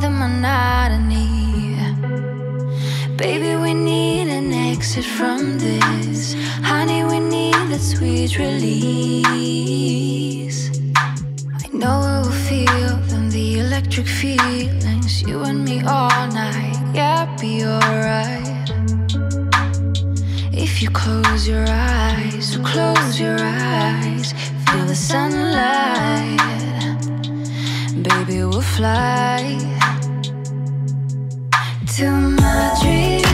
the monotony. Baby, we need an exit from this. Honey, we need that sweet release. I know I will feel them, the electric feelings. You and me all night, yeah, be alright. If you close your eyes, so close your eyes, feel the sunlight. Baby, we'll fly to my dreams.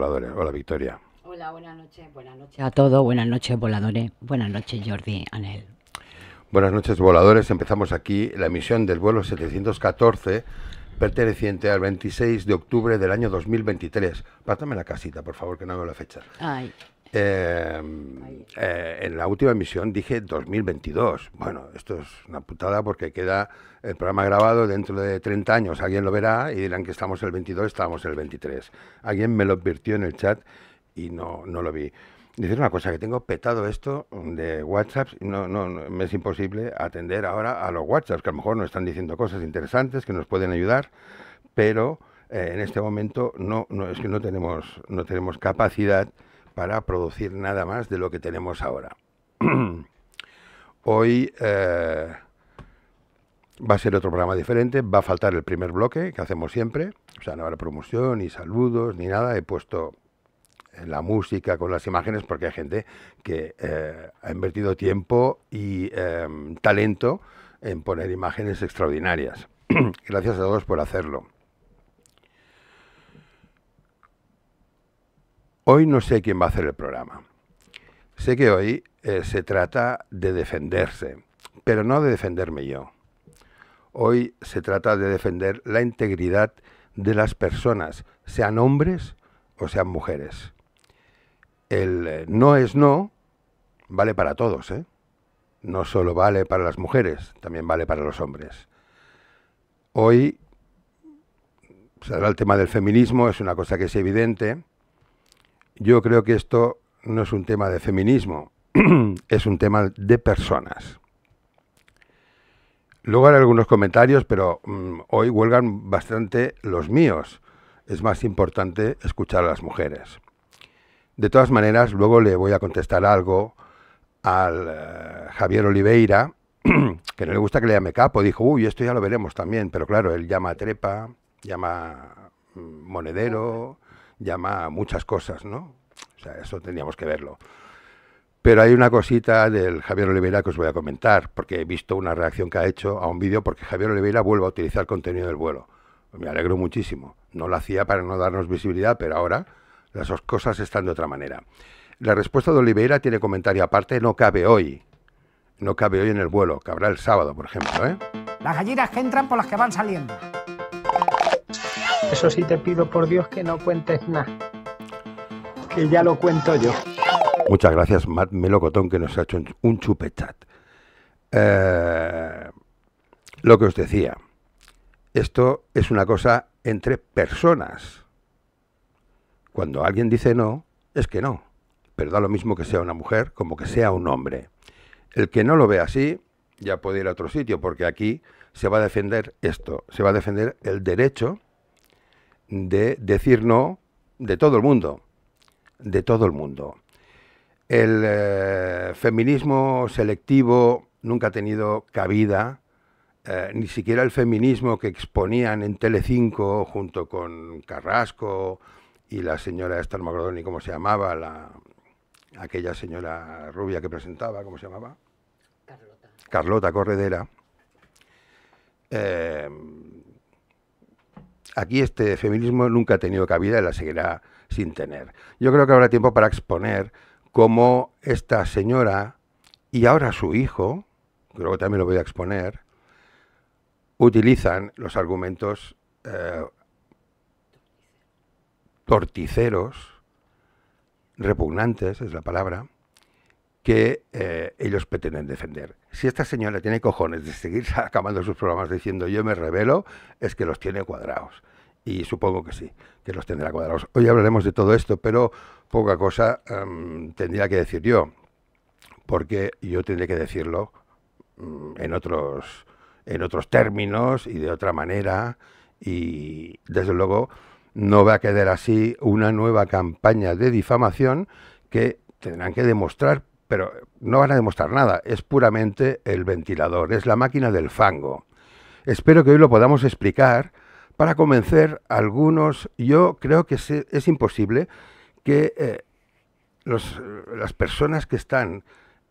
Hola, Victoria. Hola, buenas noches. Buenas noches a todos. Buenas noches, voladores. Buenas noches, Jordi, Anel. Buenas noches, voladores. Empezamos aquí la emisión del vuelo 714 perteneciente al 26 de octubre del año 2023. Pásame la casita, por favor, que no veo la fecha. Ay. Em, eh, en la última emisión dije 2022. Bueno, esto es una putada porque queda el programa grabado dentro de 30 años. Alguien lo verá y dirán que estamos el 22, estamos el 23. Alguien me lo advirtió en el chat y no, lo vi. Dice una cosa, que tengo petado esto de WhatsApp, no, no, me es imposible atender ahora a los WhatsApps, que a lo mejor nos están diciendo cosas interesantes que nos pueden ayudar, pero eh, en este momento no, no, es que no tenemos, no tenemos capacidad para producir nada más de lo que tenemos ahora. Hoy eh, va a ser otro programa diferente, va a faltar el primer bloque que hacemos siempre, o sea, no habrá promoción, ni saludos, ni nada, he puesto la música con las imágenes porque hay gente que eh, ha invertido tiempo y eh, talento en poner imágenes extraordinarias. Gracias a todos por hacerlo. Hoy no sé quién va a hacer el programa. Sé que hoy eh, se trata de defenderse, pero no de defenderme yo. Hoy se trata de defender la integridad de las personas, sean hombres o sean mujeres. El eh, no es no vale para todos, ¿eh? No solo vale para las mujeres, también vale para los hombres. Hoy será pues, el tema del feminismo, es una cosa que es evidente yo creo que esto no es un tema de feminismo, es un tema de personas. Luego haré algunos comentarios, pero mm, hoy huelgan bastante los míos. Es más importante escuchar a las mujeres. De todas maneras, luego le voy a contestar algo al eh, Javier Oliveira, que no le gusta que le llame capo. Dijo, uy, esto ya lo veremos también. Pero claro, él llama Trepa, llama mm, Monedero, llama a muchas cosas, ¿no? O sea, eso teníamos que verlo. Pero hay una cosita del Javier Oliveira que os voy a comentar, porque he visto una reacción que ha hecho a un vídeo porque Javier Oliveira vuelve a utilizar contenido del vuelo. Me alegro muchísimo. No lo hacía para no darnos visibilidad, pero ahora las cosas están de otra manera. La respuesta de Oliveira tiene comentario aparte, no cabe hoy. No cabe hoy en el vuelo, cabrá el sábado, por ejemplo. ¿eh? Las gallinas que entran por las que van saliendo. Eso sí te pido por Dios que no cuentes nada, que ya lo cuento yo. Muchas gracias, Matt Melocotón, que nos ha hecho un chupechat. Eh, lo que os decía, esto es una cosa entre personas. Cuando alguien dice no, es que no. Pero da lo mismo que sea una mujer como que sea un hombre. El que no lo ve así, ya puede ir a otro sitio, porque aquí se va a defender esto, se va a defender el derecho de decir no de todo el mundo, de todo el mundo. El eh, feminismo selectivo nunca ha tenido cabida, eh, ni siquiera el feminismo que exponían en Telecinco junto con Carrasco y la señora Esther Magrodoni cómo se llamaba, la, aquella señora rubia que presentaba, ¿cómo se llamaba? Carlota. Carlota Corredera. Eh, aquí este feminismo nunca ha tenido cabida y la seguirá sin tener. Yo creo que habrá tiempo para exponer cómo esta señora y ahora su hijo, creo que también lo voy a exponer, utilizan los argumentos eh, torticeros, repugnantes es la palabra, que eh, ellos pretenden defender si esta señora tiene cojones de seguir acabando sus programas diciendo yo me revelo, es que los tiene cuadrados. Y supongo que sí, que los tendrá cuadrados. Hoy hablaremos de todo esto, pero poca cosa em, tendría que decir yo, porque yo tendré que decirlo mm, en, otros, en otros términos y de otra manera. Y desde luego no va a quedar así una nueva campaña de difamación que tendrán que demostrar pero no van a demostrar nada, es puramente el ventilador, es la máquina del fango. Espero que hoy lo podamos explicar para convencer a algunos. Yo creo que es, imposible que eh, las personas que están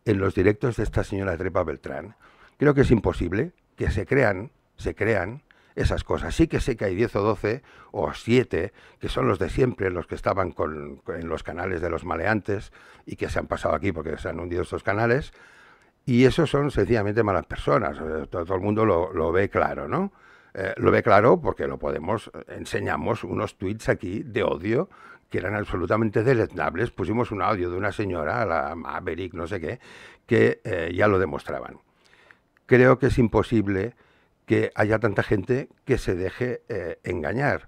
en los directos de esta señora Trepa Beltrán, creo que es imposible que se crean, se crean esas cosas. Sí que sé que hay 10 o 12 o 7 que son los de siempre, los que estaban con, en los canales de los maleantes y que se han pasado aquí porque se han hundido estos canales. Y esos son sencillamente malas personas. Todo, el mundo lo, ve claro, ¿no? Eh, lo ve claro porque lo podemos, enseñamos unos tweets aquí de odio que eran absolutamente deleznables. Pusimos un audio de una señora, la Maverick, no sé qué, que eh, ya lo demostraban. Creo que es imposible que haya tanta gente que se deje eh, engañar.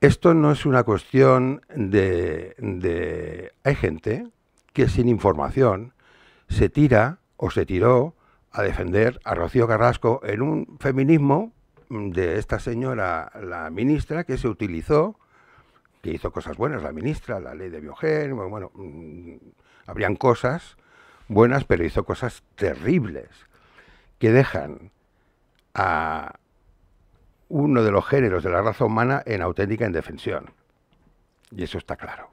Esto no es una cuestión de, de... Hay gente que sin información se tira o se tiró a defender a Rocío Carrasco en un feminismo de esta señora, la ministra, que se utilizó, que hizo cosas buenas, la ministra, la ley de Biogen, bueno mm, habrían cosas buenas, pero hizo cosas terribles que dejan a uno de los géneros de la raza humana en auténtica indefensión. Y eso está claro.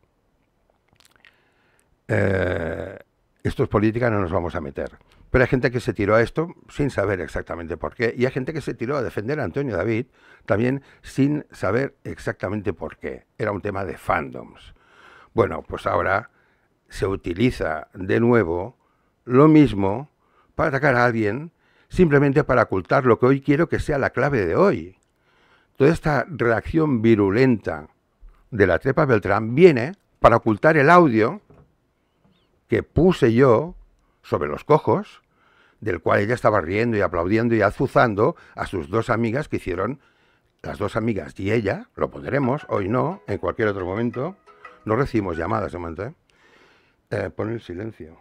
Eh, esto es política, no nos vamos a meter. Pero hay gente que se tiró a esto sin saber exactamente por qué. Y hay gente que se tiró a defender a Antonio David también sin saber exactamente por qué. Era un tema de fandoms. Bueno, pues ahora se utiliza de nuevo lo mismo para atacar a alguien simplemente para ocultar lo que hoy quiero que sea la clave de hoy. Toda esta reacción virulenta de la trepa Beltrán viene para ocultar el audio que puse yo sobre los cojos, del cual ella estaba riendo y aplaudiendo y azuzando a sus dos amigas que hicieron, las dos amigas y ella, lo pondremos, hoy no, en cualquier otro momento, no recibimos llamadas, de ¿eh? ¿eh? pon el silencio.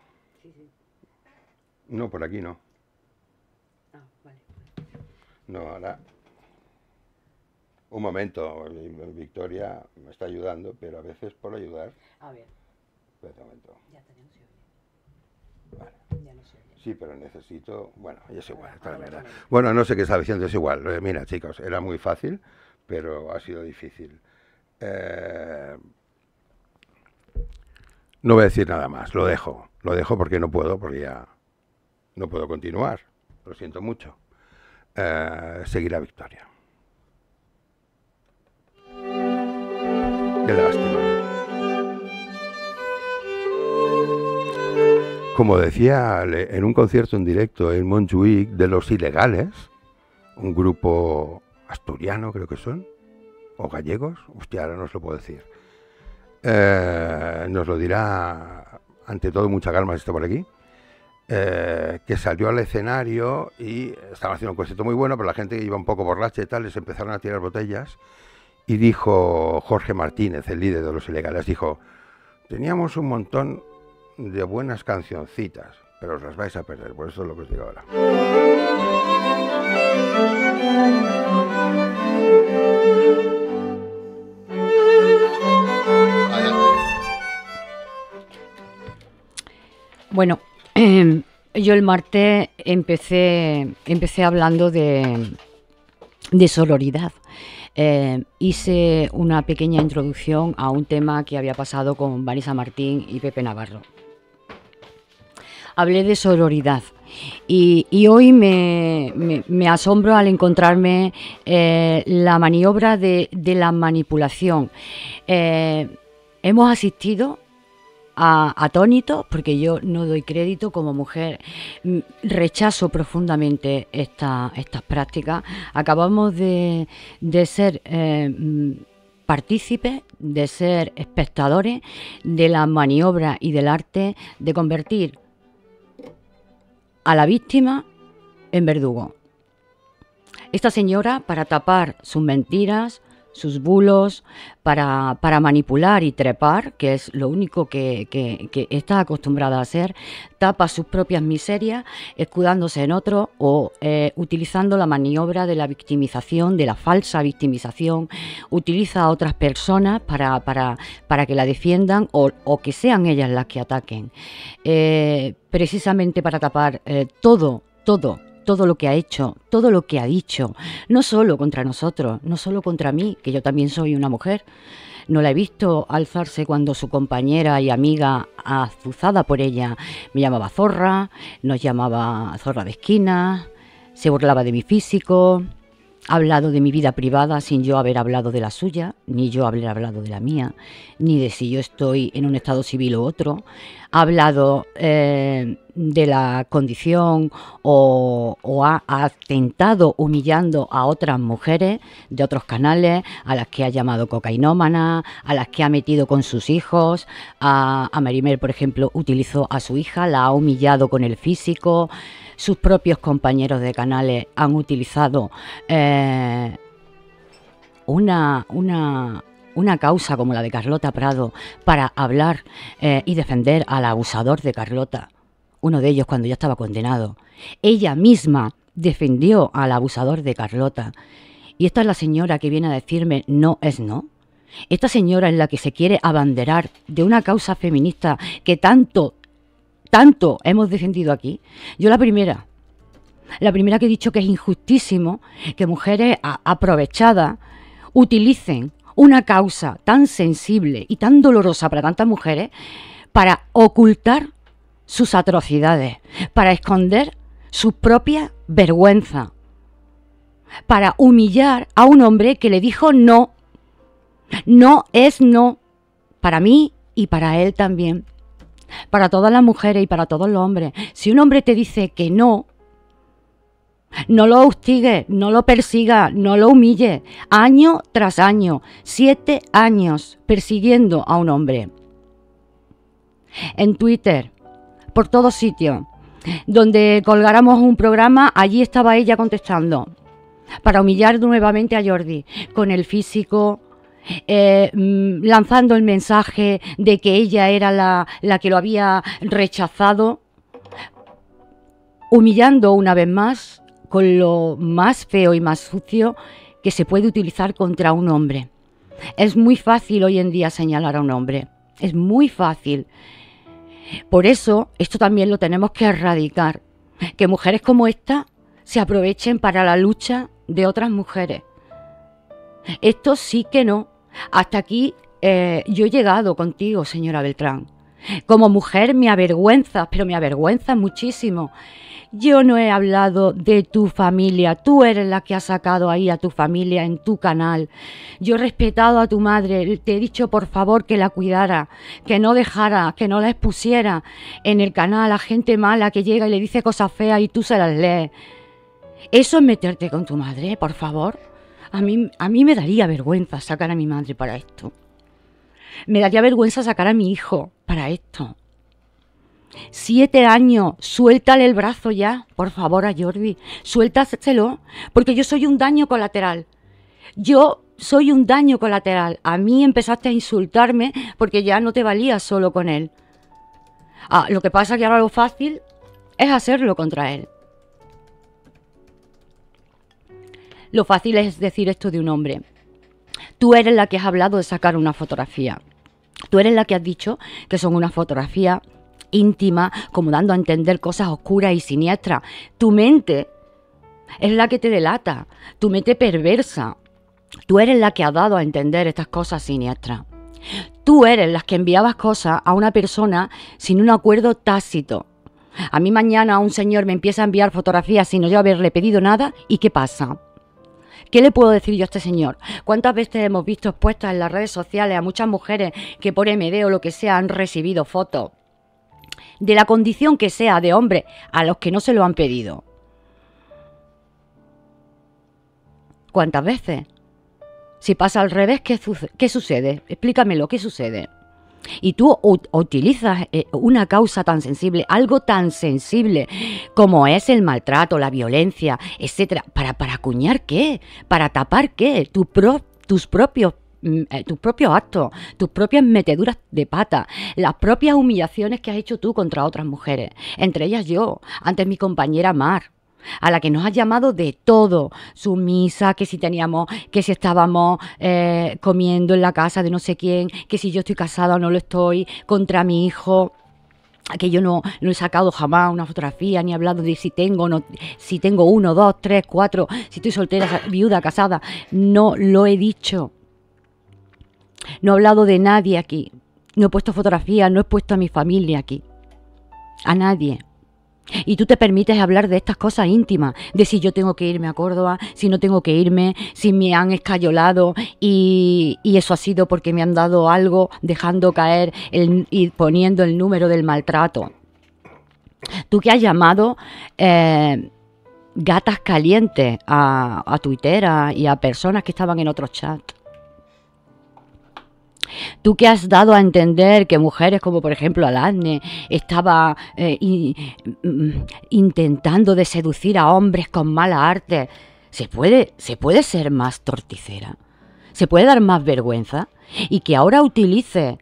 No, por aquí no. No, ahora. Un momento, Victoria me está ayudando, pero a veces por ayudar. A ver. un momento. Ya sí, pero necesito. Bueno, es igual, la verdad. Bueno, no sé qué está diciendo, es igual. Eh, mira, chicos, era muy fácil, pero ha sido difícil. Eh, no voy a decir nada más, lo dejo. Lo dejo porque no puedo, porque ya no puedo continuar. Lo siento mucho. Eh, seguirá victoria. Qué lástima. Como decía en un concierto en directo en Montjuic de los ilegales, un grupo asturiano creo que son, o gallegos, hostia, ahora no os lo puedo decir. Eh, nos lo dirá ante todo mucha calma si está por aquí. Eh, que salió al escenario y estaban haciendo un concierto muy bueno, pero la gente que iba un poco borracha y tal, les empezaron a tirar botellas. Y dijo Jorge Martínez, el líder de los ilegales, dijo, teníamos un montón de buenas cancioncitas, pero os las vais a perder, por pues eso es lo que os digo ahora. Bueno, Em, yo el martes empecé, empecé hablando de, de sororidad. Eh, hice una pequeña introducción a un tema que había pasado con Vanessa Martín y Pepe Navarro. Hablé de sororidad y, hoy me, asombro al encontrarme eh, la maniobra de, la manipulación. Eh, hemos asistido atónito, porque yo no doy crédito como mujer. Mm, rechazo profundamente estas prácticas. Acabamos de, ser... Eh, mm, partícipes, de ser espectadores de la maniobra y del arte de convertir a la víctima en verdugo. Esta señora, para tapar sus mentiras, sus bulos para, manipular y trepar, que es lo único que, está acostumbrada a hacer, tapa sus propias miserias escudándose en otro o eh, utilizando la maniobra de la victimización, de la falsa victimización, utiliza a otras personas para, que la defiendan o, o, que sean ellas las que ataquen, eh, precisamente para tapar eh, todo, todo todo lo que ha hecho, todo lo que ha dicho, no solo contra nosotros, no solo contra mí, que yo también soy una mujer. No la he visto alzarse cuando su compañera y amiga, azuzada por ella, me llamaba zorra, nos llamaba zorra de esquina, se burlaba de mi físico, ha hablado de mi vida privada sin yo haber hablado de la suya, ni yo haber hablado de la mía, ni de si yo estoy en un estado civil u otro. Ha hablado eh, de la condición o, ha, atentado humillando a otras mujeres de otros canales, a las que ha llamado cocainómana, a las que ha metido con sus hijos. A, a por ejemplo, utilizó a su hija, la ha humillado con el físico sus propios compañeros de canales han utilizado eh, una, una, una causa como la de Carlota Prado para hablar eh, y defender al abusador de Carlota, uno de ellos cuando ya estaba condenado. Ella misma defendió al abusador de Carlota. Y esta es la señora que viene a decirme no es no. Esta señora es la que se quiere abanderar de una causa feminista que tanto tanto hemos defendido aquí. Yo la primera, la primera que he dicho que es injustísimo que mujeres aprovechadas utilicen una causa tan sensible y tan dolorosa para tantas mujeres para ocultar sus atrocidades, para esconder su propia vergüenza, para humillar a un hombre que le dijo no. No es no, para mí y para él también para todas las mujeres y para todos los hombres. Si un hombre te dice que no, no lo hostigue, no lo persiga, no lo humille. Año tras año, siete años persiguiendo a un hombre. En Twitter, por todo sitio, donde colgáramos un programa, allí estaba ella contestando, para humillar nuevamente a Jordi, con el físico, eh, mm, lanzando el mensaje de que ella era la, la que lo había rechazado, humillando una vez más con lo más feo y más sucio que se puede utilizar contra un hombre. Es muy fácil hoy en día señalar a un hombre, es muy fácil. Por eso esto también lo tenemos que erradicar, que mujeres como esta se aprovechen para la lucha de otras mujeres. Esto sí que no. Hasta aquí eh, yo he llegado contigo, señora Beltrán. Como mujer me avergüenzas, pero me avergüenzas muchísimo. Yo no he hablado de tu familia, tú eres la que has sacado ahí a tu familia en tu canal. Yo he respetado a tu madre, te he dicho por favor que la cuidara, que no dejara, que no la expusiera en el canal a gente mala que llega y le dice cosas feas y tú se las lees. Eso es meterte con tu madre, por favor. A mí, a mí me daría vergüenza sacar a mi madre para esto. Me daría vergüenza sacar a mi hijo para esto. Siete años, suéltale el brazo ya, por favor a Jordi, suéltaselo, porque yo soy un daño colateral. Yo soy un daño colateral. A mí empezaste a insultarme porque ya no te valía solo con él. Ah, lo que pasa que ahora lo fácil es hacerlo contra él. Lo fácil es decir esto de un hombre. Tú eres la que has hablado de sacar una fotografía. Tú eres la que has dicho que son una fotografía íntima, como dando a entender cosas oscuras y siniestras. Tu mente es la que te delata, tu mente perversa. Tú eres la que ha dado a entender estas cosas siniestras. Tú eres la que enviabas cosas a una persona sin un acuerdo tácito. A mí mañana un señor me empieza a enviar fotografías sin yo haberle pedido nada y ¿qué pasa? ¿Qué le puedo decir yo a este señor? ¿Cuántas veces hemos visto expuestas en las redes sociales a muchas mujeres que por MD o lo que sea han recibido fotos de la condición que sea de hombre a los que no se lo han pedido? ¿Cuántas veces? Si pasa al revés, ¿qué, sucede? Explícamelo, ¿qué sucede? y tú utilizas eh, una causa tan sensible, algo tan sensible como es el maltrato, la violencia, etcétera, para para acuñar qué, para tapar qué, tus propios mm, eh, tus propios actos, tus propias meteduras de pata, las propias humillaciones que has hecho tú contra otras mujeres, entre ellas yo, antes mi compañera Mar, a la que nos ha llamado de todo, sumisa, que si teníamos, que si estábamos eh, comiendo en la casa de no sé quién, que si yo estoy casada o no lo estoy, contra mi hijo que yo no, no, he sacado jamás una fotografía, ni he hablado de si tengo, no, si tengo uno, dos, tres, cuatro, si estoy soltera, viuda, casada. No lo he dicho. No he hablado de nadie aquí. No he puesto fotografía, no he puesto a mi familia aquí. A nadie. Y tú te permites hablar de estas cosas íntimas, de si yo tengo que irme a Córdoba, si no tengo que irme, si me han escayolado y, eso ha sido porque me han dado algo, dejando caer el, y poniendo el número del maltrato. Tú que has llamado eh, gatas calientes a, a Twitter y a personas que estaban en otros chats Tú que has dado a entender que mujeres como por ejemplo Aladne estaba eh, mm, intentando de seducir a hombres con mala arte, ¿se puede, ser más torticera? ¿Se puede dar más vergüenza? Y que ahora utilice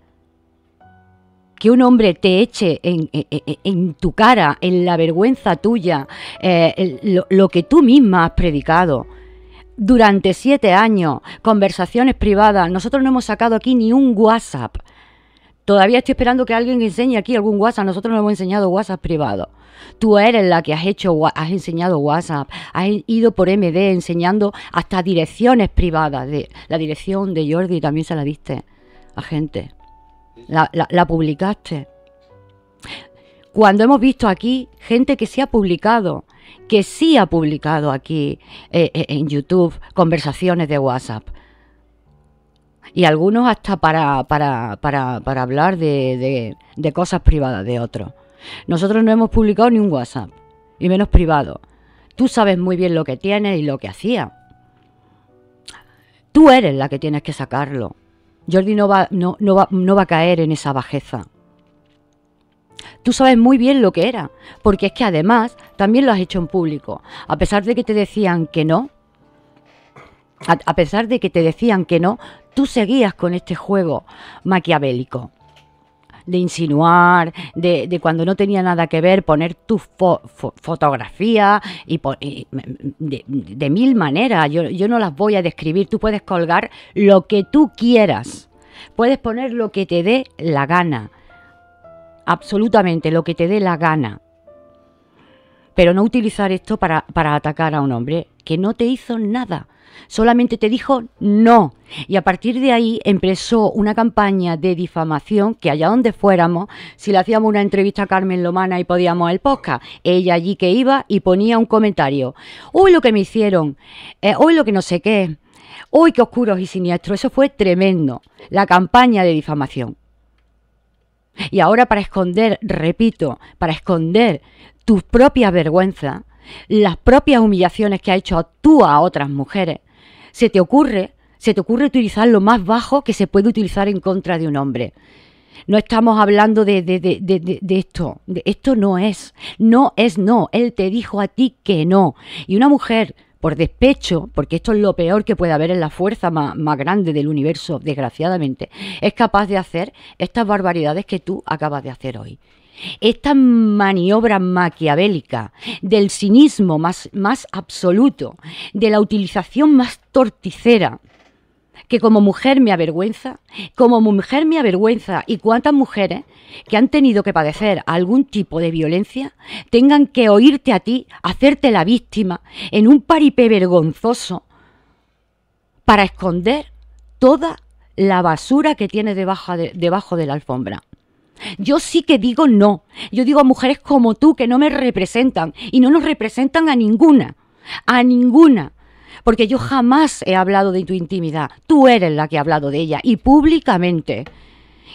que un hombre te eche en, tu cara, en la vergüenza tuya, eh, lo que tú misma has predicado, durante siete años, conversaciones privadas. Nosotros no hemos sacado aquí ni un WhatsApp. Todavía estoy esperando que alguien enseñe aquí algún WhatsApp. Nosotros no hemos enseñado WhatsApp privado. Tú eres la que has hecho, has enseñado WhatsApp, has ido por MD enseñando hasta direcciones privadas. De, la dirección de Jordi también se la diste a gente. la publicaste. Cuando hemos visto aquí gente que se ha publicado, que sí ha publicado aquí eh, eh, en YouTube conversaciones de WhatsApp. Y algunos hasta para, para, para, para hablar de, de, cosas privadas de otros. Nosotros no hemos publicado ni un WhatsApp, y menos privado. Tú sabes muy bien lo que tienes y lo que hacía. Tú eres la que tienes que sacarlo. Jordi no va, no va, no va a caer en esa bajeza tú sabes muy bien lo que era, porque es que además también lo has hecho en público. A pesar de que te decían que no, a, pesar de que te decían que no, tú seguías con este juego maquiavélico de insinuar, de, cuando no tenía nada que ver, poner tu fotografías fotografía y, de, mil maneras. yo no las voy a describir. Tú puedes colgar lo que tú quieras. Puedes poner lo que te dé la gana absolutamente lo que te dé la gana, pero no utilizar esto para, para atacar a un hombre que no te hizo nada solamente te dijo no. Y a partir de ahí empezó una campaña de difamación que allá donde fuéramos, si le hacíamos una entrevista a Carmen Lomana y podíamos el podcast, ella allí que iba y ponía un comentario. Hoy lo que me hicieron, hoy eh, lo que no sé qué, hoy qué oscuros y siniestros, eso fue tremendo, la campaña de difamación. Y ahora para esconder, repito, para esconder tus propias vergüenzas, las propias humillaciones que ha hecho tú a otras mujeres, se te ocurre, se te ocurre utilizar lo más bajo que se puede utilizar en contra de un hombre. No estamos hablando de, de, de, de esto. esto no es. No es no. Él te dijo a ti que no. Y una mujer por despecho, porque esto es lo peor que puede haber en la fuerza más, grande del universo, desgraciadamente, es capaz de hacer estas barbaridades que tú acabas de hacer hoy esta maniobra maquiavélica del cinismo más, absoluto, de la utilización más torticera que como mujer me avergüenza, como mujer me avergüenza y cuántas mujeres que han tenido que padecer algún tipo de violencia tengan que oírte a ti, hacerte la víctima en un paripé vergonzoso para esconder toda la basura que tiene debajo de, debajo de la alfombra. Yo sí que digo no. Yo digo a mujeres como tú que no me representan y no nos representan a ninguna. A ninguna porque yo jamás he hablado de tu intimidad, tú eres la que ha hablado de ella y públicamente.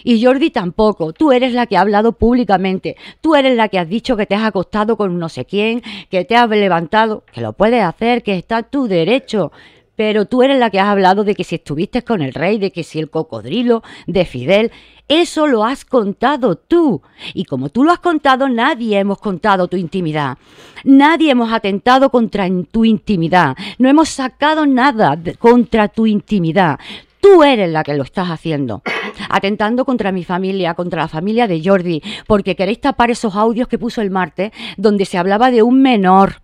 Y Jordi tampoco. Tú eres la que ha hablado públicamente. Tú eres la que has dicho que te has acostado con no sé quién, que te has levantado, que lo puedes hacer, que está tu derecho. Pero tú eres la que has hablado de que si estuviste con el rey, de que si el cocodrilo, de Fidel, eso lo has contado tú. Y como tú lo has contado, nadie hemos contado tu intimidad. Nadie hemos atentado contra tu intimidad. No hemos sacado nada contra tu intimidad. Tú eres la que lo estás haciendo, atentando contra mi familia, contra la familia de Jordi, porque queréis tapar esos audios que puso el martes, donde se hablaba de un menor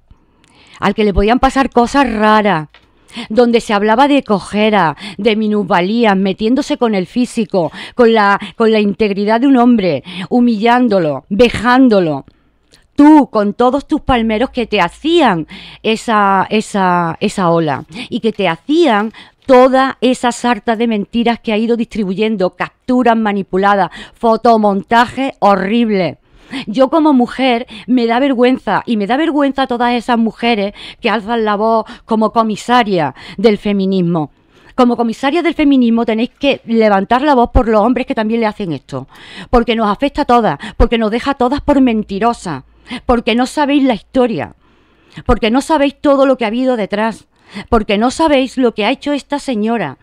al que le podían pasar cosas raras donde se hablaba de cojera, de minusvalías, metiéndose con el físico, con la, integridad de un hombre, humillándolo, vejándolo. Tú, con todos tus palmeros que te hacían esa, esa, esa ola y que te hacían toda esa sarta de mentiras que ha ido distribuyendo, capturas manipuladas, fotomontajes horribles yo como mujer me da vergüenza y me da vergüenza a todas esas mujeres que alzan la voz como comisaria del feminismo como comisaria del feminismo tenéis que levantar la voz por los hombres que también le hacen esto, porque nos afecta a todas, porque nos deja a todas por mentirosas, porque no sabéis la historia, porque no sabéis todo lo que ha habido detrás, porque no sabéis lo que ha hecho esta señora,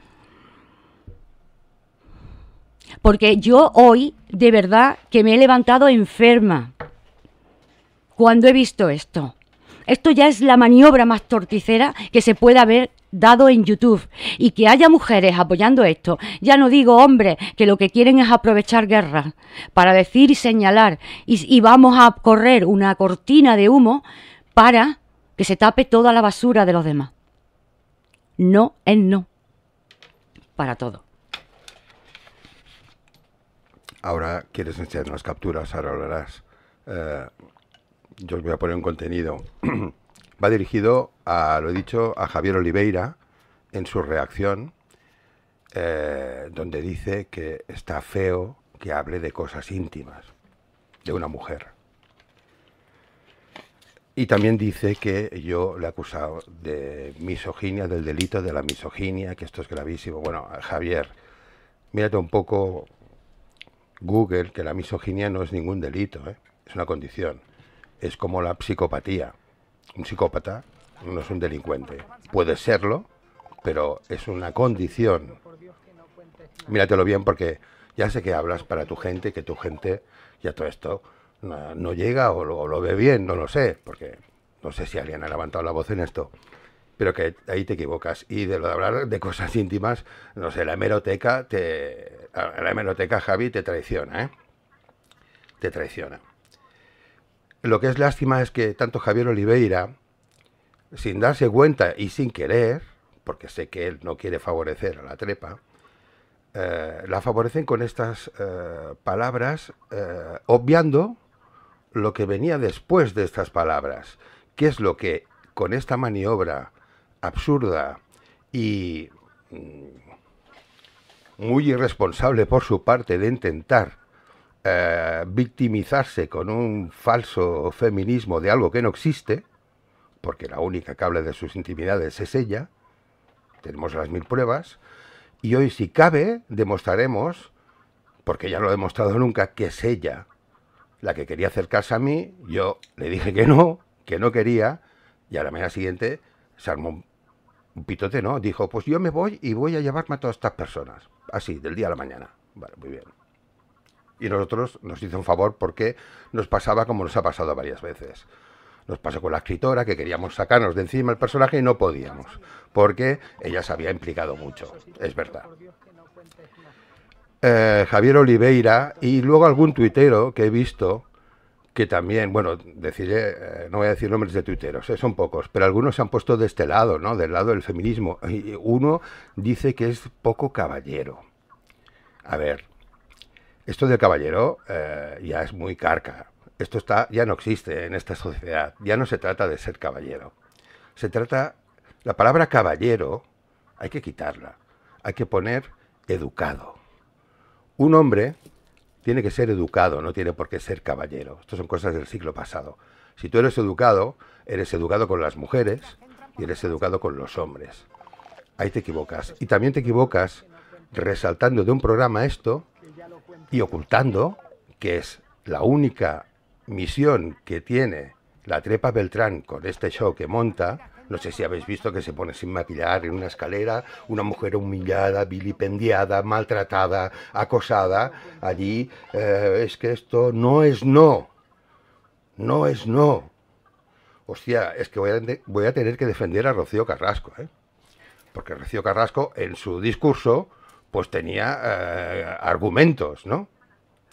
porque yo hoy, de verdad, que me he levantado enferma cuando he visto esto. Esto ya es la maniobra más torticera que se puede haber dado en YouTube. Y que haya mujeres apoyando esto. Ya no digo hombres, que lo que quieren es aprovechar guerras para decir y señalar. Y, vamos a correr una cortina de humo para que se tape toda la basura de los demás. No es no. Para todo ahora quieres unas capturas, ahora hablarás. Eh, yo os voy a poner un contenido. Va dirigido a, lo he dicho, a Javier Oliveira en su reacción, eh, donde dice que está feo que hable de cosas íntimas de una mujer. Y también dice que yo le he acusado de misoginia, del delito de la misoginia, que esto es gravísimo. Bueno, Javier, mírate un poco Google que la misoginia no es ningún delito, ¿eh? es una condición. Es como la psicopatía. Un psicópata no es un delincuente. Puede serlo, pero es una condición. Míratelo bien porque ya sé que hablas para tu gente, que tu gente ya todo esto no, llega o lo ve bien, no lo sé, porque no sé si alguien ha levantado la voz en esto pero que ahí te equivocas. Y de lo de hablar de cosas íntimas, no sé, la hemeroteca te. La hemeroteca, Javi, te traiciona, ¿eh? Te traiciona. Lo que es lástima es que tanto Javier Oliveira, sin darse cuenta y sin querer, porque sé que él no quiere favorecer a la trepa, eh, la favorecen con estas eh, palabras, eh, obviando lo que venía después de estas palabras, ...qué es lo que con esta maniobra absurda y mm, muy irresponsable por su parte de intentar eh, victimizarse con un falso feminismo de algo que no existe, porque la única que habla de sus intimidades es ella, tenemos las mil pruebas, y hoy si cabe demostraremos, porque ya no lo he demostrado nunca, que es ella la que quería acercarse a mí, yo le dije que no, que no quería, y a la mañana siguiente se armó un pitote, ¿no? Dijo, pues yo me voy y voy a llevarme a todas estas personas. Así, del día a la mañana. Vale, muy bien. Y nosotros nos hizo un favor porque nos pasaba como nos ha pasado varias veces. Nos pasó con la escritora, que queríamos sacarnos de encima el personaje y no podíamos, porque ella se había implicado mucho, es verdad. Eh, Javier Oliveira y luego algún tuitero que he visto que también, bueno, decir eh, eh, no voy a decir nombres de tuiteros, eh, son pocos, pero algunos se han puesto de este lado, ¿no? Del lado del feminismo. Y uno dice que es poco caballero. A ver, esto de caballero ya es muy carca. Esto está, ya no existe en esta sociedad. Ya no se trata de ser caballero. Se trata, la palabra caballero hay que quitarla. Hay que poner educado. Un hombre tiene que ser educado, no tiene por qué ser caballero. Estas son cosas del siglo pasado. Si tú eres educado, eres educado con las mujeres y eres educado con los hombres. Ahí te equivocas. Y también te equivocas resaltando de un programa esto y ocultando que es la única misión que tiene la Trepa Beltrán con este show que monta, no sé si habéis visto que se pone sin maquillar en una escalera una mujer humillada, vilipendiada, maltratada, acosada. Allí eh, es que esto no es no. No es no. Hostia, es que voy a, voy a tener que defender a Rocío Carrasco, ¿eh? Porque Rocío Carrasco en su discurso pues tenía eh, argumentos, ¿no?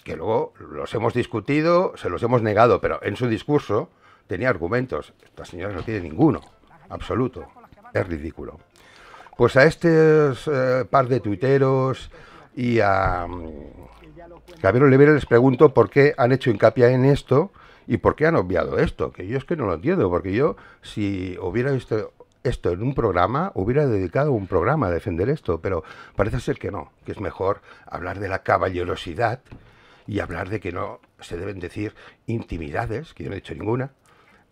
Que luego los hemos discutido, se los hemos negado, pero en su discurso tenía argumentos. Esta señora no tiene ninguno absoluto. Es ridículo. Pues a este par de tuiteros y a Gabriel mm, les pregunto por qué han hecho hincapié en esto y por qué han obviado esto, que yo es que no lo entiendo, porque yo si hubiera visto esto en un programa, hubiera dedicado un programa a defender esto, pero parece ser que no, que es mejor hablar de la caballerosidad y hablar de que no se deben decir intimidades, que yo no he dicho ninguna,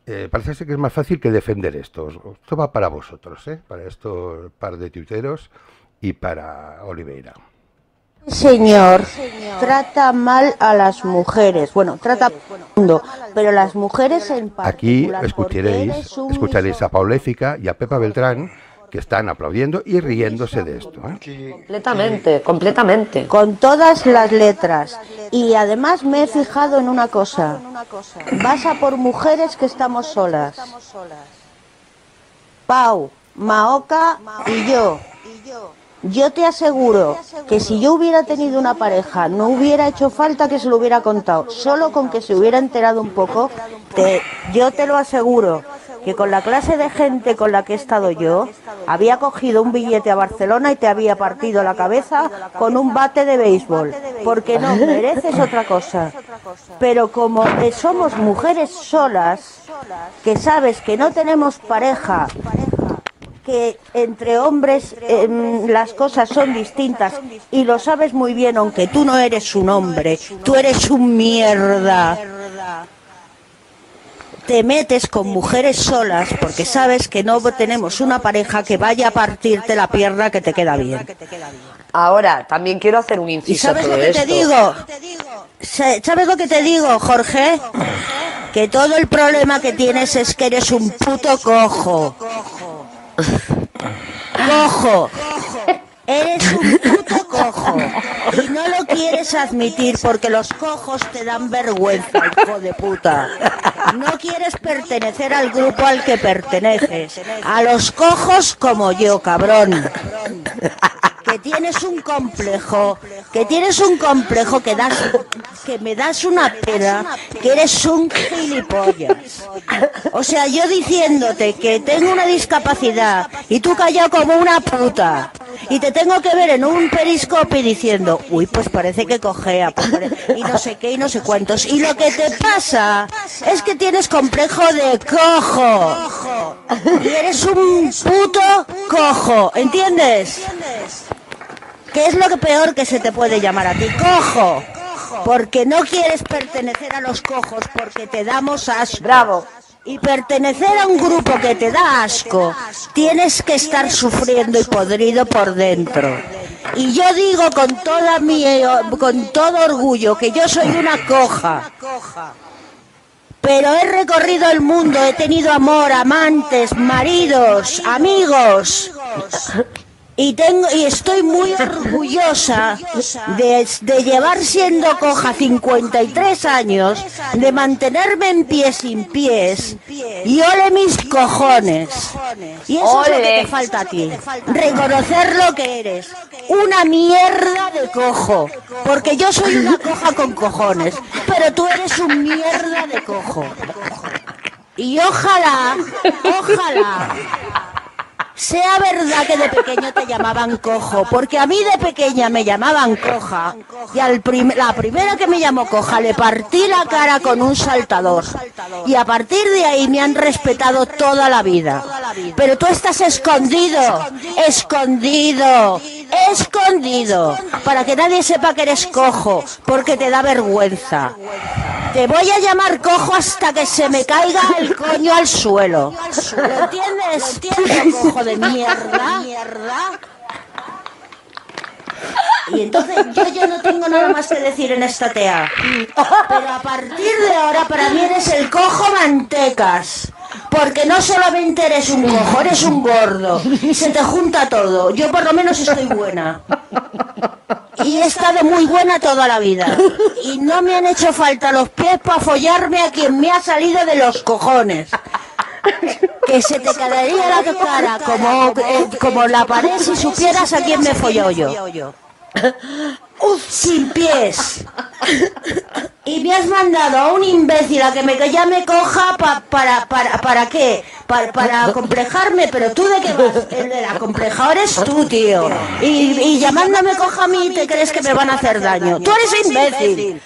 eh, parece que es más fácil que defender esto. Esto va para vosotros, ¿eh? para estos par de tuiteros y para Oliveira. Señor, trata mal a las mujeres. Bueno, trata mundo, pero las mujeres en Aquí escucharéis a Pauléfica y a Pepa Beltrán que están aplaudiendo y riéndose de esto. ¿eh? Completamente, completamente. Con todas las letras. Y además me he fijado en una cosa. Vas a por mujeres que estamos solas. Pau, Maoka y yo. Yo te aseguro que si yo hubiera tenido una pareja, no hubiera hecho falta que se lo hubiera contado. Solo con que se hubiera enterado un poco, yo te lo aseguro que con la clase de gente con la que he estado yo, había cogido un billete a Barcelona y te había partido la cabeza con un bate de béisbol, porque no mereces otra cosa. Pero como somos mujeres solas, que sabes que no tenemos pareja, que entre hombres em, las cosas son distintas y lo sabes muy bien, aunque tú no eres un hombre, tú eres un mierda te metes con mujeres solas porque sabes que no tenemos una pareja que vaya a partirte la pierna que te queda bien. Ahora, también quiero hacer un inciso. ¿Y sabes lo que te digo? ¿Sabes lo que te digo, Jorge? Que todo el problema que tienes es que eres un puto cojo. Cojo. Eres un puto y no lo quieres admitir porque los cojos te dan vergüenza, hijo de puta. No quieres pertenecer al grupo al que perteneces. A los cojos como yo, cabrón que tienes un complejo, que tienes un complejo que das, que me das una pena, que eres un gilipollas. O sea, yo diciéndote que tengo una discapacidad y tú callado como una puta y te tengo que ver en un periscopio diciendo, uy, pues parece que cojea, pues y no sé qué y no sé cuántos. Y lo que te pasa es que tienes complejo de cojo. Y eres un puto cojo, ¿entiendes? ¿Qué es lo que peor que se te puede llamar a ti? ¡Cojo! Porque no quieres pertenecer a los cojos porque te damos asco. ¡Bravo! Y pertenecer a un grupo que te da asco, tienes que estar sufriendo y podrido por dentro. Y yo digo con con todo orgullo que yo soy una coja. Pero he recorrido el mundo, he tenido amor, amantes, maridos, amigos. Y, tengo, y estoy muy orgullosa de, llevar siendo coja 53 años, de mantenerme en pie sin pies. Y ole mis cojones. Y eso es lo que te falta a ti. Reconocer lo que eres. Una mierda de cojo. Porque yo soy una coja con cojones. Pero tú eres un mierda de cojo. Y ojalá, ojalá sea verdad que de pequeño te llamaban cojo, porque a mí de pequeña me llamaban coja y al la primera que me llamó coja le partí la cara con un saltador y a partir de ahí me han respetado toda la vida. Pero tú estás escondido, escondido, escondido, para que nadie sepa que eres cojo, porque te da vergüenza. Te voy a llamar cojo hasta que se me caiga el coño al suelo. ¿Lo entiendes? mierda, Y entonces yo ya no tengo nada más que decir en esta tea. Pero a partir de ahora para mí eres el cojo mantecas. Porque no solamente eres un cojo, eres un gordo. Se te junta todo. Yo por lo menos estoy buena. Y he estado muy buena toda la vida. Y no me han hecho falta los pies para follarme a quien me ha salido de los cojones se te quedaría la cara, como, eh, como la pared si supieras a quién me folló yo. Uf, sin pies. y me has mandado a un imbécil a que me ya me coja para, para, para qué? para complejarme, pero tú de qué vas? El de la compleja eres tú, tío. Y, y llamándome coja a mí, ¿te crees que me van a hacer daño? Tú eres imbécil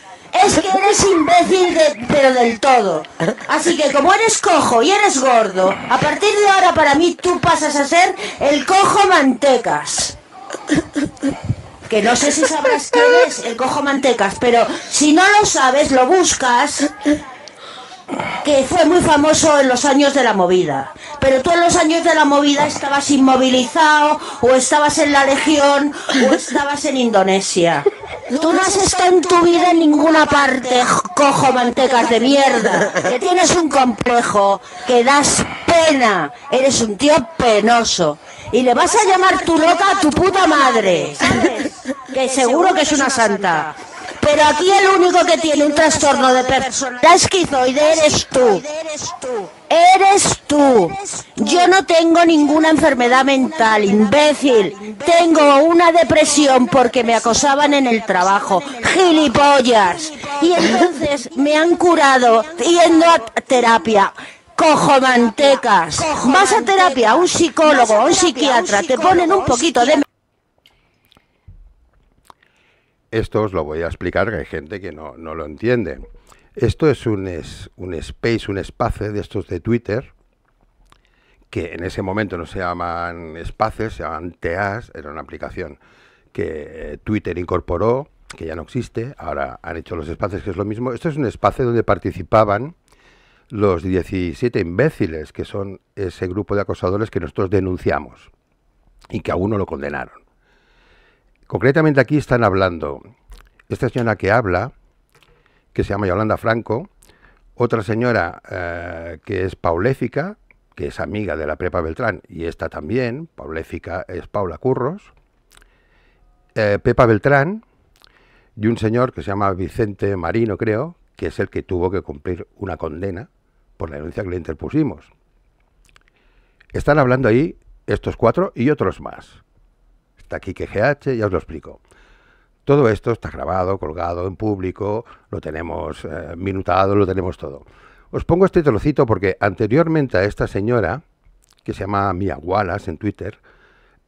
es que eres imbécil pero del todo. Así que como eres cojo y eres gordo, a partir de ahora para mí tú pasas a ser el cojo mantecas. Que no sé si sabrás quién es el cojo mantecas, pero si no lo sabes, lo buscas que fue muy famoso en los años de la movida. Pero tú en los años de la movida estabas inmovilizado, o estabas en la Legión, o estabas en Indonesia. Tú no has estado en tu vida en ninguna parte, cojo mantecas de mierda, que tienes un complejo, que das pena, eres un tío penoso. Y le vas a llamar tu loca a tu puta madre, Que seguro que es una santa. Pero aquí el único que tiene un trastorno de personalidad esquizoide eres tú. Eres tú. Yo no tengo ninguna enfermedad mental, imbécil. Tengo una depresión porque me acosaban en el trabajo. Gilipollas. Y entonces me han curado yendo a terapia. Cojo mantecas. Vas a terapia, a un psicólogo, un psiquiatra, te ponen un poquito de Esto os lo voy a explicar, que hay gente que no, lo entiende. Esto es un, es un space, un espacio de estos de Twitter, que en ese momento no se llaman espacios, se llaman TAs, era una aplicación que eh, Twitter incorporó, que ya no existe, ahora han hecho los espacios, que es lo mismo. Esto es un espacio donde participaban los 17 imbéciles, que son ese grupo de acosadores que nosotros denunciamos y que a uno lo condenaron. Concretamente aquí están hablando esta señora que habla, que se llama Yolanda Franco, otra señora eh, que es pauléfica, que es amiga de la Prepa Beltrán, y esta también, pauléfica es Paula Curros, eh, Pepa Beltrán, y un señor que se llama Vicente Marino, creo, que es el que tuvo que cumplir una condena por la denuncia que le interpusimos. Están hablando ahí estos cuatro y otros más está que GH, ya os lo explico. Todo esto está grabado, colgado, en público, lo tenemos eh, minutado, lo tenemos todo. Os pongo este trocito porque anteriormente a esta señora, que se llama Mia Wallace en Twitter,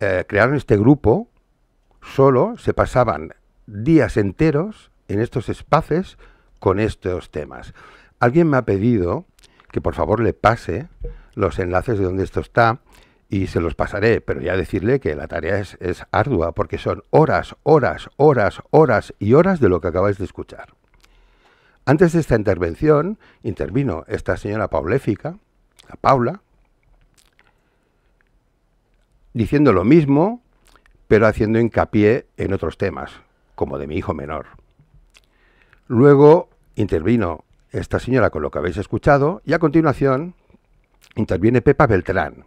eh, crearon este grupo, solo se pasaban días enteros en estos espacios con estos temas. Alguien me ha pedido que por favor le pase los enlaces de donde esto está, y se los pasaré, pero ya decirle que la tarea es, ardua porque son horas, horas, horas, horas y horas de lo que acabáis de escuchar. Antes de esta intervención intervino esta señora pauléfica, la Paula, diciendo lo mismo, pero haciendo hincapié en otros temas, como de mi hijo menor. Luego intervino esta señora con lo que habéis escuchado y a continuación interviene Pepa Beltrán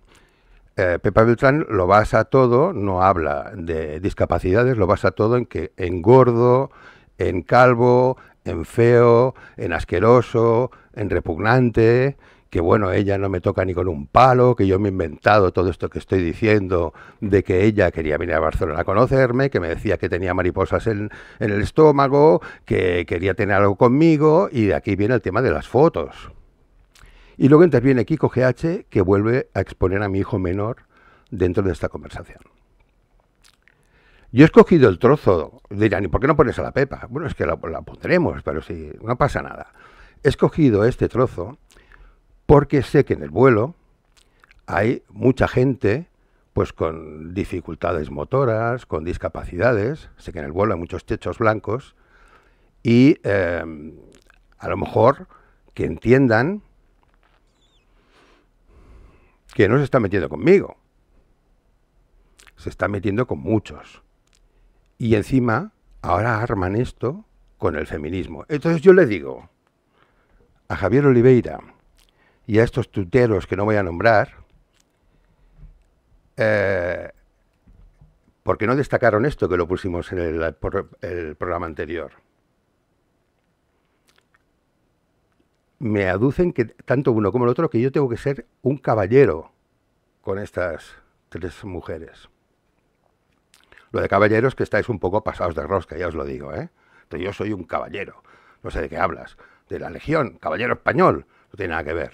eh, Pepa Beltrán lo basa todo, no habla de discapacidades, lo basa todo en que en gordo, en calvo, en feo, en asqueroso, en repugnante, que bueno, ella no me toca ni con un palo, que yo me he inventado todo esto que estoy diciendo, de que ella quería venir a Barcelona a conocerme, que me decía que tenía mariposas en, en el estómago, que quería tener algo conmigo, y de aquí viene el tema de las fotos. Y luego interviene Kiko GH, que vuelve a exponer a mi hijo menor dentro de esta conversación. Yo he escogido el trozo, dirán, ¿y por qué no pones a la Pepa? Bueno, es que la, pondremos, pero si no pasa nada. He escogido este trozo porque sé que en el vuelo hay mucha gente pues con dificultades motoras, con discapacidades, sé que en el vuelo hay muchos techos blancos, y eh, a lo mejor que entiendan que no se está metiendo conmigo, se está metiendo con muchos. Y encima, ahora arman esto con el feminismo. Entonces yo le digo a Javier Oliveira y a estos tuteros que no voy a nombrar, eh, porque no destacaron esto que lo pusimos en el programa anterior. me aducen que tanto uno como el otro que yo tengo que ser un caballero con estas tres mujeres. Lo de caballeros que estáis un poco pasados de rosca, ya os lo digo, ¿eh? yo soy un caballero. No sé de qué hablas. De la Legión, caballero español. No tiene nada que ver.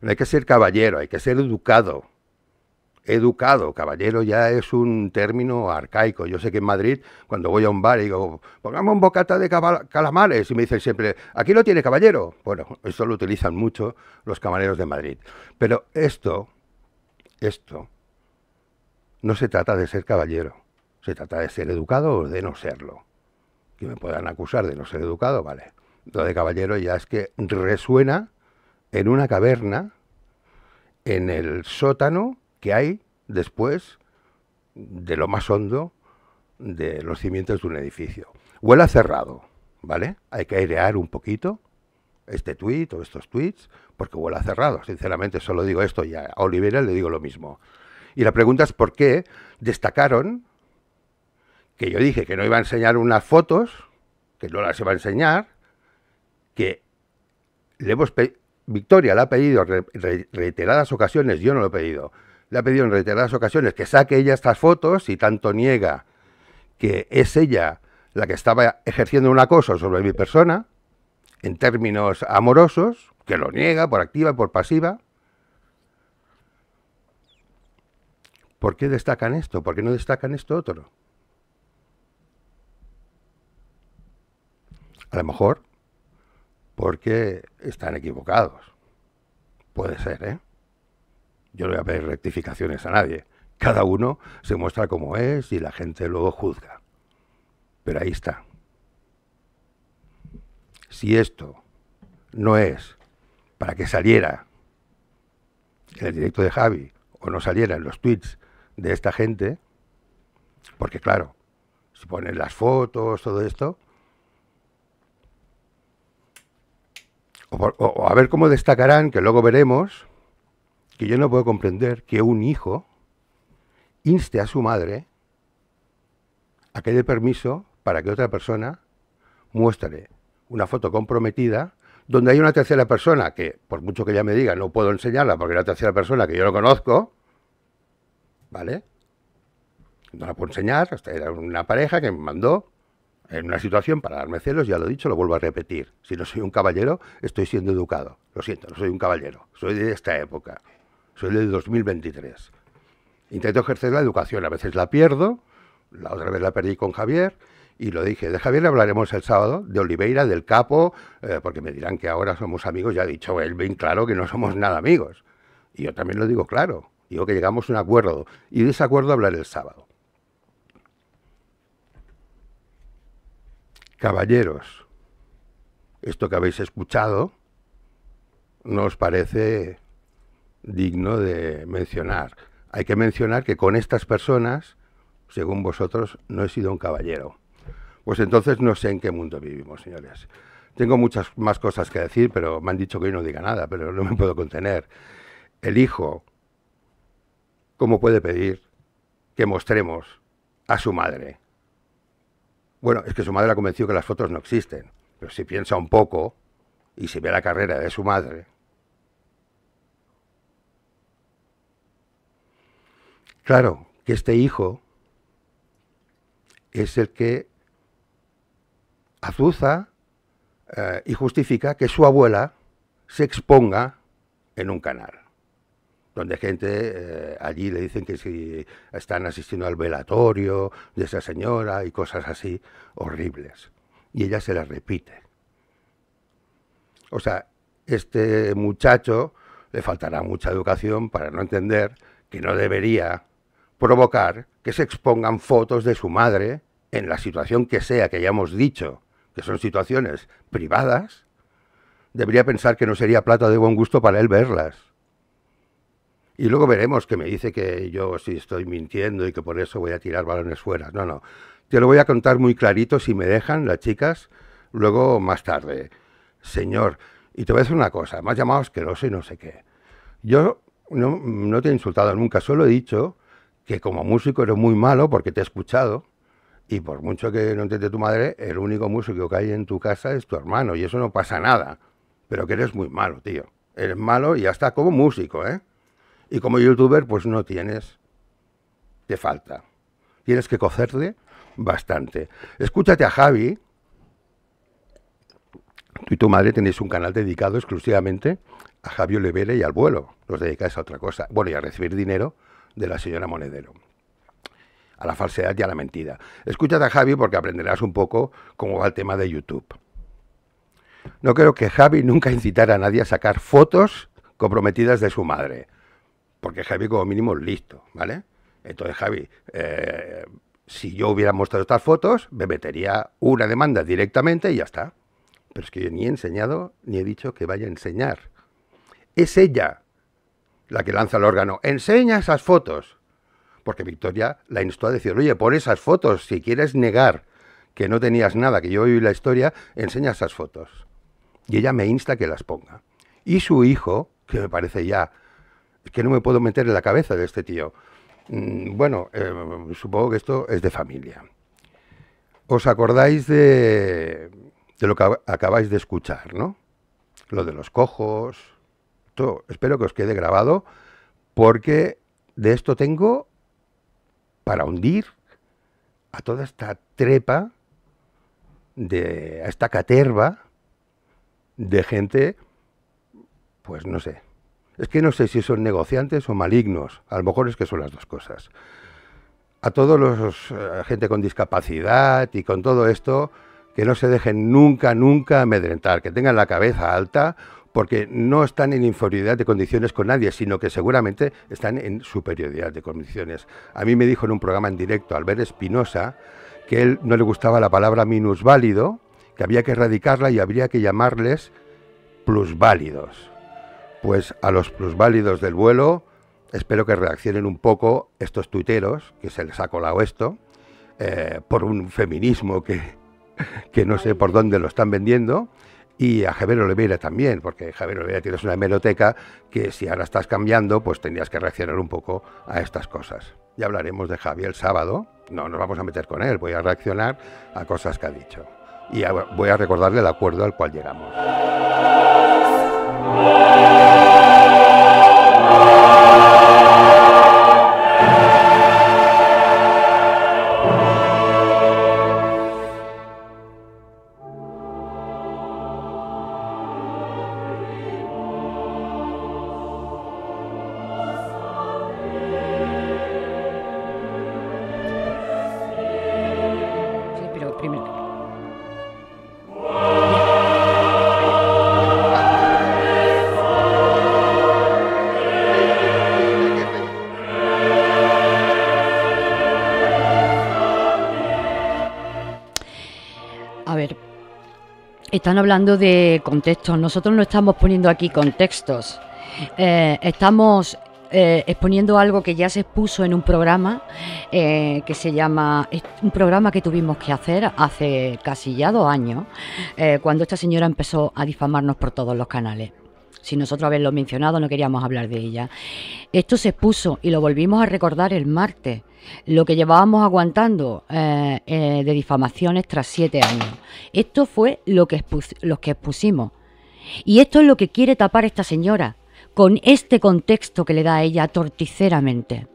No hay que ser caballero, hay que ser educado educado. Caballero ya es un término arcaico. Yo sé que en Madrid, cuando voy a un bar y digo, pongamos un bocata de calamares, y me dicen siempre, aquí lo tiene caballero. Bueno, eso lo utilizan mucho los camareros de Madrid. Pero esto, esto, no se trata de ser caballero. Se trata de ser educado o de no serlo. Que me puedan acusar de no ser educado, vale. Lo de caballero ya es que resuena en una caverna, en el sótano que hay después de lo más hondo de los cimientos de un edificio. Huele cerrado, ¿vale? Hay que airear un poquito este tweet o estos tweets porque huele cerrado. Sinceramente, solo digo esto y a Olivera le digo lo mismo. Y la pregunta es por qué destacaron que yo dije que no iba a enseñar unas fotos, que no las iba a enseñar, que le hemos Victoria le ha pedido reiteradas ocasiones, yo no lo he pedido, le ha pedido en reiteradas ocasiones que saque ella estas fotos y tanto niega que es ella la que estaba ejerciendo un acoso sobre mi persona, en términos amorosos, que lo niega por activa y por pasiva. ¿Por qué destacan esto? ¿Por qué no destacan esto otro? A lo mejor porque están equivocados. Puede ser, ¿eh? Yo no voy a pedir rectificaciones a nadie. Cada uno se muestra como es y la gente luego juzga. Pero ahí está. Si esto no es para que saliera en el directo de Javi o no saliera en los tweets de esta gente, porque claro, si ponen las fotos, todo esto, o, a ver cómo destacarán, que luego veremos, que yo no puedo comprender que un hijo inste a su madre a que dé permiso para que otra persona muestre una foto comprometida donde hay una tercera persona que, por mucho que ella me diga, no puedo enseñarla porque es una tercera persona que yo no conozco, ¿vale? No la puedo enseñar, hasta era una pareja que me mandó en una situación para darme celos, ya lo he dicho, lo vuelvo a repetir. Si no soy un caballero, estoy siendo educado. Lo siento, no soy un caballero, soy de esta época soy de 2023. Intento ejercer la educación, a veces la pierdo, la otra vez la perdí con Javier, y lo dije, de Javier hablaremos el sábado, de Oliveira, del Capo, eh, porque me dirán que ahora somos amigos, ya ha dicho él bien claro que no somos nada amigos. Y yo también lo digo claro, digo que llegamos a un acuerdo, y de ese acuerdo hablaré el sábado. Caballeros, esto que habéis escuchado nos parece digno de mencionar. Hay que mencionar que con estas personas, según vosotros, no he sido un caballero. Pues entonces no sé en qué mundo vivimos, señores. Tengo muchas más cosas que decir, pero me han dicho que hoy no diga nada, pero no me puedo contener. El hijo, ¿cómo puede pedir que mostremos a su madre? Bueno, es que su madre ha convencido que las fotos no existen, pero si piensa un poco y si ve la carrera de su madre, Claro, que este hijo es el que azuza eh, y justifica que su abuela se exponga en un canal, donde gente eh, allí le dicen que si están asistiendo al velatorio de esa señora y cosas así horribles. Y ella se las repite. O sea, este muchacho le faltará mucha educación para no entender que no debería provocar que se expongan fotos de su madre en la situación que sea que hayamos dicho, que son situaciones privadas, debería pensar que no sería plata de buen gusto para él verlas. Y luego veremos que me dice que yo sí estoy mintiendo y que por eso voy a tirar balones fuera. No, no. Te lo voy a contar muy clarito si me dejan las chicas luego más tarde. Señor, y te voy a decir una cosa, más llamados que no sé no sé qué. Yo no, no te he insultado nunca, solo he dicho que como músico eres muy malo porque te he escuchado, y por mucho que no entiende tu madre, el único músico que hay en tu casa es tu hermano, y eso no pasa nada, pero que eres muy malo, tío. Eres malo y hasta como músico, ¿eh? Y como youtuber, pues no tienes, te falta. Tienes que cocerte bastante. Escúchate a Javi, tú y tu madre tenéis un canal dedicado exclusivamente a Javier Levere y al vuelo. Los dedicáis a otra cosa. Bueno, y a recibir dinero de la señora Monedero. A la falsedad y a la mentira. Escuchad a Javi porque aprenderás un poco cómo va el tema de YouTube. No creo que Javi nunca incitara a nadie a sacar fotos comprometidas de su madre. Porque Javi como mínimo es listo, ¿vale? Entonces Javi, eh, si yo hubiera mostrado estas fotos, me metería una demanda directamente y ya está. Pero es que yo ni he enseñado ni he dicho que vaya a enseñar. Es ella la que lanza el órgano, enseña esas fotos. Porque Victoria la instó a decir, oye, pon esas fotos, si quieres negar que no tenías nada, que yo oí la historia, enseña esas fotos. Y ella me insta que las ponga. Y su hijo, que me parece ya, es que no me puedo meter en la cabeza de este tío. Mm, bueno, eh, supongo que esto es de familia. ¿Os acordáis de, de lo que acabáis de escuchar, no? Lo de los cojos, espero que os quede grabado porque de esto tengo para hundir a toda esta trepa, de, a esta caterva de gente, pues no sé. Es que no sé si son negociantes o malignos. A lo mejor es que son las dos cosas. A todos los eh, gente con discapacidad y con todo esto, que no se dejen nunca, nunca amedrentar, que tengan la cabeza alta porque no están en inferioridad de condiciones con nadie, sino que seguramente están en superioridad de condiciones. A mí me dijo en un programa en directo Albert Espinosa que él no le gustaba la palabra minusválido, que había que erradicarla y habría que llamarles plusválidos. Pues a los plusválidos del vuelo espero que reaccionen un poco estos tuiteros, que se les ha colado esto, eh, por un feminismo que no sé por dónde lo están vendiendo y a Javier Oliveira también, porque Javier Oliveira tienes una hemeroteca que si ahora estás cambiando, pues tendrías que reaccionar un poco a estas cosas. Ya hablaremos de Javier el sábado, no nos vamos a meter con él, voy a reaccionar a cosas que ha dicho. Y voy a recordarle el acuerdo al cual llegamos. a ver, están hablando de contextos. Nosotros no estamos poniendo aquí contextos. Eh, estamos eh, exponiendo algo que ya se expuso en un programa eh, que se llama, un programa que tuvimos que hacer hace casi ya dos años, cuando esta señora empezó a difamarnos por todos los canales si nosotros haberlo mencionado no queríamos hablar de ella. Esto se expuso y lo volvimos a recordar el martes, lo que llevábamos aguantando eh, eh, de difamaciones tras siete años. Esto fue lo que, los que expusimos. Y esto es lo que quiere tapar esta señora, con este contexto que le da a ella torticeramente.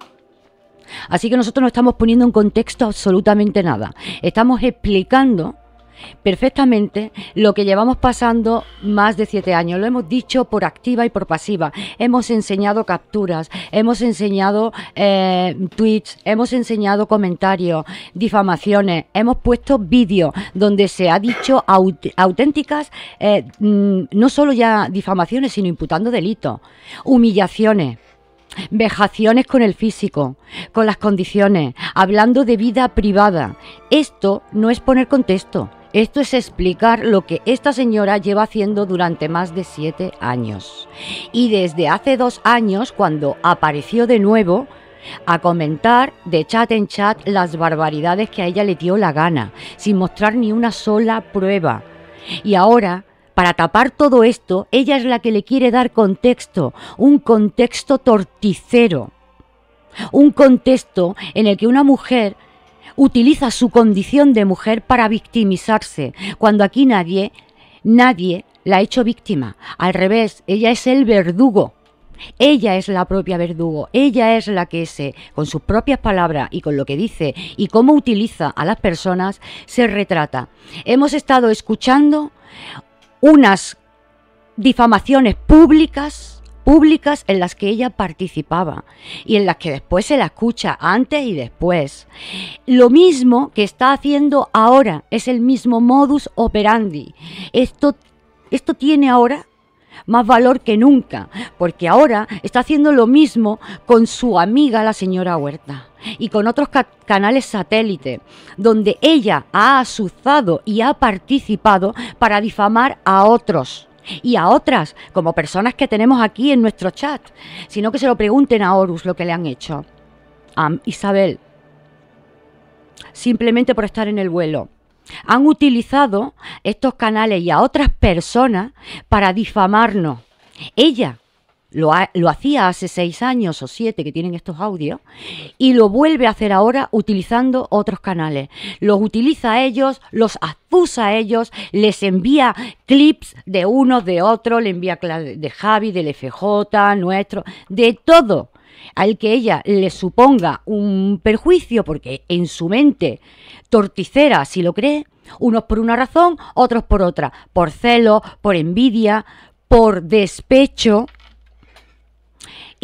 Así que nosotros no estamos poniendo en contexto absolutamente nada. Estamos explicando perfectamente lo que llevamos pasando más de siete años. Lo hemos dicho por activa y por pasiva. Hemos enseñado capturas, hemos enseñado eh, tweets, hemos enseñado comentarios, difamaciones, hemos puesto vídeos donde se ha dicho auténticas, eh, mm, no solo ya difamaciones, sino imputando delitos, humillaciones vejaciones con el físico, con las condiciones, hablando de vida privada. Esto no es poner contexto, esto es explicar lo que esta señora lleva haciendo durante más de siete años. Y desde hace dos años, cuando apareció de nuevo, a comentar de chat en chat las barbaridades que a ella le dio la gana, sin mostrar ni una sola prueba. Y ahora, para tapar todo esto, ella es la que le quiere dar contexto, un contexto torticero, un contexto en el que una mujer utiliza su condición de mujer para victimizarse, cuando aquí nadie, nadie la ha hecho víctima. Al revés, ella es el verdugo. Ella es la propia verdugo, ella es la que se, con sus propias palabras y con lo que dice y cómo utiliza a las personas, se retrata. Hemos estado escuchando unas difamaciones públicas públicas en las que ella participaba y en las que después se la escucha antes y después. Lo mismo que está haciendo ahora, es el mismo modus operandi. Esto, esto tiene ahora más valor que nunca, porque ahora está haciendo lo mismo con su amiga la señora Huerta y con otros canales satélite, donde ella ha asustado y ha participado para difamar a otros y a otras, como personas que tenemos aquí en nuestro chat, sino que se lo pregunten a Horus lo que le han hecho. A Isabel, simplemente por estar en el vuelo. Han utilizado estos canales y a otras personas para difamarnos. Ella lo, hacía hace seis años o siete que tienen estos audios y lo vuelve a hacer ahora utilizando otros canales. Los utiliza a ellos, los acusa a ellos, les envía clips de unos, de otro... le envía de Javi, del FJ, nuestro, de todo. Al que ella le suponga un perjuicio, porque en su mente torticera, si lo cree, unos por una razón, otros por otra, por celo, por envidia, por despecho,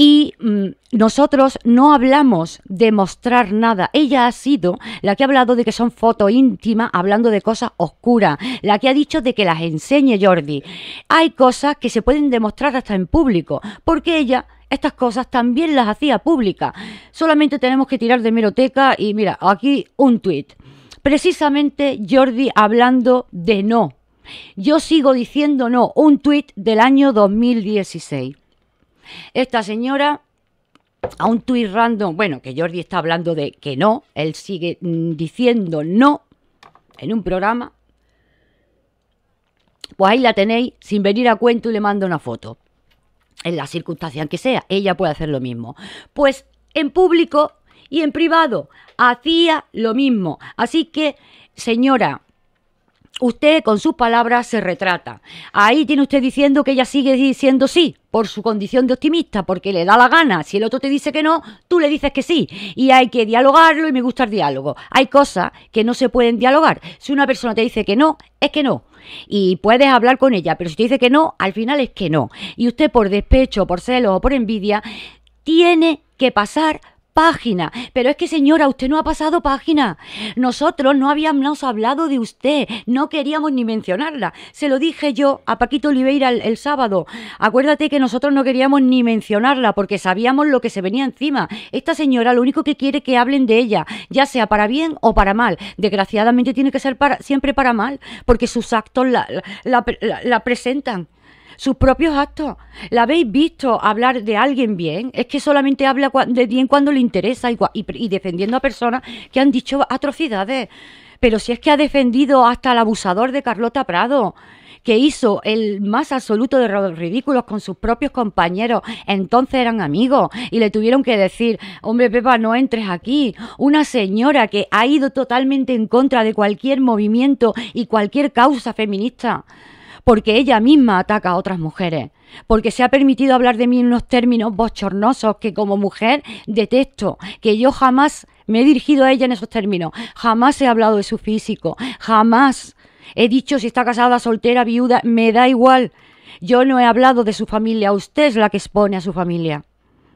y mm, nosotros no hablamos de mostrar nada. Ella ha sido la que ha hablado de que son fotos íntimas, hablando de cosas oscuras, la que ha dicho de que las enseñe Jordi. Hay cosas que se pueden demostrar hasta en público, porque ella estas cosas también las hacía pública. Solamente tenemos que tirar de meroteca y mira, aquí un tuit. Precisamente Jordi hablando de no. Yo sigo diciendo no, un tuit del año 2016. Esta señora a un tuit random, bueno, que Jordi está hablando de que no, él sigue mm, diciendo no en un programa, pues ahí la tenéis sin venir a cuento y le mando una foto. En la circunstancia que sea, ella puede hacer lo mismo. Pues en público y en privado hacía lo mismo. Así que, señora, usted con sus palabras se retrata. Ahí tiene usted diciendo que ella sigue diciendo sí por su condición de optimista, porque le da la gana. Si el otro te dice que no, tú le dices que sí. Y hay que dialogarlo y me gusta el diálogo. Hay cosas que no se pueden dialogar. Si una persona te dice que no, es que no. Y puedes hablar con ella, pero si te dice que no, al final es que no. Y usted por despecho, por celos o por envidia, tiene que pasar página. Pero es que señora, usted no ha pasado página. Nosotros no habíamos hablado de usted, no queríamos ni mencionarla. Se lo dije yo a Paquito Oliveira el, sábado. Acuérdate que nosotros no queríamos ni mencionarla porque sabíamos lo que se venía encima. Esta señora lo único que quiere que hablen de ella, ya sea para bien o para mal. Desgraciadamente tiene que ser para, siempre para mal porque sus actos la presentan sus propios actos. ¿La habéis visto hablar de alguien bien? Es que solamente habla de bien cuando le interesa y, defendiendo a personas que han dicho atrocidades. Pero si es que ha defendido hasta al abusador de Carlota Prado, que hizo el más absoluto de los ridículos con sus propios compañeros, entonces eran amigos, y le tuvieron que decir, hombre Pepa, no entres aquí. Una señora que ha ido totalmente en contra de cualquier movimiento y cualquier causa feminista porque ella misma ataca a otras mujeres, porque se ha permitido hablar de mí en unos términos bochornosos que como mujer detesto, que yo jamás me he dirigido a ella en esos términos, jamás he hablado de su físico, jamás he dicho si está casada, soltera, viuda, me da igual. Yo no he hablado de su familia, usted es la que expone a su familia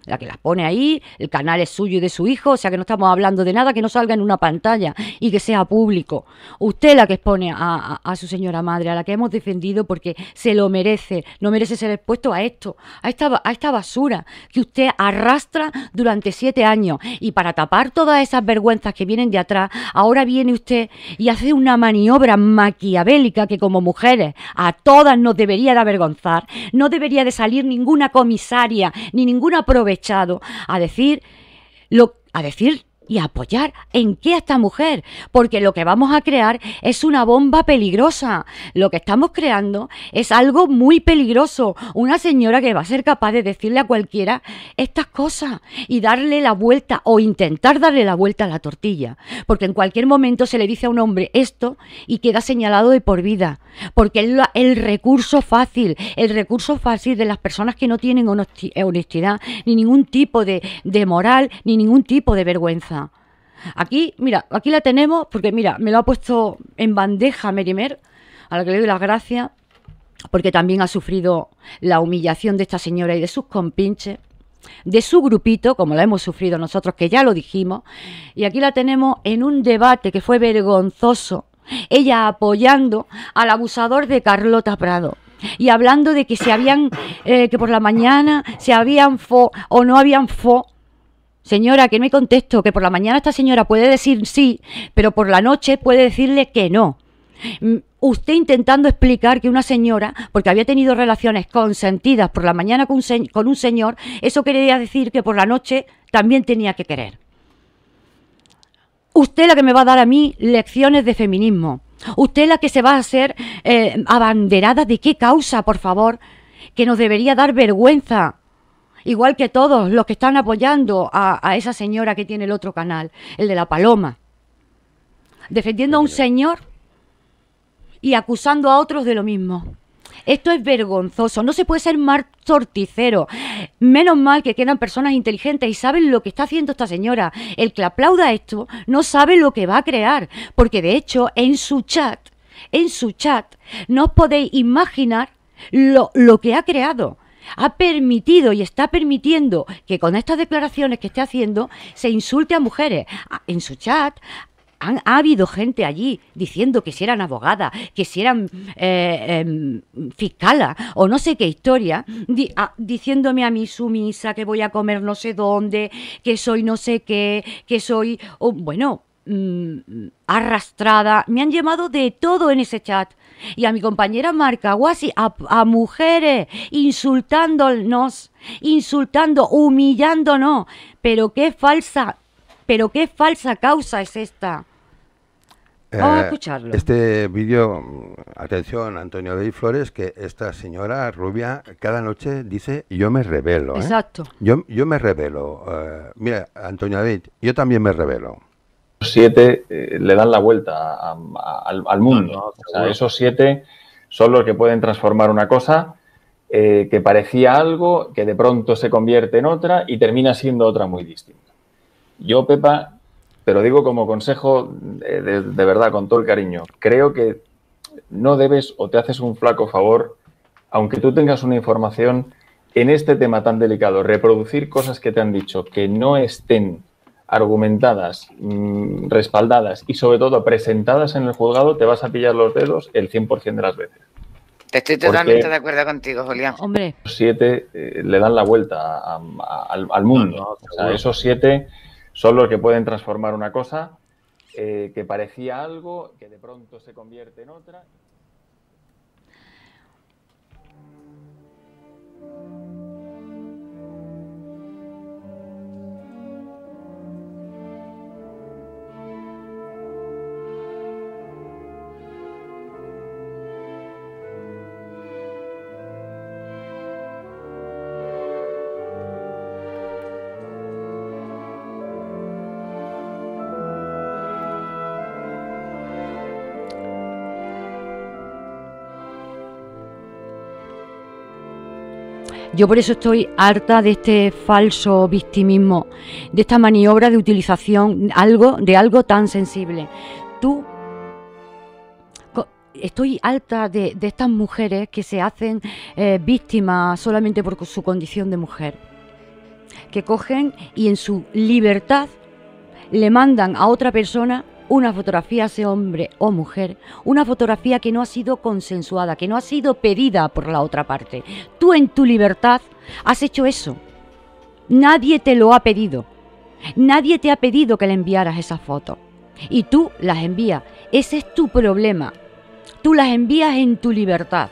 la que las pone ahí, el canal es suyo y de su hijo, o sea que no estamos hablando de nada que no salga en una pantalla y que sea público. Usted la que expone a, su señora madre, a la que hemos defendido porque se lo merece, no merece ser expuesto a esto, a esta, a esta basura que usted arrastra durante siete años. Y para tapar todas esas vergüenzas que vienen de atrás, ahora viene usted y hace una maniobra maquiavélica que como mujeres a todas nos debería de avergonzar, no debería de salir ninguna comisaria ni ninguna proveedora echado a decir lo a decir y apoyar en qué a esta mujer, porque lo que vamos a crear es una bomba peligrosa. Lo que estamos creando es algo muy peligroso. Una señora que va a ser capaz de decirle a cualquiera estas cosas y darle la vuelta o intentar darle la vuelta a la tortilla, porque en cualquier momento se le dice a un hombre esto y queda señalado de por vida, porque es el recurso fácil, el recurso fácil de las personas que no tienen honestidad, ni ningún tipo de, de moral, ni ningún tipo de vergüenza. Aquí, mira, aquí la tenemos porque, mira, me lo ha puesto en bandeja Merimer, a la que le doy las gracias, porque también ha sufrido la humillación de esta señora y de sus compinches, de su grupito, como la hemos sufrido nosotros, que ya lo dijimos, y aquí la tenemos en un debate que fue vergonzoso, ella apoyando al abusador de Carlota Prado y hablando de que se habían eh, que por la mañana se habían fo o no habían fo Señora, que me contesto, que por la mañana esta señora puede decir sí, pero por la noche puede decirle que no. Mm, usted intentando explicar que una señora, porque había tenido relaciones consentidas por la mañana con un, señor, eso quería decir que por la noche también tenía que querer. Usted la que me va a dar a mí lecciones de feminismo. Usted la que se va a hacer eh, abanderada de qué causa, por favor, que nos debería dar vergüenza igual que todos los que están apoyando a, esa señora que tiene el otro canal, el de la paloma, defendiendo a un señor y acusando a otros de lo mismo. Esto es vergonzoso, no se puede ser más torticero. Menos mal que quedan personas inteligentes y saben lo que está haciendo esta señora. El que aplauda esto no sabe lo que va a crear, porque de hecho en su chat, en su chat, no os podéis imaginar lo que ha creado ha permitido y está permitiendo que con estas declaraciones que esté haciendo se insulte a mujeres. Ah, en su chat han, ha habido gente allí diciendo que si eran abogadas, que si eran eh, em, fiscalas o no sé qué historia, ah, diciéndome a mí sumisa que voy a comer no sé dónde, que soy no sé qué, que soy... bueno, Mm, arrastrada, me han llamado de todo en ese chat. Y a mi compañera Marca Guasi, a, mujeres insultándonos, insultando, humillándonos. Pero qué falsa, pero qué falsa causa es esta. Vamos a eh, escucharlo. Este vídeo, mm, atención, Antonio David Flores, que esta señora rubia cada noche dice, yo me revelo. ¿eh? Exacto. Yo, yo me revelo. Eh, mira, Antonio David, yo también me revelo siete eh, le dan la vuelta al, mundo. esos siete son los que pueden transformar una cosa eh, que parecía algo, que de pronto se convierte en otra y termina siendo otra muy distinta. Yo, Pepa, te digo como consejo eh, de verdad, con todo el cariño, creo que no debes o te haces un flaco favor, aunque tú tengas una información en este tema tan delicado, reproducir cosas que te han dicho que no estén argumentadas, mm, respaldadas y sobre todo presentadas en el juzgado, te vas a pillar los dedos el 100% de las veces. Te estoy totalmente de acuerdo contigo, Julián. Los siete eh, le dan la vuelta al, mundo. esos siete son los que pueden transformar una cosa eh, que parecía algo, que de pronto se convierte en otra. Yo por eso estoy harta de este falso victimismo, de esta maniobra de utilización algo, de algo tan sensible. Tú estoy harta de, estas mujeres que se hacen eh, víctimas solamente por su condición de mujer. Que cogen y en su libertad le mandan a otra persona una fotografía, sea hombre o mujer, una fotografía que no ha sido consensuada, que no ha sido pedida por la otra parte. Tú en tu libertad has hecho eso. Nadie te lo ha pedido. Nadie te ha pedido que le enviaras esas fotos. Y tú las envías. Ese es tu problema. Tú las envías en tu libertad.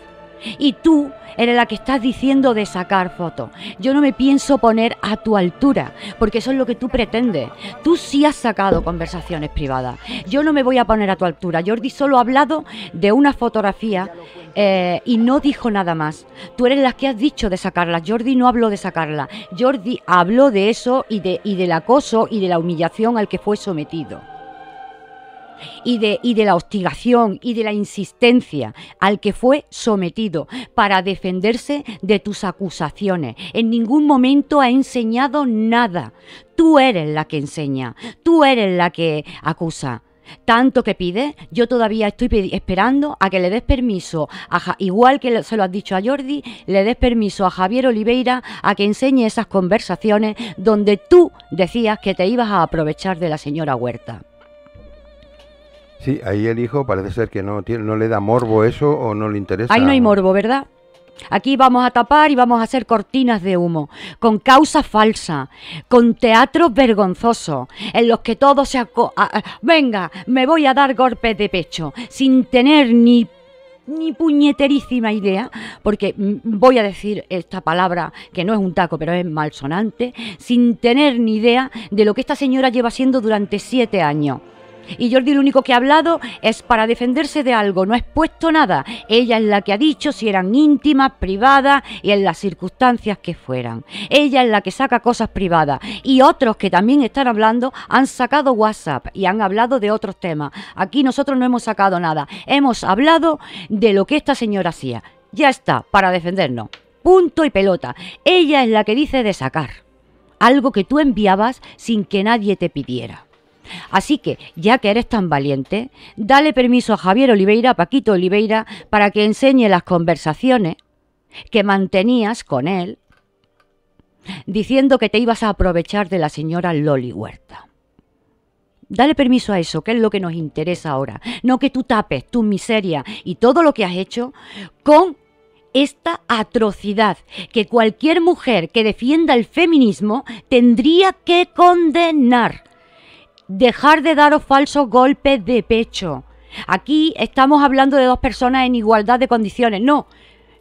Y tú eres la que estás diciendo de sacar fotos. Yo no me pienso poner a tu altura, porque eso es lo que tú pretendes. Tú sí has sacado conversaciones privadas. Yo no me voy a poner a tu altura. Jordi solo ha hablado de una fotografía eh, y no dijo nada más. Tú eres la que has dicho de sacarla. Jordi no habló de sacarla. Jordi habló de eso y, de, y del acoso y de la humillación al que fue sometido y de, la hostigación y de la insistencia al que fue sometido para defenderse de tus acusaciones. En ningún momento ha enseñado nada. Tú eres la que enseña, tú eres la que acusa tanto que pide, yo todavía estoy esperando a que le des permiso, igual que se lo has dicho a Jordi, le des permiso a Javier Oliveira a que enseñe esas conversaciones donde tú decías que te ibas a aprovechar de la señora Huerta. Sí, ahí el hijo parece ser que no, no le da morbo eso o no le interesa. Ahí no hay morbo, ¿verdad? Aquí vamos a tapar y vamos a hacer cortinas de humo, con causa falsa, con teatros vergonzoso en los que todo se... Venga, me voy a dar golpes de pecho, sin tener ni ni puñeterísima idea, porque mm, voy a decir esta palabra que no es un taco, pero es malsonante, sin tener ni idea de lo que esta señora lleva haciendo durante siete años. Y Jordi lo único que ha hablado es para defenderse de algo, no ha expuesto nada. Ella es la que ha dicho si eran íntimas, privadas y en las circunstancias que fueran. Ella es la que saca cosas privadas. Y otros que también están hablando han sacado WhatsApp y han hablado de otros temas. Aquí nosotros no hemos sacado nada. Hemos hablado de lo que esta señora hacía. Ya está, para defendernos. Punto y pelota. Ella es la que dice de sacar. Algo que tú enviabas sin que nadie te pidiera. Así que, ya que eres tan valiente, dale permiso a Javier Oliveira, a Paquito Oliveira, para que enseñe las conversaciones que mantenías con él, diciendo que te ibas a aprovechar de la señora Loli Huerta. Dale permiso a eso, que es lo que nos interesa ahora. No que tú tapes tu miseria y todo lo que has hecho con esta atrocidad que cualquier mujer que defienda el feminismo tendría que condenar dejar de daros falsos golpes de pecho. Aquí estamos hablando de dos personas en igualdad de condiciones. No,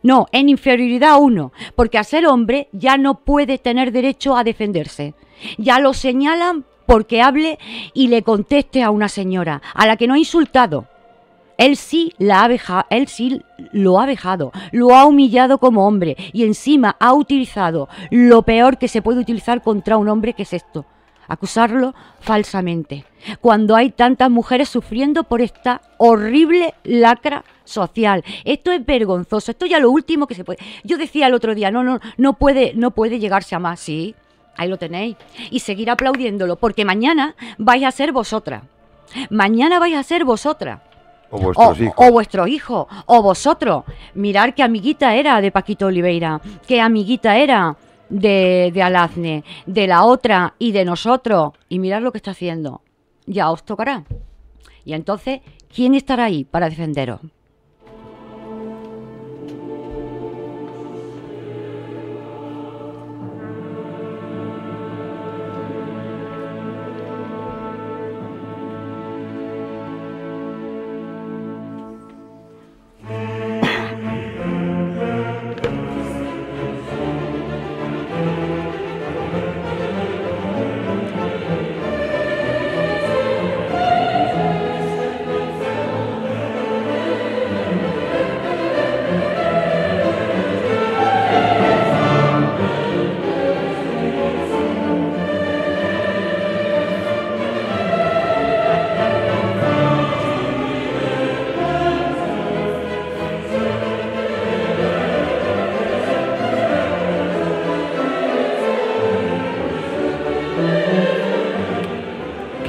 no, en inferioridad a uno, porque al ser hombre ya no puede tener derecho a defenderse. Ya lo señalan porque hable y le conteste a una señora a la que no ha insultado. Él sí, la ha él sí lo ha vejado, lo ha humillado como hombre y encima ha utilizado lo peor que se puede utilizar contra un hombre que es esto, acusarlo falsamente, cuando hay tantas mujeres sufriendo por esta horrible lacra social. Esto es vergonzoso, esto ya lo último que se puede. Yo decía el otro día, no, no, no puede, no puede llegarse a más, sí, ahí lo tenéis. Y seguir aplaudiéndolo, porque mañana vais a ser vosotras. Mañana vais a ser vosotras. O vuestros hijos. O vuestro hijo, o vosotros. Mirar qué amiguita era de Paquito Oliveira, qué amiguita era de, Alazne, de la otra y de nosotros. Y mirad lo que está haciendo. Ya os tocará. Y entonces, ¿quién estará ahí para defenderos?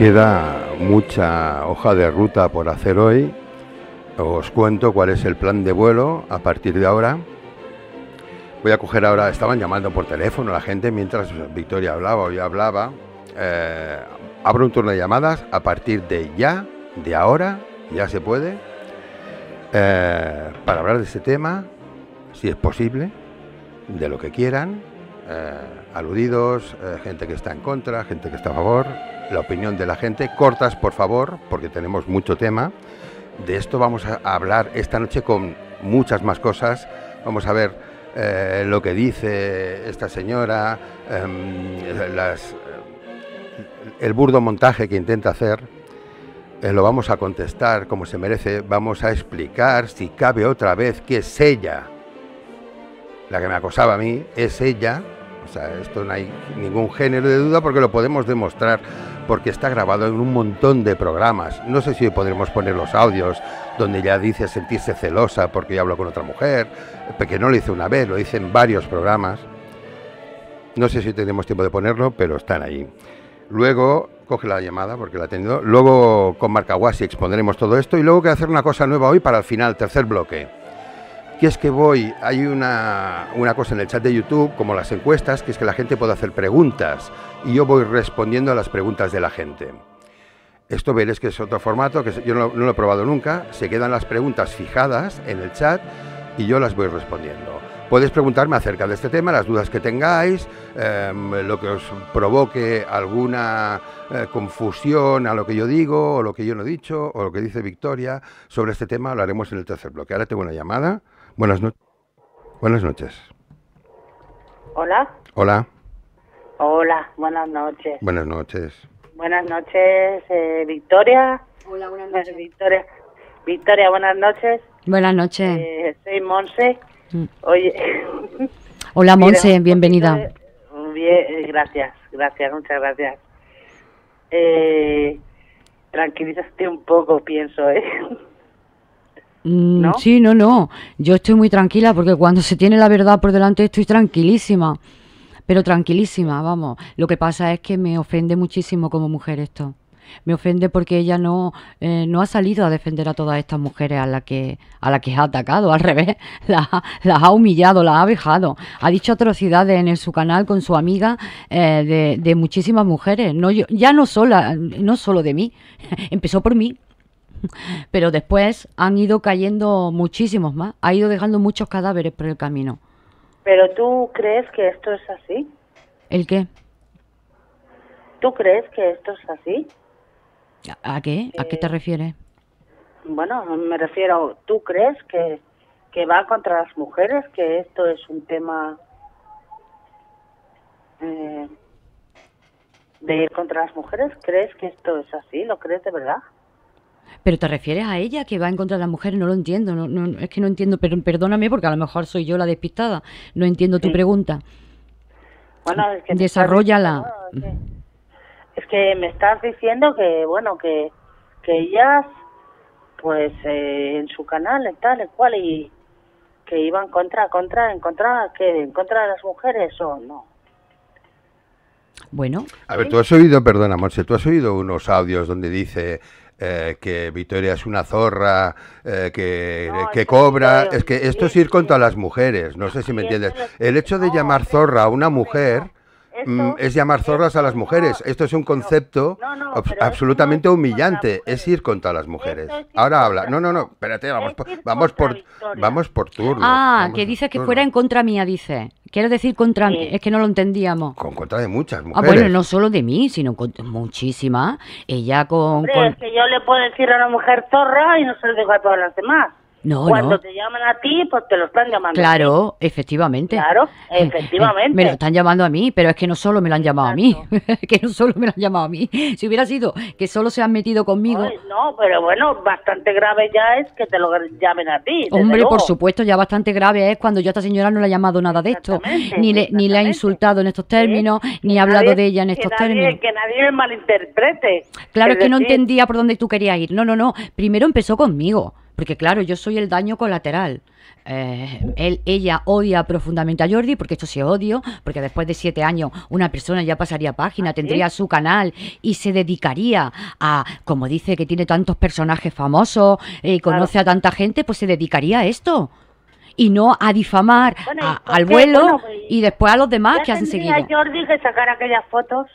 queda mucha hoja de ruta por hacer hoy. Os cuento cuál es el plan de vuelo a partir de ahora. Voy a coger ahora, estaban llamando por teléfono la gente mientras Victoria hablaba o yo hablaba. Eh, abro un turno de llamadas a partir de ya, de ahora, ya se puede, eh, para hablar de este tema, si es posible, de lo que quieran. Eh, aludidos, eh, gente que está en contra, gente que está a favor, la opinión de la gente. Cortas, por favor, porque tenemos mucho tema. De esto vamos a hablar esta noche con muchas más cosas. Vamos a ver eh, lo que dice esta señora, em, el burdo montaje que intenta hacer. Eh, lo vamos a contestar como se merece. Vamos a explicar, si cabe otra vez, que es ella la que me acosaba a mí, es ella o sea, esto no hay ningún género de duda porque lo podemos demostrar, porque está grabado en un montón de programas. No sé si podremos poner los audios donde ya dice sentirse celosa porque ya hablo con otra mujer, porque no lo hice una vez, lo hice en varios programas. No sé si tenemos tiempo de ponerlo, pero están ahí. Luego, coge la llamada porque la ha tenido. Luego con Marcahuasi expondremos todo esto y luego que hacer una cosa nueva hoy para el final, tercer bloque. Que es que voy, hay una, una cosa en el chat de YouTube, como las encuestas, que es que la gente puede hacer preguntas y yo voy respondiendo a las preguntas de la gente. Esto veréis que es otro formato que yo no, lo he probado nunca. Se quedan las preguntas fijadas en el chat y yo las voy respondiendo. Podéis preguntarme acerca de este tema, las dudas que tengáis, em, lo que os provoque alguna eh, confusión a lo que yo digo o lo que yo no he dicho o lo que dice Victoria sobre este tema, lo haremos en el tercer bloque. Ahora tengo una llamada. Buenas, buenas noches. Hola. Hola. Hola, buenas noches. Buenas noches. Buenas noches, eh, Victoria. Hola, buenas eh, noches. Victoria, Victoria buenas noches. Buenas noches. Eh, soy Monse. Mm. Oye. Hola, Monse, bienvenida. Bien, gracias, gracias, muchas gracias. tranquilízate un poco, pienso, ¿eh? Mm, sí, no, no. Yo estoy muy tranquila porque cuando se tiene la verdad por delante estoy tranquilísima. Pero tranquilísima, vamos. Lo que pasa es que me ofende muchísimo como mujer esto. Me ofende porque ella no, eh, no ha salido a defender a todas estas mujeres a las que, a la que ha atacado, al revés, las la ha humillado, las ha vejado, ha dicho atrocidades en su canal con su amiga eh, de, de, muchísimas mujeres, no, yo, ya no, sola, no solo de mí, empezó por mí, Pero después han ido cayendo muchísimos más, ha ido dejando muchos cadáveres por el camino. ¿Pero tú crees que esto es así? ¿El qué? ¿Tú crees que esto es así? ¿A, qué? ¿A qué te eh, refieres? Bueno, me refiero, ¿tú crees que, que va contra las mujeres, que esto es un tema eh, de ir contra las mujeres? ¿Crees que esto es así? ¿Lo crees de verdad? Pero te refieres a ella que va en contra de las mujeres, no lo entiendo, no, no, es que no entiendo, pero perdóname porque a lo mejor soy yo la despistada, no entiendo tu pregunta. Bueno, es que Desarrollala. es, que, me estás diciendo que, bueno, que, que ellas, pues eh, en su canal, tal, en cual, y que iban contra, contra, en contra, que en contra de las mujeres o no. Bueno. A ver, tú has oído, perdona, Monse, tú has oído unos audios donde dice eh, que Victoria es una zorra, eh, que, que cobra. Es que esto es ir contra las mujeres, no sé si me entiendes. El hecho de llamar zorra a una mujer Mm, es llamar zorras a las mujeres. esto es un concepto absolutamente humillante. Es ir contra las mujeres. Ahora habla. No, no, no. Espérate, vamos, por, vamos por, ah, turno. Ah, que dice que fuera en contra mía, dice. Quiero decir contra mí, es que no lo entendíamos. Con contra de muchas mujeres. Ah, bueno, no solo de mí, sino con muchísimas. Ella con... es que yo le puedo decir a una mujer zorra y no se lo digo a todas las demás. Cuando te llaman a ti, pues te lo están llamando. Claro, efectivamente. Claro, eh, eh, efectivamente. me lo están llamando a mí, pero es que no solo me lo han llamado a mí, que no solo me lo han llamado a mí. Si hubiera sido que solo se han metido conmigo. no, pero bueno, bastante grave ya es que te lo llamen a ti. Hombre, por supuesto, ya bastante grave es cuando yo a esta señora no le ha llamado nada de esto, ni le, ni le ha insultado en estos términos, ni ha hablado de ella en estos términos. Que nadie me malinterprete. Claro, es, que no entendía por dónde tú querías ir. No, no, no. Primero empezó conmigo. Porque claro, yo soy el daño colateral. Eh, él, ella odia profundamente a Jordi, porque esto se odio, porque después de siete años una persona ya pasaría página, ¿Ah, tendría su canal y se dedicaría a, como dice que tiene tantos personajes famosos y eh, conoce a tanta gente, pues se dedicaría a esto. Y no a difamar al vuelo pues, y después a los demás que han seguido. Jordi que sacar aquellas fotos?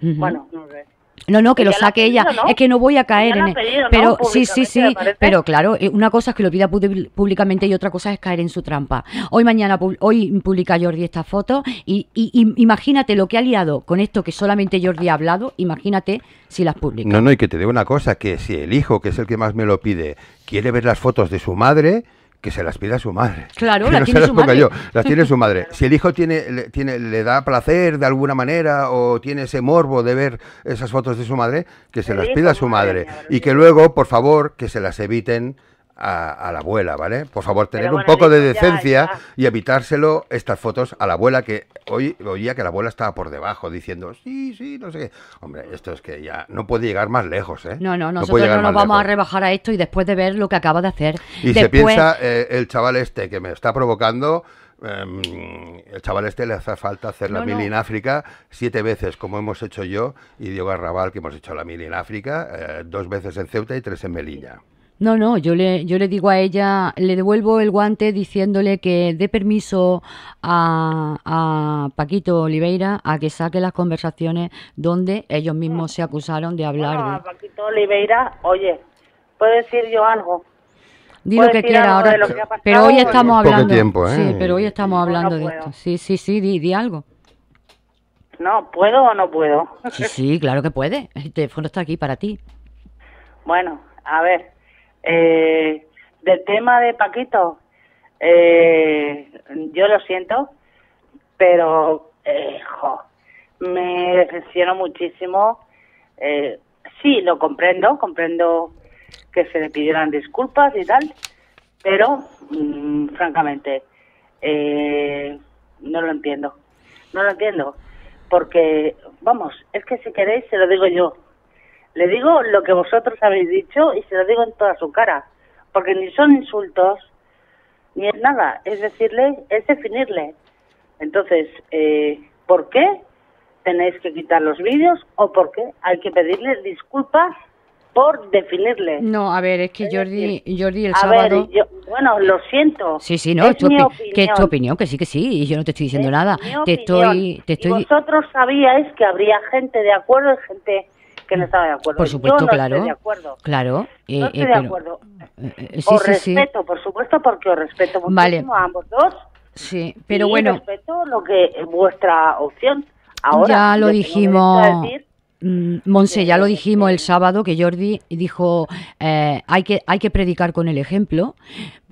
Bueno, no sé. No, no, que lo saque ella. Es que no voy a caer en e-, pedido, Pero sí, sí, sí. Pero claro, eh, una cosa es que lo pida públicamente y otra cosa es caer en su trampa. Hoy mañana, hoy publica Jordi esta foto y, y imagínate lo que ha liado con esto que solamente Jordi ha hablado. Imagínate si las publica. No, no, y que te dé una cosa, que si el hijo, que es el que más me lo pide, quiere ver las fotos de su madre que se las pida a su madre. Claro, que no se las ponga Yo, las tiene su madre. Si el hijo tiene, le, tiene, le da placer de alguna manera o tiene ese morbo de ver esas fotos de su madre, que se las pida a su madre. Y que luego, por favor, que se las eviten a, la abuela, ¿vale? Por favor, tener un poco de decencia y evitárselo estas fotos a la abuela, que hoy oía que la abuela estaba por debajo diciendo, sí, sí, no sé qué. Hombre, esto es que ya no puede llegar más lejos, ¿eh? No, no, nosotros no, nos vamos a rebajar a esto y después de ver lo que acaba de hacer. Y después... se piensa, eh, el chaval este que me está provocando, em, el chaval este le hace falta hacer la mil en África siete veces, como hemos hecho yo y Diego Arrabal, que hemos hecho la mil en África, eh, dos veces en Ceuta y tres en Melilla. No, no, yo le, yo le digo a ella, le devuelvo el guante diciéndole que dé permiso a, Paquito Oliveira a que saque las conversaciones donde ellos mismos se acusaron de hablar. Paquito Oliveira, oye, ¿puedo decir yo algo? Di lo que quiera ahora, pero hoy estamos hablando. ¿eh? Sí, pero hoy estamos hablando de esto. Sí, sí, sí, di, algo. No, ¿puedo o no puedo? Sí, sí, claro que puede. El teléfono está aquí para ti. Bueno, a ver, eh, del tema de Paquito, eh, yo lo siento, pero eh, me decepciono muchísimo. Eh, sí, lo comprendo, comprendo que se le pidieran disculpas y tal, pero mm, francamente eh, no lo entiendo, no lo entiendo, porque vamos, es que si queréis se lo digo yo, le digo lo que vosotros habéis dicho y se lo digo en toda su cara, porque ni son insultos, ni es nada, es decirle, es definirle. Entonces, eh, ¿por qué tenéis que quitar los vídeos o por qué hay que pedirle disculpas por definirle. No, a ver, es que Jordi, Jordi el sábado. bueno, lo siento. Sí, sí, no, es, tu, que es tu opinión, que sí, que sí, y yo no te estoy diciendo nada. estoy, vosotros sabíais que habría gente de acuerdo y gente que no estaba de acuerdo. Por supuesto, claro. de acuerdo. Claro. no eh, estoy eh, de acuerdo. Eh, sí, os respeto, por supuesto, porque os respeto muchísimo a ambos dos. Sí, pero bueno. respeto lo que es vuestra opción. Ahora, ya lo dijimos. Mm, Monse, ya lo dijimos el sábado que Jordi dijo hay que hay que predicar con el ejemplo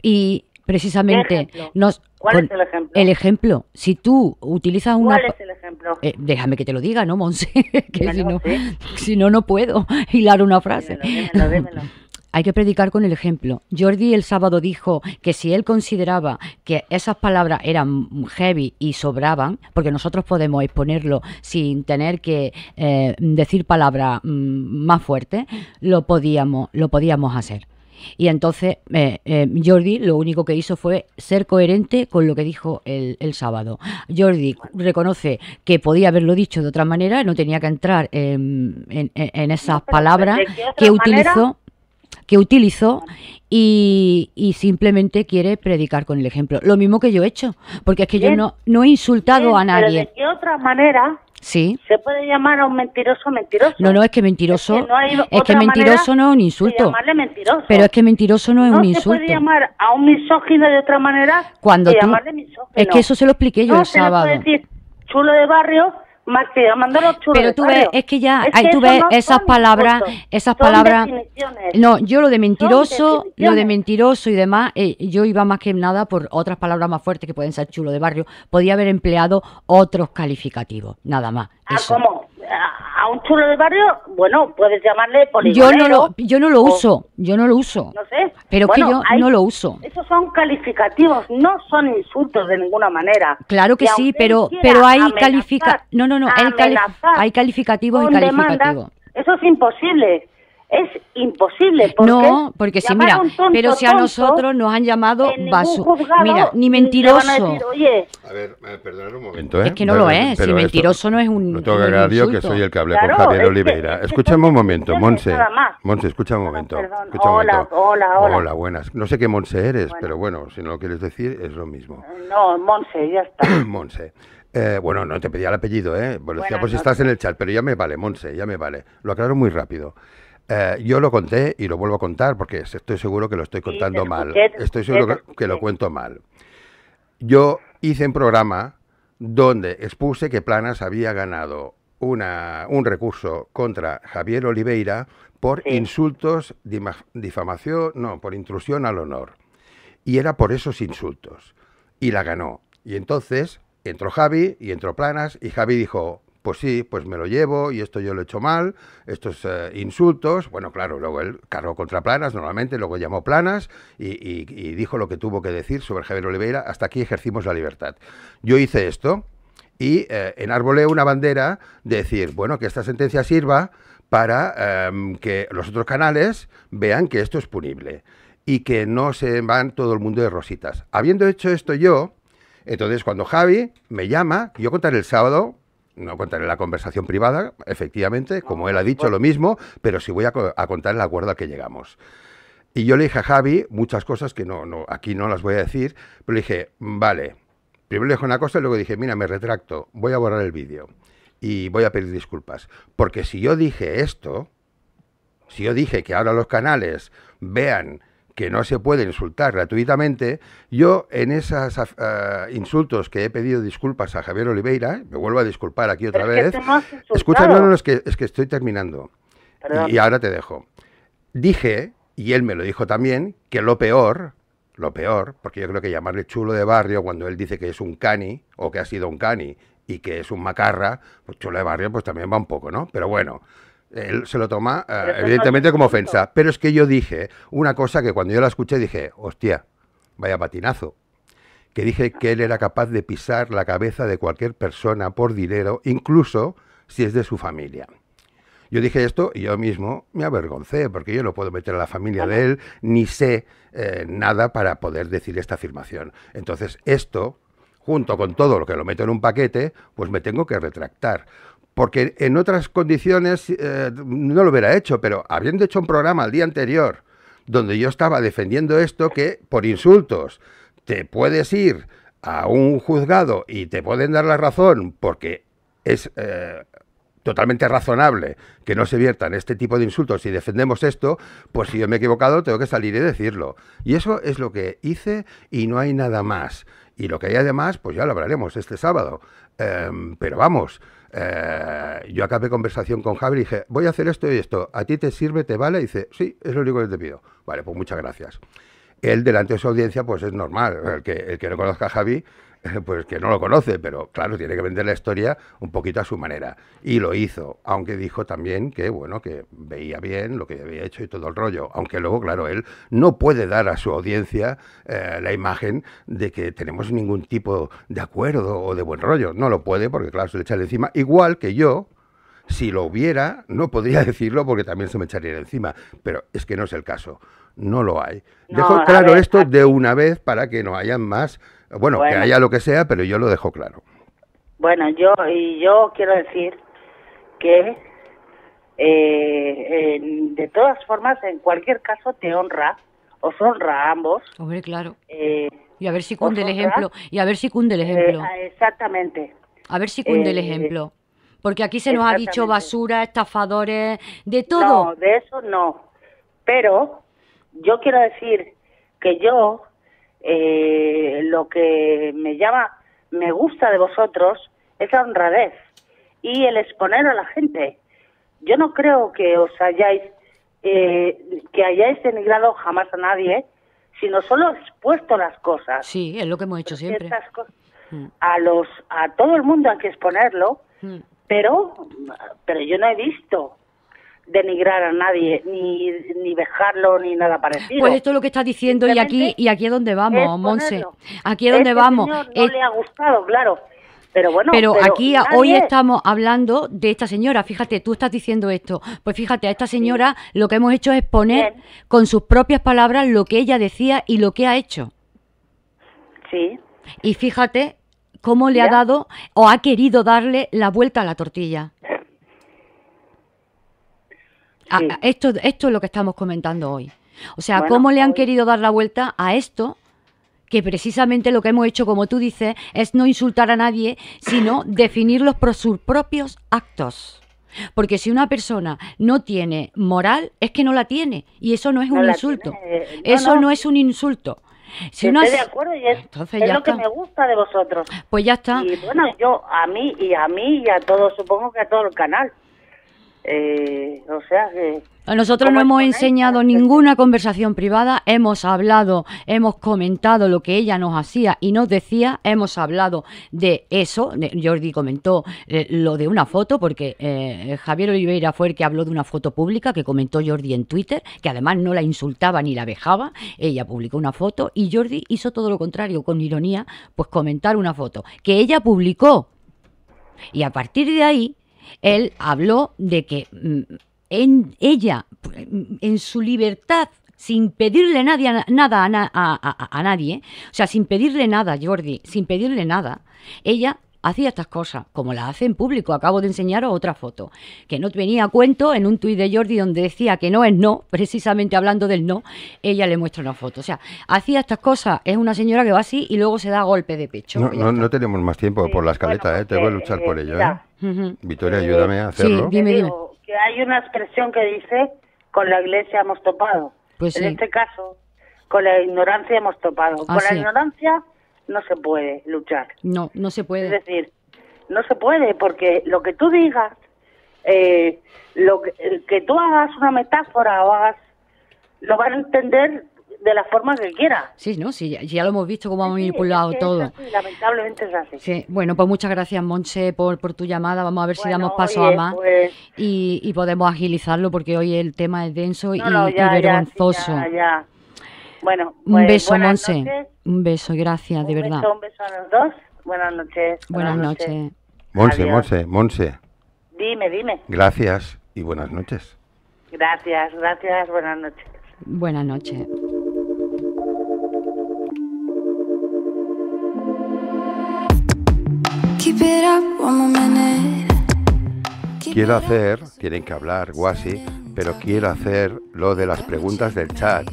y precisamente nos... el ejemplo? El ejemplo, si tú utilizas una... ¿Cuál es el ejemplo? Eh, déjame que te lo diga, ¿no, Monse? que si, no, si no, no puedo hilar una frase. Hay que predicar con el ejemplo. Jordi el sábado dijo que si él consideraba que esas palabras eran heavy y sobraban, porque nosotros podemos exponerlo sin tener que eh, decir palabras mm, más fuertes, lo podíamos, lo podíamos hacer. Y entonces eh, eh, Jordi lo único que hizo fue ser coherente con lo que dijo el, el, sábado. Jordi reconoce que podía haberlo dicho de otra manera, no tenía que entrar en, esas palabras que utilizó que utilizó y, y, simplemente quiere predicar con el ejemplo. Lo mismo que yo he hecho, porque es que yo no, no he insultado a nadie. de qué otra manera ¿Se puede llamar a un mentiroso mentiroso? No, no, es que mentiroso. Es que, mentiroso no es un insulto. Llamarle mentiroso. Pero es que mentiroso no es un insulto. se puede llamar a un misógino de otra manera. Cuando Es que eso se lo expliqué yo el sábado. puede decir chulo de barrio Martí, mandalo chulo Pero tú ves, es que ya, ahí tú ves esas palabras, esas palabras. No, yo lo de mentiroso, lo de mentiroso y demás, eh, yo iba más que nada por otras palabras más fuertes que pueden ser chulo de barrio. Podía haber empleado otros calificativos, nada más. Ah, a un chulo del barrio, bueno, puedes llamarle poligonero. Yo no lo, yo no lo uso, yo no lo uso. No sé. Pero que yo no lo uso. Esos son calificativos, no son insultos de ninguna manera. Claro que sí, pero pero hay califica No, no, no, hay, calificativos y calificativos. eso es imposible es imposible. no, porque si mira, pero si a nosotros nos han llamado vaso, mira, ni mentiroso. A, ver, perdonad un momento. Es ¿eh? que no, lo es, si mentiroso no es un. No tengo que que soy el que hablé con Javier Oliveira. un momento, Monse. Monse, escucha un momento. hola, hola, hola. Hola, buenas. No sé qué Monse eres, pero bueno, si no lo quieres decir, es lo mismo. No, Monse, ya está. Monse. Eh, bueno, no te pedía el apellido, ¿eh? Bueno, decía, pues estás en el chat, pero ya me vale, Monse, ya me vale. Lo aclaro muy rápido. Eh, yo lo conté y lo vuelvo a contar porque estoy seguro que lo estoy contando mal. estoy seguro que lo cuento mal. Yo hice un programa donde expuse que Planas había ganado una, un recurso contra Javier Oliveira por insultos, difamación, no, por intrusión al honor. Y era por esos insultos. Y la ganó. Y entonces entró Javi y entró Planas y Javi dijo, pues sí, pues me lo llevo y esto yo lo he hecho mal, estos eh, insultos, bueno, claro, luego él cargó contra Planas normalmente, luego llamó Planas y, dijo lo que tuvo que decir sobre Javier Oliveira, hasta aquí ejercimos la libertad. Yo hice esto y enarboleo eh, enarbolé una bandera de decir, bueno, que esta sentencia sirva para em, que los otros canales vean que esto es punible y que no se van todo el mundo de rositas. Habiendo hecho esto yo, entonces cuando Javi me llama, yo contaré el sábado no contaré la conversación privada, efectivamente, como él ha dicho pues. lo mismo, pero sí voy a, contar el acuerdo al que llegamos. Y yo le dije a Javi muchas cosas que no, no, aquí no las voy a decir, pero le dije, vale, primero le dije una cosa y luego dije, mira, me retracto, voy a borrar el vídeo y voy a pedir disculpas. Porque si yo dije esto, si yo dije que ahora los canales vean que no se puede insultar gratuitamente, yo en esos ah, insultos que he pedido disculpas a Javier Oliveira, me vuelvo a disculpar aquí otra vez, escucha, no, es que, es que estoy terminando y ahora te dejo. Dije, y él me lo dijo también, que lo peor, lo peor, porque yo creo que llamarle chulo de barrio cuando él dice que es un cani o que ha sido un cani y que es un macarra, pues chulo de barrio pues también va un poco, ¿no? Pero bueno, él se lo toma eh, evidentemente como ofensa. Pero es que yo dije una cosa que cuando yo la escuché dije, hostia, vaya patinazo. Que dije que él era capaz de pisar la cabeza de cualquier persona por dinero, incluso si es de su familia. Yo dije esto y yo mismo me avergoncé, porque yo no puedo meter a la familia de él, ni sé eh, nada para poder decir esta afirmación. Entonces, esto, junto con todo lo que lo meto en un paquete, pues me tengo que retractar porque en otras condiciones eh, no lo hubiera hecho, pero habiendo hecho un programa el día anterior donde yo estaba defendiendo esto, que por insultos te puedes ir a un juzgado y te pueden dar la razón porque es eh, totalmente razonable que no se viertan este tipo de insultos si defendemos esto, pues si yo me he equivocado tengo que salir y decirlo. Y eso es lo que hice y no hay nada más. Y lo que hay además, pues ya lo hablaremos este sábado. Em, pero vamos, eh, yo acabé conversación con Javi y dije, voy a hacer esto y esto, ¿a ti te sirve, te vale? Y dice, sí, es lo único que te pido. Vale, pues muchas gracias. Él delante de su audiencia, pues es normal, el que, el que no conozca a Javi, pues que no lo conoce, pero claro, tiene que vender la historia un poquito a su manera. Y lo hizo, aunque dijo también que, bueno, que veía bien lo que había hecho y todo el rollo. Aunque luego, claro, él no puede dar a su audiencia eh, la imagen de que tenemos ningún tipo de acuerdo o de buen rollo. No lo puede porque, claro, se le echa encima. Igual que yo, si lo hubiera, no podría decirlo porque también se me echaría encima. Pero es que no es el caso. No lo hay. Dejo claro esto de una vez para que no haya más bueno, que haya lo que sea, pero yo lo dejo claro. Bueno, yo, y yo quiero decir que eh, de todas formas, en cualquier caso, te honra, os honra a ambos. Hombre, claro. Eh, y a ver si cunde el ejemplo. Y a ver si cunde el eh, ejemplo. Ah, exactamente. A ver si cunde el ejemplo. Porque aquí se nos ha dicho basura, estafadores, de todo. No, de eso no. Pero yo quiero decir que yo eh, lo que me llama, me gusta de vosotros es la honradez y el exponer a la gente. Yo no creo que os hayáis, eh, que hayáis denigrado jamás a nadie, sino solo expuesto las cosas. Sí, es lo que hemos hecho siempre. Mm. A los, a todo el mundo hay que exponerlo, mm. pero, pero yo no he visto denigrar a nadie, ni, ni vejarlo, ni nada parecido. Pues esto es lo que estás diciendo y aquí y aquí es donde vamos, Monse. Aquí es donde este vamos. no le ha gustado, claro. Pero bueno, pero, aquí hoy estamos hablando de esta señora. Fíjate, tú estás diciendo esto. Pues fíjate, a esta señora lo que hemos hecho es poner con sus propias palabras lo que ella decía y lo que ha hecho. Sí. Y fíjate cómo le ha dado o ha querido darle la vuelta a la tortilla. Ah, esto, esto es lo que estamos comentando hoy. O sea, cómo le han querido dar la vuelta a esto, que precisamente lo que hemos hecho, como tú dices, es no insultar a nadie, sino definirlos por sus propios actos. Porque si una persona no tiene moral, es que no la tiene. Y eso no es un insulto. Eh, eso no. es un insulto. Si estoy de acuerdo y es, lo que me gusta de vosotros. Pues ya está. Y bueno, yo a mí y a mí y a todos, supongo que a todo el canal. Eh, o sea Nosotros no hemos enseñado ninguna conversación privada, hemos hablado, hemos comentado lo que ella nos hacía y nos decía, hemos hablado de eso, Jordi comentó eh, lo de una foto, porque eh, Javier Oliveira fue el que habló de una foto pública que comentó Jordi en Twitter, que además no la insultaba ni la vejaba, ella publicó una foto y Jordi hizo todo lo contrario, con ironía, pues comentar una foto que ella publicó. Y a partir de ahí él habló de que mm, en ella, en su libertad, sin pedirle nadie, nada a, nadie, o sea, sin pedirle nada, Jordi, sin pedirle nada, ella hacía estas cosas, como las hace en público. Acabo de enseñaros otra foto, que no venía cuento en un tuit de Jordi donde decía que no es no, precisamente hablando del no, ella le muestra una foto. O sea, hacía estas cosas, es una señora que va así y luego se da golpe de pecho. No, tenemos más tiempo por la escaleta, ¿eh? pues te voy a luchar eh, por ello. Eh. Victoria, ayúdame a hacerlo. que hay una expresión que dice, con la iglesia hemos topado. Pues en este caso, con la ignorancia hemos topado. Ah, con la ignorancia no se puede luchar. No, no se puede. Es decir, no se puede porque lo que tú digas, eh, lo que, que tú hagas una metáfora o hagas, lo van a entender de la forma que quiera. Sí, ¿no? Sí, ya, lo hemos visto cómo ha manipulado todo. lamentablemente es así. Bueno, pues muchas gracias, Monse, por, tu llamada. Vamos a ver si damos paso a más pues. y, podemos agilizarlo porque hoy el tema es denso y, vergonzoso. Bueno, un pues beso, Monse. Un beso, gracias, de verdad. un beso a los dos. Buenas noches. buenas noches. Monse, Monse, Monse. Dime, dime. Gracias y buenas noches. Gracias, gracias, buenas noches. Buenas noches. Quiero hacer, tienen que hablar Guasi, pero quiero hacer lo de las preguntas del chat.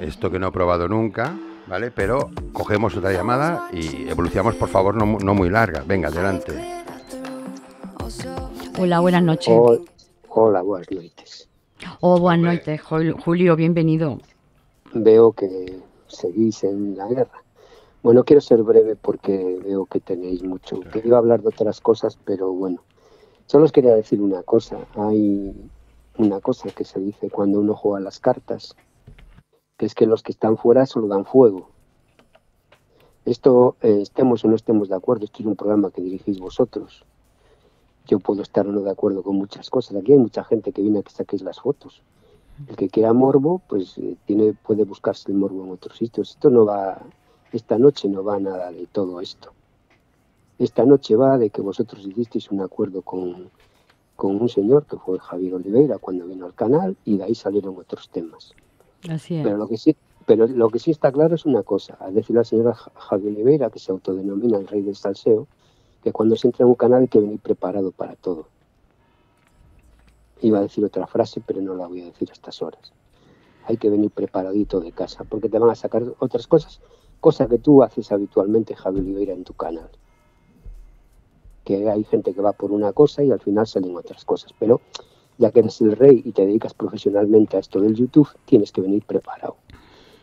Esto que no he probado nunca, ¿vale? Pero cogemos otra llamada y evolucionamos, por favor, no, muy larga. Venga, adelante. Hola, buenas noches. hola, buenas noches. Oh, buenas noches, Julio, bienvenido. Veo que seguís en la guerra. Bueno, quiero ser breve porque veo que tenéis mucho. que iba hablar de otras cosas, pero bueno. Solo os quería decir una cosa. Hay una cosa que se dice cuando uno juega las cartas, que es que los que están fuera solo dan fuego. Esto, eh, estemos o no estemos de acuerdo, esto es un programa que dirigís vosotros. Yo puedo estar o no de acuerdo con muchas cosas. Aquí hay mucha gente que viene a que saquéis las fotos. El que quiera morbo, pues eh, tiene, puede buscarse el morbo en otros sitios. Esto no va esta noche no va nada de todo esto. Esta noche va de que vosotros hicisteis un acuerdo con, un señor que fue Javier Oliveira cuando vino al canal y de ahí salieron otros temas. Así es. Pero lo que sí, está claro es una cosa, Al decir la señora Javier Oliveira, que se autodenomina el rey del salseo, que cuando se entra en un canal hay que venir preparado para todo. Iba a decir otra frase, pero no la voy a decir a estas horas. Hay que venir preparadito de casa, porque te van a sacar otras cosas cosa que tú haces habitualmente, Javi Oliveira, en tu canal. Que hay gente que va por una cosa y al final salen otras cosas. Pero ya que eres el rey y te dedicas profesionalmente a esto del YouTube, tienes que venir preparado.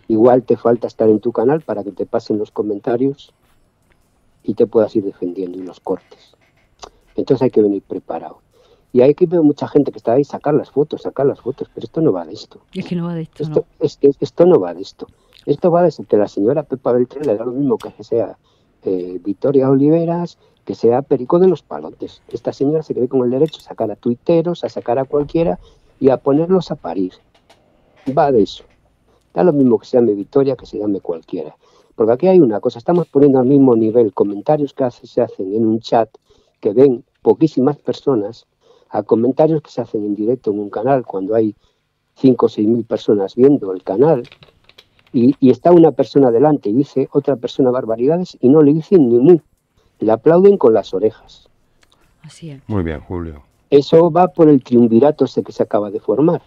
Igual te falta estar en tu canal para que te pasen los comentarios y te puedas ir defendiendo en los cortes. Entonces hay que venir preparado. Y hay que ver mucha gente que está ahí, sacar las fotos, sacar las fotos, pero esto no va de esto. Es que no va de esto. no. Es, esto no va de esto. Esto va desde que la señora Pepa Beltrán le da lo mismo que sea eh, Victoria Oliveras, que sea Perico de los Palotes. Esta señora se cree con el derecho a sacar a tuiteros, a sacar a cualquiera y a ponerlos a parir. Va de eso. Da lo mismo que se llame Victoria, que se llame cualquiera. Porque aquí hay una cosa, estamos poniendo al mismo nivel comentarios que se hacen en un chat que ven poquísimas personas a comentarios que se hacen en directo en un canal cuando hay 5 o 6 mil personas viendo el canal y, está una persona delante y dice otra persona barbaridades y no le dicen ni mu, le aplauden con las orejas. Así es. Muy bien, Julio. Eso va por el triunvirato ese que se acaba de formar,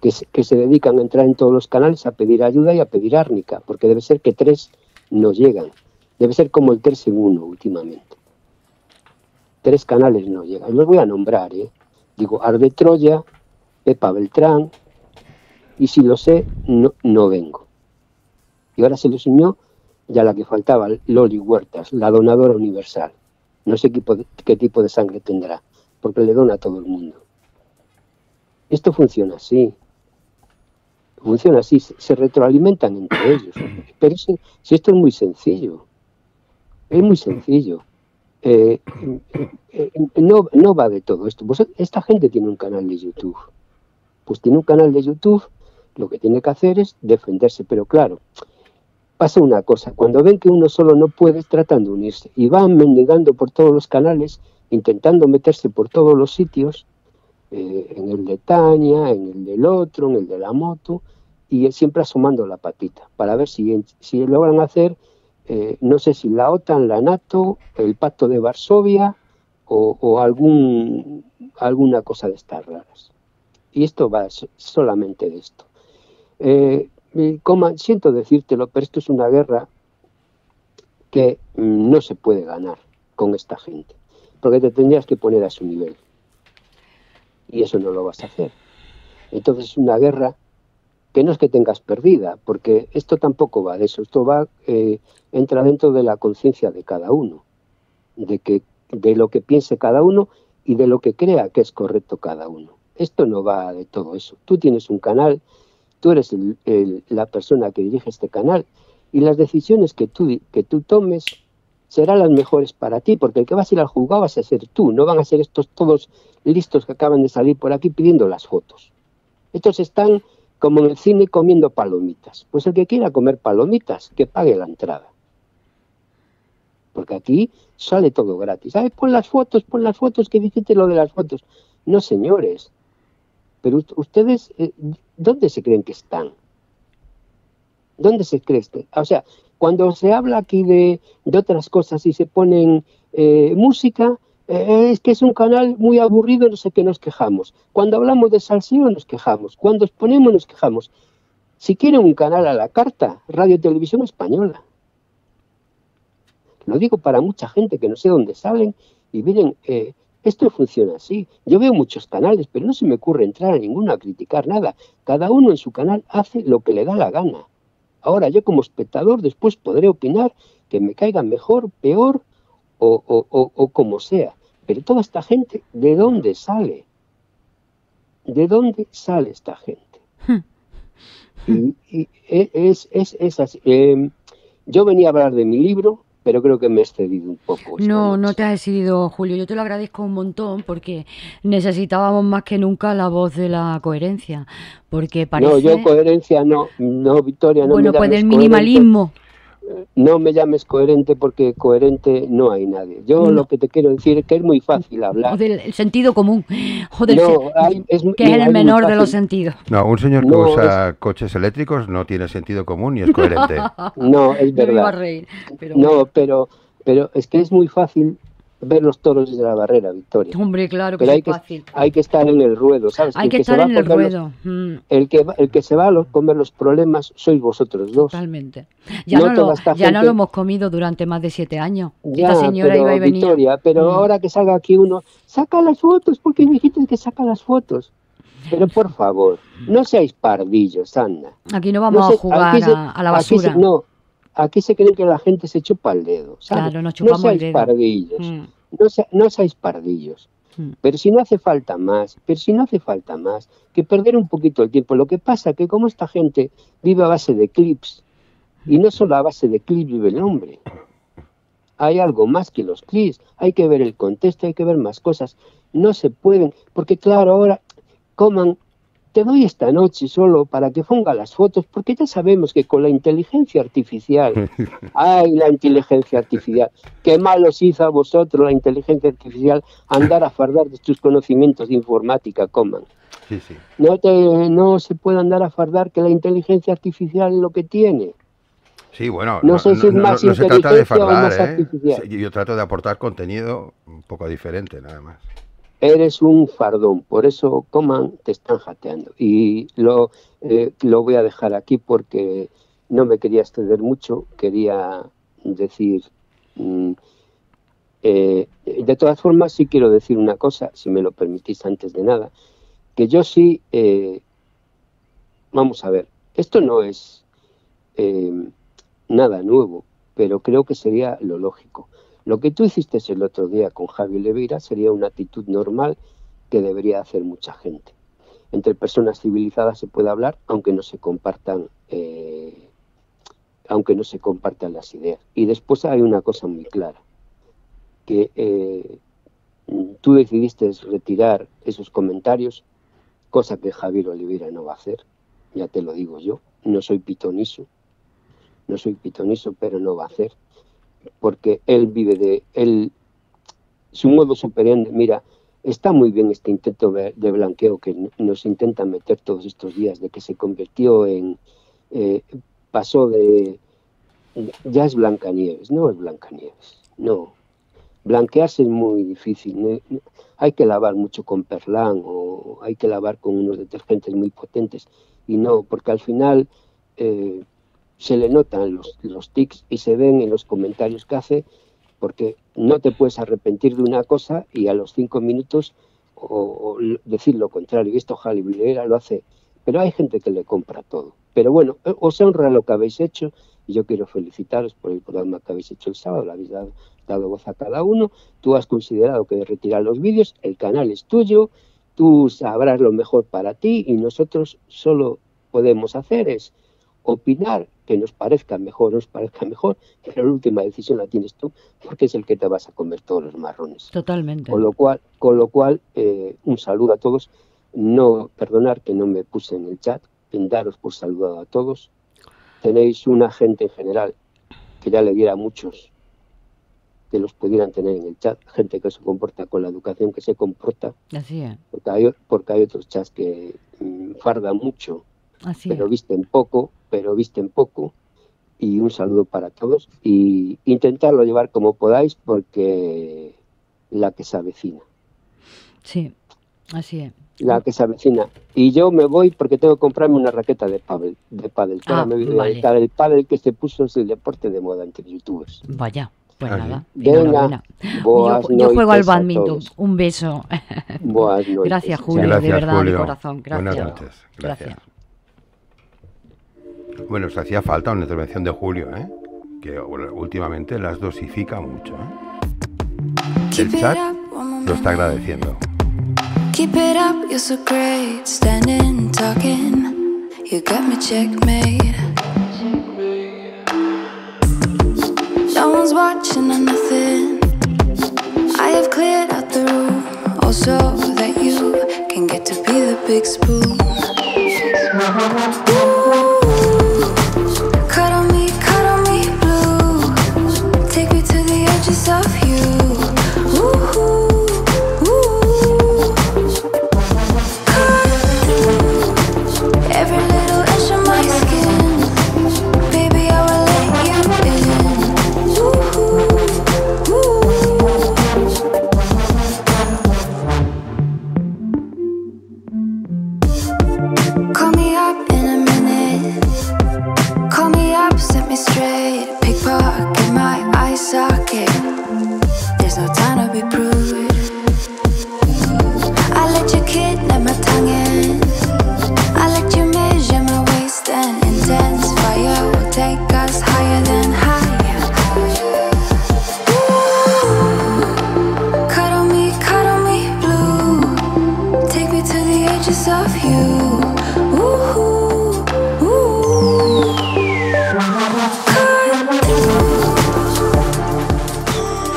que se, que se dedican a entrar en todos los canales a pedir ayuda y a pedir árnica, porque debe ser que tres no llegan. Debe ser como el tercer uno últimamente. Tres canales no llegan. Los voy a nombrar, ¿eh? Digo, Arde Troya, Pepa Beltrán, y si lo sé, no, vengo. Y ahora se lo enseñó ya la que faltaba, Loli Huertas, la donadora universal. No sé qué, qué tipo de sangre tendrá, porque le dona a todo el mundo. Esto funciona así. Funciona así, se retroalimentan entre ellos. Pero si, esto es muy sencillo, es muy sencillo. Eh, eh, no, va de todo esto. Pues esta gente tiene un canal de YouTube. Pues tiene un canal de YouTube lo que tiene que hacer es defenderse. Pero claro, pasa una cosa, cuando ven que uno solo no puede, tratan de unirse y van mendigando por todos los canales, intentando meterse por todos los sitios, eh, en el de Tania, en el del otro, en el de la moto, y siempre asomando la patita, para ver si, si logran hacer, eh, no sé si la OTAN, la NATO, el Pacto de Varsovia o, o algún, alguna cosa de estas raras. Y esto va solamente de esto. Eh, coma, siento decírtelo, pero esto es una guerra que mm, no se puede ganar con esta gente, porque te tendrías que poner a su nivel. Y eso no lo vas a hacer. Entonces es una guerra que no es que tengas perdida, porque esto tampoco va de eso, esto va, eh, entra dentro de la conciencia de cada uno, de, que, de lo que piense cada uno y de lo que crea que es correcto cada uno. Esto no va de todo eso. Tú tienes un canal Tú eres la persona que dirige este canal y las decisiones que tú, que tú tomes serán las mejores para ti, porque el que vas a ir al juzgado vas a ser tú, no van a ser estos todos listos que acaban de salir por aquí pidiendo las fotos. Estos están como en el cine comiendo palomitas. Pues el que quiera comer palomitas, que pague la entrada. Porque aquí sale todo gratis. ¿Sabes? Pon las fotos, pon las fotos, que dijiste lo de las fotos. No, señores. Pero ustedes eh, ¿dónde se creen que están? ¿Dónde se creen? O sea, cuando se habla aquí de, otras cosas y se ponen eh, música, eh, es que es un canal muy aburrido, no sé qué nos quejamos. Cuando hablamos de salseo nos quejamos, cuando exponemos nos quejamos. Si quieren un canal a la carta, Radio y Televisión Española. Lo digo para mucha gente que no sé dónde salen y miren. Eh, esto funciona así. Yo veo muchos canales, pero no se me ocurre entrar a ninguno a criticar nada. Cada uno en su canal hace lo que le da la gana. Ahora yo como espectador después podré opinar que me caiga mejor, peor o, como sea. Pero toda esta gente, ¿de dónde sale? ¿De dónde sale esta gente? Hmm. E, es, em, yo venía a hablar de mi libro, pero creo que me he excedido un poco. No, no te has excedido, Julio. Yo te lo agradezco un montón porque necesitábamos más que nunca la voz de la coherencia, porque parece... No, yo coherencia no, no, Victoria, no. Bueno, pues del minimalismo no me llames coherente porque coherente no hay nadie. Yo lo que te quiero decir es que es muy fácil hablar. O del sentido común. no, es, que es el menor de los sentidos. No, un señor que usa coches eléctricos no tiene sentido común y es coherente. no, es verdad. No, pero, pero es que es muy fácil ver los toros desde la barrera, Victoria. Hombre, claro que hay que, Hay que estar en el ruedo, ¿sabes? Hay que, estar en el ruedo. Mm. el, que, se va a comer los problemas sois vosotros dos. Totalmente. Ya, no, lo, hemos comido durante más de siete años. Esta señora iba y venía. pero mm. ahora que salga aquí uno, saca las fotos, porque me dijiste que saca las fotos. Pero por favor, no seáis pardillos, anda. Aquí no vamos a jugar a, la basura. no, aquí se cree que la gente se chupa el dedo. ¿sabes? Mm. no seáis pardillos. No, se, no, pardillos. Pero si no hace falta más, pero si no hace falta más, que perder un poquito el tiempo. Lo que pasa que como esta gente vive a base de clips, y no solo a base de clips vive el hombre, hay algo más que los clips, hay que ver el contexto, hay que ver más cosas. No se pueden, porque claro, ahora coman te doy esta noche solo para que ponga las fotos, porque ya sabemos que con la inteligencia artificial, ay, la inteligencia artificial, qué mal os hizo a vosotros la inteligencia artificial andar a fardar de tus conocimientos de informática, coman. No, te, no se puede andar a fardar que la inteligencia artificial es lo que tiene. Sí, bueno, no, sé si más no se trata de fardar, ¿eh? Yo trato de aportar contenido un poco diferente, nada más eres un fardón, por eso Coman te están jateando. Y lo, eh, voy a dejar aquí porque no me quería extender mucho, quería decir... Mm, eh, de todas formas, sí quiero decir una cosa, si me lo permitís antes de nada, que yo sí, eh, vamos a ver, esto no es nada nuevo, pero creo que sería lo lógico. Lo que tú hiciste el otro día con Javi Levira sería una actitud normal que debería hacer mucha gente. Entre personas civilizadas se puede hablar aunque no se compartan, eh, aunque no se compartan las ideas. Y después hay una cosa muy clara, que eh, tú decidiste retirar esos comentarios, cosa que Javier Oliveira no va a hacer, ya te lo digo yo, no soy pitoniso, no soy pitoniso, pero no va a hacer porque él vive de él, su modo superior... mira, está muy bien este intento de blanqueo que nos intentan meter todos estos días, de que se convirtió en, eh, pasó de, ya es Blancanieves, no es Blancanieves, no. Blanquearse es muy difícil, hay que lavar mucho con perlán o hay que lavar con unos detergentes muy potentes y no, porque al final eh, se le notan los, los tics y se ven en los comentarios que hace, porque no te puedes arrepentir de una cosa y a los cinco minutos o, decir lo contrario. Y esto Villera lo hace, pero hay gente que le compra todo. Pero bueno, eh, os honra lo que habéis hecho y yo quiero felicitaros por el programa que habéis hecho el sábado, habéis dado, dado voz a cada uno, tú has considerado que retirar los vídeos, el canal es tuyo, tú sabrás lo mejor para ti y nosotros solo podemos hacer es opinar que nos parezca mejor, nos parezca mejor, pero la última decisión la tienes tú, porque es el que te vas a comer todos los marrones. Totalmente. Con lo cual, con lo cual eh, un saludo a todos. No, perdonar que no me puse en el chat, daros por saludado a todos. Tenéis una gente en general que ya le diera a muchos que los pudieran tener en el chat, gente que se comporta con la educación que se comporta. Así es. Porque hay, otros chats que farda mm, fardan mucho, Así pero visten poco pero visten poco. Y un saludo para todos. Y intentarlo llevar como podáis porque la que se avecina. Sí, así es. La que se avecina. Y yo me voy porque tengo que comprarme una raqueta de pádel. De pádel. Ah, el pádel que se puso es el deporte de moda entre youtubers. Vaya. Pues nada, yo, juego al badminton. Un beso. Gracias, Julio, de verdad, de corazón. Buenas noches. Gracias. Bueno, se hacía falta una intervención de Julio, ¿eh? que últimamente las dosifica mucho. ¿eh? El chat lo está agradeciendo. Keep it up, you're so great. Standing, talking, you got me checkmate. No one's watching or nothing. I have cleared out the room, also that you can get to be the big spoon.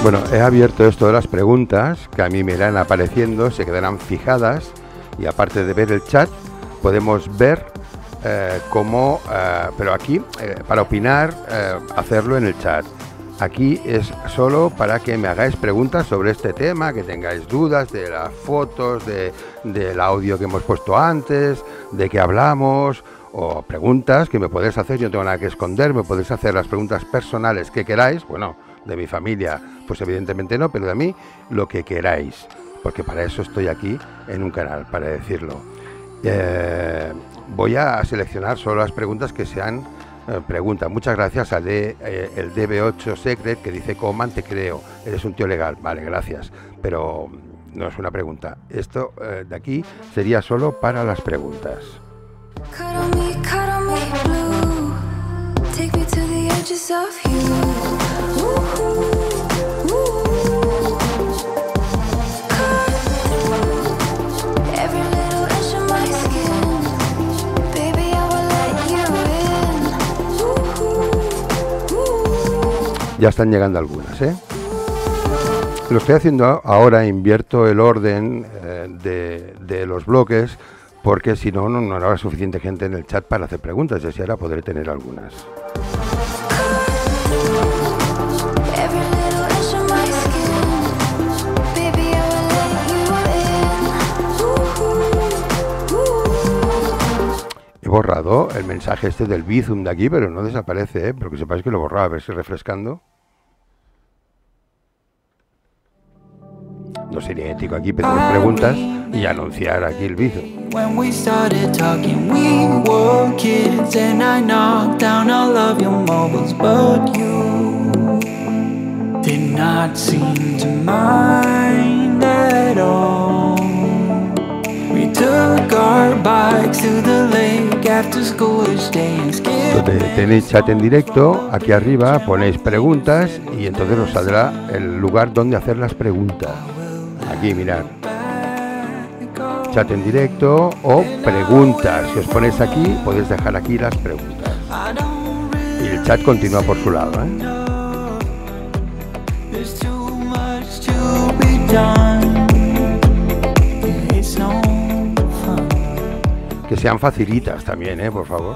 Bueno, he abierto esto de las preguntas que a mí me irán apareciendo, se quedarán fijadas y aparte de ver el chat, podemos ver eh, cómo, eh, pero aquí, eh, para opinar, hacerlo en el chat. Aquí es solo para que me hagáis preguntas sobre este tema, que tengáis dudas de las fotos, de, del audio que hemos puesto antes, de qué hablamos, o preguntas que me podéis hacer, yo no tengo nada que esconder, me podéis hacer las preguntas personales que queráis, bueno, de mi familia, pues evidentemente no, pero de mí lo que queráis, porque para eso estoy aquí en un canal, para decirlo. Eh, voy a seleccionar solo las preguntas que sean eh, preguntas. Muchas gracias al de, eh, el DB8 Secret que dice, Coman, te creo, eres un tío legal. Vale, gracias, pero mm, no es una pregunta. Esto de aquí sería solo para las preguntas. ya están llegando algunas. ¿eh? Lo estoy haciendo ahora, invierto el orden eh, de, los bloques, porque si no, no, habrá suficiente gente en el chat para hacer preguntas, y así ahora podré tener algunas. He borrado el mensaje este del Bizum de aquí, pero no desaparece, ¿eh? pero que sepáis que lo borraba, a ver si refrescando. no sería ético aquí pedir ah, preguntas y anunciar aquí el te Tenéis chat en directo, aquí arriba ponéis preguntas y entonces os saldrá el lugar donde hacer las preguntas. Aquí, mirar Chat en directo o preguntas. Si os pones aquí, podéis dejar aquí las preguntas. Y el chat continúa por su lado. ¿eh? Que sean facilitas también, ¿eh? por favor.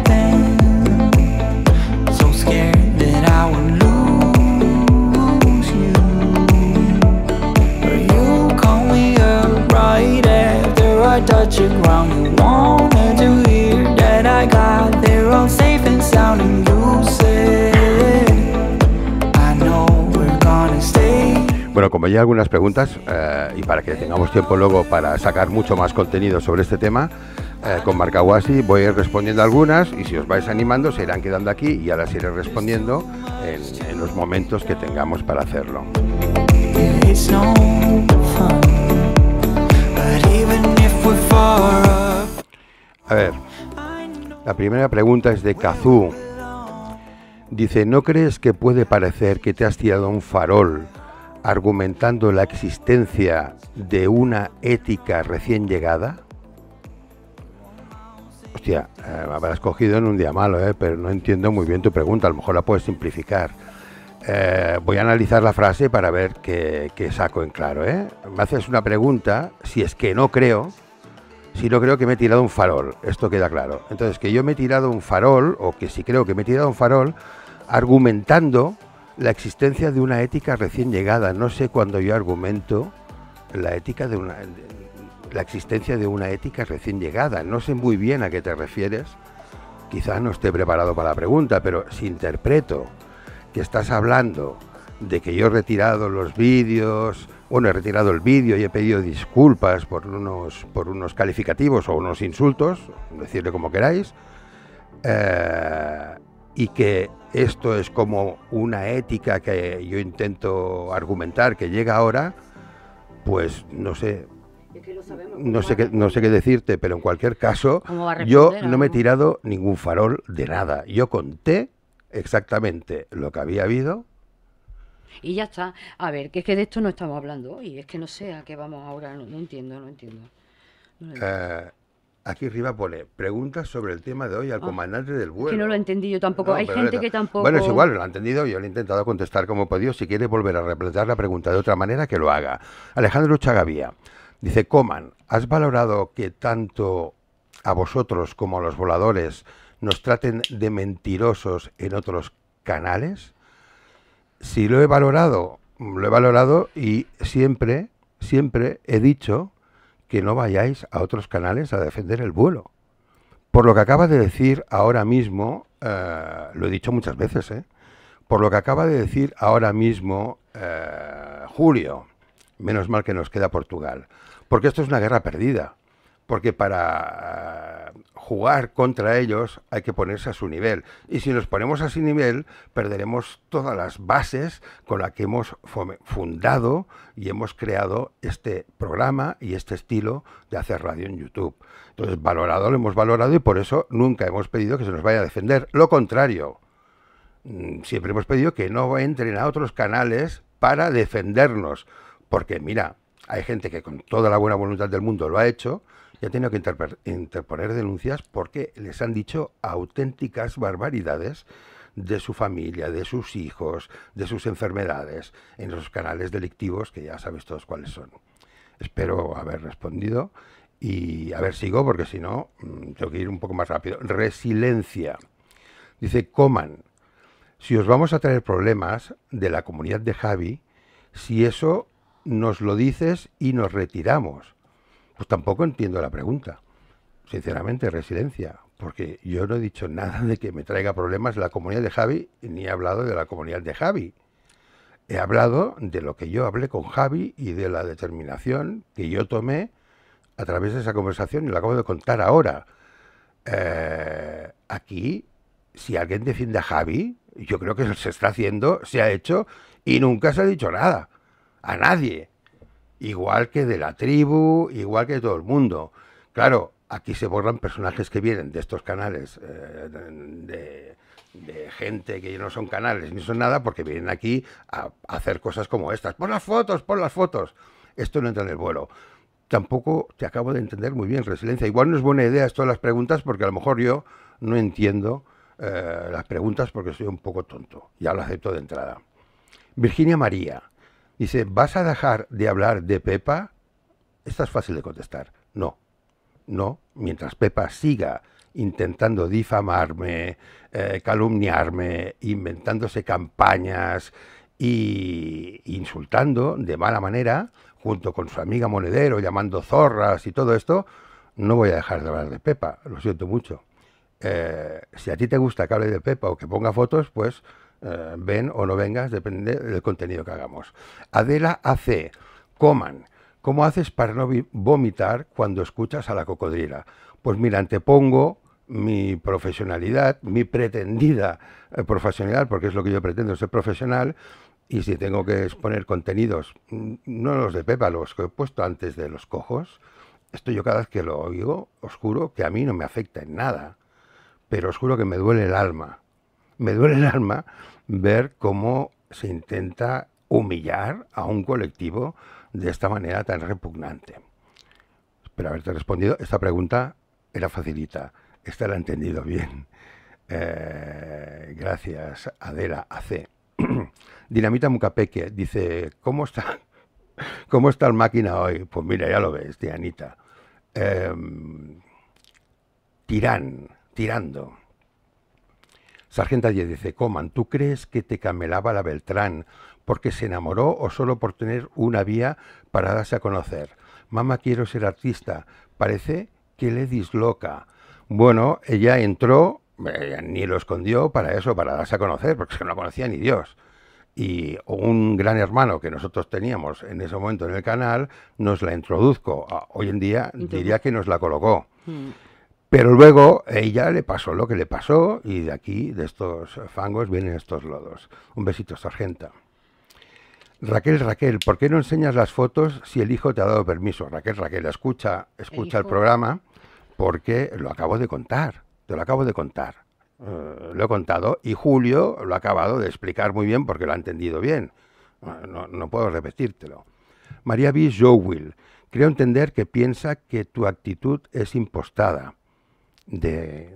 Bueno, como ya algunas preguntas, eh, y para que tengamos tiempo luego para sacar mucho más contenido sobre este tema, eh, con Marcahuasi voy a ir respondiendo algunas y si os vais animando se irán quedando aquí y ya las iré respondiendo en, los momentos que tengamos para hacerlo. A ver, la primera pregunta es de Kazú. Dice, ¿no crees que puede parecer que te has tirado un farol argumentando la existencia de una ética recién llegada? Hostia, me eh, habrás cogido en un día malo, eh, pero no entiendo muy bien tu pregunta, a lo mejor la puedes simplificar. Eh, voy a analizar la frase para ver qué, qué saco en claro. Me haces una pregunta, si es que no creo, si no creo que me he tirado un farol, esto queda claro. Entonces, que yo me he tirado un farol, o que sí creo que me he tirado un farol, argumentando la existencia de una ética recién llegada. No sé cuándo yo argumento la ética de una la existencia de una ética recién llegada. No sé muy bien a qué te refieres. quizá no esté preparado para la pregunta, pero si interpreto que estás hablando de que yo he retirado los vídeos, bueno, he retirado el vídeo y he pedido disculpas por unos, por unos calificativos o unos insultos, decirle como queráis, eh, y que esto es como una ética que yo intento argumentar que llega ahora, pues no sé. no sé, qué, no sé qué decirte, pero en cualquier caso, yo no me he tirado ningún farol de nada. Yo conté exactamente lo que había habido, y ya está. A ver, que es que de esto no estamos hablando hoy. Es que no sé a qué vamos ahora. No, entiendo, no entiendo. Eh, aquí arriba pone preguntas sobre el tema de hoy al ah, comandante del vuelo. Que no lo he entendido tampoco. Hay gente que tampoco. Bueno, es igual, lo ha entendido. Yo le he intentado contestar como he podido. Si quiere volver a replantear la pregunta de otra manera, que lo haga. Alejandro Chagavía dice: Coman, ¿has valorado que tanto a vosotros como a los voladores nos traten de mentirosos en otros canales? si lo he valorado, lo he valorado y siempre, siempre he dicho que no vayáis a otros canales a defender el vuelo. Por lo que acaba de decir ahora mismo, eh, lo he dicho muchas veces, eh, por lo que acaba de decir ahora mismo eh, Julio, menos mal que nos queda Portugal, porque esto es una guerra perdida porque para ah, jugar contra ellos hay que ponerse a su nivel. Y si nos ponemos a su nivel, perderemos todas las bases con las que hemos fundado y hemos creado este programa y este estilo de hacer radio en YouTube. Entonces, valorado lo hemos valorado y por eso nunca hemos pedido que se nos vaya a defender. Lo contrario, mm, siempre hemos pedido que no entren a otros canales para defendernos. Porque mira, hay gente que con toda la buena voluntad del mundo lo ha hecho y ha tenido que interponer denuncias porque les han dicho auténticas barbaridades de su familia, de sus hijos, de sus enfermedades, en los canales delictivos que ya sabes todos cuáles son. Espero haber respondido y a ver, sigo porque si no, mm, tengo que ir un poco más rápido. Resiliencia. Dice, coman. Si os vamos a traer problemas de la comunidad de Javi, si eso nos lo dices y nos retiramos. Pues tampoco entiendo la pregunta, sinceramente, residencia, porque yo no he dicho nada de que me traiga problemas la comunidad de Javi, ni he hablado de la comunidad de Javi. He hablado de lo que yo hablé con Javi y de la determinación que yo tomé a través de esa conversación y lo acabo de contar ahora. Eh, aquí, si alguien defiende a Javi, yo creo que se está haciendo, se ha hecho y nunca se ha dicho nada a nadie igual que de la tribu, igual que de todo el mundo. Claro, aquí se borran personajes que vienen de estos canales, eh, de, gente que no son canales ni son nada, porque vienen aquí a, hacer cosas como estas. Pon las fotos, pon las fotos. Esto no entra en el vuelo tampoco te acabo de entender muy bien, resiliencia. Igual no es buena idea esto de las preguntas porque a lo mejor yo no entiendo eh, las preguntas porque soy un poco tonto. Ya lo acepto de entrada. Virginia María, Dice, ¿vas a dejar de hablar de Pepa? Esta es fácil de contestar. No, no. Mientras Pepa siga intentando difamarme, eh, calumniarme, inventándose campañas y insultando de mala manera, junto con su amiga Monedero, llamando zorras y todo esto, no voy a dejar de hablar de Pepa, lo siento mucho. Eh, si a ti te gusta que hable de Pepa o que ponga fotos, pues eh, ven o no vengas, depende del contenido que hagamos. Adela hace coman. ¿Cómo haces para no vomitar cuando escuchas a la cocodrila? Pues mira, antepongo mi profesionalidad, mi pretendida eh, profesionalidad, porque es lo que yo pretendo, ser profesional, y si tengo que exponer contenidos, mm, no los de Pepa, los que he puesto antes de los cojos, esto yo cada vez que lo oigo, os juro que a mí no me afecta en nada, pero os juro que me duele el alma, me duele el alma ver cómo se intenta humillar a un colectivo de esta manera tan repugnante. Espero haberte respondido. Esta pregunta era facilita. Esta la he entendido bien. Eh, gracias, Adela AC. Dinamita Mucapeque dice, ¿cómo está, ¿cómo está el máquina hoy? Pues mira, ya lo ves, Dianita. Eh, tirán, tirando. Sargenta allí dice, Coman, ¿tú crees que te camelaba la Beltrán porque se enamoró o solo por tener una vía para darse a conocer? Mamá, quiero ser artista. Parece que le disloca. Bueno, ella entró, eh, ni lo escondió para eso, para darse a conocer, porque es que no la conocía ni Dios y un gran hermano que nosotros teníamos en ese momento en el canal nos la introduzco. Ah, hoy en día diría que nos la colocó. Mm. Pero luego ella le pasó lo que le pasó y de aquí, de estos fangos, vienen estos lodos. Un besito, sargenta. Raquel, Raquel, ¿por qué no enseñas las fotos si el hijo te ha dado permiso? Raquel, Raquel, escucha, escucha el, programa porque lo acabo de contar, te lo acabo de contar. Eh, lo he contado y Julio lo ha acabado de explicar muy bien porque lo ha entendido bien. No, no puedo repetírtelo. María B. will. creo entender que piensa que tu actitud es impostada de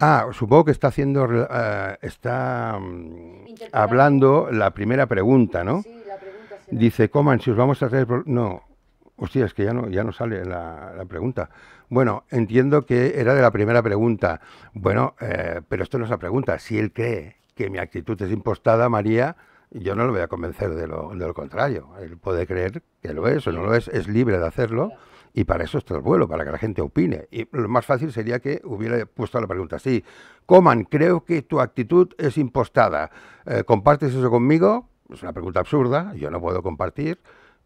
Ah, supongo que está haciendo, eh, está mm, hablando la primera pregunta, ¿no? Dice, coman, si os vamos a hacer... No, hostia, es que ya no, ya no sale la, pregunta. Bueno, entiendo que era de la primera pregunta. Bueno, eh, pero esto no es la pregunta. Si él cree que mi actitud es impostada, María, yo no lo voy a convencer de lo, contrario. Él puede creer que lo es o no lo es, es libre de hacerlo. Y para eso está el vuelo, para que la gente opine. Y lo más fácil sería que hubiera puesto la pregunta así. Coman, creo que tu actitud es impostada. Eh, ¿Compartes eso conmigo? Es una pregunta absurda, yo no puedo compartir,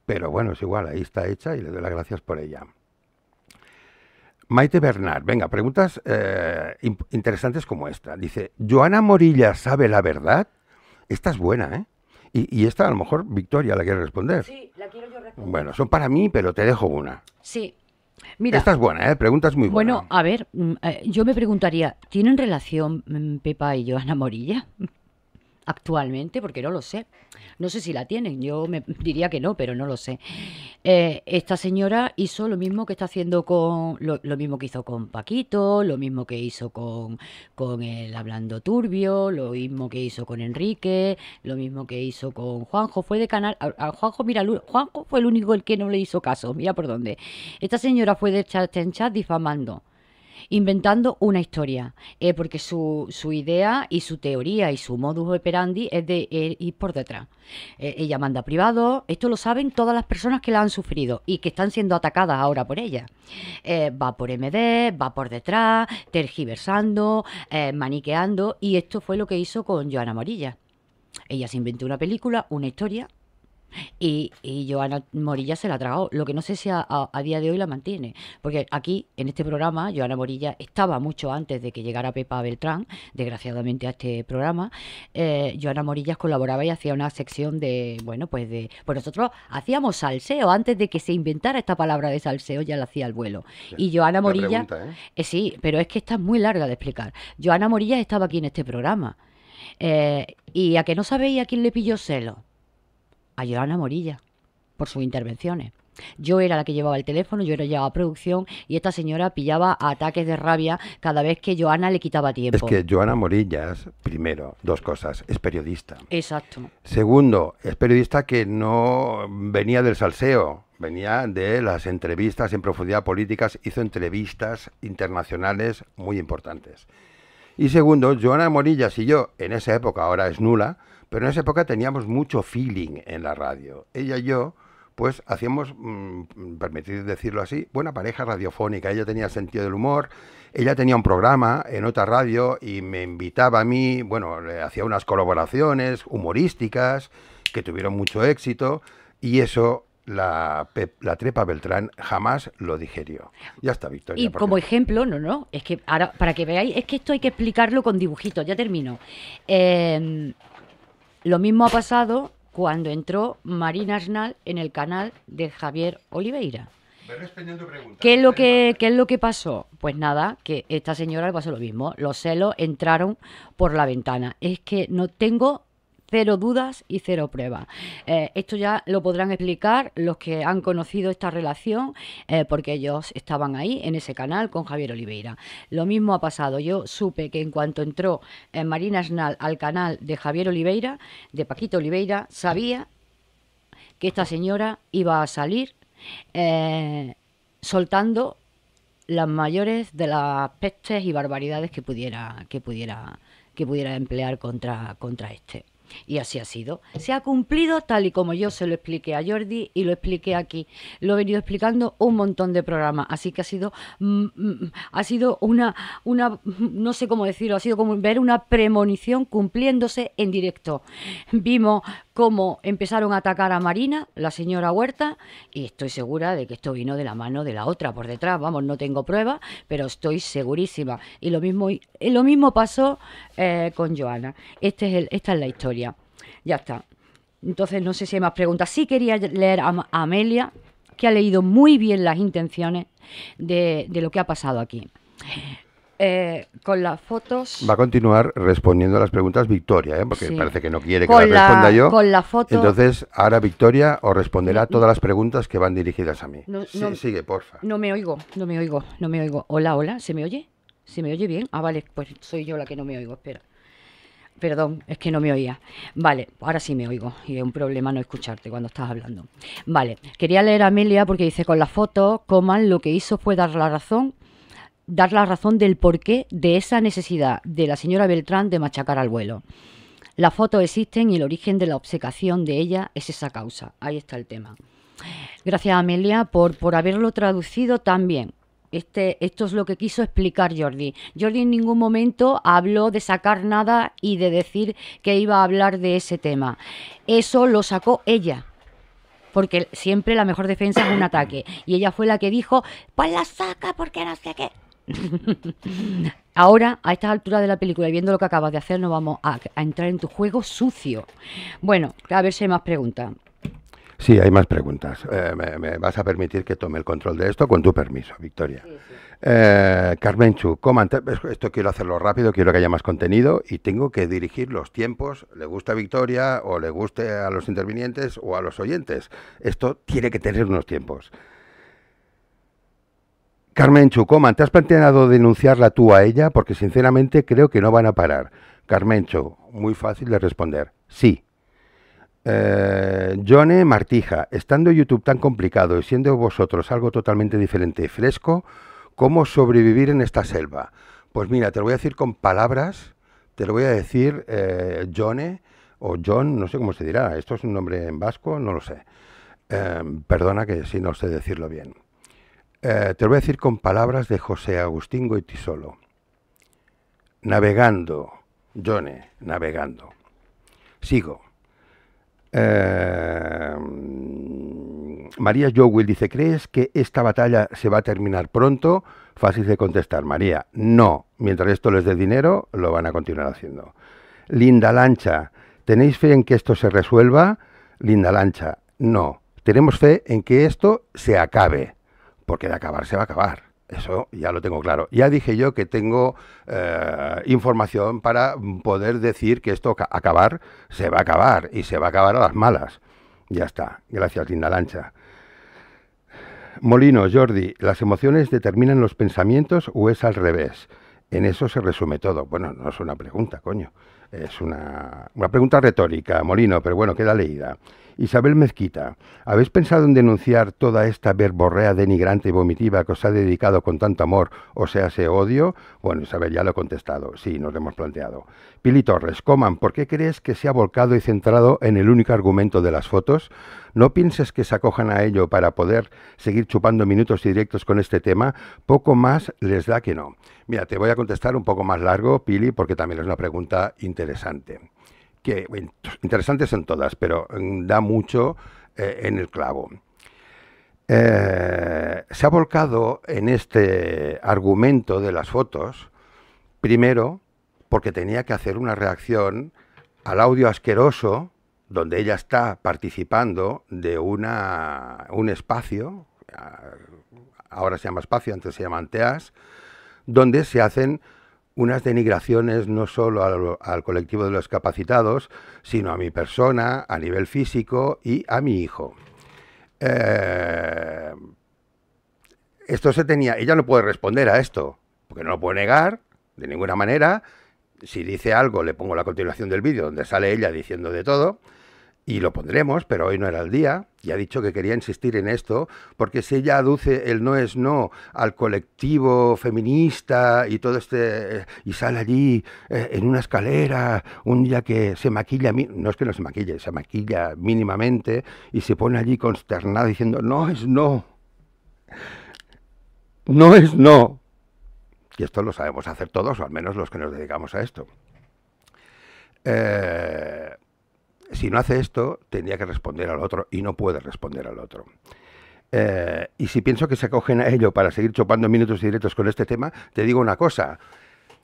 pero bueno, es igual, ahí está hecha y le doy las gracias por ella. Maite Bernard, venga, preguntas eh, interesantes como esta. Dice, ¿Joana Morilla sabe la verdad? Esta es buena, ¿eh? Y, esta a lo mejor Victoria la quiere responder. Sí, la quiero yo responder. Bueno, son para mí, pero te dejo una. Sí. Mira, Esta es buena, ¿eh? preguntas muy buenas. Bueno, a ver, mm, eh, yo me preguntaría, ¿tienen relación mm, Pepa y Joana Morilla? actualmente, porque no lo sé. No sé si la tienen, yo me diría que no, pero no lo sé. Eh, esta señora hizo lo mismo que está haciendo con. Lo, mismo que hizo con Paquito, lo mismo que hizo con, con el Hablando Turbio, lo mismo que hizo con Enrique, lo mismo que hizo con Juanjo. Fue de canal. Juanjo, mira, Juanjo fue el único el que no le hizo caso. Mira por dónde. Esta señora fue de chat en chat difamando inventando una historia, eh, porque su, su, idea y su teoría y su modus operandi es de ir por detrás. Eh, ella manda privado esto lo saben todas las personas que la han sufrido y que están siendo atacadas ahora por ella. Eh, va por MD, va por detrás, tergiversando, maniqueando, y esto fue lo que hizo con Joana Morilla. Ella se inventó una película, una historia, y, y Joana Morilla se la ha Lo que no sé si a, día de hoy la mantiene. Porque aquí, en este programa, Joana Morilla estaba mucho antes de que llegara Pepa Beltrán, desgraciadamente a este programa. Eh, Joana Morillas colaboraba y hacía una sección de, bueno, pues de. Pues nosotros hacíamos salseo. Antes de que se inventara esta palabra de salseo, ya la hacía al vuelo. y Joana Morilla. ¿eh? Eh, sí, pero es que está muy larga de explicar. Joana Morillas estaba aquí en este programa. y a que no sabéis a quién le pilló celo a Joana Morilla por sus intervenciones. Yo era la que llevaba el teléfono, yo era llevaba producción y esta señora pillaba ataques de rabia cada vez que Joana le quitaba tiempo. Es que Joana Morillas, primero, dos cosas, es periodista. Exacto. Segundo, es periodista que no venía del salseo, venía de las entrevistas en profundidad políticas, hizo entrevistas internacionales muy importantes. Y segundo, Joana Morillas y yo, en esa época, ahora es nula, pero en esa época teníamos mucho feeling en la radio. Ella y yo, pues hacíamos, mm, permitir decirlo así, buena pareja radiofónica. Ella tenía sentido del humor, ella tenía un programa en otra radio y me invitaba a mí, bueno, le hacía unas colaboraciones humorísticas que tuvieron mucho éxito y eso la, la, Trepa Beltrán jamás lo digerió. Ya está, Victoria. Y como ejemplo, no, no, es que ahora, para que veáis, es que esto hay que explicarlo con dibujitos, ya termino. Eh, lo mismo ha pasado cuando entró Marina Arnal en el canal de Javier Oliveira. ¿Qué es, lo que, ¿Qué es lo que pasó? Pues nada, que esta señora le pasó lo mismo. Los celos entraron por la ventana. Es que no tengo cero dudas y cero pruebas. Eh, esto ya lo podrán explicar los que han conocido esta relación, eh, porque ellos estaban ahí en ese canal con Javier Oliveira. Lo mismo ha pasado. Yo supe que en cuanto entró eh, Marina Snal al canal de Javier Oliveira, de Paquito Oliveira, sabía que esta señora iba a salir soltando las mayores de las pestes y barbaridades que pudiera, que pudiera, que pudiera emplear contra, contra este. Y así ha sido. Se ha cumplido tal y como yo se lo expliqué a Jordi y lo expliqué aquí. Lo he venido explicando un montón de programas. Así que ha sido, mm, mm, mm, ha sido una, una, no sé cómo decirlo, ha sido como ver una premonición cumpliéndose en directo. Vimos cómo empezaron a atacar a Marina, la señora Huerta, y estoy segura de que esto vino de la mano de la otra por detrás. Vamos, no tengo pruebas, pero estoy segurísima. Y lo mismo, lo mismo pasó eh, con Joana. Este esta es la historia. Ya está. Entonces, no sé si hay más preguntas. Sí quería leer a, Amelia, que ha leído muy bien las intenciones de, lo que ha pasado aquí. Eh, con las fotos. Va a continuar respondiendo a las preguntas Victoria, ¿eh? porque parece que no quiere que responda yo. Con la foto. Entonces, ahora Victoria os responderá todas las preguntas que van dirigidas a mí. sigue, porfa. No me oigo, no me oigo, no me oigo. Hola, hola, ¿se me oye? ¿Se me oye bien? Ah, vale, pues soy yo la que no me oigo, espera. Perdón, es que no me oía. Vale, ahora sí me oigo y es un problema no escucharte cuando estás hablando. Vale, quería leer a Amelia porque dice, con la foto, Coman lo que hizo fue dar la razón, dar la razón del porqué de esa necesidad de la señora Beltrán de machacar al vuelo. Las fotos existen y el origen de la obsecación de ella es esa causa. Ahí está el tema. Gracias Amelia por, por haberlo traducido tan bien. Este, esto es lo que quiso explicar Jordi. Jordi en ningún momento habló de sacar nada y de decir que iba a hablar de ese tema. Eso lo sacó ella. Porque siempre la mejor defensa es un ataque. Y ella fue la que dijo, pues la saca porque no sé qué. Ahora, a esta altura de la película y viendo lo que acabas de hacer, no vamos a, a entrar en tu juego sucio. Bueno, a ver si hay más preguntas. Sí, hay más preguntas. Eh, me, vas a permitir que tome el control de esto con tu permiso, Victoria. Sí, sí. Eh, Carmenchu, esto quiero hacerlo rápido, quiero que haya más contenido y tengo que dirigir los tiempos, le gusta a Victoria o le guste a los intervinientes o a los oyentes. Esto tiene que tener unos tiempos. Carmen Coman, ¿te has planteado denunciarla tú a ella? Porque sinceramente creo que no van a parar. Carmencho, muy fácil de responder. Sí, eh, Johnny Martija, estando YouTube tan complicado y siendo vosotros algo totalmente diferente y fresco, ¿cómo sobrevivir en esta selva? Pues mira, te lo voy a decir con palabras, te lo voy a decir eh, o John, no sé cómo se dirá, esto es un nombre en vasco, no lo sé. Em, perdona que si no sé decirlo bien. Eh, te lo voy a decir con palabras de José Agustín Goitisolo. Navegando, Johnny, navegando. Sigo. Eh, María Jowell dice, ¿crees que esta batalla se va a terminar pronto? Fácil de contestar, María. No, mientras esto les dé dinero, lo van a continuar haciendo. Linda Lancha, ¿tenéis fe en que esto se resuelva? Linda Lancha, no. Tenemos fe en que esto se acabe, porque de acabar se va a acabar. Eso ya lo tengo claro. Ya dije yo que tengo eh, información para poder decir que esto acabar se va a acabar y se va a acabar a las malas. Ya está. Gracias, Linda Lancha. Molino, Jordi, ¿las emociones determinan los pensamientos o es al revés? En eso se resume todo. Bueno, no es una pregunta, coño. Es una, una pregunta retórica, Molino, pero bueno, queda leída. Isabel Mezquita, ¿habéis pensado en denunciar toda esta verborrea denigrante y vomitiva que os ha dedicado con tanto amor, o sea, ese odio? Bueno, Isabel ya lo ha contestado, sí, nos lo hemos planteado. Pili Torres, Coman, ¿por qué crees que se ha volcado y centrado en el único argumento de las fotos? ¿No pienses que se acojan a ello para poder seguir chupando minutos y directos con este tema? Poco más les da que no. Mira, te voy a contestar un poco más largo, Pili, porque también es una pregunta interesante que interesantes en todas, pero mm, da mucho eh, en el clavo. Eh, se ha volcado en este argumento de las fotos, primero porque tenía que hacer una reacción al audio asqueroso donde ella está participando de una, un espacio, ah, ahora se llama espacio, antes se llama teas, donde se hacen unas denigraciones no solo al, colectivo de los capacitados, sino a mi persona, a nivel físico y a mi hijo. Eh, esto se tenía, ella no puede responder a esto, porque no lo puede negar de ninguna manera. Si dice algo, le pongo la continuación del vídeo donde sale ella diciendo de todo y lo pondremos, pero hoy no era el día, y ha dicho que quería insistir en esto, porque si ella aduce el no es no al colectivo feminista y todo este, eh, y sale allí eh, en una escalera, un día que se maquilla, no es que no se maquille, se maquilla mínimamente, y se pone allí consternada diciendo, no es no, no es no. Y esto lo sabemos hacer todos, o al menos los que nos dedicamos a esto. Eh, si no hace esto, tendría que responder al otro y no puede responder al otro. Eh, y si pienso que se acogen a ello para seguir chopando minutos y directos con este tema, te digo una cosa.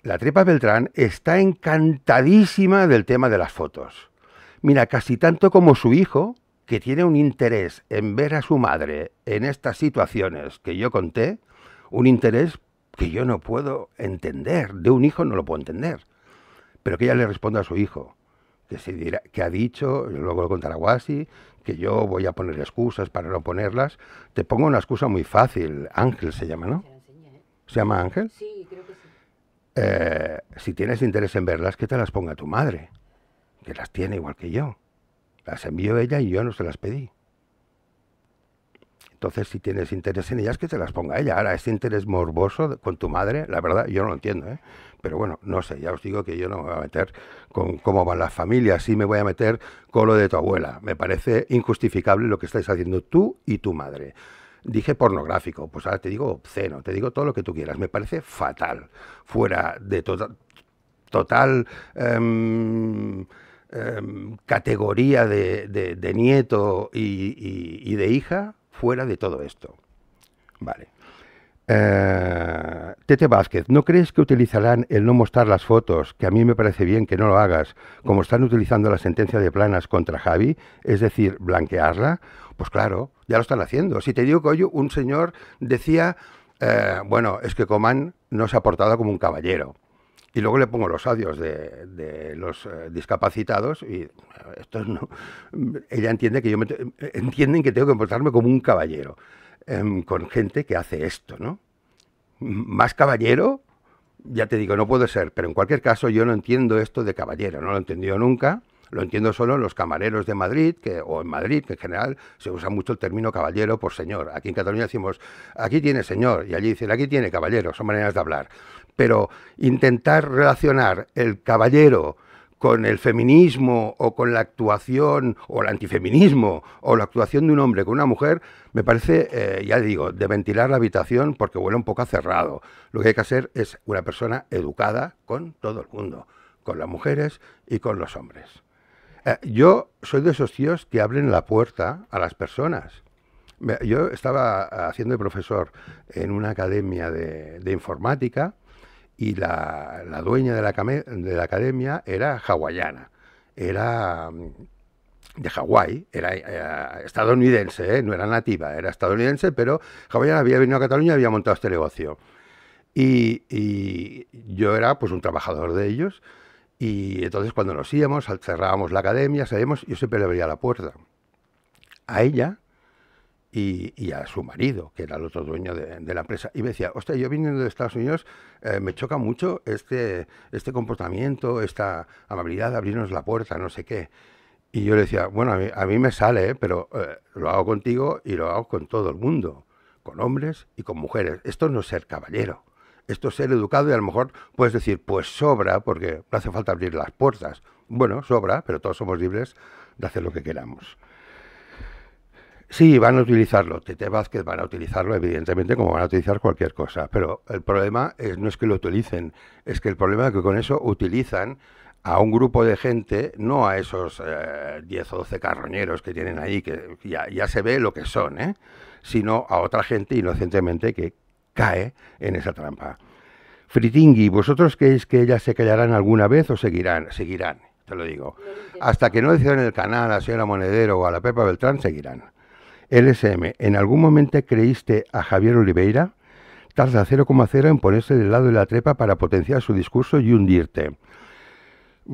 La trepa Beltrán está encantadísima del tema de las fotos. Mira, casi tanto como su hijo, que tiene un interés en ver a su madre en estas situaciones que yo conté, un interés que yo no puedo entender, de un hijo no lo puedo entender, pero que ella le responda a su hijo que, ha dicho, luego lo contará Guasi, que yo voy a poner excusas para no ponerlas. Te pongo una excusa muy fácil. Ángel se llama, ¿no? ¿Se ¿eh? llama Ángel? Sí, creo que sí. Eh, si tienes interés en verlas, que te las ponga tu madre, que las tiene igual que yo. Las envió ella y yo no se las pedí entonces si tienes interés en ellas, que te las ponga ella. Ahora, ese interés morboso con tu madre, la verdad, yo no lo entiendo, ¿eh? Pero bueno, no sé, ya os digo que yo no me voy a meter con cómo van las familias, sí me voy a meter con lo de tu abuela. Me parece injustificable lo que estáis haciendo tú y tu madre. Dije pornográfico, pues ahora te digo obsceno, te digo todo lo que tú quieras. Me parece fatal, fuera de tota-, total... Em, em, categoría de, nieto y de hija, fuera de todo esto. Vale. Eh, Tete Vázquez, ¿no crees que utilizarán el no mostrar las fotos, que a mí me parece bien que no lo hagas, como están utilizando la sentencia de planas contra Javi, es decir, blanquearla? Pues claro, ya lo están haciendo. Si te digo que hoy un señor decía, eh, bueno, es que Coman no se ha portado como un caballero y luego le pongo los audios de, los eh, discapacitados y eh, esto no. Ella entiende que yo me, entienden que tengo que comportarme como un caballero em, con gente que hace esto, ¿no? Más caballero, ya te digo, no puede ser, pero en cualquier caso yo no entiendo esto de caballero, no lo he entendido nunca lo entiendo solo los camareros de Madrid, que, o en Madrid, que en general se usa mucho el término caballero por señor. Aquí en Cataluña decimos, aquí tiene señor, y allí dicen, aquí tiene caballero, son maneras de hablar. Pero intentar relacionar el caballero con el feminismo o con la actuación o el antifeminismo o la actuación de un hombre con una mujer, me parece, eh, ya digo, de ventilar la habitación porque huele un poco cerrado. Lo que hay que hacer es una persona educada con todo el mundo, con las mujeres y con los hombres. Eh, yo soy de esos tíos que abren la puerta a las personas. Yo estaba eh, haciendo de profesor en una academia de, informática y la, dueña de la, academia era hawaiana, era mm, de Hawái, era, eh, estadounidense, no era nativa, era estadounidense, pero hawaiana había venido a Cataluña y había montado este negocio. Y, y yo era pues un trabajador de ellos y entonces cuando nos íbamos, cerrábamos la academia, salíamos, yo siempre le abría la puerta. A ella y, a su marido, que era el otro dueño de, la empresa. Y me decía, hostia, yo viniendo de Estados Unidos eh, me choca mucho este, este comportamiento, esta amabilidad de abrirnos la puerta, no sé qué. Y yo le decía, bueno, a mí, me sale, eh, pero eh, lo hago contigo y lo hago con todo el mundo, con hombres y con mujeres. Esto no es ser caballero esto es ser educado y a lo mejor puedes decir, pues sobra, porque no hace falta abrir las puertas. Bueno, sobra, pero todos somos libres de hacer lo que queramos. Sí, van a utilizarlo. Tete Vázquez van a utilizarlo, evidentemente, como van a utilizar cualquier cosa. Pero el problema no es que lo utilicen, es que el problema es que con eso utilizan a un grupo de gente, no a esos 10 o 12 carroñeros que tienen ahí, que ya, se ve lo que son, ¿eh? sino a otra gente inocentemente que cae en esa trampa. Fritingui, ¿vosotros creéis que ellas se callarán alguna vez o seguirán? Seguirán, te lo digo. Hasta que no decidan el canal a la señora Monedero o a la Pepa Beltrán, seguirán. LSM, ¿en algún momento creíste a Javier Oliveira? a 0,0 en ponerse del lado de la trepa para potenciar su discurso y hundirte.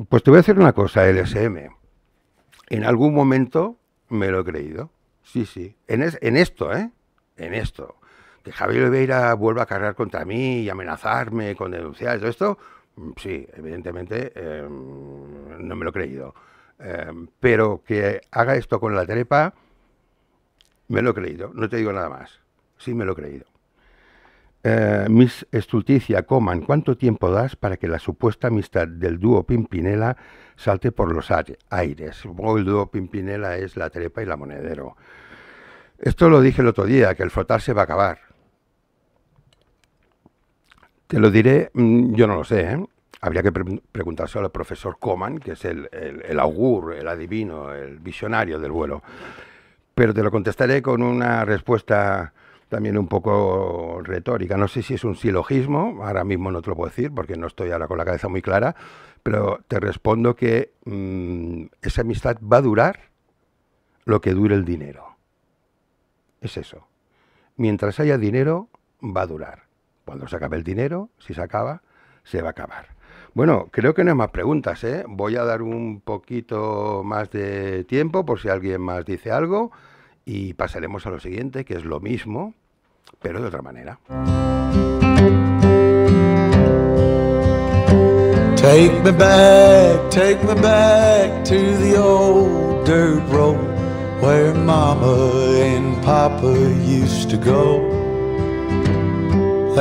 Pues te voy a decir una cosa, LSM. En algún momento me lo he creído. Sí, sí. En, en esto, ¿eh? En esto que Javier Oliveira vuelva a cargar contra mí y amenazarme con denunciar todo esto, mm, sí, evidentemente em, no me lo he creído. Em, pero que haga esto con la trepa, me lo he creído, no te digo nada más. Sí, me lo he creído. Eh, Miss Estulticia, coman, ¿cuánto tiempo das para que la supuesta amistad del dúo Pimpinela salte por los aires? Supongo que el dúo Pimpinela es la trepa y la monedero. Esto lo dije el otro día, que el frotar se va a acabar. Te lo diré, mm, yo no lo sé, ¿eh? Habría que preguntárselo al profesor Coman, que es el, augur, el adivino, el visionario del vuelo. Pero te lo contestaré con una respuesta también un poco retórica. No sé si es un silogismo, ahora mismo no te lo puedo decir porque no estoy ahora con la cabeza muy clara, pero te respondo que mm, esa amistad va a durar lo que dure el dinero. Es eso. Mientras haya dinero, va a durar. Cuando se acabe el dinero, si se acaba, se va a acabar. Bueno, creo que no hay más preguntas, ¿eh? Voy a dar un poquito más de tiempo por si alguien más dice algo y pasaremos a lo siguiente, que es lo mismo, pero de otra manera. Take me back, take me back to the old dirt road where mama and papa used to go.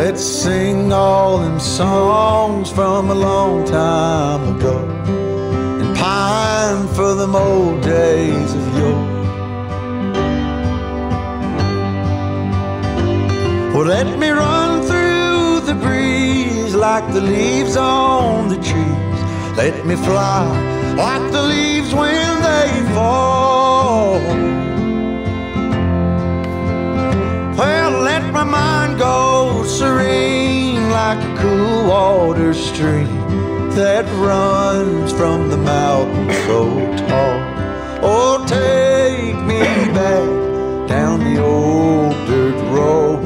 Let's sing all them songs from a long time ago and pine for them old days of yore. Well, let me run through the breeze like the leaves on the trees. Let me fly like the leaves when they fall. Well, let my mind go like a cool water stream that runs from the mountain so tall. Oh, take me back down the old dirt road.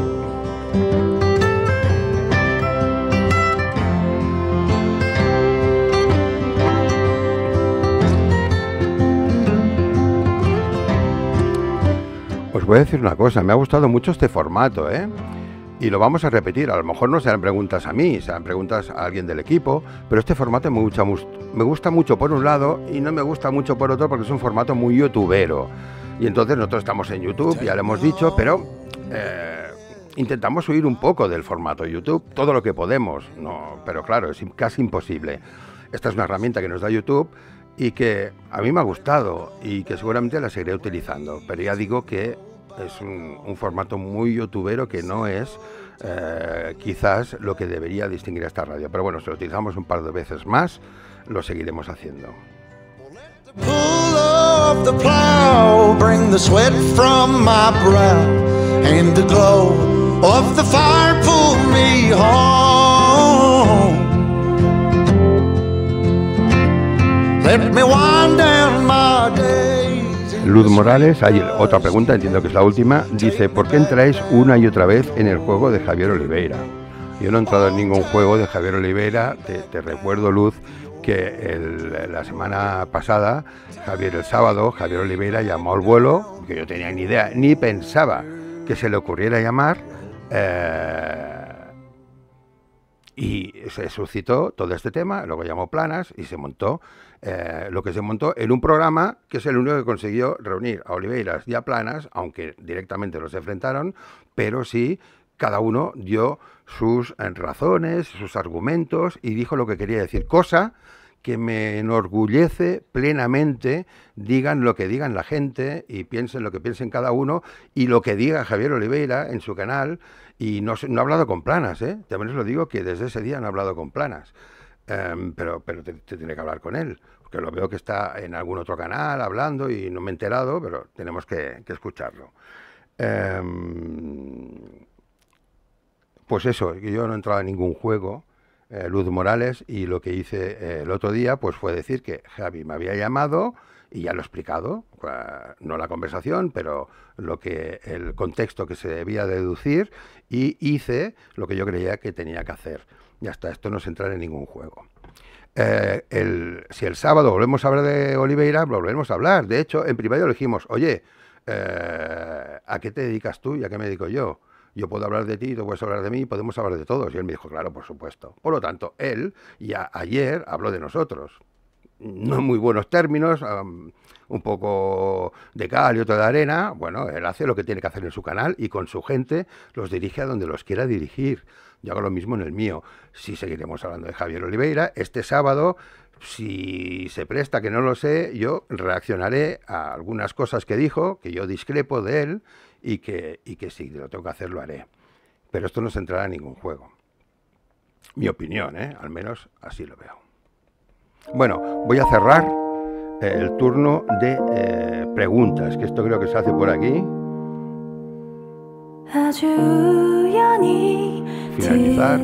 Os voy a decir una cosa, me ha gustado mucho este formato, ¿eh? y lo vamos a repetir. A lo mejor no sean preguntas a mí, sean preguntas a alguien del equipo, pero este formato me gusta, mucho por un lado y no me gusta mucho por otro porque es un formato muy youtubero. Y entonces nosotros estamos en YouTube, ya lo hemos dicho, pero eh, intentamos huir un poco del formato YouTube, todo lo que podemos, no, pero claro, es casi imposible. Esta es una herramienta que nos da YouTube y que a mí me ha gustado y que seguramente la seguiré utilizando, pero ya digo que es un, formato muy youtubero que no es eh, quizás lo que debería distinguir a esta radio. Pero bueno, si lo utilizamos un par de veces más, lo seguiremos haciendo. Let me wind down my day. Luz Morales, hay otra pregunta, entiendo que es la última. Dice, ¿por qué entráis una y otra vez en el juego de Javier Oliveira? Yo no he entrado en ningún juego de Javier Oliveira, te, recuerdo, Luz, que la semana pasada, Javier el sábado, Javier Oliveira llamó al vuelo, que yo tenía ni idea, ni pensaba que se le ocurriera llamar, eh, y se suscitó todo este tema, luego llamó Planas y se montó eh, lo que se montó en un programa que es el único que consiguió reunir a Oliveiras y a Planas, aunque directamente los enfrentaron, pero sí cada uno dio sus eh, razones, sus argumentos y dijo lo que quería decir, cosa que me enorgullece plenamente, digan lo que digan la gente y piensen lo que piensen cada uno y lo que diga Javier Oliveira en su canal. Y no, ha hablado con planas, ¿eh? también os lo digo que desde ese día no ha hablado con planas, em, pero, pero te tiene que hablar con él que lo veo que está en algún otro canal hablando y no me he enterado, pero tenemos que, escucharlo. Em, pues eso, yo no he entrado en ningún juego, eh, Luz Morales, y lo que hice eh, el otro día pues fue decir que Javi me había llamado y ya lo he explicado, no la conversación, pero lo que el contexto que se debía deducir y hice lo que yo creía que tenía que hacer. y hasta esto no es entrar en ningún juego. Eh, el, si el sábado volvemos a hablar de Oliveira, volvemos a hablar. De hecho, en privado le dijimos, oye, eh, ¿a qué te dedicas tú y a qué me dedico yo? Yo puedo hablar de ti, tú puedes hablar de mí, podemos hablar de todos. Y él me dijo, claro, por supuesto. Por lo tanto, él ya ayer habló de nosotros. No en muy buenos términos, un poco de cal y otro de arena. Bueno, él hace lo que tiene que hacer en su canal y con su gente los dirige a donde los quiera dirigir. Yo hago lo mismo en el mío. Si seguiremos hablando de Javier Oliveira, este sábado, si se presta, que no lo sé, yo reaccionaré a algunas cosas que dijo, que yo discrepo de él y que, que si lo tengo que hacer, lo haré. Pero esto no se entrará en ningún juego. Mi opinión, ¿eh? al menos así lo veo. Bueno, voy a cerrar el turno de eh, preguntas, que esto creo que se hace por aquí finalizar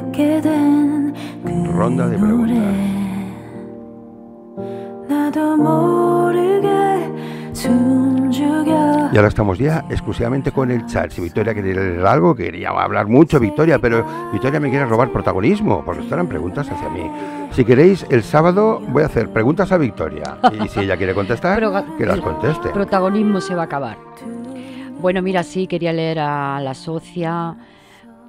ronda de preguntas. Y ahora estamos ya exclusivamente con el chat. Si Victoria quería algo, quería hablar mucho Victoria, pero Victoria me quiere robar protagonismo, porque estarán preguntas hacia mí. Si queréis, el sábado voy a hacer preguntas a Victoria. Y si ella quiere contestar, que las conteste. Protagonismo se va a acabar. Bueno, mira, sí, quería leer a la socia.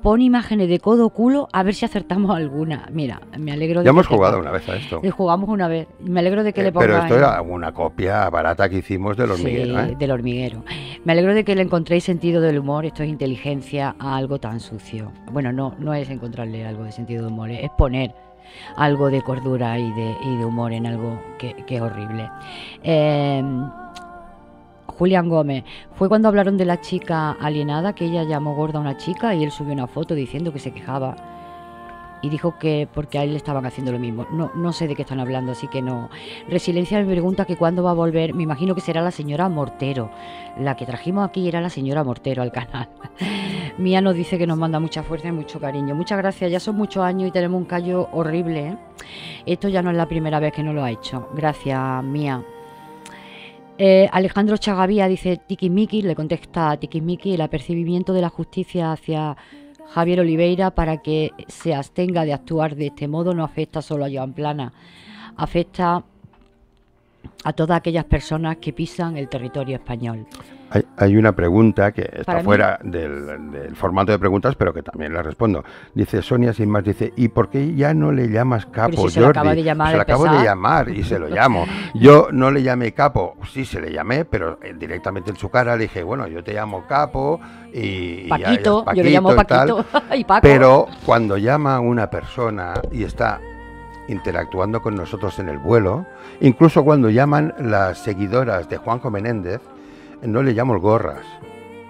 Pon imágenes de codo culo a ver si acertamos alguna. Mira, me alegro de Ya hemos jugado una vez a esto. Y eh, jugamos una vez. Me alegro de que eh, le pongáis. Pero esto era una copia barata que hicimos del hormiguero. Sí, ¿eh? del hormiguero. Me alegro de que le encontréis sentido del humor. Esto es inteligencia a algo tan sucio. Bueno, no, no es encontrarle algo de sentido del humor, es poner algo de cordura y de, humor en algo que, que es horrible. Eh, Julián Gómez. Fue cuando hablaron de la chica alienada, que ella llamó gorda a una chica y él subió una foto diciendo que se quejaba. Y dijo que porque a él le estaban haciendo lo mismo. No, no sé de qué están hablando, así que no. Resiliencia me pregunta que cuándo va a volver. Me imagino que será la señora Mortero. La que trajimos aquí era la señora Mortero al canal. Mía nos dice que nos manda mucha fuerza y mucho cariño. Muchas gracias, ya son muchos años y tenemos un callo horrible. ¿eh? Esto ya no es la primera vez que no lo ha hecho. Gracias, Mía. Eh, Alejandro Chagavía dice Miki, le contesta a Tikimiki el apercibimiento de la justicia hacia Javier Oliveira para que se abstenga de actuar de este modo no afecta solo a Joan Plana, afecta a todas aquellas personas que pisan el territorio español. Hay, una pregunta que está fuera del, formato de preguntas, pero que también la respondo. Dice Sonia sin más, dice, ¿y por qué ya no le llamas capo, se Lo acabo de llamar, se acabo de llamar y se lo llamo. Yo no le llamé capo, sí se le llamé, pero eh, directamente en su cara le dije, bueno, yo te llamo capo y... Paquito, yo le llamo Paquito y, Pero cuando llama una persona y está interactuando con nosotros en el vuelo, incluso cuando llaman las seguidoras de Juanjo Menéndez, no le llamo gorras,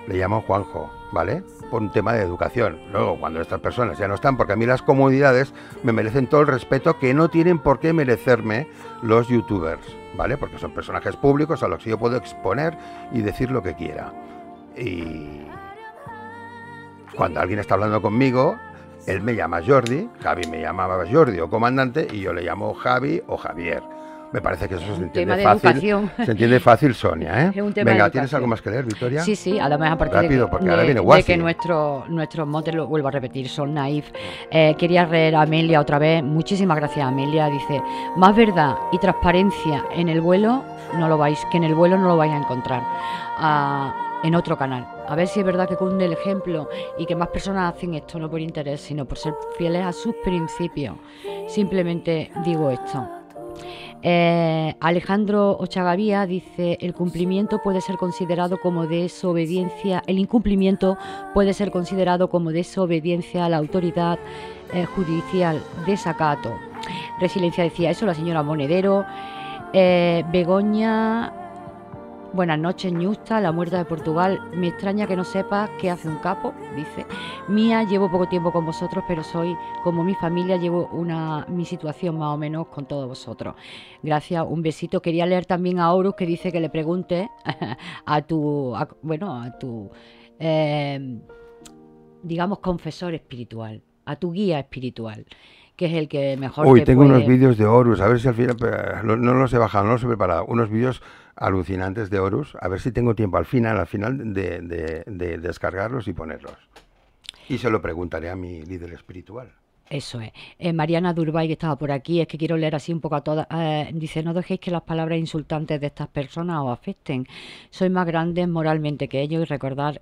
le llamo Juanjo, ¿vale? Por un tema de educación. Luego, cuando estas personas ya no están, porque a mí las comunidades me merecen todo el respeto que no tienen por qué merecerme los youtubers, ¿vale? Porque son personajes públicos a los que yo puedo exponer y decir lo que quiera. Y cuando alguien está hablando conmigo, él me llama Jordi, Javi me llamaba Jordi o comandante, y yo le llamo Javi o Javier me parece que eso se entiende fácil. Se entiende fácil, Sonia. ¿eh? Venga, ¿tienes algo más que leer, Victoria? Sí, sí, además aparte Rápido, de, porque ahora viene que nuestro, nuestros motes, lo vuelvo a repetir, son naif. Eh, quería leer a Amelia otra vez. Muchísimas gracias, Amelia. Dice, más verdad y transparencia en el vuelo no lo vais, que en el vuelo no lo vais a encontrar. Ah, en otro canal. A ver si es verdad que con el ejemplo y que más personas hacen esto no por interés, sino por ser fieles a sus principios. Simplemente digo esto. Eh, Alejandro Ochagavía dice, el cumplimiento puede ser considerado como desobediencia, el incumplimiento puede ser considerado como desobediencia a la autoridad judicial eh, judicial, desacato. Resiliencia decía eso la señora Monedero. Eh, Begoña Buenas noches, Ñusta, la muerta de Portugal. Me extraña que no sepas qué hace un capo, dice. Mía, llevo poco tiempo con vosotros, pero soy, como mi familia, llevo una, mi situación más o menos con todos vosotros. Gracias, un besito. Quería leer también a Horus que dice que le pregunte a tu, bueno, a tu, eh, digamos, confesor espiritual, a tu guía espiritual que es el que mejor. Uy, tengo unos vídeos de Horus, a ver si al final. Ah, no los he bajado, no los he preparado. Unos vídeos alucinantes de Horus, a ver si tengo tiempo al final, al final de, descargarlos y ponerlos. Y se lo preguntaré a mi líder espiritual. Eso es. Eh, Mariana Durbay, que estaba por aquí, es que quiero leer así un poco a todas. Eh, dice, no dejéis que las palabras insultantes de estas personas os afecten. soy más grande moralmente que ellos y recordar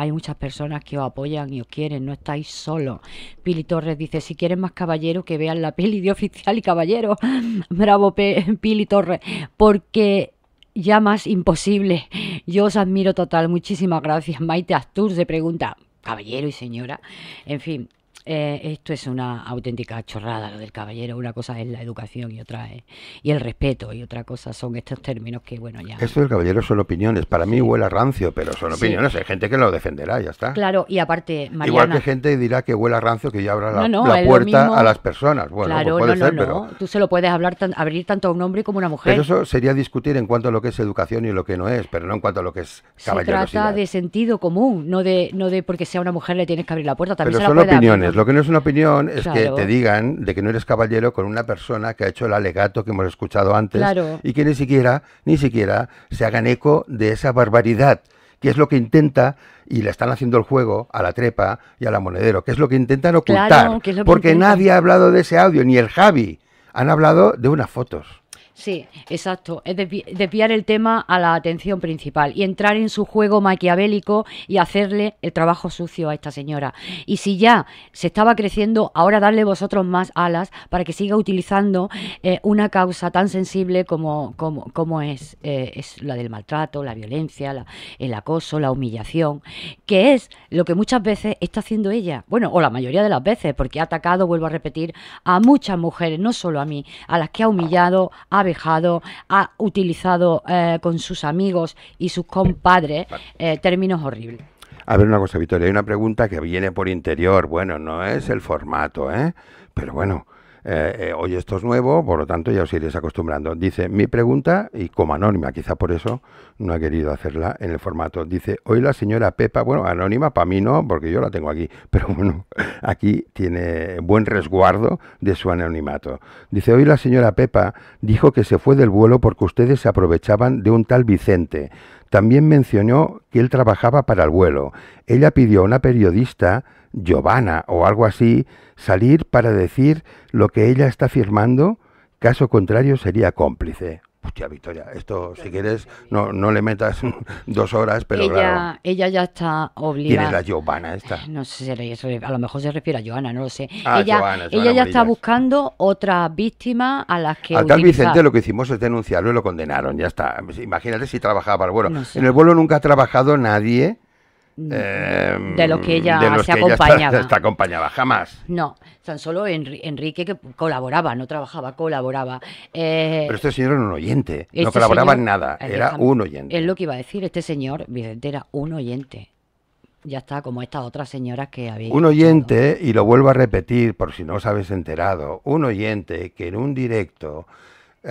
hay muchas personas que os apoyan y os quieren, no estáis solos. Pili Torres dice, si quieren más caballero, que vean la peli de oficial y caballero. Bravo, Pili Torres, porque ya más imposible. Yo os admiro total, muchísimas gracias. Maite Astur se pregunta, caballero y señora. En fin, eh, esto es una auténtica chorrada lo del caballero. Una cosa es la educación y otra es, y el respeto y otra cosa son estos términos que, bueno, ya... Esto del caballero son opiniones. Para mí huele a rancio, pero son opiniones. Hay gente que lo defenderá, ya está. Claro, y aparte, Mariana... Igual que gente dirá que huele a rancio que ya abra la, puerta a las personas. Bueno, claro, pues puede no, pero... Tú se lo puedes hablar abrir tanto a un hombre como a una mujer. Pero eso sería discutir en cuanto a lo que es educación y lo que no es, pero no en cuanto a lo que es caballero. Se trata de sentido común, no de, no de porque sea una mujer le tienes que abrir la puerta. También pero son opiniones lo que no es una opinión es que te digan de que no eres caballero con una persona que ha hecho el alegato que hemos escuchado antes y que ni siquiera, ni siquiera se hagan eco de esa barbaridad que es lo que intenta, y le están haciendo el juego a la trepa y a la monedero, que es lo que intentan ocultar, porque nadie ha hablado de ese audio, ni el Javi, han hablado de unas fotos. Sí, exacto. Es desviar el tema a la atención principal y entrar en su juego maquiavélico y hacerle el trabajo sucio a esta señora. Y si ya se estaba creciendo, ahora darle vosotros más alas para que siga utilizando eh, una causa tan sensible como, como, como es, eh, es la del maltrato, la violencia, el acoso, la humillación, que es lo que muchas veces está haciendo ella. Bueno, o la mayoría de las veces, porque ha atacado, vuelvo a repetir, a muchas mujeres, no solo a mí, a las que ha humillado, ha ha utilizado eh, con sus amigos y sus compadres eh, términos horribles. A ver una cosa, Victoria, hay una pregunta que viene por interior. Bueno, no es el formato, ¿eh? Pero bueno, hoy eh, eh, esto es nuevo, por lo tanto ya os iréis acostumbrando. Dice, mi pregunta, y como anónima, quizá por eso no ha querido hacerla en el formato. Dice, hoy la señora Pepa, bueno, anónima para mí no, porque yo la tengo aquí, pero bueno, aquí tiene buen resguardo de su anonimato. Dice, hoy la señora Pepa dijo que se fue del vuelo porque ustedes se aprovechaban de un tal Vicente. También mencionó que él trabajaba para el vuelo. Ella pidió a una periodista Giovanna o algo así, salir para decir lo que ella está firmando, caso contrario sería cómplice. Hostia, Victoria, esto si quieres no, no le metas dos horas, pero ella, ya está obligada. ...tienes la Giovanna esta? Eh, no sé, si a lo mejor se refiere a Giovanna, no lo sé. Ah, ella ella ya está buscando otra víctima a las que Al tal Vicente lo que hicimos es denunciarlo y lo condenaron, ya está. Pues, imagínate si trabajaba. Bueno, en el vuelo nunca ha trabajado nadie Em, de los que ella se acompañaba. Ella está, acompañaba, jamás. No, tan solo Enrique que colaboraba, no trabajaba, colaboraba. Eh, Pero este señor era un oyente, no este colaboraba en nada, era un oyente. Es lo que iba a decir, este señor, Vicente, era un oyente. Ya está, como estas otras señoras que había. Un oyente, y lo vuelvo a repetir por si no os habéis enterado, un oyente que en un directo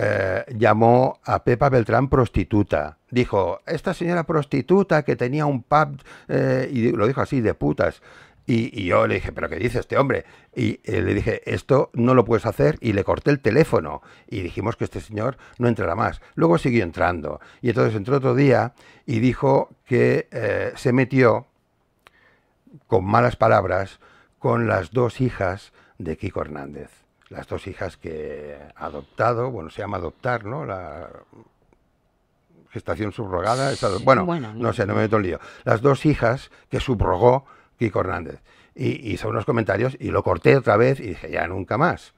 eh, llamó a Pepa Beltrán prostituta. Dijo, esta señora prostituta que tenía un pub, eh, y lo dijo así, de putas. Y, yo le dije, ¿pero qué dice este hombre? Y eh, le dije, esto no lo puedes hacer. Y le corté el teléfono. Y dijimos que este señor no entrará más. Luego siguió entrando. Y entonces entró otro día y dijo que se metió, con malas palabras, con las dos hijas de Kiko Hernández las dos hijas que ha adoptado, bueno, se llama adoptar, ¿no? La gestación subrogada, bueno, no sé, no me meto en lío. Las dos hijas que subrogó Kiko Hernández. Y hizo unos comentarios y lo corté otra vez y dije, ya nunca más.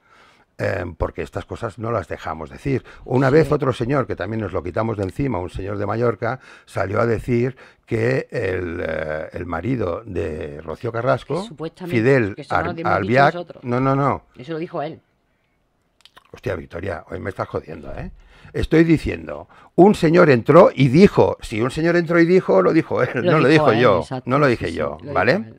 Em, porque estas cosas no las dejamos decir. Una vez otro señor, que también nos lo quitamos de encima, un señor de Mallorca, salió a decir que el, eh, marido de Rocío Carrasco, Fidel no, no, no. Eso lo dijo él. Hostia, Victoria, hoy me estás jodiendo, ¿eh? Estoy diciendo, un señor entró y dijo, si un señor entró y dijo, lo dijo él, no lo dijo yo, no lo dije yo, ¿vale?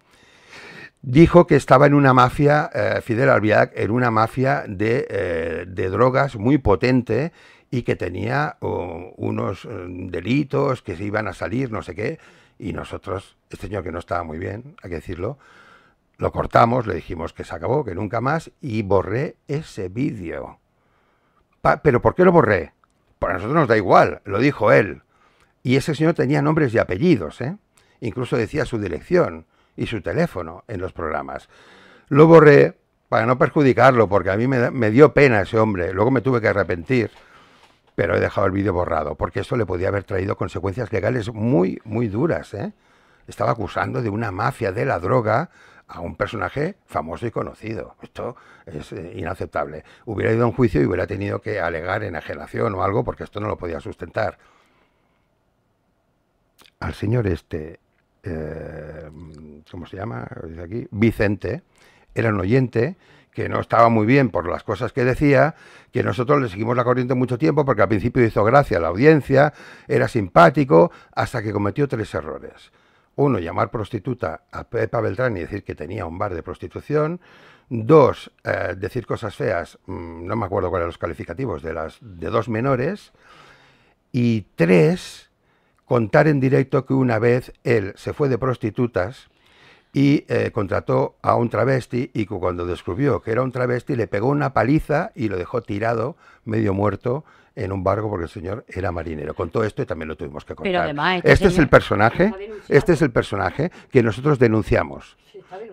dijo que estaba en una mafia, eh, Fidel Albiac, en una mafia de, eh, de, drogas muy potente y que tenía unos eh, delitos que se iban a salir, no sé qué. Y nosotros, este señor que no estaba muy bien, hay que decirlo, lo cortamos, le dijimos que se acabó, que nunca más, y borré ese vídeo. ¿Pero por qué lo borré? Para nosotros nos da igual, lo dijo él. Y ese señor tenía nombres y apellidos, ¿eh? incluso decía su dirección y su teléfono en los programas. Lo borré para no perjudicarlo, porque a mí me, dio pena ese hombre, luego me tuve que arrepentir, pero he dejado el vídeo borrado, porque esto le podía haber traído consecuencias legales muy, muy duras. ¿eh? Estaba acusando de una mafia de la droga a un personaje famoso y conocido. Esto es eh, inaceptable. Hubiera ido a un juicio y hubiera tenido que alegar enajenación o algo, porque esto no lo podía sustentar. Al señor este eh, ¿cómo se llama? Dice aquí, Vicente, era un oyente que no estaba muy bien por las cosas que decía, que nosotros le seguimos la corriente mucho tiempo porque al principio hizo gracia a la audiencia, era simpático, hasta que cometió tres errores. Uno, llamar prostituta a Pepa Beltrán y decir que tenía un bar de prostitución. Dos, eh, decir cosas feas, mm, no me acuerdo cuáles eran los calificativos, de, las, de dos menores. Y tres, contar en directo que una vez él se fue de prostitutas y eh, contrató a un travesti y que cuando descubrió que era un travesti le pegó una paliza y lo dejó tirado, medio muerto, en un barco porque el señor era marinero. Con todo esto y también lo tuvimos que contar. Este este es el personaje, este es el personaje que nosotros denunciamos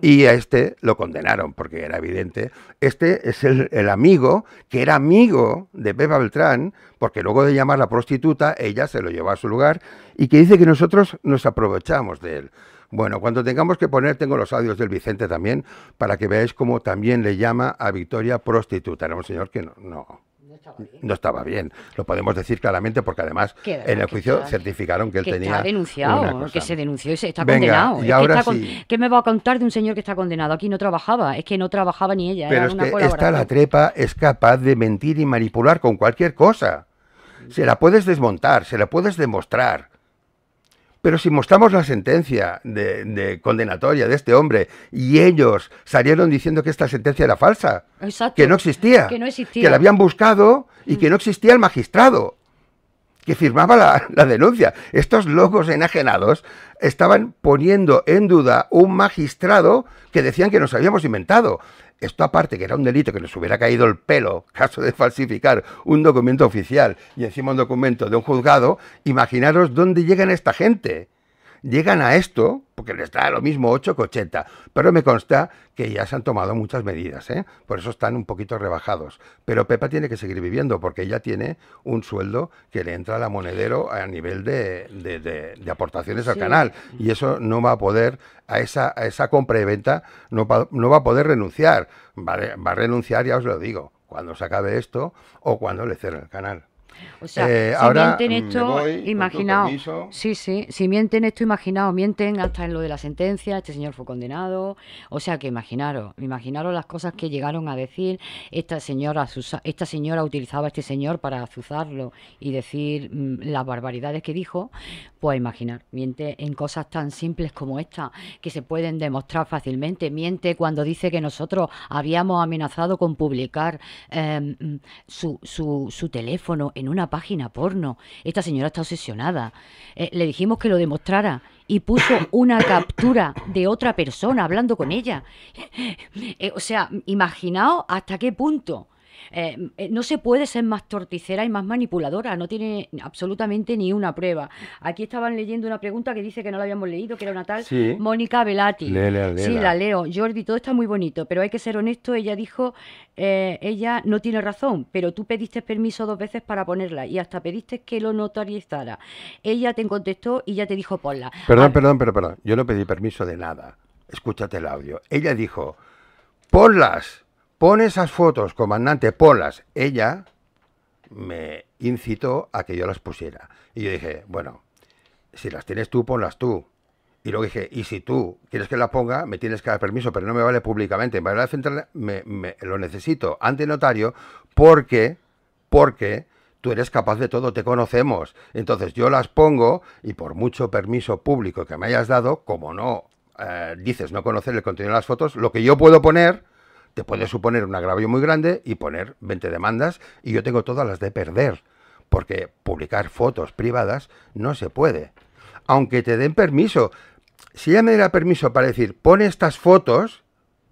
y a este lo condenaron porque era evidente. Este es el, el, amigo que era amigo de Pepa Beltrán, porque luego de llamar la prostituta, ella se lo llevó a su lugar y que dice que nosotros nos aprovechamos de él. Bueno, cuando tengamos que poner, tengo los audios del Vicente también, para que veáis cómo también le llama a Victoria prostituta. Era señor que no, no estaba bien. Lo podemos decir claramente porque además en el juicio certificaron que él que tenía. denunciado, que se denunció y está condenado. ¿Qué me va a contar de un señor que está condenado? Aquí no trabajaba, es que no trabajaba ni ella. Pero es que esta la trepa es capaz de mentir y manipular con cualquier cosa. Se la puedes desmontar, se la puedes demostrar pero si mostramos la sentencia de, condenatoria de este hombre y ellos salieron diciendo que esta sentencia era falsa, que no existía, que la habían buscado y mm. que no existía el magistrado que firmaba la, denuncia. Estos locos enajenados estaban poniendo en duda un magistrado que decían que nos habíamos inventado. Esto aparte que era un delito que les hubiera caído el pelo, caso de falsificar un documento oficial y encima un documento de un juzgado, imaginaros dónde llegan esta gente. Llegan a esto porque les da lo mismo 8 que 80. Pero me consta que ya se han tomado muchas medidas, ¿eh? por eso están un poquito rebajados. Pero Pepa tiene que seguir viviendo porque ella tiene un sueldo que le entra a la monedero a nivel de, aportaciones al canal y eso no va a poder, a esa, esa compra y venta, no, va a poder renunciar. Va, va a renunciar, ya os lo digo, cuando se acabe esto o cuando le cierre el canal. O sea, eh, si ahora mienten esto, imaginaos. Sí, sí, si mienten esto, imaginaos, mienten hasta en lo de la sentencia, este señor fue condenado. O sea que imaginaros, imaginaros las cosas que llegaron a decir. Esta señora, esta señora utilizaba a este señor para azuzarlo y decir mm, las barbaridades que dijo. Pues imaginar, miente en cosas tan simples como esta, que se pueden demostrar fácilmente. Miente cuando dice que nosotros habíamos amenazado con publicar em, su, su, su teléfono en una página porno. Esta señora está obsesionada. Eh, le dijimos que lo demostrara y puso una captura de otra persona hablando con ella. Eh, o sea, imaginaos hasta qué punto. Eh, eh, no se puede ser más torticera y más manipuladora, no tiene absolutamente ni una prueba. Aquí estaban leyendo una pregunta que dice que no la habíamos leído, que era una tal Mónica Velati. Sí, la leo. Jordi, todo está muy bonito, pero hay que ser honesto. Ella dijo, eh, ella no tiene razón, pero tú pediste permiso dos veces para ponerla y hasta pediste que lo notarizara. Ella te contestó y ya te dijo ponla. Perdón, perdón, pero perdón. Yo no pedí permiso de nada. Escúchate el audio. Ella dijo, ponlas. Pon esas fotos, comandante, ponlas. Ella me incitó a que yo las pusiera. Y yo dije, bueno, si las tienes tú, ponlas tú. Y luego dije, y si tú quieres que la ponga, me tienes que dar permiso, pero no me vale públicamente. Me, vale central me lo necesito ante notario porque, porque tú eres capaz de todo, te conocemos. Entonces yo las pongo y por mucho permiso público que me hayas dado, como no eh, dices no conocer el contenido de las fotos, lo que yo puedo poner te puede suponer un agravio muy grande y poner 20 demandas y yo tengo todas las de perder, porque publicar fotos privadas no se puede. Aunque te den permiso, si ella me da permiso para decir, pone estas fotos,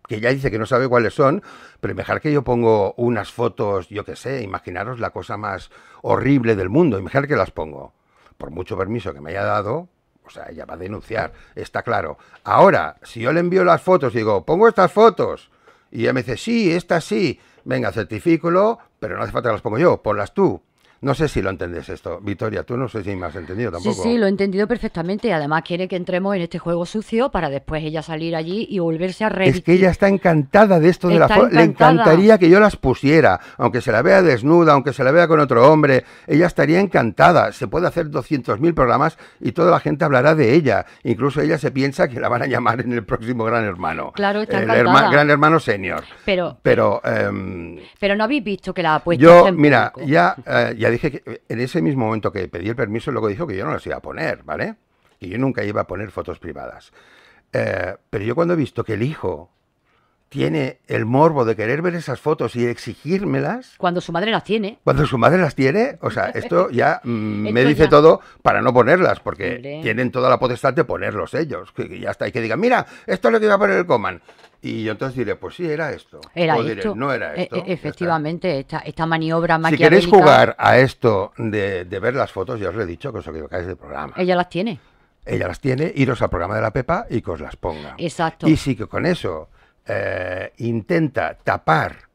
que ya dice que no sabe cuáles son, pero mejor que yo pongo unas fotos, yo qué sé, imaginaros la cosa más horrible del mundo, mejor que las pongo. Por mucho permiso que me haya dado, o sea, ella va a denunciar, está claro. Ahora, si yo le envío las fotos y digo, pongo estas fotos, y ella me dice, sí, esta sí, venga, certifícolo, pero no hace falta que las ponga yo, ponlas tú. No sé si lo entendés esto, Victoria, tú no sé si me has entendido tampoco. Sí, sí, lo he entendido perfectamente. Y Además quiere que entremos en este juego sucio para después ella salir allí y volverse a reír. Es que ella está encantada de esto de la Le encantaría que yo las pusiera, aunque se la vea desnuda, aunque se la vea con otro hombre. Ella estaría encantada. Se puede hacer 200.000 programas y toda la gente hablará de ella. Incluso ella se piensa que la van a llamar en el próximo Gran Hermano. Claro, está encantada. gran Hermano Senior. Pero, pero, eh, em, pero no habéis visto que la ha puesto. Yo, mira, ya eh, dije que eh, en ese mismo momento que pedí el permiso, luego dijo que yo no las iba a poner, ¿vale? Que yo nunca iba a poner fotos privadas. Eh, pero yo cuando he visto que el hijo tiene el morbo de querer ver esas fotos y exigírmelas. Cuando su madre las tiene. Cuando su madre las tiene, o sea, esto ya mm, me dice todo para no ponerlas, porque tienen toda la potestad de ponerlos ellos. Que, ya está, y que digan, mira, esto es lo que iba a poner el Coman. Y yo entonces diré, pues sí, era esto. Era no era e, esto. efectivamente, esta, esta maniobra maquiavélica... Si queréis jugar a esto de, ver las fotos, ya os lo he dicho, que os equivocáis del programa. Ella las tiene. Ella las tiene, iros al programa de la Pepa y que os las ponga. Exacto. Y sí que con eso eh, intenta tapar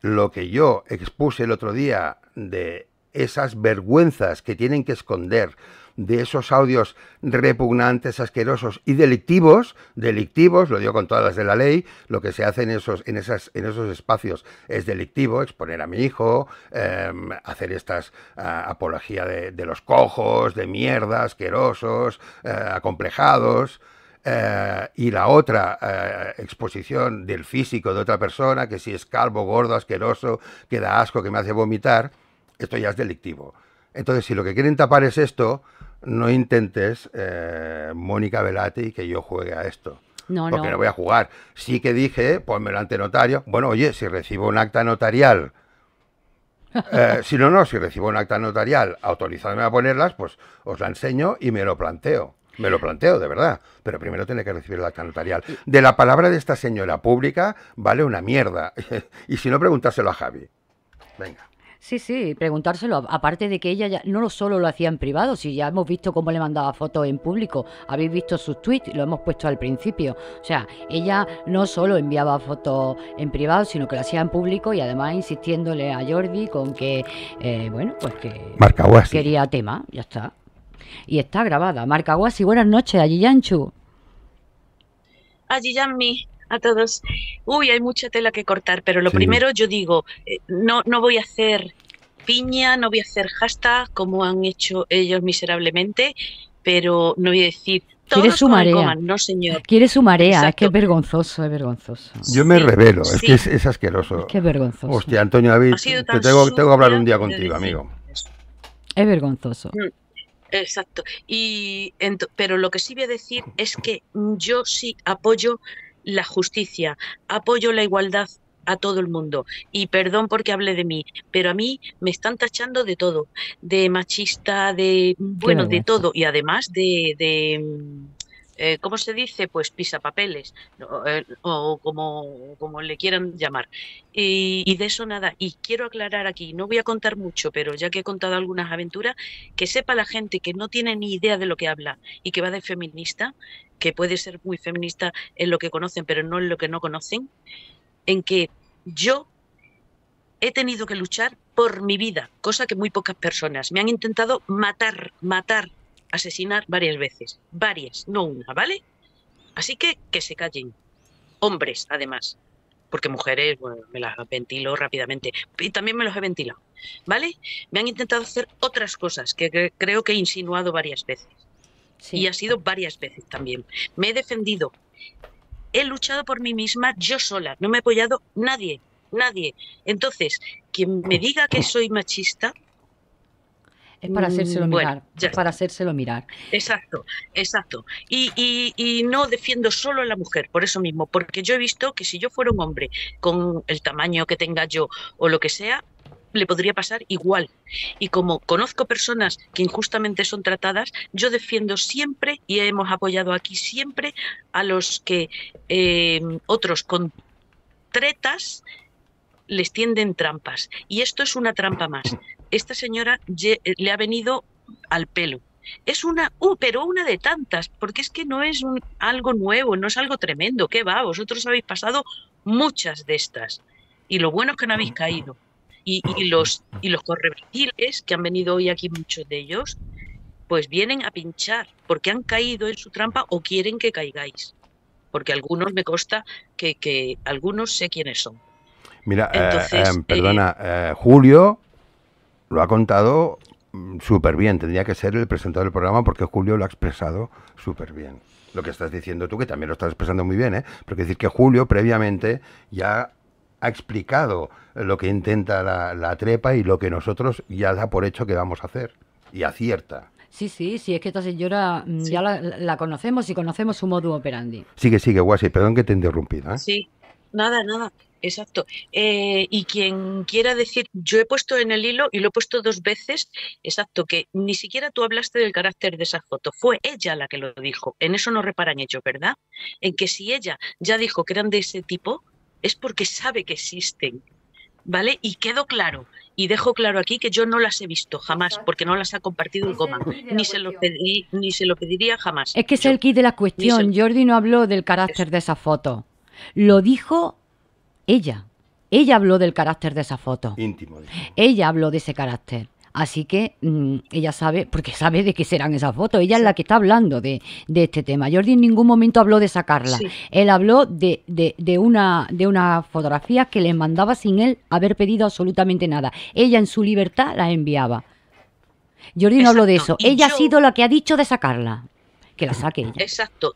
lo que yo expuse el otro día de esas vergüenzas que tienen que esconder de esos audios repugnantes, asquerosos y delictivos, delictivos, lo digo con todas las de la ley, lo que se hace en esos, en esas, en esos espacios es delictivo, exponer a mi hijo, em, hacer estas apologías ah, apología de, los cojos, de mierda, asquerosos, eh, acomplejados. Eh, y la otra eh, exposición del físico de otra persona, que si es calvo, gordo, asqueroso, que da asco, que me hace vomitar, esto ya es delictivo. Entonces, si lo que quieren tapar es esto, no intentes, eh, Mónica Velati, que yo juegue a esto. No, porque no. voy a jugar. Sí que dije, ponmelo ante notario. Bueno, oye, si recibo un acta notarial, eh, si no, no, si recibo un acta notarial autorizadme a ponerlas, pues os la enseño y me lo planteo. Me lo planteo, de verdad. Pero primero tiene que recibir el acta notarial. De la palabra de esta señora pública vale una mierda. y si no, pregúntaselo a Javi. Venga. Sí, sí, preguntárselo. Aparte de que ella ya no solo lo hacía en privado, si ya hemos visto cómo le mandaba fotos en público, habéis visto sus tweets, lo hemos puesto al principio. O sea, ella no solo enviaba fotos en privado, sino que lo hacía en público y además insistiéndole a Jordi con que, eh, bueno, pues que quería tema, ya está. Y está grabada. Marca Guasi, buenas noches, Allí Yanchu a todos. Uy, hay mucha tela que cortar, pero lo primero yo digo, eh, no, no voy a hacer piña, no voy a hacer hashtag como han hecho ellos miserablemente, pero no voy a decir quiere su marea. no señor. Quiere su marea, es que vergonzoso, es vergonzoso. Yo me revelo, es que es, asqueroso. Es vergonzoso. Hostia, Antonio David, tengo, tengo que hablar un día contigo, amigo. Es vergonzoso. Mm, exacto. Y pero lo que sí voy a decir es que yo sí apoyo la justicia, apoyo la igualdad a todo el mundo. Y perdón porque hable de mí, pero a mí me están tachando de todo, de machista, de, bueno, de todo, y además de, de eh, ¿cómo se dice? Pues pisapapeles, o, eh, o como, como, le quieran llamar. Y, y, de eso nada. Y quiero aclarar aquí, no voy a contar mucho, pero ya que he contado algunas aventuras, que sepa la gente que no tiene ni idea de lo que habla y que va de feminista, que puede ser muy feminista en lo que conocen, pero no en lo que no conocen, en que yo he tenido que luchar por mi vida, cosa que muy pocas personas me han intentado matar, matar, asesinar varias veces, varias, no una, ¿vale? Así que que se callen. Hombres, además. Porque mujeres, bueno, me las ventilo rápidamente. Y también me los he ventilado. ¿Vale? Me han intentado hacer otras cosas que, creo que he insinuado varias veces. Y ha sido varias veces también. Me he defendido. He luchado por mí misma yo sola. No me ha apoyado nadie. Nadie. Entonces, quien me diga que soy machista, es para hacérselo mm, mirar, para hacérselo mirar. Exacto, exacto. Y, no defiendo solo a la mujer, por eso mismo, porque yo he visto que si yo fuera un hombre con el tamaño que tenga yo o lo que sea, le podría pasar igual. Y como conozco personas que injustamente son tratadas, yo defiendo siempre y hemos apoyado aquí siempre a los que eh, otros con tretas les tienden trampas. Y esto es una trampa más esta señora eh, le ha venido al pelo. Es una, pero una de tantas, porque es que no es algo nuevo, no es algo tremendo. ¿Qué va? Vosotros habéis pasado muchas de estas. Y lo bueno es que no habéis caído. Y, los, y los correptiles, que han venido hoy aquí muchos de ellos, pues vienen a pinchar porque han caído en su trampa o quieren que caigáis. Porque algunos me consta que, algunos sé quiénes son. Mira, eh, em, perdona, eh, Julio, lo ha contado mm, súper bien. Tendría que ser el presentador del programa porque Julio lo ha expresado súper bien. Lo que estás diciendo tú, que también lo estás expresando muy bien, ¿eh? Porque decir que Julio previamente ya ha explicado lo que intenta la, trepa y lo que nosotros ya da por hecho que vamos a hacer. Y acierta. Sí, sí, sí, es que esta señora mm, ya la, conocemos y conocemos su modus operandi. Sigue, sigue, Guasi, perdón que te he interrumpido. ¿eh? Sí, Nada, nada. Exacto. Eh, y quien quiera decir, yo he puesto en el hilo y lo he puesto dos veces, exacto, que ni siquiera tú hablaste del carácter de esa foto, fue ella la que lo dijo. En eso no reparan ellos, ¿verdad? En que si ella ya dijo que eran de ese tipo, es porque sabe que existen, ¿vale? Y quedó claro, y dejo claro aquí que yo no las he visto jamás, porque no las ha compartido en coma, ni se, lo pedí, ni se lo pediría jamás. Es que es el kit de la cuestión, Jordi no habló del carácter de esa foto. Lo dijo ella. Ella habló del carácter de esa foto. Íntimo. Ella habló de ese carácter. Así que mm, ella sabe, porque sabe de qué serán esas fotos. Ella es la que está hablando de, de, este tema. Jordi en ningún momento habló de sacarla. Él habló de, de, una, de una fotografía que le mandaba sin él haber pedido absolutamente nada. Ella en su libertad la enviaba. Jordi no habló de eso. ella ha sido la que ha dicho de sacarla. Que la saque ella. Exacto.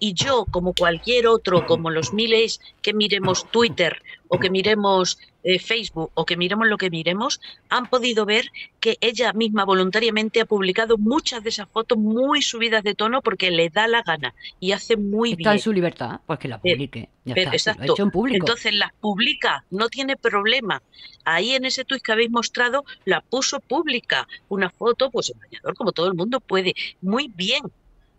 Y yo, como cualquier otro, como los miles que miremos Twitter o que miremos eh, Facebook o que miremos lo que miremos, han podido ver que ella misma voluntariamente ha publicado muchas de esas fotos muy subidas de tono porque le da la gana y hace muy bien. Está en su libertad, pues que la eh, publique. Ya está, exacto. Lo ha hecho en público. Entonces las publica, no tiene problema. Ahí en ese tuit que habéis mostrado la puso pública, una foto, pues el bañador, como todo el mundo puede. Muy bien,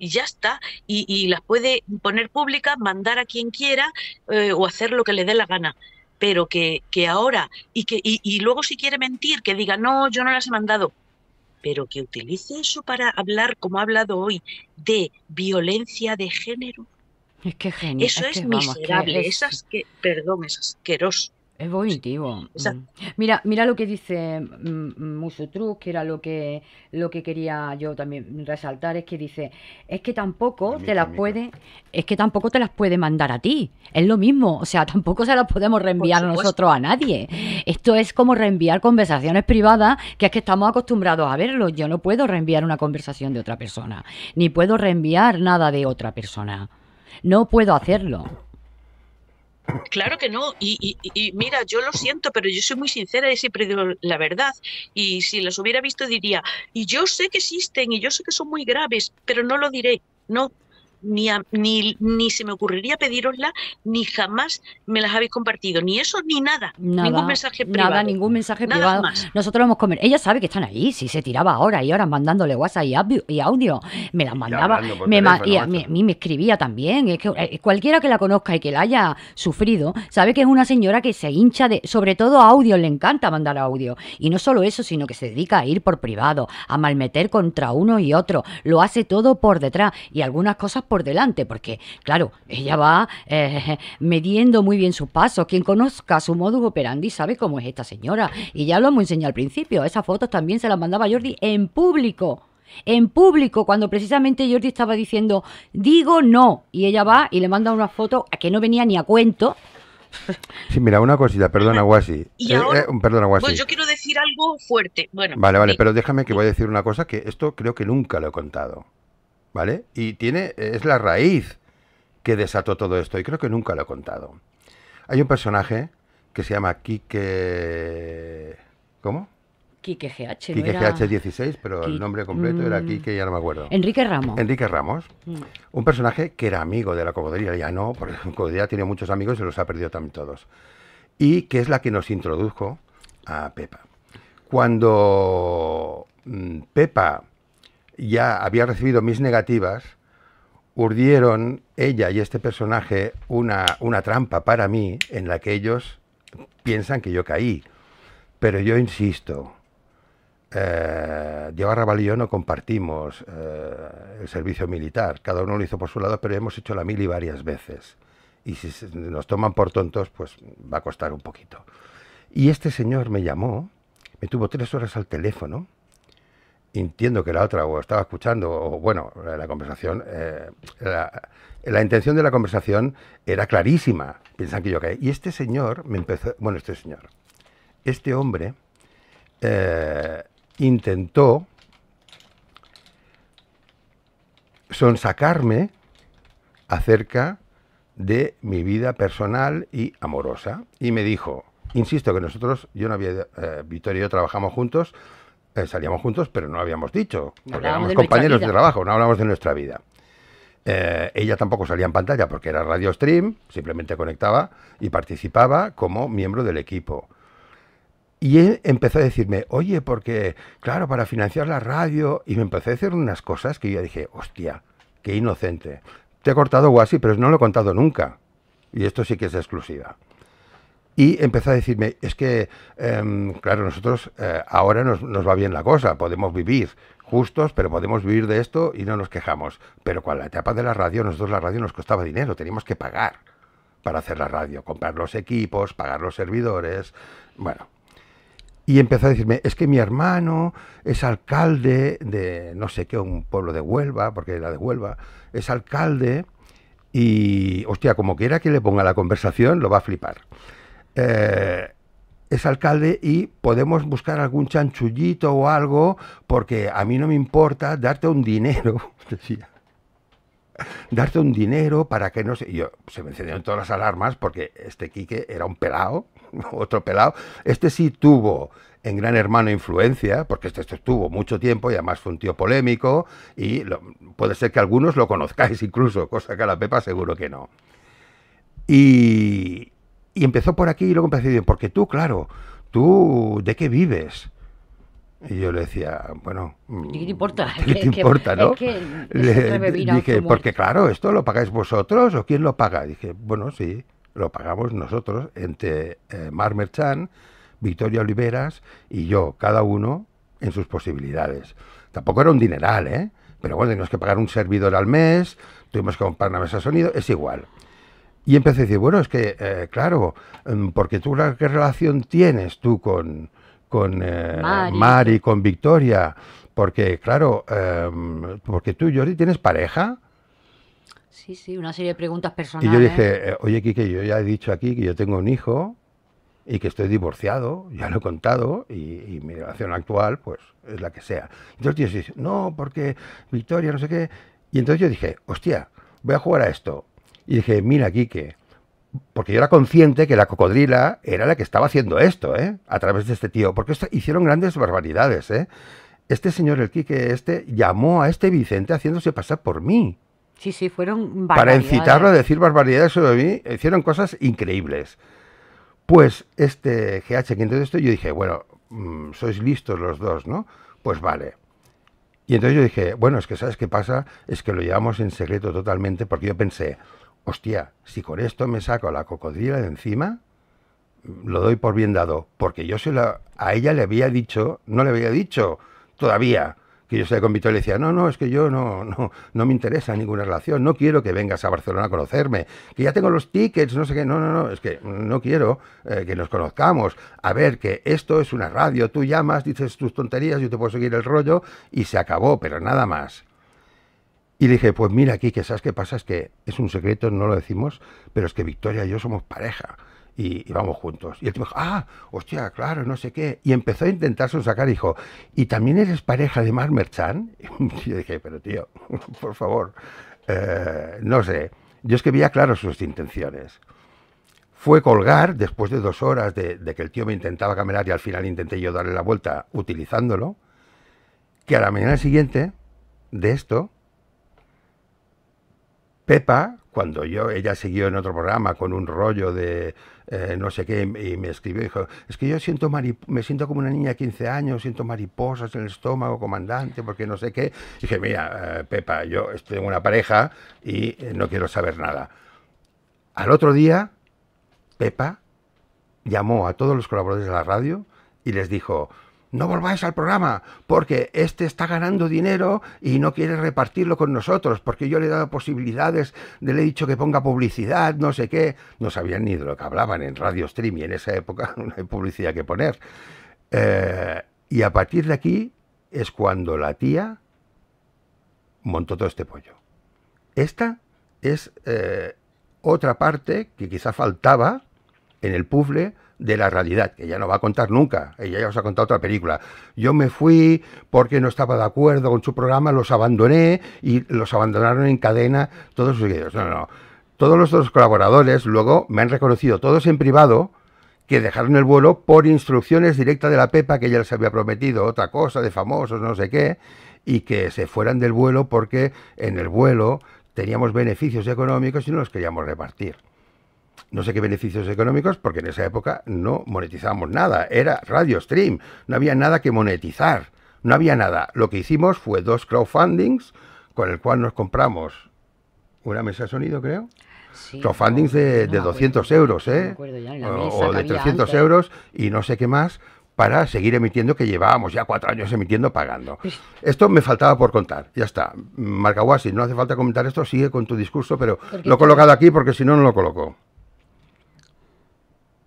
y ya está, y, las puede poner públicas, mandar a quien quiera eh, o hacer lo que le dé la gana pero que, ahora, y, que, y, luego si quiere mentir, que diga, no, yo no las he mandado, pero que utilice eso para hablar, como ha hablado hoy, de violencia de género. Es que genial Eso es, miserable, Esas que, perdón, es asqueroso. Es positivo. Mm. Mira, mira lo que dice mm, mm, Musutru, que era lo que, lo que quería yo también resaltar, es que dice, es que tampoco te las puede, es que tampoco te las puede mandar a ti. Es lo mismo. O sea, tampoco se las podemos reenviar nosotros a nadie. Esto es como reenviar conversaciones privadas, que es que estamos acostumbrados a verlo. Yo no puedo reenviar una conversación de otra persona, ni puedo reenviar nada de otra persona. No puedo hacerlo. Claro que no. Y, mira, yo lo siento, pero yo soy muy sincera y siempre digo la verdad. Y si las hubiera visto diría, y yo sé que existen y yo sé que son muy graves, pero no lo diré. No, ni, ni, ni, se me ocurriría pedírosla, ni jamás me las habéis compartido, ni eso ni nada, ningún mensaje privado. Nada, ningún mensaje privado. Nosotros hemos comido. Ella sabe que están ahí, si se tiraba horas y horas mandándole WhatsApp y audio, me las mandaba, me, a mí me, me escribía también, es que eh, cualquiera que la conozca y que la haya sufrido, sabe que es una señora que se hincha de, sobre todo audio, le encanta mandar audio, y no solo eso, sino que se dedica a ir por privado, a malmeter contra uno y otro, lo hace todo por detrás, y algunas cosas por delante, porque, claro, ella va mediendo eh, midiendo muy bien sus pasos. Quien conozca su modus operandi sabe cómo es esta señora. Y ya lo hemos enseñado al principio. Esas fotos también se las mandaba Jordi en público en público, cuando precisamente Jordi estaba diciendo, digo no, y ella va y le manda una foto a que no venía ni a cuento. Sí, mira, una cosita, perdona, Guasi. Eh, eh, perdona, Guasi. yo quiero decir algo fuerte. Bueno, vale, vale, pero déjame que voy a decir una cosa que esto creo que nunca lo he contado. ¿vale? Y tiene, es la raíz que desató todo esto, y creo que nunca lo he contado. Hay un personaje que se llama Quique... ¿Cómo? Quique GH. Quique GH16, pero el nombre completo era mm. Quique, ya no me acuerdo. Enrique Ramos. Enrique Ramos. Mm. Un personaje que era amigo de la cocodrila, ya no, porque la cocodrila tiene muchos amigos y los ha perdido también todos. Y que es la que nos introdujo a Pepa. Cuando mm, Pepa ya había recibido mis negativas, urdieron ella y este personaje una, una trampa para mí en la que ellos piensan que yo caí. Pero yo insisto, eh, Diego Arrabal y yo no compartimos eh, el servicio militar, cada uno lo hizo por su lado, pero hemos hecho la mil y varias veces. Y si nos toman por tontos, pues va a costar un poquito. Y este señor me llamó, me tuvo tres horas al teléfono, entiendo que la otra o estaba escuchando, o bueno, la conversación, eh, la, intención de la conversación era clarísima, piensan que yo caí. Y este señor me empezó, bueno, este señor, este hombre eh, intentó sonsacarme acerca de mi vida personal y amorosa. Y me dijo, insisto que nosotros, yo no había, eh, Victoria y yo trabajamos juntos, eh, salíamos juntos, pero no habíamos dicho. porque éramos compañeros de trabajo, no hablamos de nuestra vida. Eh, ella tampoco salía en pantalla porque era radio stream, simplemente conectaba y participaba como miembro del equipo. Y él empezó a decirme, oye, porque, claro, para financiar la radio, y me empezó a decir unas cosas que yo dije, hostia, qué inocente. Te he cortado Guasi, pero no lo he contado nunca. Y esto sí que es exclusiva y empezó a decirme, es que, em, claro, nosotros eh, ahora nos, nos va bien la cosa, podemos vivir justos, pero podemos vivir de esto y no nos quejamos. Pero con la etapa de la radio, nosotros la radio nos costaba dinero, teníamos que pagar para hacer la radio, comprar los equipos, pagar los servidores, bueno. Y empezó a decirme, es que mi hermano es alcalde de no sé qué, un pueblo de Huelva, porque era de Huelva, es alcalde y, hostia, como quiera que le ponga la conversación, lo va a flipar. Eh, es alcalde y podemos buscar algún chanchullito o algo, porque a mí no me importa darte un dinero, decía. Darte un dinero para que no se... Yo, se me encendieron todas las alarmas porque este Quique era un pelado, otro pelado. Este sí tuvo en Gran Hermano influencia, porque este, este, estuvo mucho tiempo y además fue un tío polémico y puede ser que algunos lo conozcáis incluso, cosa que a la Pepa seguro que no. Y, y empezó por aquí y luego empezó a decir, porque tú, claro, tú, ¿de qué vives? Y yo le decía, bueno, ¿qué mm, importa? ¿Qué importa, no? Es que dije, porque claro, ¿esto lo pagáis vosotros o quién lo paga? dije, bueno, sí, lo pagamos nosotros entre eh, Marmer Chan Victoria Oliveras y yo, cada uno en sus posibilidades. Tampoco era un dineral, ¿eh? Pero bueno, tenemos que pagar un servidor al mes, tuvimos que comprar una mesa de sonido, es igual. Y empecé a decir, bueno, es que, eh, claro, mm, porque tú, ¿qué relación tienes tú con, con eh, Mari. con Victoria? Porque, claro, em, porque tú, Jordi, ¿tienes pareja? Sí, sí, una serie de preguntas personales. Y yo dije, eh, oye, Kike, yo ya he dicho aquí que yo tengo un hijo y que estoy divorciado, ya lo he contado, y, y, mi relación actual, pues, es la que sea. Entonces yo dije, no, porque Victoria, no sé qué. Y entonces yo dije, hostia, voy a jugar a esto. Y dije, mira, Quique, porque yo era consciente que la cocodrila era la que estaba haciendo esto, ¿eh? A través de este tío, porque hicieron grandes barbaridades, ¿eh? Este señor, el Quique, este, llamó a este Vicente haciéndose pasar por mí. Sí, sí, fueron barbaridades. Para incitarlo a decir barbaridades sobre mí, hicieron cosas increíbles. Pues este GH que de esto, yo dije, bueno, mm, sois listos los dos, ¿no? Pues vale. Y entonces yo dije, bueno, es que ¿sabes qué pasa? Es que lo llevamos en secreto totalmente porque yo pensé, hostia, si con esto me saco la cocodrila de encima, lo doy por bien dado, porque yo se la, a ella le había dicho, no le había dicho todavía que yo se convito y le decía, no, no, es que yo no, no, no me interesa ninguna relación, no quiero que vengas a Barcelona a conocerme, que ya tengo los tickets, no sé qué, no, no, no, es que no quiero eh, que nos conozcamos, a ver, que esto es una radio, tú llamas, dices tus tonterías, yo te puedo seguir el rollo y se acabó, pero nada más. Y le dije, pues mira aquí, que sabes qué pasa, es que es un secreto, no lo decimos, pero es que Victoria y yo somos pareja y, vamos juntos. Y el me dijo, ah, hostia, claro, no sé qué. Y empezó a intentar sacar, dijo, ¿y también eres pareja de Mar Y yo dije, pero tío, por favor, eh, no sé. Yo es que veía claro sus intenciones. Fue colgar después de dos horas de, de que el tío me intentaba caminar y al final intenté yo darle la vuelta utilizándolo, que a la mañana siguiente de esto Pepa, cuando yo, ella siguió en otro programa con un rollo de eh, no sé qué, y me escribió, dijo, es que yo siento me siento como una niña de 15 años, siento mariposas en el estómago, comandante, porque no sé qué. dije, mira, eh, Pepa, yo estoy en una pareja y eh, no quiero saber nada. Al otro día, Pepa llamó a todos los colaboradores de la radio y les dijo, no volváis al programa, porque este está ganando dinero y no quiere repartirlo con nosotros, porque yo le he dado posibilidades, le he dicho que ponga publicidad, no sé qué. No sabían ni de lo que hablaban en Radio Stream y en esa época no hay publicidad que poner. Eh, y a partir de aquí es cuando la tía montó todo este pollo. Esta es eh, otra parte que quizá faltaba en el puzzle de la realidad, que ella no va a contar nunca, ella ya os ha contado otra película. Yo me fui porque no estaba de acuerdo con su programa, los abandoné y los abandonaron en cadena todos sus seguidores. No, no, todos los colaboradores luego me han reconocido, todos en privado, que dejaron el vuelo por instrucciones directas de la Pepa, que ella les había prometido otra cosa de famosos, no sé qué, y que se fueran del vuelo porque en el vuelo teníamos beneficios económicos y no los queríamos repartir no sé qué beneficios económicos, porque en esa época no monetizábamos nada, era radio stream, no había nada que monetizar, no había nada. Lo que hicimos fue dos crowdfundings, con el cual nos compramos una mesa de sonido, creo. crowdfundings de, 200 euros, ¿eh? o, de 300 euros y no sé qué más para seguir emitiendo que llevábamos ya cuatro años emitiendo pagando. Pues esto me faltaba por contar, ya está. Marcahuasi, no hace falta comentar esto, sigue con tu discurso, pero lo he colocado aquí porque si no, no lo coloco.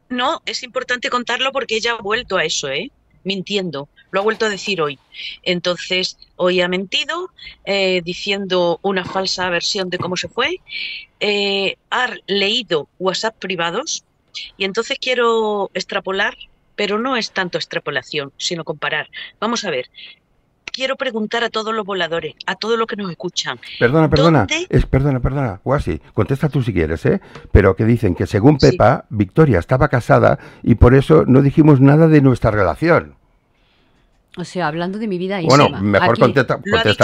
No, es importante contarlo porque ella ha vuelto a eso, ¿eh? mintiendo. Lo ha vuelto a decir hoy. Entonces, hoy ha mentido, eh, diciendo una falsa versión de cómo se fue. Eh, ha leído WhatsApp privados. Y entonces quiero extrapolar, pero no es tanto extrapolación, sino comparar. Vamos a ver, quiero preguntar a todos los voladores, a todos los que nos escuchan. Perdona, perdona, es, perdona, perdona, Guasi, contesta tú si quieres, ¿eh? Pero que dicen que según Pepa, Victoria estaba casada y por eso no dijimos nada de nuestra relación. O sea, hablando de mi vida íntima. Bueno, mejor contesta,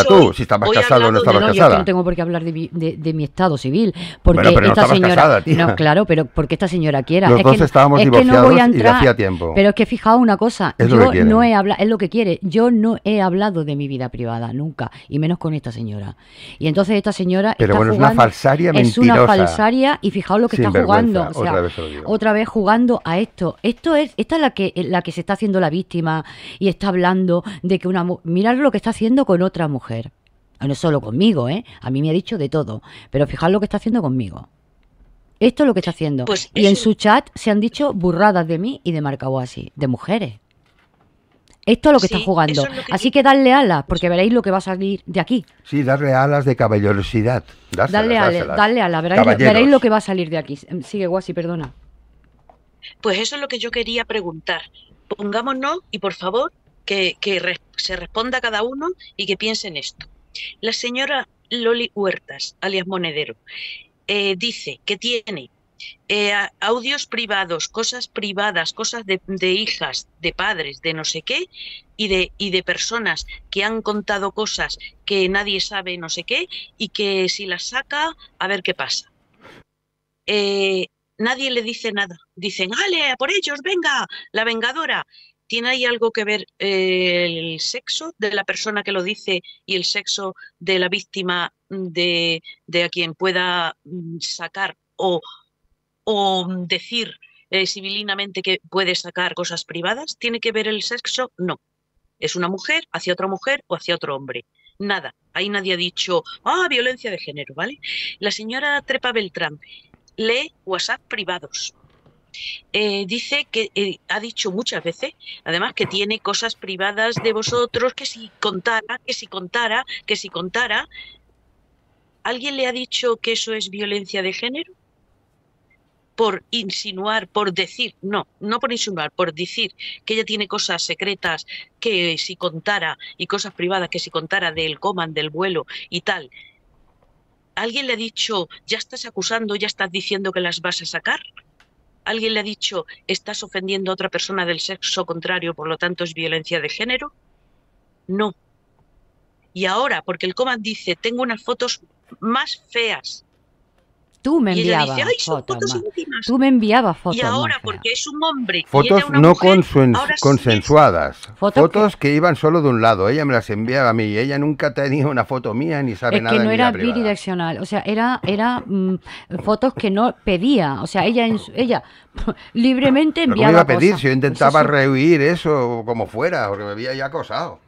tú, si estabas casado o no estabas no, casada. Yo no tengo por qué hablar de, mi estado civil. Porque esta señora, No, claro, pero porque esta señora quiera. Los estábamos es divorciados y hacía tiempo. Pero es que fijado una cosa, es lo que no he es lo que quiere, yo no he hablado de mi vida privada nunca, y menos con esta señora. Y entonces esta señora bueno, es una falsaria mentirosa. Es una falsaria y fijaos lo que está jugando, otra, vez jugando a esto. Esto es esta es la que la que se está haciendo la víctima y está hablando de que una... Mirad lo que está haciendo con otra mujer. Ah, no solo conmigo, ¿eh? A mí me ha dicho de todo. Pero fijad lo que está haciendo conmigo. Esto es lo que está haciendo. Pues y en su chat se han dicho burradas de mí y de así de mujeres. Esto es lo que está jugando. Así que dadle alas, porque veréis lo que va a salir de aquí. Sí, darle alas de caballerosidad. Darle alas, darle alas, veréis, veréis, lo que va a salir de aquí. Mm, sigue, Guasi, perdona. Pues eso es lo que yo quería preguntar. Pongámonos, y por favor, que, se responda cada uno y que piense en esto. La señora Loli Huertas, alias Monedero, eh, dice que tiene eh, audios privados, cosas privadas, cosas de, hijas, de padres, de no sé qué, y de, y de personas que han contado cosas que nadie sabe, no sé qué, y que si las saca, a ver qué pasa. Eh, nadie le dice nada. Dicen, ¡ale, por ellos, venga, la vengadora! ¿Tiene ahí algo que ver eh, el sexo de la persona que lo dice y el sexo de la víctima de, a quien pueda mm, sacar o, decir sibilinamente eh, civilinamente que puede sacar cosas privadas? ¿Tiene que ver el sexo? No. Es una mujer hacia otra mujer o hacia otro hombre. Nada. Ahí nadie ha dicho, ah, violencia de género, ¿vale? La señora Trepa Beltrán lee WhatsApp privados eh, dice que eh, ha dicho muchas veces, además que tiene cosas privadas de vosotros, que si contara, que si contara, que si contara. ¿Alguien le ha dicho que eso es violencia de género? Por insinuar, por decir, no, no por insinuar, por decir que ella tiene cosas secretas que si contara y cosas privadas que si contara del coman, del vuelo y tal. ¿Alguien le ha dicho, ya estás acusando, ya estás diciendo que las vas a sacar? alguien le ha dicho, estás ofendiendo a otra persona del sexo contrario, por lo tanto es violencia de género? No. Y ahora, porque el Comand dice, tengo unas fotos más feas Tú me enviabas fotos, Tú me enviabas fotos. Y ahora, porque es un hombre. Fotos no consensuadas. fotos, que... iban solo de un lado. Ella me las enviaba a mí. Ella nunca tenía una foto mía ni sabe es Que no era bidireccional. O sea, era, era mm, fotos que no pedía. O sea, ella, ella libremente enviaba. No iba a pedir si yo intentaba rehuir eso como fuera, porque me había ya acosado.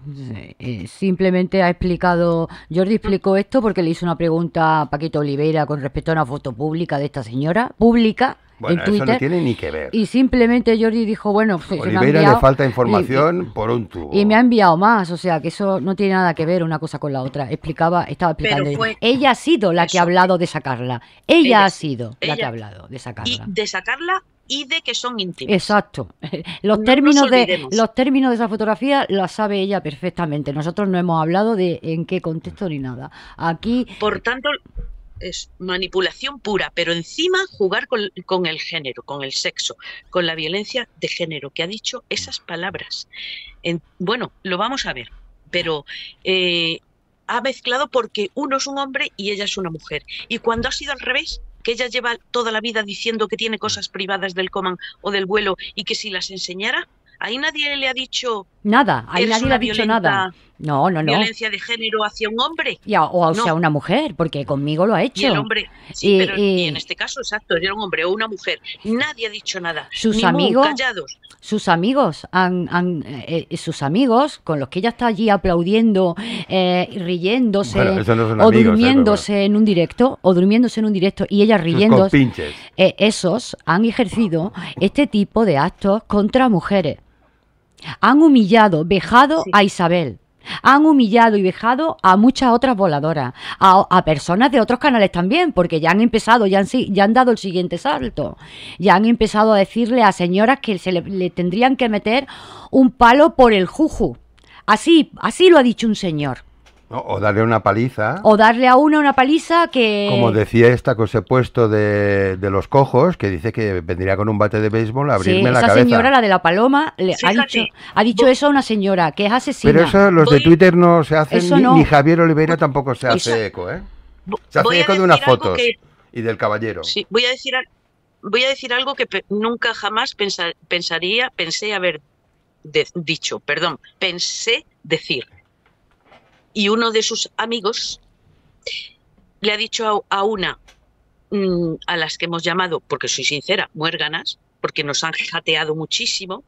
simplemente ha explicado. Jordi explicó esto porque le hizo una pregunta a Paquito Oliveira con respecto a una foto pública de esta señora, pública, en Twitter. que ver. Y simplemente Jordi dijo, bueno, pues, le falta información por un tubo. Y me ha enviado más, o sea, que eso no tiene nada que ver una cosa con la otra. Explicaba, estaba explicando. ella ha sido la que ha hablado de sacarla. Ella, ha sido la que ha hablado de sacarla. de sacarla y de que son íntimos. Exacto. Los términos de los términos de esa fotografía la sabe ella perfectamente. Nosotros no hemos hablado de en qué contexto ni nada. Aquí Por tanto, es manipulación pura, pero encima jugar con, el género, con el sexo, con la violencia de género, que ha dicho esas palabras. bueno, lo vamos a ver, pero eh, ha mezclado porque uno es un hombre y ella es una mujer. Y cuando ha sido al revés, que ella lleva toda la vida diciendo que tiene cosas privadas del coman o del vuelo y que si las enseñara, Ahí nadie le ha dicho nada, ahí nadie le ha dicho nada. No, no, no. Violencia de género hacia un hombre. o hacia una mujer, porque conmigo lo ha hecho. Y el hombre, en este caso, exacto, era un hombre o una mujer. Nadie ha dicho nada. Sus amigos, sus amigos, han, eh, eh, sus amigos, con los que ella está allí aplaudiendo, eh, riéndose, o durmiéndose en un directo, o durmiéndose en un directo y ella riendo. esos han ejercido este tipo de actos contra mujeres. Han humillado, vejado a Isabel. Han humillado y vejado a muchas otras voladoras, a, personas de otros canales también, porque ya han empezado, ya han, dado el siguiente salto. Ya han empezado a decirle a señoras que se le, le tendrían que meter un palo por el juju. Así, así lo ha dicho un señor o darle una paliza. O darle a una una paliza que... Como decía esta con ese puesto de, los cojos, que dice que vendría con un bate de béisbol a abrirme sí, la esa señora, la de la paloma, ha dicho, ha dicho eso a una señora, que es asesina. Pero eso los de Twitter no se hacen, ni, Javier Oliveira tampoco se hace eco, ¿eh? Se hace eco de unas fotos y del caballero. Sí, voy a decir, voy a decir algo que nunca jamás pensaría, pensé haber dicho, perdón, pensé decir y uno de sus amigos le ha dicho a, una mm, a las que hemos llamado, porque soy sincera, muérganas, porque nos han jateado muchísimo,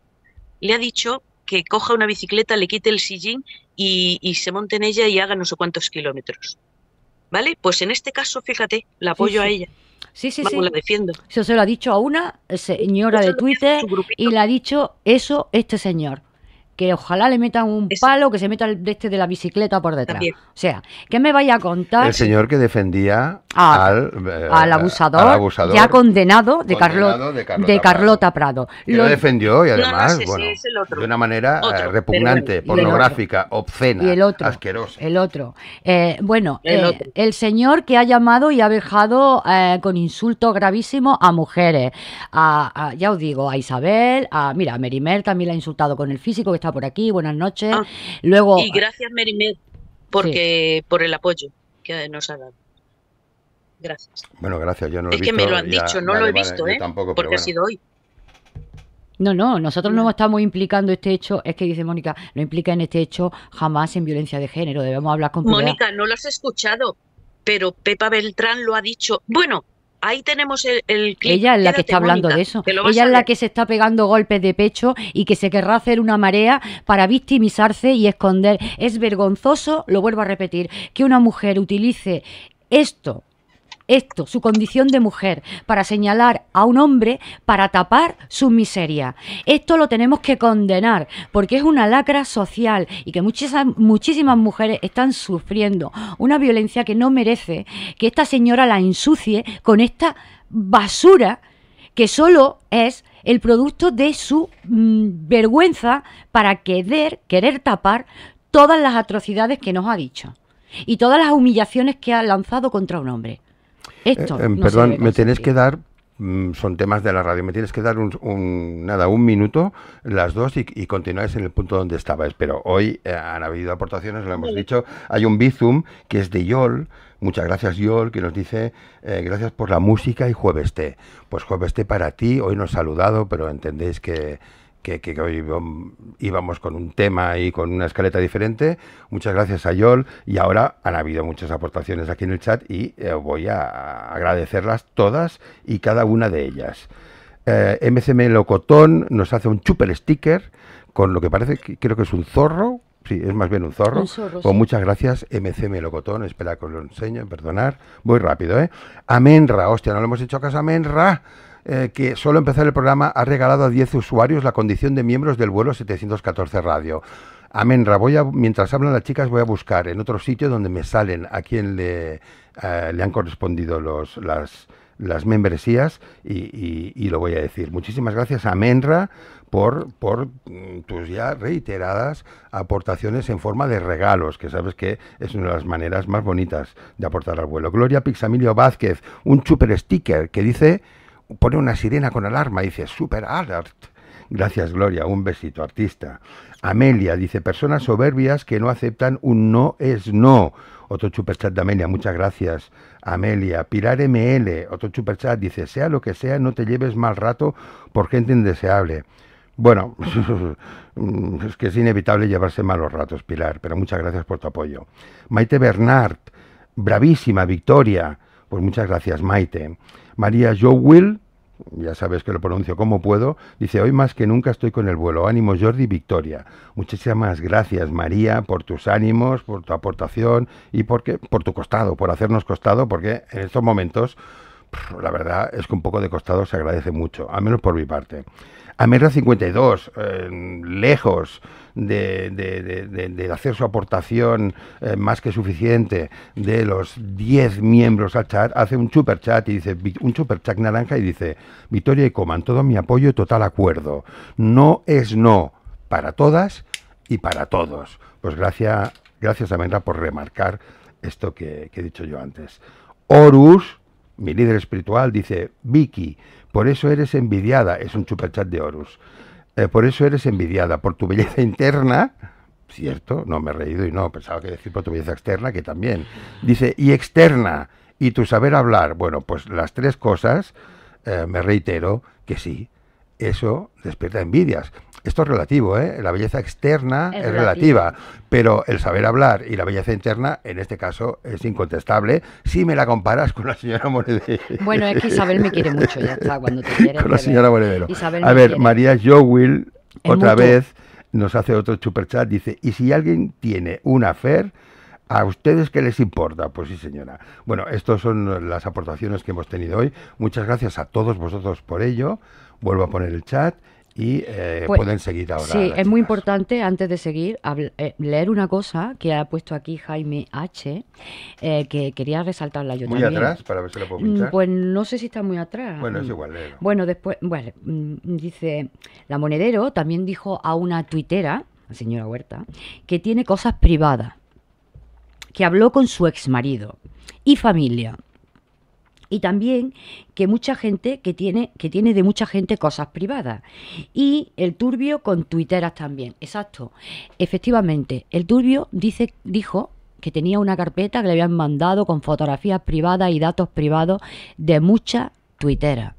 le ha dicho que coja una bicicleta, le quite el sillín y, se monte en ella y haga no sé cuántos kilómetros. ¿Vale? Pues en este caso, fíjate, la apoyo a ella. Sí, sí, la defiendo. se lo ha dicho a una señora de Twitter y le ha dicho eso este señor que ojalá le metan un palo que se meta el de este de la bicicleta por detrás. O sea, ¿qué me vaya a contar? El señor que defendía ah, al, eh, al, abusador, ...que ha condenado de, Carlota, Prado. Lo... defendió y además, bueno, de una manera eh, repugnante, pornográfica, obscena, y el otro, asquerosa. El otro. Eh, bueno, el, señor que ha llamado y ha vejado con insultos gravísimos a mujeres. A, ya os digo, a Isabel, a, mira, a Merimel también la ha insultado con el físico que por aquí, buenas noches. Ah, Luego, y gracias, Merimed, porque, por el apoyo que nos ha dado. Gracias. Bueno, gracias, Es que me lo han dicho, no lo he visto, ¿eh? Tampoco, porque sido hoy. No, no, nosotros no mm. estamos implicando este hecho, es que dice Mónica, no implica en este hecho jamás en violencia de género, debemos hablar con... Mónica, no lo has escuchado, pero Pepa Beltrán lo ha dicho. Bueno, ahí tenemos el, Ella es la que está hablando de eso. Ella es la que se está pegando golpes de pecho y que se querrá hacer una marea para victimizarse y esconder. Es vergonzoso, lo vuelvo a repetir, que una mujer utilice esto esto, su condición de mujer, para señalar a un hombre para tapar su miseria. Esto lo tenemos que condenar porque es una lacra social y que muchísimas mujeres están sufriendo una violencia que no merece que esta señora la ensucie con esta basura que solo es el producto de su mm, vergüenza para querer tapar todas las atrocidades que nos ha dicho y todas las humillaciones que ha lanzado contra un hombre. Esto. Eh, em, perdón, me tenéis que dar mm, son temas de la radio. Me tienes que dar un, nada, un minuto, las dos, y, continuáis en el punto donde estabais. Pero hoy eh, han habido aportaciones, lo hemos dicho. Hay un Bizum que es de YOL. Muchas gracias, YOL, que nos dice eh, gracias por la música y jueves té. Pues jueves té para ti. Hoy nos he saludado, pero entendéis que que, hoy íbamos con un tema y con una escaleta diferente. Muchas gracias a Yol y ahora han habido muchas aportaciones aquí en el chat y eh, voy a agradecerlas todas y cada una de ellas. MCM eh, Locotón nos hace un chuper sticker con lo que parece, que creo que es un zorro. Sí, es más bien un zorro. Un pues muchas gracias, MCM Locotón. Espera que os lo enseño, perdonar. muy rápido, ¿eh? Amenra, hostia, no lo hemos hecho a casa Amenra. Eh, que solo empezar el programa ha regalado a 10 usuarios la condición de miembros del vuelo 714 Radio. Amenra, voy mientras hablan las chicas voy a buscar en otro sitio donde me salen a quién le, eh, le han correspondido los, las, membresías y, lo voy a decir. Muchísimas gracias Amenra, por, por mm, tus ya reiteradas aportaciones en forma de regalos, que sabes que es una de las maneras más bonitas de aportar al vuelo. Gloria Pixamilio Vázquez, un super sticker que dice pone una sirena con alarma, dice super alert. Gracias, Gloria. Un besito, artista. Amelia dice, personas soberbias que no aceptan un no es no. Otro chat de Amelia, muchas gracias. Amelia. Pilar ML, otro chat dice, sea lo que sea, no te lleves mal rato por gente indeseable. Bueno, es que es inevitable llevarse malos ratos, Pilar, pero muchas gracias por tu apoyo. Maite Bernard, bravísima victoria. Pues muchas gracias, Maite. María Will, ya sabes que lo pronuncio como puedo, dice, hoy más que nunca estoy con el vuelo. Ánimo Jordi, victoria. Muchísimas gracias María por tus ánimos, por tu aportación y porque, por tu costado, por hacernos costado, porque en estos momentos, la verdad es que un poco de costado se agradece mucho, al menos por mi parte a 52, eh, lejos de, hacer su aportación eh, más que suficiente de los 10 miembros al chat, hace un super chat y dice, un super chat naranja y dice, Victoria y Coman, todo mi apoyo y total acuerdo. No es no para todas y para todos. Pues gracias, gracias por remarcar esto que he dicho yo antes. Horus, mi líder espiritual, dice, Vicky, por eso eres envidiada, es un chupachat de Horus. Eh, por eso eres envidiada, por tu belleza interna, cierto, no me he reído y no, pensaba que decir por tu belleza externa, que también. Dice, y externa, y tu saber hablar. Bueno, pues las tres cosas, eh, me reitero que sí, eso despierta envidias. Esto es relativo, ¿eh? La belleza externa es, relativa, pero el saber hablar y la belleza interna, en este caso, es incontestable si me la comparas con la señora Moredero. Bueno, es que Isabel me quiere mucho, ya está, cuando te quiere. Con la señora A ver, María Jowell, otra vez, nos hace otro superchat, dice, ¿y si alguien tiene una fer, ¿A ustedes qué les importa? Pues sí, señora. Bueno, estas son las aportaciones que hemos tenido hoy. Muchas gracias a todos vosotros por ello vuelvo a poner el chat y eh, pues, pueden seguir ahora. Sí, es muy importante, antes de seguir, eh, leer una cosa que ha puesto aquí Jaime H, eh, que quería resaltarla yo también. ¿Muy atrás? Para ver si la puedo mm, pinchar. Pues no sé si está muy atrás. Bueno, es igual, Bueno, después, bueno, mm, dice, la Monedero también dijo a una tuitera, la señora Huerta, que tiene cosas privadas, que habló con su exmarido y familia y también que mucha gente que tiene, que tiene de mucha gente cosas privadas. Y el turbio con tuiteras también. Exacto. Efectivamente, el turbio dice, dijo que tenía una carpeta que le habían mandado con fotografías privadas y datos privados de muchas tuiteras.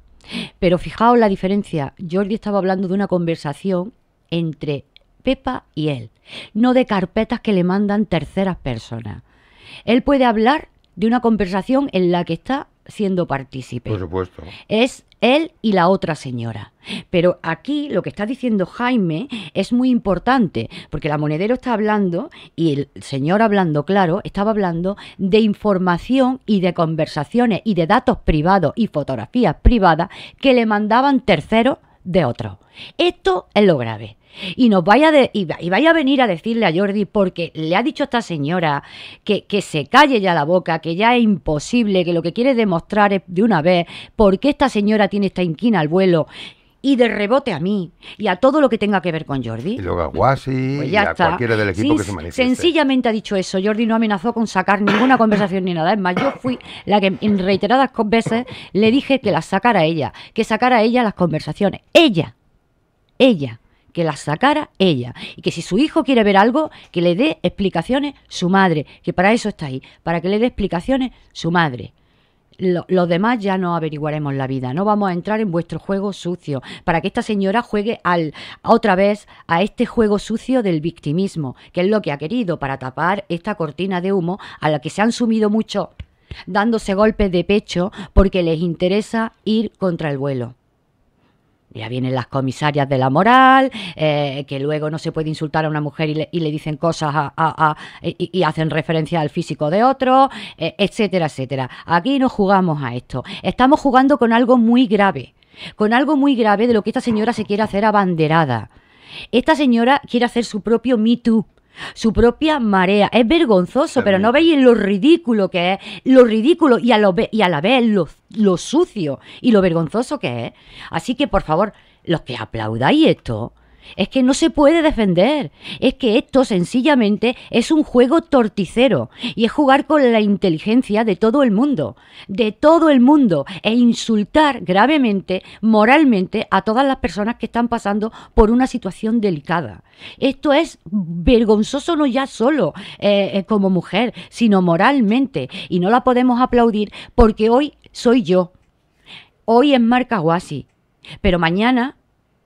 Pero fijaos la diferencia. Jordi estaba hablando de una conversación entre Pepa y él, no de carpetas que le mandan terceras personas. Él puede hablar de una conversación en la que está siendo partícipe. Por supuesto. Es él y la otra señora. Pero aquí lo que está diciendo Jaime es muy importante, porque la monedero está hablando, y el señor hablando claro, estaba hablando de información y de conversaciones y de datos privados y fotografías privadas que le mandaban terceros de otros. Esto es lo grave y nos vaya y, vaya a venir a decirle a Jordi porque le ha dicho esta señora que, se calle ya la boca, que ya es imposible, que lo que quiere demostrar es de una vez por qué esta señora tiene esta inquina al vuelo y de rebote a mí y a todo lo que tenga que ver con Jordi. Y luego a Guasi pues y a cualquiera del equipo que se manifieste. Sencillamente ha dicho eso. Jordi no amenazó con sacar ninguna conversación ni nada. Es más, yo fui la que en reiteradas veces le dije que la sacara ella, que sacara ella las conversaciones. Ella, ella que la sacara ella y que si su hijo quiere ver algo, que le dé explicaciones su madre, que para eso está ahí, para que le dé explicaciones su madre. los demás ya no averiguaremos la vida, no vamos a entrar en vuestro juego sucio, para que esta señora juegue al, otra vez a este juego sucio del victimismo, que es lo que ha querido para tapar esta cortina de humo a la que se han sumido mucho dándose golpes de pecho porque les interesa ir contra el vuelo. Ya vienen las comisarias de la moral, eh, que luego no se puede insultar a una mujer y le, dicen cosas y, hacen referencia al físico de otro, eh, etcétera, etcétera. Aquí no jugamos a esto. Estamos jugando con algo muy grave, con algo muy grave de lo que esta señora se quiere hacer abanderada. Esta señora quiere hacer su propio Me Too su propia marea. Es vergonzoso, pero no veis lo ridículo que es, lo ridículo y a, lo, y a la vez lo sucio y lo vergonzoso que es. Así que, por favor, los que aplaudáis esto, es que no se puede defender. Es que esto sencillamente es un juego torticero y es jugar con la inteligencia de todo el mundo, de todo el mundo, e insultar gravemente, moralmente, a todas las personas que están pasando por una situación delicada. Esto es vergonzoso no ya solo eh, eh, como mujer, sino moralmente. Y no la podemos aplaudir porque hoy soy yo. Hoy es Marca Guasi. Pero mañana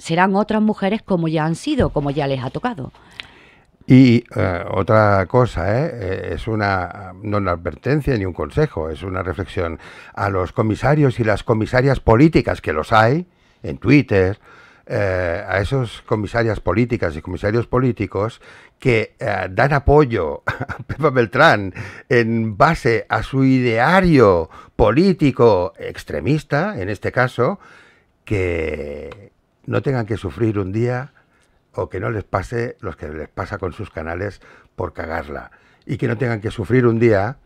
serán otras mujeres como ya han sido, como ya les ha tocado. Y eh, otra cosa, ¿eh? Eh, es una, no una advertencia ni un consejo, es una reflexión a los comisarios y las comisarias políticas, que los hay en Twitter, a esos comisarias políticas y comisarios políticos que dan apoyo a Pepa Beltrán en base a su ideario político extremista, en este caso, que, no tengan que sufrir un día o que no les pase los que les pasa con sus canales por cagarla y que no tengan que sufrir un día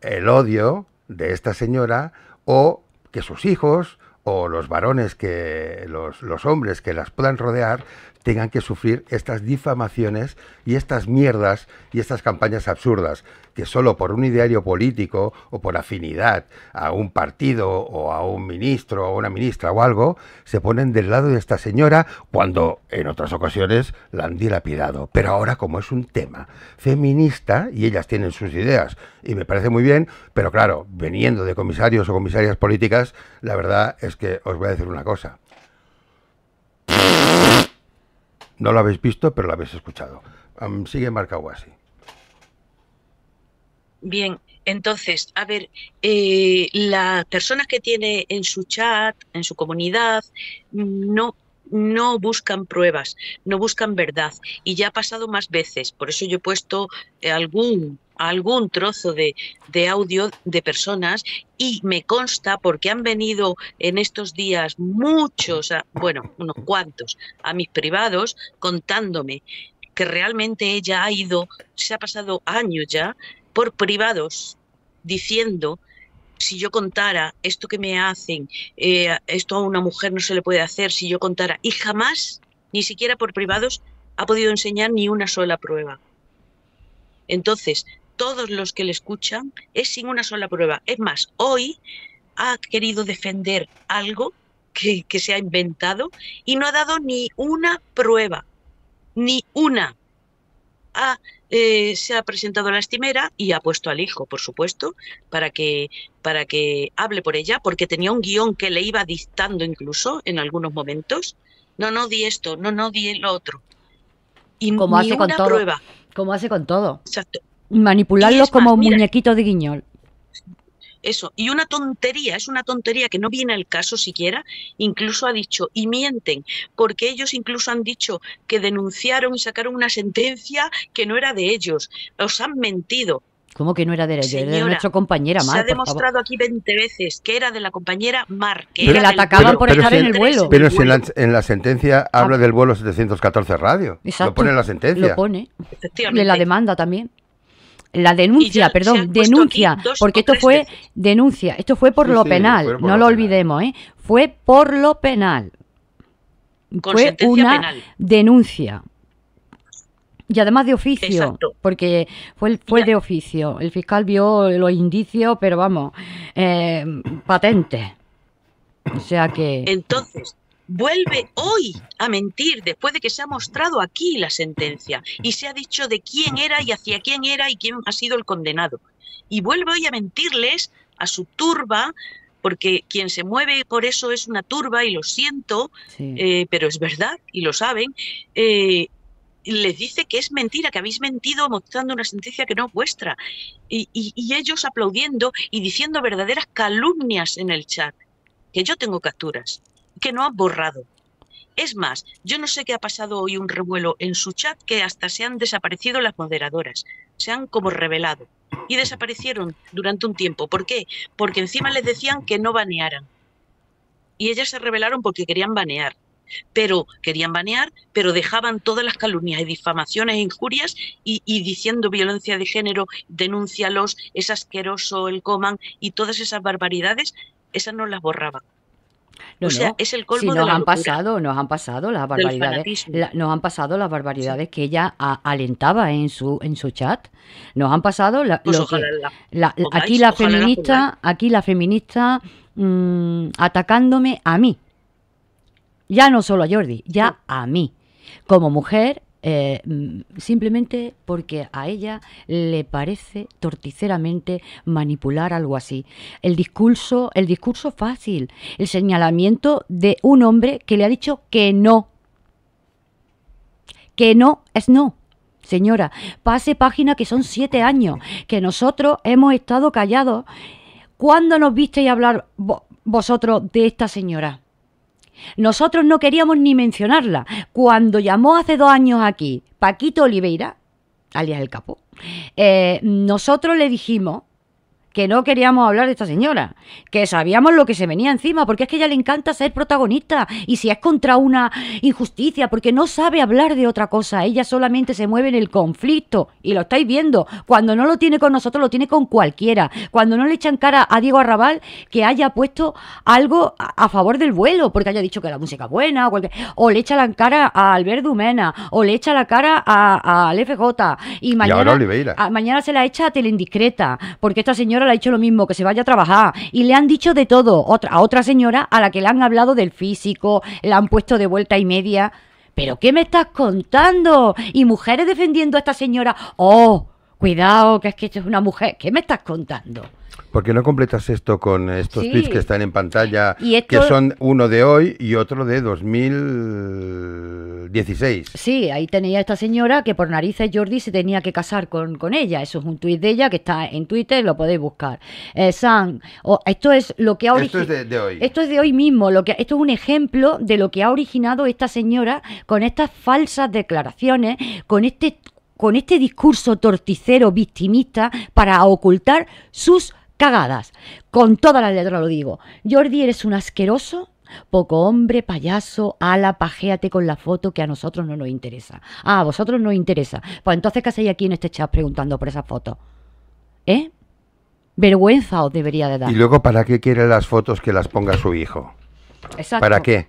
el odio de esta señora o que sus hijos o los varones que los, los hombres que las puedan rodear tengan que sufrir estas difamaciones y estas mierdas y estas campañas absurdas, que solo por un ideario político o por afinidad a un partido o a un ministro o una ministra o algo, se ponen del lado de esta señora cuando en otras ocasiones la han dilapidado. Pero ahora como es un tema feminista y ellas tienen sus ideas y me parece muy bien, pero claro, veniendo de comisarios o comisarias políticas, la verdad es que os voy a decir una cosa. No lo habéis visto, pero la habéis escuchado. sigue marcado así. Bien, entonces, a ver, eh, las personas que tiene en su chat, en su comunidad, no no buscan pruebas, no buscan verdad. Y ya ha pasado más veces, por eso yo he puesto eh, algún, algún trozo de, de audio de personas y me consta porque han venido en estos días muchos, bueno, unos cuantos, a mis privados contándome que realmente ella ha ido, se ha pasado años ya, por privados diciendo si yo contara esto que me hacen, eh, esto a una mujer no se le puede hacer, si yo contara, y jamás, ni siquiera por privados, ha podido enseñar ni una sola prueba. Entonces, todos los que le escuchan es sin una sola prueba. Es más, hoy ha querido defender algo que, que se ha inventado y no ha dado ni una prueba, ni una. Ah, se ha presentado a la estimera y ha puesto al hijo, por supuesto, para que, para que hable por ella, porque tenía un guión que le iba dictando incluso en algunos momentos. No, no di esto, no, no di lo otro. Y como hace con todo. Como hace con todo. manipularlo Manipularlos como un muñequito de guiñol eso. Y una tontería, es una tontería que no viene al caso siquiera, incluso ha dicho, y mienten, porque ellos incluso han dicho que denunciaron y sacaron una sentencia que no era de ellos. Os han mentido. ¿Cómo que no era de ellos? de nuestra compañera Mar. Se ha demostrado aquí 20 veces que era de la compañera Mar. Que, pero, la atacaban por estar en el vuelo. Pero en la, sentencia habla ah. del vuelo 714 radio. Lo pone en la sentencia. Lo pone. Efectivamente. la demanda también la denuncia, perdón, denuncia, porque esto fue denuncia, esto fue por lo penal, no lo, olvidemos, ¿eh? Fue por lo penal. fue una denuncia. Y además de oficio, porque fue, fue de oficio. El fiscal vio los indicios, pero vamos, eh, patentes. O sea que... Entonces, vuelve hoy a mentir después de que se ha mostrado aquí la sentencia y se ha dicho de quién era y hacia quién era y quién ha sido el condenado. Y vuelve hoy a mentirles a su turba, porque quien se mueve por eso es una turba y lo siento, eh, pero es verdad y lo saben. Eh, les dice que es mentira, que habéis mentido mostrando una sentencia que no es vuestra. y ellos aplaudiendo y diciendo verdaderas calumnias en el chat, que yo tengo capturas que no han borrado. Es más, yo no sé qué ha pasado hoy un revuelo en su chat que hasta se han desaparecido las moderadoras, se han como revelado y desaparecieron durante un tiempo. ¿Por qué? Porque encima les decían que no banearan. Y ellas se revelaron porque querían banear. Pero querían banear, pero dejaban todas las calumnias y difamaciones e injurias y, y diciendo violencia de género, denúncialos, es asqueroso el coman y todas esas barbaridades, esas no las borraban no, o sea, es el colmo nos han pasado, nos han pasado las barbaridades, nos han pasado las barbaridades que ella alentaba en su en su chat. Nos han pasado la, pues aquí la feminista, aquí la feminista mm, atacándome a mí. Ya no solo a Jordi, ya a mí. Como mujer eh, mm, simplemente porque a ella le parece torticeramente manipular algo así. El discurso, el discurso fácil, el señalamiento de un hombre que le ha dicho que no. Que no es no. Señora, pase página que son siete años, que nosotros hemos estado callados. ¿Cuándo nos visteis hablar vosotros de esta señora? Nosotros no queríamos ni mencionarla. Cuando llamó hace dos años aquí Paquito Oliveira, alias el capo, eh, nosotros le dijimos que no queríamos hablar de esta señora, que sabíamos lo que se venía encima, porque es que ella le encanta ser protagonista, y si es contra una injusticia, porque no sabe hablar de otra cosa, ella solamente se mueve en el conflicto, y lo estáis viendo, cuando no lo tiene con nosotros, lo tiene con cualquiera, cuando no le echan cara a Diego Arrabal que haya puesto algo a favor del vuelo, porque haya dicho que la música es buena, o, le echan la cara a Albert Dumena, o le echa la cara al a FJ, y mañana, mañana se la echa a Teleindiscreta, porque esta señora le ha dicho lo mismo, que se vaya a trabajar. Y le han dicho de todo. a otra señora a la que le han hablado del físico, la han puesto de vuelta y media. ¿Pero qué me estás contando? Y mujeres defendiendo a esta señora. ¡Oh! Cuidado, que es que esto es una mujer. ¿Qué me estás contando? Porque no completas esto con estos tweets que están en pantalla, que son uno de hoy y otro de 2016. Sí, ahí tenía esta señora que por narices Jordi se tenía que casar con, ella. Eso es un tuit de ella que está en Twitter, lo podéis buscar. Eh, Sam, esto es lo que ha originado. Esto es de, hoy. Esto es de hoy mismo. Lo que, esto es un ejemplo de lo que ha originado esta señora con estas falsas declaraciones, con este con este discurso torticero victimista para ocultar sus cagadas. Con toda la letra lo digo. Jordi, eres un asqueroso poco hombre, payaso, ala, pajeate con la foto que a nosotros no nos interesa. Ah, a vosotros no nos interesa. Pues entonces, ¿qué hacéis aquí en este chat preguntando por esa foto? ¿Eh? Vergüenza os debería de dar. Y luego, ¿para qué quiere las fotos que las ponga su hijo? Exacto. ¿Para qué?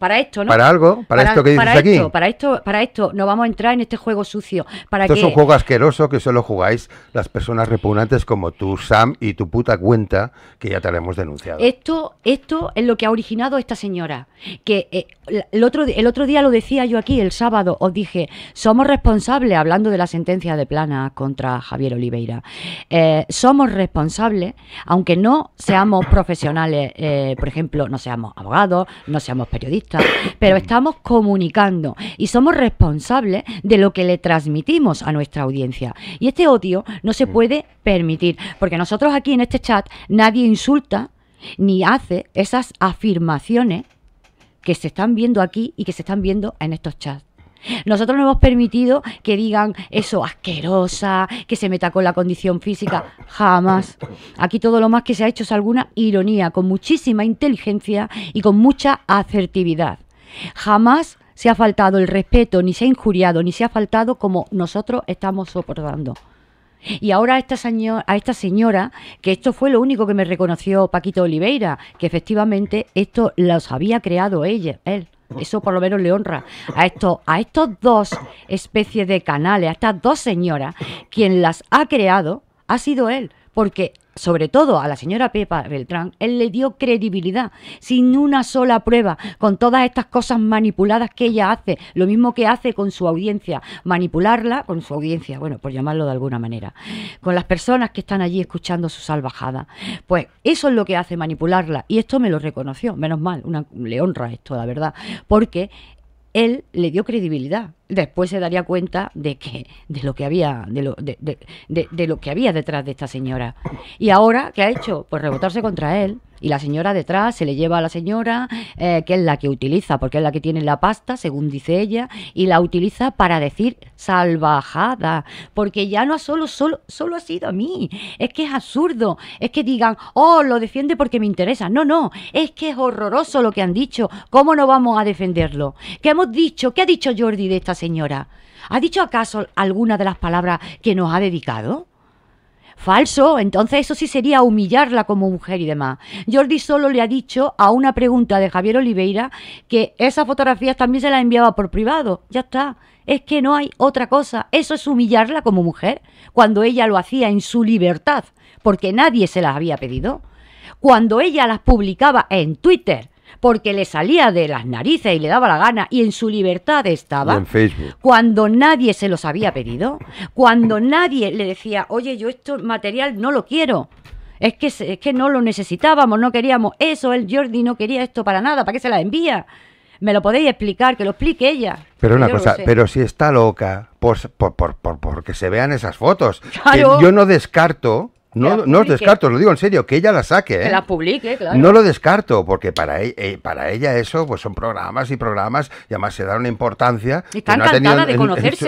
para esto, ¿no? Para algo, para, esto que dices para esto, aquí. Para esto, para esto, no vamos a entrar en este juego sucio. Para esto es un juego asqueroso que solo jugáis las personas repugnantes como tú, Sam, y tu puta cuenta, que ya te la hemos denunciado. Esto, esto es lo que ha originado esta señora. Que eh, el, otro, el otro día lo decía yo aquí, el sábado, os dije, somos responsables, hablando de la sentencia de plana contra Javier Oliveira, eh, somos responsables, aunque no seamos profesionales, eh, por ejemplo, no seamos abogados, no seamos periodistas pero estamos comunicando y somos responsables de lo que le transmitimos a nuestra audiencia. Y este odio no se mm. puede permitir, porque nosotros aquí en este chat nadie insulta ni hace esas afirmaciones que se están viendo aquí y que se están viendo en estos chats. Nosotros no hemos permitido que digan eso asquerosa, que se meta con la condición física, jamás. Aquí todo lo más que se ha hecho es alguna ironía, con muchísima inteligencia y con mucha asertividad. Jamás se ha faltado el respeto, ni se ha injuriado, ni se ha faltado como nosotros estamos soportando. Y ahora a esta, señora, a esta señora, que esto fue lo único que me reconoció Paquito Oliveira, que efectivamente esto los había creado ella, él. Eso por lo menos le honra a estos, a estos dos especies de canales, a estas dos señoras, quien las ha creado ha sido él, porque sobre todo a la señora Pepa Beltrán, él le dio credibilidad sin una sola prueba, con todas estas cosas manipuladas que ella hace, lo mismo que hace con su audiencia, manipularla con su audiencia, bueno, por llamarlo de alguna manera, con las personas que están allí escuchando su salvajada. Pues eso es lo que hace manipularla y esto me lo reconoció, menos mal, una, le honra esto, la verdad, porque él le dio credibilidad después se daría cuenta de que de lo que había de lo, de, lo que había detrás de esta señora y ahora qué ha hecho pues rebotarse contra él y la señora detrás se le lleva a la señora, eh, que es la que utiliza, porque es la que tiene la pasta, según dice ella, y la utiliza para decir salvajada, porque ya no solo, solo, solo ha sido a mí, es que es absurdo, es que digan, oh, lo defiende porque me interesa, no, no, es que es horroroso lo que han dicho, ¿cómo no vamos a defenderlo? ¿Qué hemos dicho? ¿Qué ha dicho Jordi de esta señora? ¿Ha dicho acaso alguna de las palabras que nos ha dedicado? Falso, entonces eso sí sería humillarla como mujer y demás. Jordi solo le ha dicho a una pregunta de Javier Oliveira que esas fotografías también se las enviaba por privado. Ya está, es que no hay otra cosa. Eso es humillarla como mujer, cuando ella lo hacía en su libertad, porque nadie se las había pedido. Cuando ella las publicaba en Twitter porque le salía de las narices y le daba la gana y en su libertad estaba. en Facebook. Cuando nadie se los había pedido, cuando nadie le decía, oye, yo esto material no lo quiero. Es que, es que no lo necesitábamos, no queríamos eso, el Jordi no quería esto para nada, ¿para qué se la envía? me lo podéis explicar, que lo explique ella. Pero una cosa, pero si está loca, pues, por, por, por, porque se vean esas fotos. yo no descarto no, no descarto, lo digo en serio, que ella la saque. ¿eh? Que la publique, claro. No lo descarto, porque para, ella, eh, para ella eso pues son programas y programas, y además se da una importancia. Está de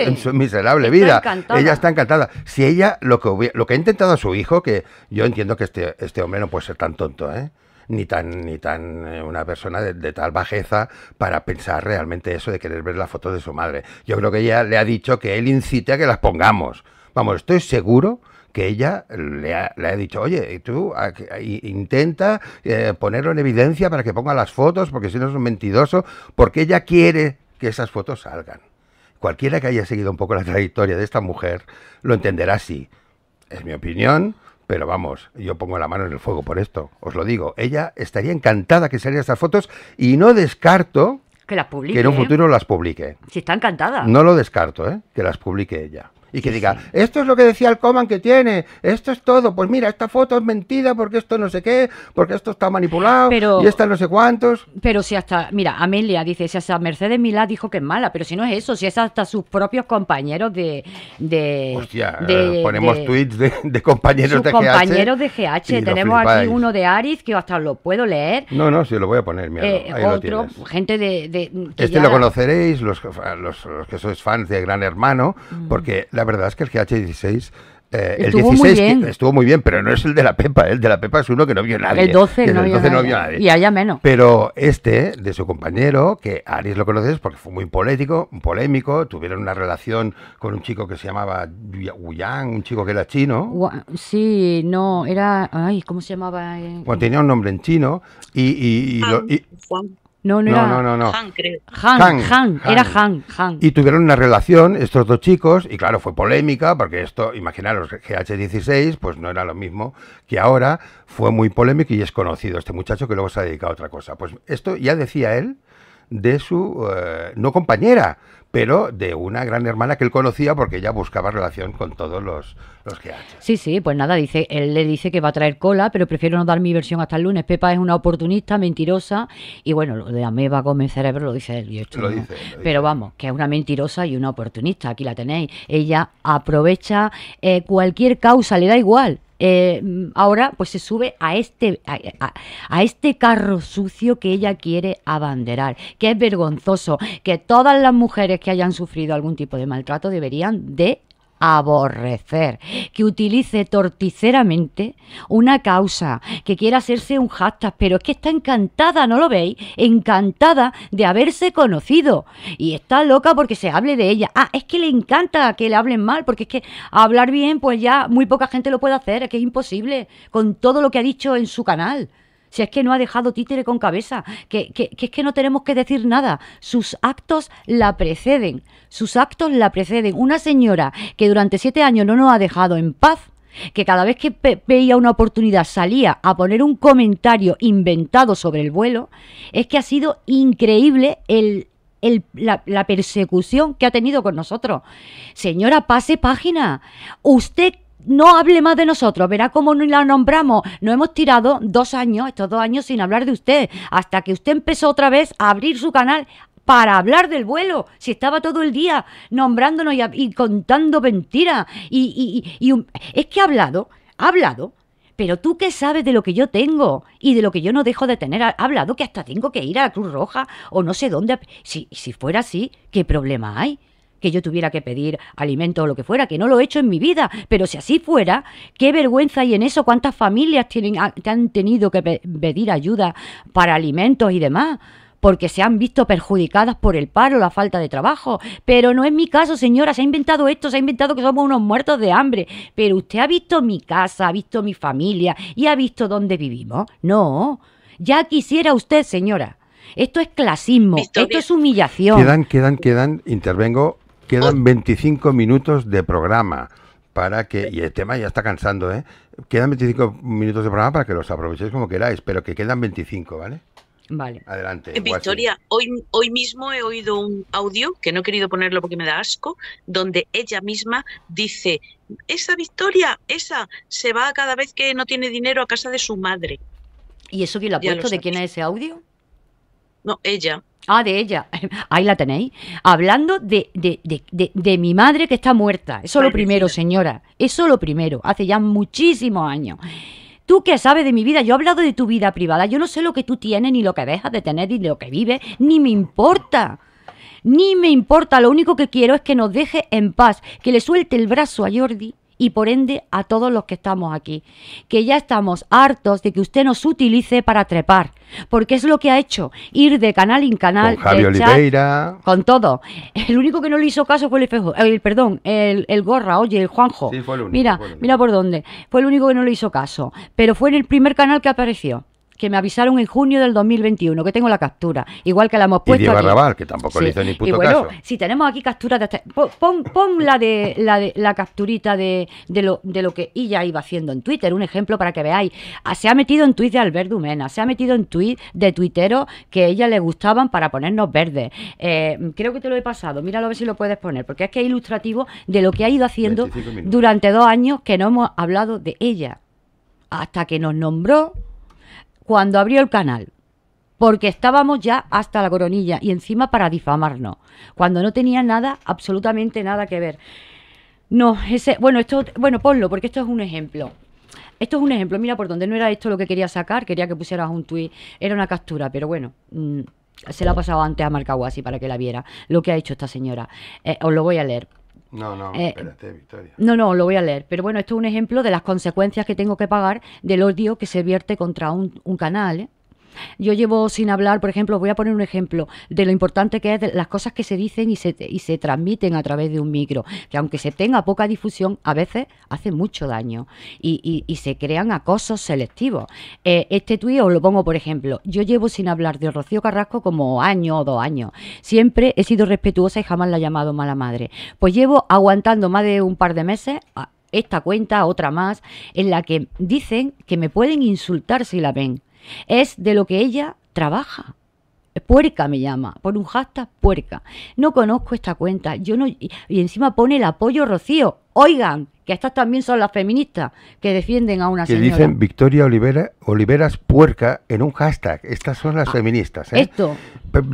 en, su, miserable vida. Ella está encantada. Si ella, lo que, lo que ha intentado a su hijo, que yo entiendo que este, este hombre no puede ser tan tonto, ¿eh? ni tan ni tan eh, una persona de, de, tal bajeza para pensar realmente eso de querer ver las fotos de su madre. Yo creo que ella le ha dicho que él incite a que las pongamos. Vamos, estoy seguro que ella le ha, le dicho, oye, tú intenta eh, ponerlo en evidencia para que ponga las fotos, porque si no es un mentidoso, porque ella quiere que esas fotos salgan. Cualquiera que haya seguido un poco la trayectoria de esta mujer lo entenderá así. Es mi opinión, pero vamos, yo pongo la mano en el fuego por esto, os lo digo. Ella estaría encantada que salieran estas fotos y no descarto que, que en un ¿eh? futuro las publique. Si está encantada. No lo descarto, ¿eh? que las publique ella y que diga, esto es lo que decía el Coman que tiene, esto es todo, pues mira, esta foto es mentira porque esto no sé qué, porque esto está manipulado pero, y esta no sé cuántos. Pero si hasta, mira, Amelia dice, si hasta Mercedes Milá dijo que es mala, pero si no es eso, si es hasta sus propios compañeros de... de, eh, ponemos tweets de, compañeros de compañeros GH. de GH, tenemos aquí uno de Aris que hasta lo puedo leer. No, no, si lo voy a poner, mira, eh, otro, gente de... este lo conoceréis, los, los, que sois fans de Gran Hermano, mm. porque la la verdad es que el GH16 eh, el estuvo 16 muy bien. estuvo muy bien, pero no es el de la Pepa. El de la Pepa es uno que no vio nadie. El 12, no, vio nadie. Y allá menos. Pero este, de su compañero, que Aries lo conoces porque fue muy político, polémico tuvieron una relación con un chico que se llamaba Yang, un chico que era chino. Sí, no, era. Ay, ¿cómo se llamaba? Bueno, tenía un nombre en chino y. Ah, no, no, no era. No, Han, creo. Han, era Han, Han. Y tuvieron una relación estos dos chicos, y claro, fue polémica, porque esto, imaginaros, GH16, pues no era lo mismo que ahora, fue muy polémico y es conocido este muchacho que luego se ha dedicado a otra cosa. Pues esto ya decía él de su, eh, no compañera, pero de una gran hermana que él conocía porque ella buscaba relación con todos los, los que hacen. Sí, sí, pues nada, dice, él le dice que va a traer cola, pero prefiero no dar mi versión hasta el lunes. Pepa es una oportunista, mentirosa, y bueno, lo de Ameba mi Cerebro lo dice él. y esto pero vamos, que es una mentirosa y una oportunista, aquí la tenéis. Ella aprovecha eh, cualquier causa, le da igual. Eh, mm, ahora pues se sube a este, a este carro sucio que ella quiere abanderar, que es vergonzoso, que todas las mujeres que hayan sufrido algún tipo de maltrato deberían de aborrecer, que utilice torticeramente una causa, que quiera hacerse un hashtag, pero es que está encantada, ¿no lo veis? Encantada de haberse conocido y está loca porque se hable de ella. Ah, es que le encanta que le hablen mal, porque es que hablar bien, pues ya muy poca gente lo puede hacer, es que es imposible con todo lo que ha dicho en su canal si es que no ha dejado títere con cabeza, que, es que no tenemos que decir nada, sus actos la preceden, sus actos la preceden. Una señora que durante siete años no nos ha dejado en paz, que cada vez que veía una oportunidad salía a poner un comentario inventado sobre el vuelo, es que ha sido increíble el, la, la persecución que ha tenido con nosotros. Señora, pase página. ¿Usted no hable más de nosotros, verá cómo nos la nombramos. Nos hemos tirado dos años, estos dos años sin hablar de usted, hasta que usted empezó otra vez a abrir su canal para hablar del vuelo, si estaba todo el día nombrándonos y, contando mentiras. Y, y, es que ha hablado, ha hablado. Pero tú qué sabes de lo que yo tengo y de lo que yo no dejo de tener. Ha hablado que hasta tengo que ir a la Cruz Roja o no sé dónde. Si, si fuera así, ¿qué problema hay? que yo tuviera que pedir alimentos o lo que fuera, que no lo he hecho en mi vida, pero si así fuera, qué vergüenza hay en eso cuántas familias tienen, ah, han tenido que pedir ayuda para alimentos y demás porque se han visto perjudicadas por el paro, la falta de trabajo. Pero no es mi caso, señora, se ha inventado esto, se ha inventado que somos unos muertos de hambre. Pero usted ha visto mi casa, ha visto mi familia y ha visto dónde vivimos. No, ya quisiera usted, señora. Esto es clasismo, esto es humillación. Quedan, quedan, quedan, intervengo quedan 25 minutos de programa para que, y el tema ya está cansando, ¿eh? Quedan 25 minutos de programa para que los aprovechéis como queráis, pero que quedan 25, ¿vale? Vale. Adelante. Eh, Victoria, hoy, hoy mismo he oído un audio, que no he querido ponerlo porque me da asco, donde ella misma dice, esa Victoria, esa, se va cada vez que no tiene dinero a casa de su madre. ¿Y eso quién lo ha puesto? ¿De quién es ese audio? No, ella. Ah, de ella. Ahí la tenéis. Hablando de, de, de, de mi madre que está muerta. Eso es lo primero, señora. Eso lo primero. Hace ya muchísimos años. Tú que sabes de mi vida, yo he hablado de tu vida privada. Yo no sé lo que tú tienes, ni lo que dejas de tener, ni lo que vives, ni me importa. Ni me importa. Lo único que quiero es que nos deje en paz, que le suelte el brazo a Jordi y por ende a todos los que estamos aquí, que ya estamos hartos de que usted nos utilice para trepar, porque es lo que ha hecho, ir de canal en canal. Con Javi Oliveira. con todo. El único que no le hizo caso fue el, perdón, el, Gorra, oye, el Juanjo. mira, mira por dónde. Fue el único que no le hizo caso, pero fue en el primer canal que apareció que me avisaron en junio del 2021, que tengo la captura, igual que la hemos puesto. Y que tampoco le hizo ni puto y bueno, Si tenemos aquí capturas este- Pon, pon la, de, la capturita de, lo, que ella iba haciendo en Twitter, un ejemplo para que veáis. Ah, se ha metido en tweets de Albert Dumena, se ha metido en tweets de tuiteros que a ella le gustaban para ponernos verdes. Eh, creo que te lo he pasado, míralo a ver si lo puedes poner, porque es que es ilustrativo de lo que ha ido haciendo durante dos años que no hemos hablado de ella. Hasta que nos nombró cuando abrió el canal, porque estábamos ya hasta la coronilla y encima para difamarnos, cuando no tenía nada, absolutamente nada que ver. No, ese, bueno, esto, bueno, ponlo, porque esto es un ejemplo. Esto es un ejemplo, mira por donde no era esto lo que quería sacar, quería que pusieras un tuit, era una captura, pero bueno, mm, se la ha pasado antes a Marcaguasi para que la viera, lo que ha hecho esta señora. Eh, os lo voy a leer. No, no, eh, espérate, Victoria. No, no, lo voy a leer. Pero bueno, esto es un ejemplo de las consecuencias que tengo que pagar del odio que se vierte contra un, un canal. ¿eh? Yo llevo sin hablar, por ejemplo, voy a poner un ejemplo de lo importante que es las cosas que se dicen y se, y se transmiten a través de un micro, que aunque se tenga poca difusión, a veces hace mucho daño y, se crean acosos selectivos. Eh, este tuit os lo pongo, por ejemplo, yo llevo sin hablar de Rocío Carrasco como año o dos años. Siempre he sido respetuosa y jamás la he llamado mala madre. Pues llevo aguantando más de un par de meses. Ah, esta cuenta, otra más, en la que dicen que me pueden insultar si la ven. Es de lo que ella trabaja. Puerca me llama, por un hashtag puerca. No conozco esta cuenta. Yo no, y encima pone el apoyo Rocío. Oigan, que estas también son las feministas que defienden a una señora. Que dicen Victoria Olivera, Oliveras puerca en un hashtag. Estas son las ah, feministas. ¿eh? Esto.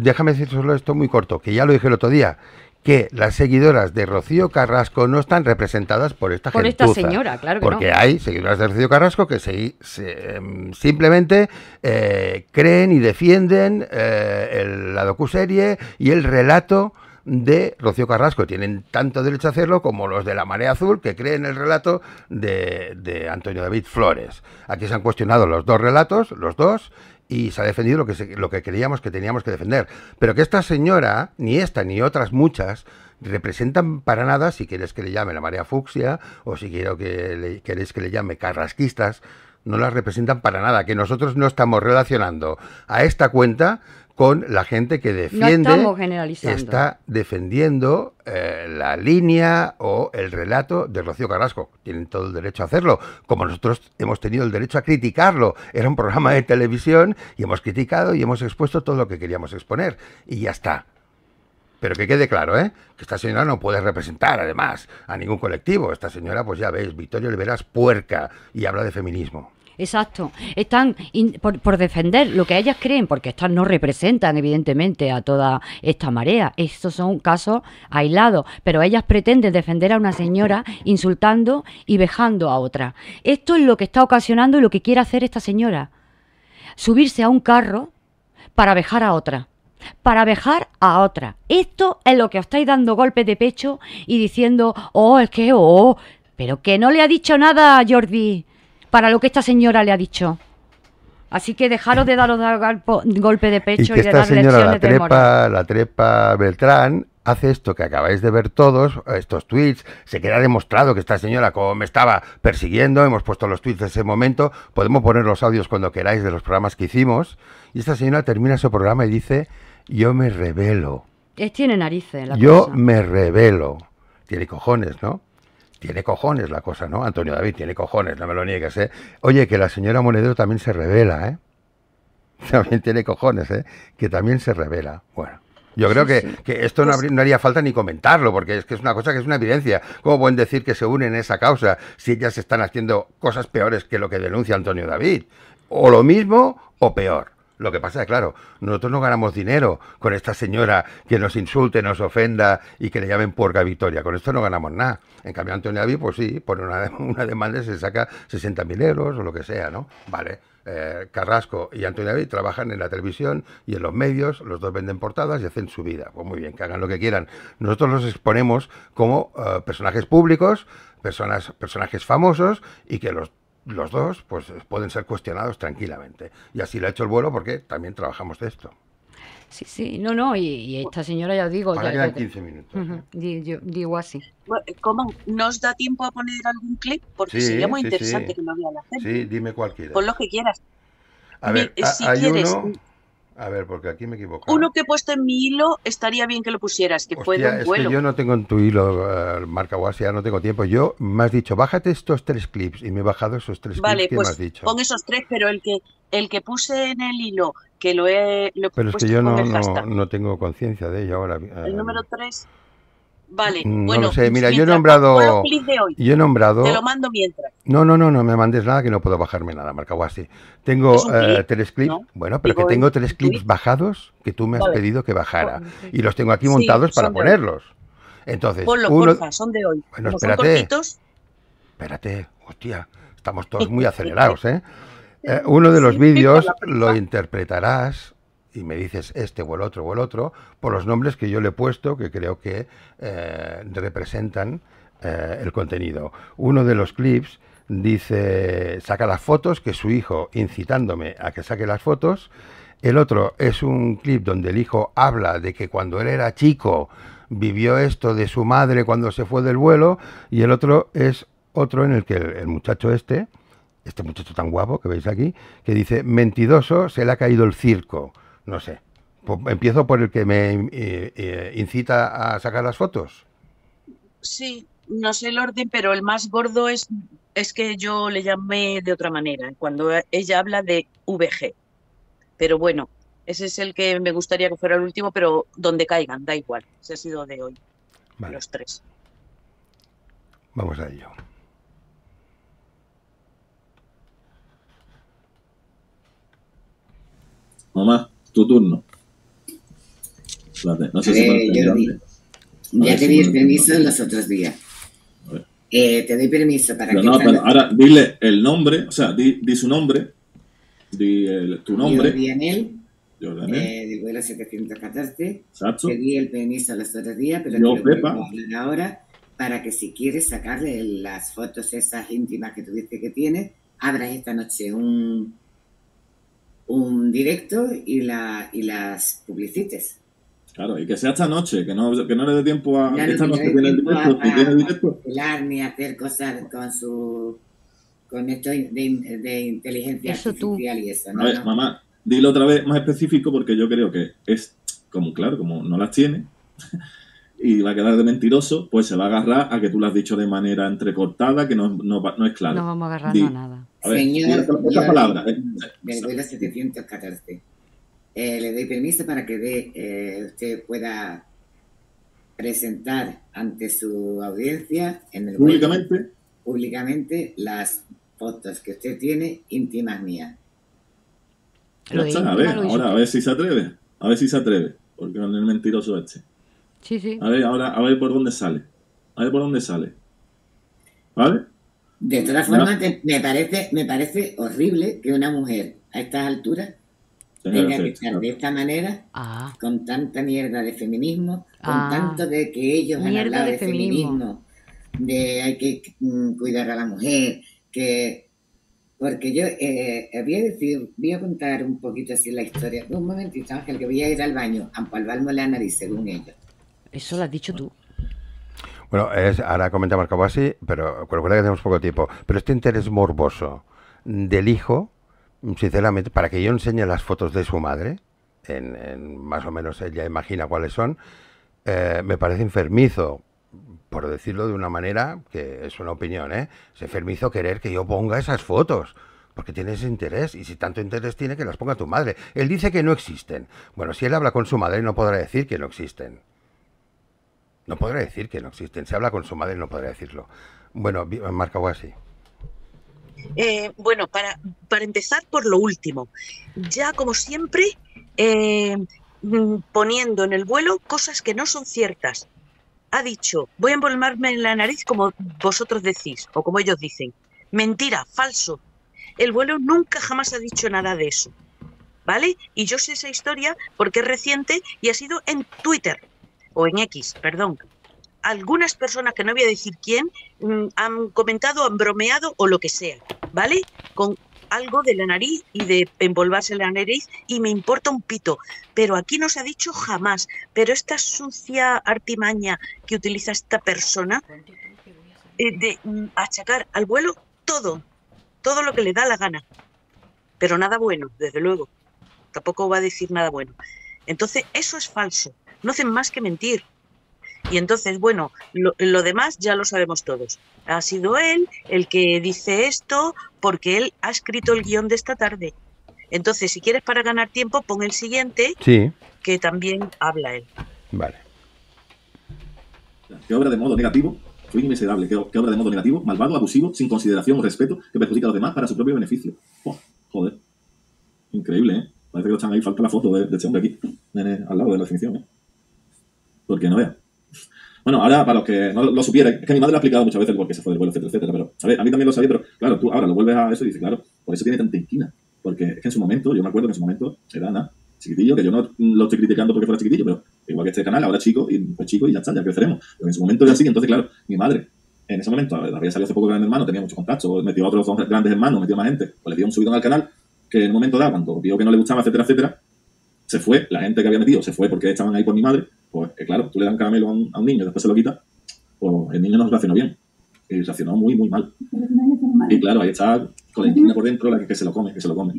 Déjame decir solo esto muy corto, que ya lo dije el otro día que las seguidoras de Rocío Carrasco no están representadas por esta gente. Por esta señora, claro que Porque hay seguidoras de Rocío Carrasco que se, em, simplemente eh, creen y defienden eh, el, la docuserie y el relato de Rocío Carrasco. Tienen tanto derecho a hacerlo como los de La Marea Azul, que creen el relato de, de, Antonio David Flores. Aquí se han cuestionado los dos relatos, los dos, y se ha defendido lo que, lo que creíamos que teníamos que defender. Pero que esta señora, ni esta ni otras muchas, representan para nada, si quieres que le llame la María fucsia o si quiero que le, queréis que le llame carrasquistas, no las representan para nada, que nosotros no estamos relacionando a esta cuenta con la gente que defiende, no está defendiendo eh, la línea o el relato de Rocío Carrasco. Tienen todo el derecho a hacerlo, como nosotros hemos tenido el derecho a criticarlo. Era un programa de televisión y hemos criticado y hemos expuesto todo lo que queríamos exponer. Y ya está. Pero que quede claro, ¿eh? Que esta señora no puede representar, además, a ningún colectivo. Esta señora, pues ya veis, Victoria Olivera es puerca y habla de feminismo. Exacto. Están por, defender lo que ellas creen, porque estas no representan evidentemente a toda esta marea. Estos son casos aislados, pero ellas pretenden defender a una señora insultando y vejando a otra. Esto es lo que está ocasionando y lo que quiere hacer esta señora. Subirse a un carro para vejar a otra para vejar a otra. Esto es lo que os estáis dando golpes de pecho y diciendo, oh, es que, oh, pero que no le ha dicho nada a Jordi para lo que esta señora le ha dicho. Así que dejaros de daros golpe de pecho y, de esta dar señora, la trepa, La trepa Beltrán hace esto que acabáis de ver todos, estos tweets, se queda demostrado que esta señora como me estaba persiguiendo, hemos puesto los tweets de ese momento, podemos poner los audios cuando queráis de los programas que hicimos, y esta señora termina su programa y dice, yo me revelo. Tiene narices Yo me revelo. Tiene cojones, ¿no? tiene cojones la cosa, ¿no? Antonio David tiene cojones, no me lo niegues, ¿eh? Oye, que la señora Monedero también se revela, ¿eh? También tiene cojones, ¿eh? Que también se revela. Bueno. Yo creo que, esto pues no, haría falta ni comentarlo, porque es que es una cosa que es una evidencia. ¿Cómo pueden decir que se unen a esa causa si ellas están haciendo cosas peores que lo que denuncia Antonio David? O lo mismo o peor. Lo que pasa es, claro, nosotros no ganamos dinero con esta señora que nos insulte, nos ofenda y que le llamen porca victoria. Con esto no ganamos nada. En cambio, Antonio David, pues sí, por una, una demanda se saca 60.000 euros o lo que sea, ¿no? Vale. Eh, Carrasco y Antonio David trabajan en la televisión y en los medios, los dos venden portadas y hacen su vida. Pues muy bien, que hagan lo que quieran. Nosotros los exponemos como eh, personajes públicos, personas, personajes famosos y que los los dos pues pueden ser cuestionados tranquilamente. Y así lo ha hecho el vuelo porque también trabajamos de esto. Sí, sí, no, no, y, esta señora ya digo... ya, 15 minutos. ¿eh? digo así. ¿Cómo? ¿Nos da tiempo a poner algún clip? Porque sería muy interesante que lo vean la gente. Sí, dime cualquiera. Pon lo que quieras. A ver, hay quieres, mm, a ver, porque aquí me equivoco. Uno que he puesto en mi hilo estaría bien que lo pusieras, que Hostia, fue de un vuelo. Es que yo no tengo en tu hilo, uh, marca ya no tengo tiempo. Yo me has dicho, bájate estos tres clips y me he bajado esos tres vale, clips que pues, me has dicho. Pon esos tres, pero el que el que puse en el hilo, que lo he. Lo pero es que yo no, no, tengo conciencia de ello ahora. Eh, el número tres. Vale, mm, bueno, sé. mira, yo he nombrado. Yo he nombrado. Te lo mando mientras. No, no, no, no me mandes nada que no puedo bajarme nada, marca así. Tengo eh, tres clips. Bueno, pero que tengo tres clips bajados que tú me has pedido que bajara. Y los tengo aquí montados para ponerlos. Entonces, son de hoy. Bueno, espérate. Espérate, hostia, estamos todos muy acelerados, ¿eh? eh uno de los vídeos lo interpretarás y me dices este o el otro o el otro, por los nombres que yo le he puesto, que creo que eh, representan eh, el contenido. Uno de los clips dice, saca las fotos, que su hijo incitándome a que saque las fotos. El otro es un clip donde el hijo habla de que cuando él era chico vivió esto de su madre cuando se fue del vuelo. Y el otro es otro en el que el, el muchacho este, este muchacho tan guapo que veis aquí, que dice, mentidoso, se le ha caído el circo. No sé. Pues empiezo por el que me eh, eh, incita a sacar las fotos. Sí, no sé el orden, pero el más gordo es, es que yo le llamé de otra manera, cuando ella habla de VG. Pero bueno, ese es el que me gustaría que fuera el último, pero donde caigan, da igual. Ese ha sido de hoy. Los tres. Vamos a ello. Mamá. Tu turno. No sé si Jordi, ya te di el permiso en los otros días. Eh, te doy permiso para que. No, pero ahora dile el nombre, o sea, di, su nombre, di tu nombre. Yo, Yo eh, del vuelo 714. Exacto. Te di el permiso los otros días, pero te lo voy ahora para que si quieres sacarle las fotos esas íntimas que tuviste que tienes, abras esta noche un, un directo y, la, y las publicites. Claro, y que sea esta noche, que no, que no le dé tiempo a. Claro, esta noche tiene el directo, a, tiene directo. A ni hacer cosas con su. con esto de, inteligencia artificial y eso, A ver, ¿no? mamá, dilo otra vez más específico porque yo creo que es como, claro, como no las tiene y va a quedar de mentiroso, pues se va a agarrar a que tú lo has dicho de manera entrecortada, que no, no, no es claro. No vamos a agarrar nada. Señora, Señor, Le eh. doy eh, le doy permiso para que eh, usted pueda presentar ante su audiencia en públicamente públicamente las fotos que usted tiene íntimas mías. a ver, ahora a ver si se atreve, a ver si se atreve, porque no es mentiroso este. A ver, ahora, a ver por dónde sale. A ver por dónde sale. ¿Vale? De todas formas, me, parece, me parece horrible que una mujer a estas alturas tenga que estar de esta manera, ah. con tanta mierda de feminismo, con ah. tanto de que ellos han hablado de, feminismo. de hay que mm, cuidar a la mujer, que porque yo eh, eh, voy a decir, voy a contar un poquito así la historia. Un momentito, Ángel, que voy a ir al baño, a empalvarme la nariz, según ellos. Eso lo has dicho tú. Bueno, es, ahora comentamos como así, pero recuerda que tenemos poco tiempo. Pero este interés morboso del hijo, sinceramente, para que yo enseñe las fotos de su madre, en, más o menos ella imagina cuáles son, eh, me parece enfermizo, por decirlo de una manera, que es una opinión, ¿eh? Es enfermizo querer que yo ponga esas fotos porque tiene ese interés y si tanto interés tiene que las ponga tu madre. Él dice que no existen. Bueno, si él habla con su madre no podrá decir que no existen. No podrá decir que no existen. Se habla con su madre, no podrá decirlo. Bueno, eh, Marca así. Eh, bueno, para, para, empezar por lo último, ya como siempre, eh, mm, poniendo en el vuelo cosas que no son ciertas. Ha dicho, voy a envolverme en la nariz como vosotros decís, o como ellos dicen. Mentira, falso. El vuelo nunca jamás ha dicho nada de eso. ¿Vale? Y yo sé esa historia porque es reciente y ha sido en Twitter o en X, perdón, algunas personas, que no voy a decir quién, mm, han comentado, han bromeado o lo que sea, ¿vale? Con algo de la nariz y de envolverse la nariz y me importa un pito, pero aquí no se ha dicho jamás, pero esta sucia artimaña que utiliza esta persona eh, de mm, achacar al vuelo todo, todo lo que le da la gana, pero nada bueno, desde luego, tampoco va a decir nada bueno. Entonces, eso es falso. No hacen más que mentir. Y entonces, bueno, lo, demás ya lo sabemos todos. Ha sido él el que dice esto porque él ha escrito el guión de esta tarde. Entonces, si quieres para ganar tiempo, pon el siguiente, que también habla él. Vale. ¿Qué obra de modo negativo? Soy ¿Qué, obra de modo negativo? Malvado, abusivo, sin consideración o respeto, que perjudica a los demás para su propio beneficio. Oh, joder. Increíble, ¿eh? Parece que lo están ahí, falta la foto de, de este hombre aquí, al lado de la definición, ¿eh? Porque no vea. Bueno, ahora, para los que no lo supieran, es que mi madre lo ha explicado muchas veces el por se fue del vuelo, etcétera, etcétera, pero a, a mí también lo sabía, pero claro, tú ahora lo vuelves a eso y dices, claro, por eso tiene tanta inquina. Porque es que en su momento, yo me acuerdo que en su momento era nada, chiquitillo, que yo no lo estoy criticando porque fuera chiquitillo, pero igual que este canal, ahora chico, y pues, chico y ya está, ya creceremos. Pero en su momento era así, entonces, claro, mi madre, en ese momento, había salido hace poco grande Hermano, tenía muchos contacto, metió a otros grandes hermanos, metió a más gente, pues le dio un subido al canal, que en un momento dado, cuando vio que no le gustaba, etcétera, etcétera, se fue, la gente que había metido se fue porque estaban ahí por mi madre, pues que eh, claro, tú le dan caramelo a un, niño y después se lo quita, pues el niño no reaccionó bien, y reaccionó muy, muy mal. Y claro, ahí está con la inquina por dentro, la que, se lo come, que se lo come.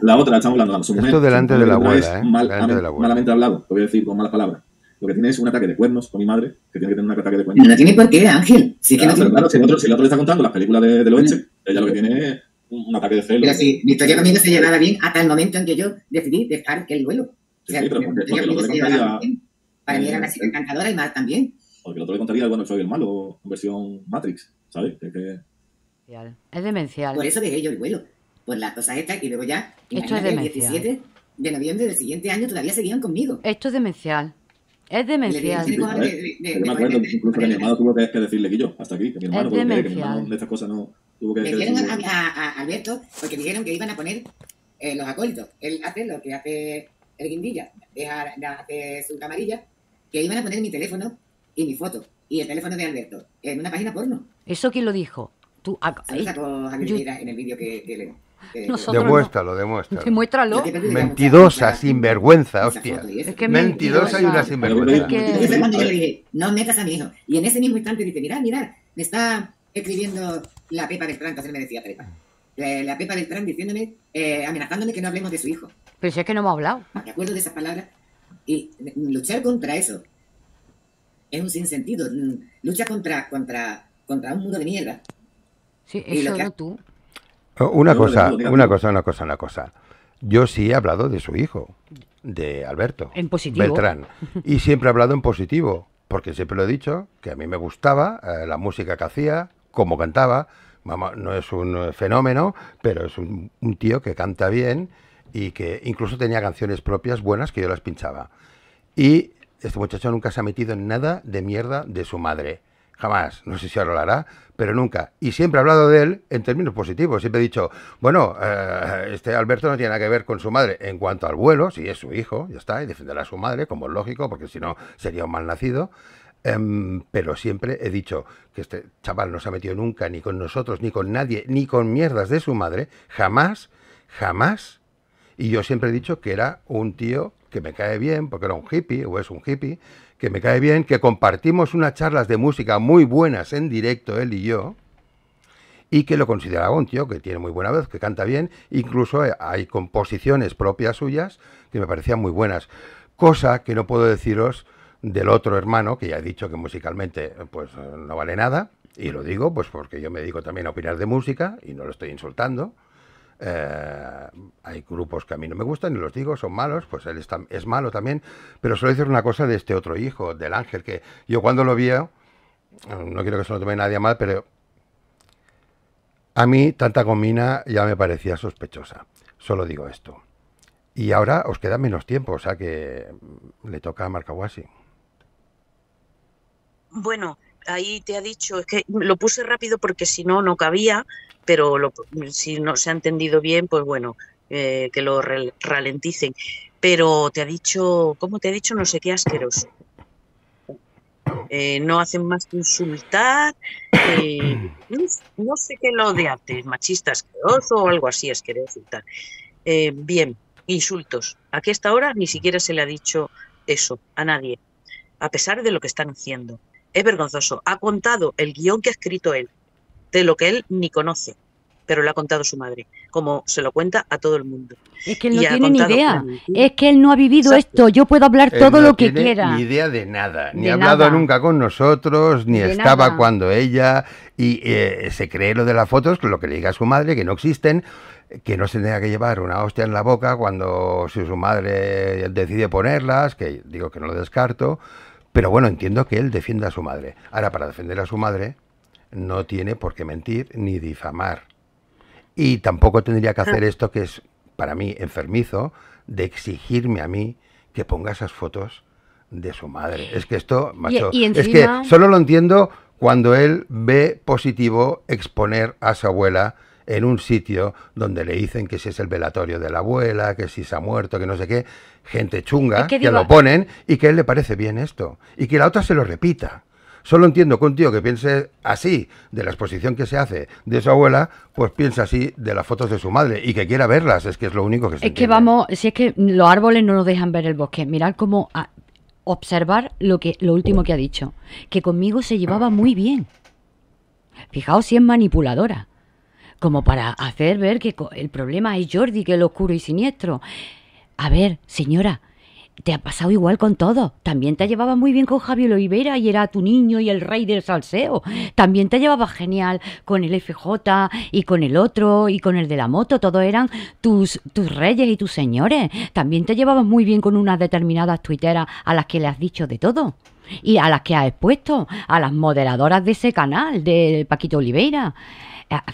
La otra, estamos hablando, su mujer, Esto ¿eh? delante de la abuela, Mal, delante de la Malamente hablado, lo voy a decir con malas palabras lo que tiene es un ataque de cuernos con mi madre, que tiene que tener un ataque de cuernos. No, no tiene por qué, Ángel. claro, si el, otro, si le está contando las películas de, de Loeche, ella lo que tiene es un ataque de celo. Pero si mi historia conmigo se llevaba bien hasta el momento en que yo decidí dejar el duelo. Sí, pero que Para mí era una eh, encantadora y más también. Porque lo otro le contaría, bueno, soy el malo, versión Matrix, ¿sabes? Es demencial. Por eso dejé yo el vuelo. Por las cosas estas y luego ya... Esto es demencial. El 17 de noviembre del siguiente año todavía seguían conmigo. Esto es demencial. Es demencial. me acuerdo, incluso que mi hermano tuvo que, decirle que yo, hasta aquí, que mi hermano, porque, que mi hermano de estas cosas no... Me dijeron a, Alberto porque dijeron que iban a poner eh, los acólitos. Él hace lo que hace el guindilla, deja, hace su camarilla, que iban a poner mi teléfono y mi foto y el teléfono de Alberto en una página porno. ¿Eso quién lo dijo? Tú, a, ah, lo en el vídeo que, demuéstralo, demuéstralo. sinvergüenza, hostia. mentirosa y una sinvergüenza. Es que... No metas a mi hijo. Y en ese mismo instante dice, mira mira me está escribiendo la Pepa Beltrán, entonces me decía Pepa. La, Pepa Beltrán diciéndome, eh, amenazándome que no hablemos de su hijo. Pero si es que no hemos hablado. Ah, me acuerdo de esas palabras. Y luchar contra eso es un sinsentido. Lucha contra, contra, contra un mundo de mierda. Sí, eso tú. Una cosa, una cosa, una cosa, una cosa. Yo sí he hablado de su hijo, de Alberto. En positivo. Beltrán. Y siempre he hablado en positivo, porque siempre lo he dicho, que a mí me gustaba eh, la música que hacía, como cantaba. No es un fenómeno, pero es un, tío que canta bien y que incluso tenía canciones propias buenas que yo las pinchaba. Y este muchacho nunca se ha metido en nada de mierda de su madre. Jamás, no sé si ahora lo hará, pero nunca. Y siempre he hablado de él en términos positivos. Siempre he dicho, bueno, eh, este Alberto no tiene nada que ver con su madre. En cuanto al vuelo, si es su hijo, ya está, y defenderá a su madre, como es lógico, porque si no sería un mal nacido. Em, pero siempre he dicho que este chaval no se ha metido nunca ni con nosotros, ni con nadie, ni con mierdas de su madre, jamás, jamás. Y yo siempre he dicho que era un tío que me cae bien, porque era un hippie, o es un hippie, que me cae bien, que compartimos unas charlas de música muy buenas en directo, él y yo, y que lo consideraba un tío que tiene muy buena voz, que canta bien, incluso hay composiciones propias suyas que me parecían muy buenas, cosa que no puedo deciros del otro hermano, que ya he dicho que musicalmente pues no vale nada, y lo digo pues porque yo me dedico también a opinar de música y no lo estoy insultando. Eh, hay grupos que a mí no me gustan y los digo, son malos, pues él está, es malo también, pero suelo decir una cosa de este otro hijo, del ángel, que yo cuando lo vi, no quiero que se lo tome nadie mal, pero a mí tanta comina ya me parecía sospechosa, solo digo esto. Y ahora os queda menos tiempo, o sea que le toca a Marcahuasi. Bueno, ahí te ha dicho, es que lo puse rápido porque si no, no cabía, pero si no se ha entendido bien, pues bueno, eh, que lo ralenticen. Pero te ha dicho, ¿cómo te ha dicho? No sé qué asqueroso. Eh, no hacen más que insultar, eh, no, sé qué lo de arte, machista asqueroso o algo así asqueroso bien, insultos. Aquí hasta ahora ni siquiera se le ha dicho eso a nadie, a pesar de lo que están haciendo es vergonzoso. Ha contado el guión que ha escrito él, de lo que él ni conoce, pero lo ha contado su madre, como se lo cuenta a todo el mundo. Es que él no tiene ni idea, es que él no ha vivido esto, yo puedo hablar todo lo que quiera. Ni idea de nada, ni ha hablado nunca con nosotros, ni estaba cuando ella, y eh, se cree lo de las fotos, lo que le diga a su madre, que no existen que no se tenga que llevar una hostia en la boca cuando su madre decide ponerlas, que digo que no lo descarto, pero bueno, entiendo que él defienda a su madre. Ahora, para defender a su madre, no tiene por qué mentir ni difamar. Y tampoco tendría que ah. hacer esto que es, para mí, enfermizo, de exigirme a mí que ponga esas fotos de su madre. Es que esto, macho, es que solo lo entiendo cuando él ve positivo exponer a su abuela en un sitio donde le dicen que si es el velatorio de la abuela, que si se ha muerto, que no sé qué, gente chunga, que, lo ponen y que a él le parece bien esto, y que la otra se lo repita. Solo entiendo que un tío que piense así de la exposición que se hace de su abuela, pues piensa así de las fotos de su madre y que quiera verlas, es que es lo único que se Es que vamos, si es que los árboles no nos dejan ver el bosque, mirad cómo a, ah, observar lo que lo último que ha dicho, que conmigo se llevaba muy bien. Fijaos si es manipuladora como para hacer ver que el problema es Jordi, que es oscuro y siniestro. A ver, señora, te ha pasado igual con todo. También te llevabas muy bien con Javier Oliveira y era tu niño y el rey del salseo. También te llevabas genial con el FJ y con el otro y con el de la moto. Todos eran tus, tus reyes y tus señores. También te llevabas muy bien con unas determinadas tuiteras a las que le has dicho de todo. Y a las que has expuesto, a las moderadoras de ese canal, de Paquito Oliveira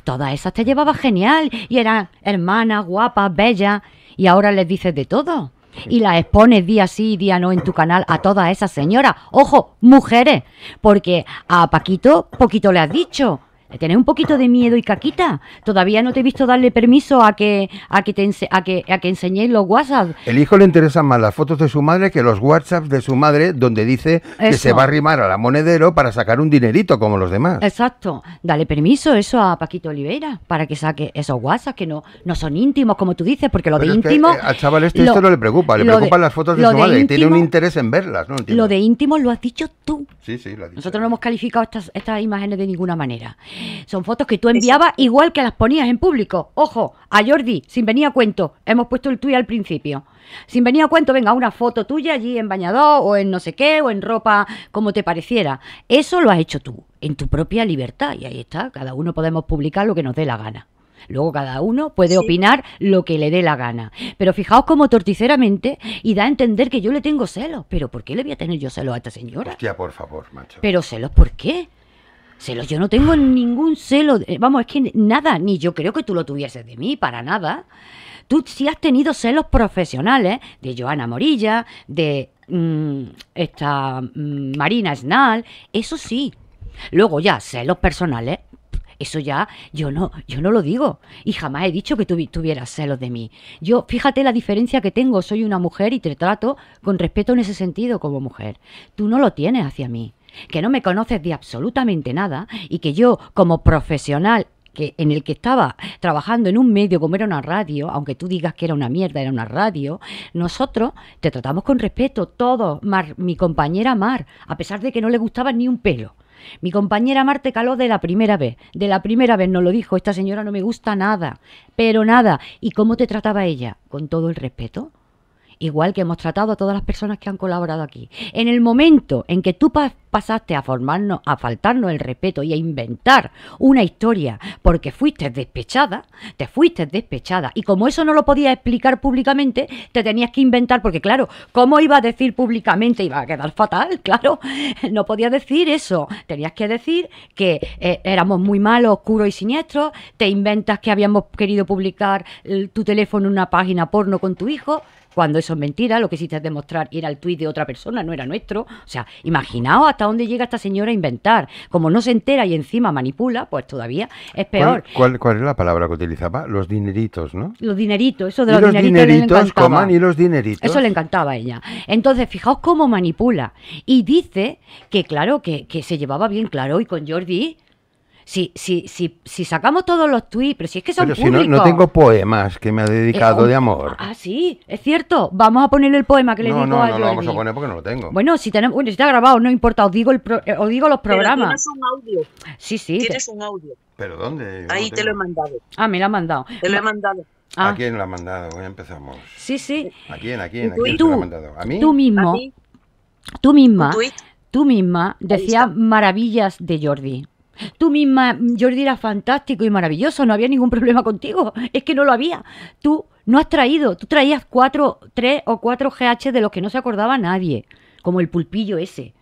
todas esas te llevaba genial y eran hermanas, guapas, bellas, y ahora les dices de todo. Y las expones día sí y día no en tu canal a todas esas señoras. Ojo, mujeres, porque a Paquito poquito le has dicho. Le eh, tenés un poquito de miedo y caquita. Todavía no te he visto darle permiso a que a que te a que a que enseñéis los WhatsApp. El hijo le interesan más las fotos de su madre que los WhatsApp de su madre, donde dice que se va a arrimar a la monedero para sacar un dinerito como los demás. Exacto. Dale permiso eso a Paquito Olivera para que saque esos WhatsApp que no, no son íntimos como tú dices, porque lo de íntimo eh, al chaval este esto no le preocupa, le preocupan las fotos de su madre y tiene un interés en verlas, ¿no? Lo de íntimo lo has dicho tú. Sí, sí, lo has dicho. Nosotros no hemos calificado estas estas imágenes de ninguna manera. Son fotos que tú enviabas igual que las ponías en público. Ojo, a Jordi, sin venir a cuento, hemos puesto el tuyo al principio. Sin venir a cuento, venga, una foto tuya allí en bañador o en no sé qué o en ropa como te pareciera. Eso lo has hecho tú, en tu propia libertad. Y ahí está, cada uno podemos publicar lo que nos dé la gana. Luego cada uno puede opinar lo que le dé la gana. Pero fijaos cómo torticeramente y da a entender que yo le tengo celos. Pero ¿por qué le voy a tener yo celos a esta señora? Hostia, por favor, macho. Pero celos, ¿por qué? Celos, yo no tengo ningún celo, vamos, es que nada, ni yo creo que tú lo tuvieses de mí, para nada. Tú sí has tenido celos profesionales ¿eh? de Joana Morilla, de mm, esta mm, Marina Snal, eso sí. Luego ya, celos personales, eso ya yo no, yo no lo digo. Y jamás he dicho que tú tuvieras celos de mí. Yo, fíjate la diferencia que tengo. Soy una mujer y te trato con respeto en ese sentido como mujer. Tú no lo tienes hacia mí que no me conoces de absolutamente nada y que yo como profesional que en el que estaba trabajando en un medio como era una radio, aunque tú digas que era una mierda, era una radio, nosotros te tratamos con respeto, todos, Mar, mi compañera Mar, a pesar de que no le gustaba ni un pelo. Mi compañera Mar te caló de la primera vez, de la primera vez nos lo dijo, esta señora no me gusta nada, pero nada. ¿Y cómo te trataba ella? Con todo el respeto, igual que hemos tratado a todas las personas que han colaborado aquí. En el momento en que tú pasaste a formarnos, a faltarnos el respeto y a inventar una historia porque fuiste despechada, te fuiste despechada y como eso no lo podías explicar públicamente, te tenías que inventar porque claro, ¿cómo iba a decir públicamente? Iba a quedar fatal, claro, no podías decir eso, tenías que decir que eh, éramos muy malos, oscuros y siniestros, te inventas que habíamos querido publicar eh, tu teléfono en una página porno con tu hijo, cuando eso es mentira, lo que hiciste es demostrar era el tuit de otra persona, no era nuestro. O sea, imaginaos hasta dónde llega esta señora a inventar. Como no se entera y encima manipula, pues todavía es peor. ¿Cuál, es la palabra que utilizaba? Los dineritos, ¿no? Los dineritos, eso de los, dineritos, le encantaba. Coman y los dineritos. Eso le encantaba a ella. Entonces, fijaos cómo manipula. Y dice que, claro, que, que se llevaba bien, claro, y con Jordi si, sacamos todos los tuits, pero si es que son pero Si no, tengo poemas que me ha dedicado de amor. Ah, sí, es cierto. Vamos a poner el poema que le he dedicado no, No, no lo vamos a poner porque no lo tengo. Bueno, si tenemos, bueno, si está grabado, no importa, os digo, el pro... Eh, digo los programas. Pero tienes un audio. Sí, sí. Tienes un audio. ¿Pero dónde? Ahí te lo he mandado. Ah, me lo ha mandado. Te lo he mandado. Ah. ¿A quién lo ha mandado? a empezamos. Sí, sí. ¿A quién? ¿A quién? ¿A quién tú, lo ha mandado? ¿A mí? Tú mismo. Tú misma. Tú misma decías maravillas de Jordi. Tú misma, Jordi, era fantástico y maravilloso, no había ningún problema contigo, es que no lo había. Tú no has traído, tú traías cuatro, tres o cuatro GH de los que no se acordaba nadie, como el pulpillo ese.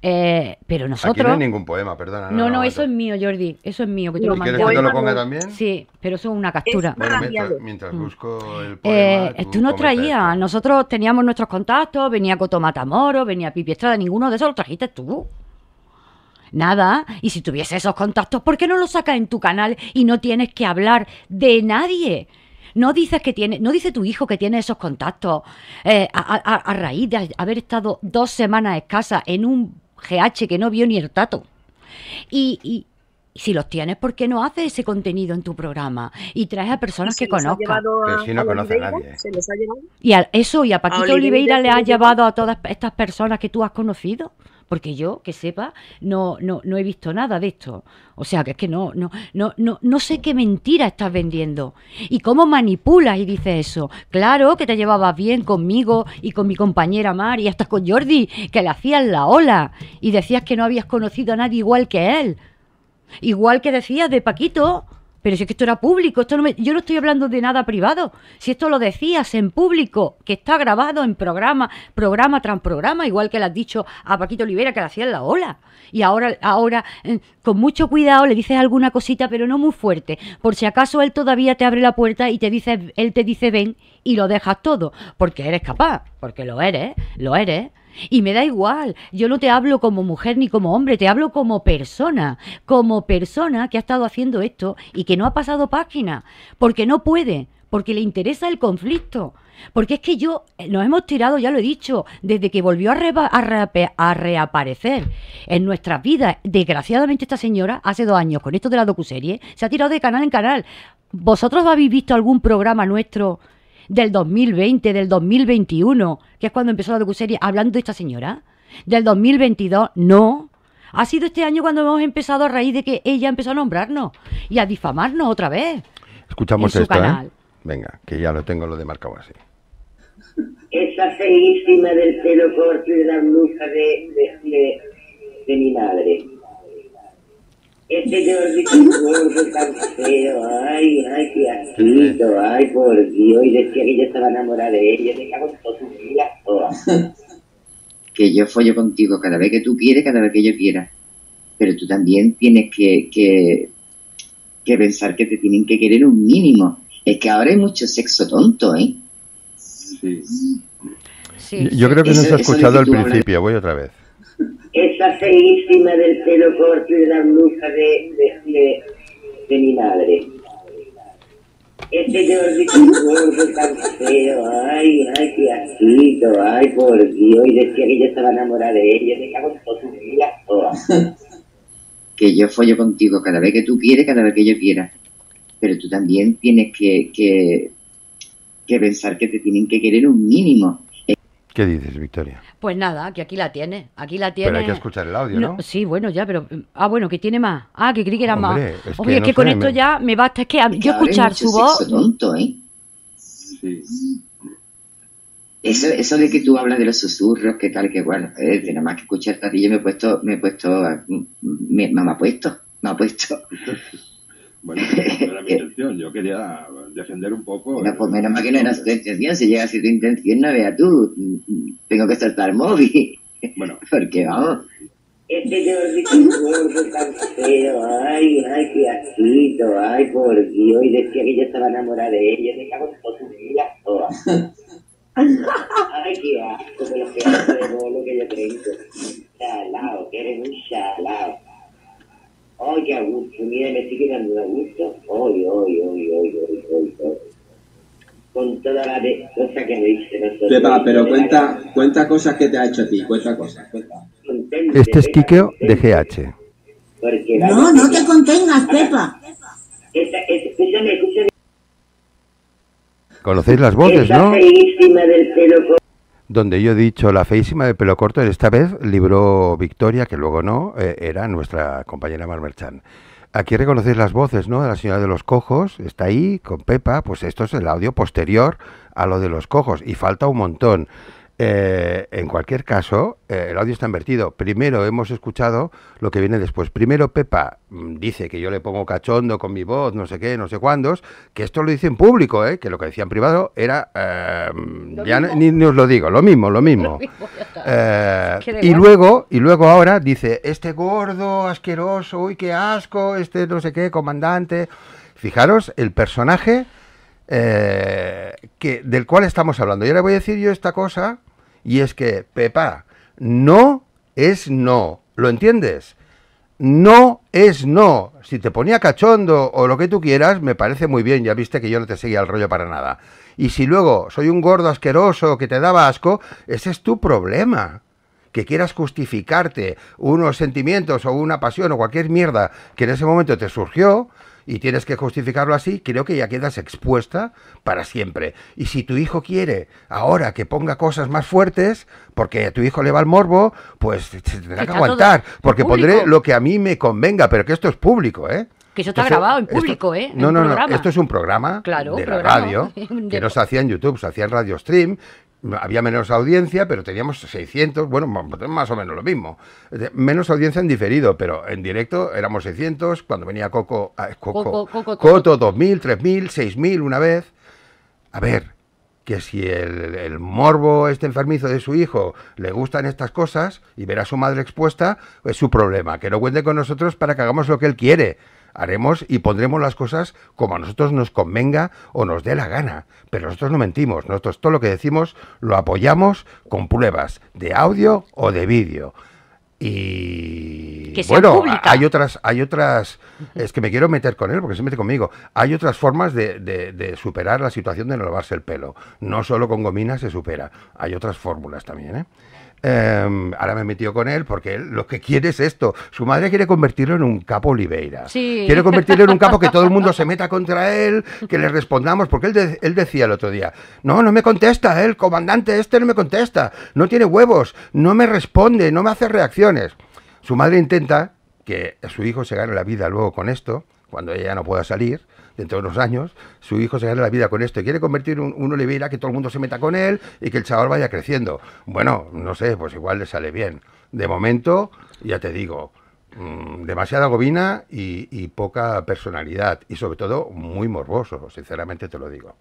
Eh, pero nosotros. no hay ningún poema, perdona. No, no, eso es mío, Jordi. Eso es mío. Que lo ¿Quieres que te lo ponga también? Sí, pero eso es una captura. bueno, mientras, mm. busco el eh, poema. Eh, tú, no traías. Este. Nosotros teníamos nuestros contactos. Venía Coto Matamoro, venía Pipi Estrada. Ninguno de esos lo trajiste tú. Nada. Y si tuviese esos contactos, ¿por qué no los sacas en tu canal y no tienes que hablar de nadie? No dices que tiene, no dice tu hijo que tiene esos contactos eh, a, raíz de haber estado dos semanas escasa en un GH que no vio ni el tato. Y, si los tienes, ¿por qué no haces ese contenido en tu programa? Y traes a personas que conozcas. Pero si no conoce a nadie. Y a eso, y a Paquito Oliveira, le ha llevado a todas estas personas que tú has conocido porque yo, que sepa, no, no, no he visto nada de esto. O sea, que es que no, no, no, no, no sé qué mentira estás vendiendo y cómo manipulas y dices eso. Claro que te llevabas bien conmigo y con mi compañera Mar y hasta con Jordi, que le hacías la ola y decías que no habías conocido a nadie igual que él. Igual que decías de Paquito, pero si es que esto era público, esto yo no estoy hablando de nada privado. Si esto lo decías en público, que está grabado en programa, programa tras programa, igual que le has dicho a Paquito Olivera que le hacían la ola. Y ahora, ahora, eh, con mucho cuidado, le dices alguna cosita, pero no muy fuerte. Por si acaso él todavía te abre la puerta y te dice, él te dice ven y lo dejas todo. Porque eres capaz, porque lo eres, lo eres. Y me da igual, yo no te hablo como mujer ni como hombre, te hablo como persona, como persona que ha estado haciendo esto y que no ha pasado página, porque no puede, porque le interesa el conflicto. Porque es que yo, eh, nos hemos tirado, ya lo he dicho, desde que volvió a, reaparecer en nuestras vidas. Desgraciadamente esta señora, hace dos años, con esto de la docuserie, se ha tirado de canal en canal. ¿Vosotros habéis visto algún programa nuestro del 2020, del 2021, que es cuando empezó la docuserie hablando de esta señora, del 2022, no. Ha sido este año cuando hemos empezado a raíz de que ella empezó a nombrarnos y a difamarnos otra vez. Escuchamos ¿eh? Venga, que ya lo tengo lo de marcado así. Esa feísima del pelo corto y de la bruja de mi madre este señor, fue tan feo, ay, ay, qué asquito, ay, por Dios, y decía que yo estaba enamorada de ella, yo me cago en todo Que yo follo contigo cada vez que tú quieres, cada vez que yo quiera. Pero tú también tienes que, que, que pensar que te tienen que querer un mínimo. Es que ahora hay mucho sexo tonto, ¿eh? Sí. sí. Yo creo que no se ha escuchado al principio, voy otra vez esa feísima del pelo corto y de la blusa de, de, de, de mi madre. Este tu gordo tan feo, ay, ay, qué asquito, ay, por Dios, y decía que yo estaba enamorada de ella, me cago en todo sus días, que yo follo contigo cada vez que tú quieres, cada vez que yo quiera. Pero tú también tienes que, que, que pensar que te tienen que querer un mínimo ¿Qué dices, Victoria? Pues nada, que aquí la tiene, aquí la tiene. Pero hay que escuchar el audio, ¿no? sí, bueno, ya, pero... Ah, bueno, que tiene más. Ah, que creí que era más. Es que, con esto ya me basta. Es que yo escuchar su voz... Tonto, ¿eh? Sí. Eso, eso de que tú hablas de los susurros, ¿qué tal, que bueno, eh, nada más que escuchar yo me he puesto, me he puesto, mm, me, me ha puesto, me ha puesto. Bueno, no era mi intención, yo quería defender un poco. No, pues menos mal que no era su intención, si llega a ser tu intención, no vea tú, tengo que saltar móvil. Bueno. Porque vamos. Este yo cuerpo tan feo, ay, ay, qué asquito, ay, por Dios, y decía que yo estaba enamorada de ella, me cago en todo sus vidas toda. Ay, qué asco, que lo que de bolo que yo un Chalao, que eres un chalao. Oye, qué mira, me estoy quedando de gusto. oye, oye, oye, oye, oye, hoy, Con toda la cosa que me hice, nosotros. Pepa, pero cuenta, cuenta cosas que te ha hecho a ti, cuenta cosas, cuenta. Este es Kikeo de GH. No, no te contengas, Pepa. Escúchame, escúchame. Conocéis las voces, ¿no? del donde yo he dicho la feísima de pelo corto, esta vez libró Victoria, que luego no, eh, era nuestra compañera Marmerchan. Aquí reconocéis las voces, ¿no? La señora de los cojos está ahí con Pepa, pues esto es el audio posterior a lo de los cojos y falta un montón. Eh, en cualquier caso, eh, el audio está invertido. Primero hemos escuchado lo que viene después. Primero Pepa mm, dice que yo le pongo cachondo con mi voz, no sé qué, no sé cuándos, que esto lo dice en público, eh, que lo que decía en privado era... Em, ya ni, os lo digo, lo mismo, lo mismo. y, luego, y luego ahora dice, este gordo, asqueroso, uy, qué asco, este no sé qué, comandante. Fijaros, el personaje... que, del cual estamos hablando. Y ahora voy a decir yo esta cosa y es que, Pepa, no es no. ¿Lo entiendes? No es no. Si te ponía cachondo o lo que tú quieras, me parece muy bien. Ya viste que yo no te seguía el rollo para nada. Y si luego soy un gordo asqueroso que te daba asco, ese es tu problema que quieras justificarte unos sentimientos o una pasión o cualquier mierda que en ese momento te surgió, y tienes que justificarlo así, creo que ya quedas expuesta para siempre. Y si tu hijo quiere ahora que ponga cosas más fuertes, porque a tu hijo le va el morbo, pues tendrá que aguantar, porque pondré lo que a mí me convenga, pero que esto es público, ¿eh? Que eso está grabado en público, ¿eh? No, no, no. Esto es un programa claro, de radio que no se hacía en YouTube, se hacía en Radio Stream había menos audiencia, pero teníamos 600, bueno, más o menos lo mismo. Menos audiencia en diferido, pero en directo éramos 600, cuando venía Coco, ah, Coco, Coco, Coto, 2000, 3000, 6000 una vez. A ver, que si el, morbo este enfermizo de su hijo le gustan estas cosas y ver a su madre expuesta, es su problema, que no cuente con nosotros para que hagamos lo que él quiere haremos y pondremos las cosas como a nosotros nos convenga o nos dé la gana. Pero nosotros no mentimos, nosotros todo lo que decimos lo apoyamos con pruebas de audio o de vídeo. Y bueno, hay otras, hay otras, es que me quiero meter con él porque se mete conmigo. Hay otras formas de, de superar la situación de no lavarse el pelo. No solo con gomina se supera, hay otras fórmulas también, ¿eh? Em, ahora me metió con él porque lo que quiere es esto. Su madre quiere convertirlo en un capo Oliveira. Quiere convertirlo en un capo que todo el mundo se meta contra él, que le respondamos, porque él, él decía el otro día, no, no me contesta, el comandante este no me contesta, no tiene huevos, no me responde, no me hace reacciones. Su madre intenta que su hijo se gane la vida luego con esto, cuando ella no pueda salir, dentro de unos años, su hijo se gana la vida con esto y quiere convertir un, un Oliveira que todo el mundo se meta con él y que el chaval vaya creciendo. Bueno, no sé, pues igual le sale bien. De momento, ya te digo, mm, demasiada gobina y, y poca personalidad y sobre todo muy morboso, sinceramente te lo digo.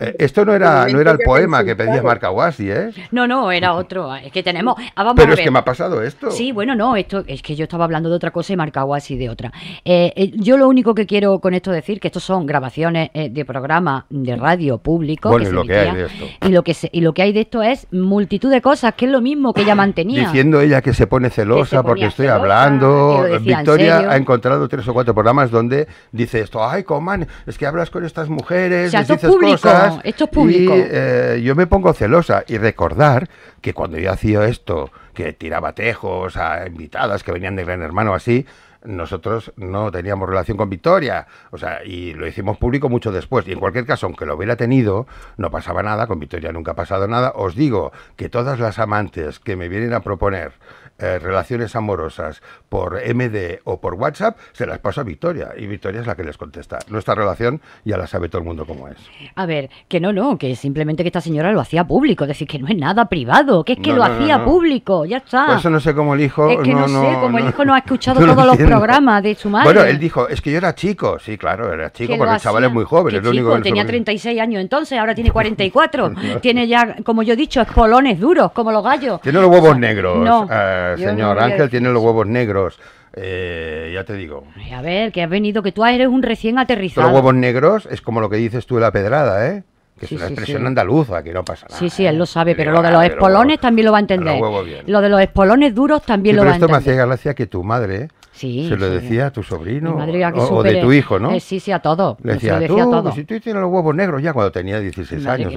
Eh, esto no era, no era el poema que pedías Marca ¿eh? No, no, era otro. Eh, ah, es que tenemos. vamos Pero es que me ha pasado esto. Sí, bueno, no, esto es que yo estaba hablando de otra cosa y Marca de otra. Eh, yo lo único que quiero con esto decir que estos son grabaciones de programa de radio público. que y lo que hay de esto. Y lo que, y lo que hay de esto es multitud de cosas, que es lo mismo que ella mantenía. Diciendo ella que se pone celosa porque estoy hablando. Victoria ha encontrado tres o cuatro programas donde dice esto, ay, coman, es que hablas con estas mujeres, les dices cosas esto es público. Eh, yo me pongo celosa. Y recordar que cuando yo hacía esto, que tiraba tejos a invitadas que venían de Gran Hermano así, nosotros no teníamos relación con Victoria, o sea, y lo hicimos público mucho después. Y en cualquier caso, aunque lo hubiera tenido, no pasaba nada, con Victoria nunca ha pasado nada. Os digo que todas las amantes que me vienen a proponer eh, relaciones amorosas por MD o por WhatsApp, se las pasa a Victoria y Victoria es la que les contesta. Nuestra relación ya la sabe todo el mundo cómo es. A ver, que no, no, que simplemente que esta señora lo hacía público, es decir, que no es nada privado, que es que lo hacía público, ya está. eso no sé cómo el hijo... Es que no, sé, como el hijo no ha escuchado todos los programas de su madre. Bueno, él dijo, es que yo era chico, sí, claro, era chico, porque el chaval es muy joven. Es lo chico, tenía 36 años entonces, ahora tiene 44, tiene ya, como yo he dicho, espolones duros, como los gallos. Tiene los huevos negros. No. Eh, el señor Ángel tiene los huevos negros. Eh, ya te digo. a ver, que has venido, que tú eres un recién aterrizado. Los huevos negros es como lo que dices tú de la pedrada, ¿eh? Que es una expresión andaluza, que no pasa nada. Sí, sí, él lo ¿eh? sabe, pero lo de los espolones también lo va a entender. Lo, de los espolones duros también lo va a entender. Pero esto me hacía gracia que tu madre ¿eh? se lo decía a tu sobrino o, de tu hijo, ¿no? sí, sí, a todo. Le decía, decía tú, a todo. si tú tienes los huevos negros ya cuando tenía 16 años,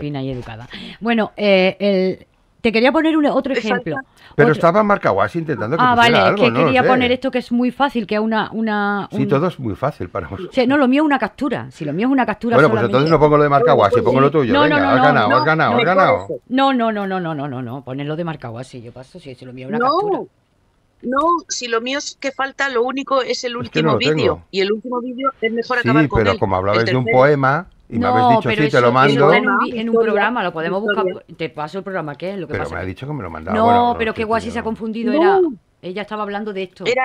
Fina y educada. Bueno, el, te quería poner otro ejemplo. Pero estaba Marcahuasi intentando que Ah, vale, es que quería poner esto que es muy fácil, que es una... una Sí, todo es muy fácil para vosotros. no, lo mío es una captura. Si lo mío es una captura Bueno, pues entonces no pongo lo de Marca pongo lo tuyo. No, Venga, no, no, has ganado, no, has ganado, no, has ganado. No, no, no, no, no, no, no, lo de Marcahuasi, yo paso, si, si, lo mío es una captura. No, si lo mío es que falta, lo único es el último vídeo. Y el último vídeo es mejor acabar sí, pero como hablabas de un poema, y no, dicho, pero sí, eso, te lo mando. En un, en un, programa, lo podemos buscar. Te paso el programa, ¿qué es lo que pero pasa? me ha dicho que me lo mandaba. No, pero qué que Guasi se ha confundido, era... Ella estaba hablando de esto. Era,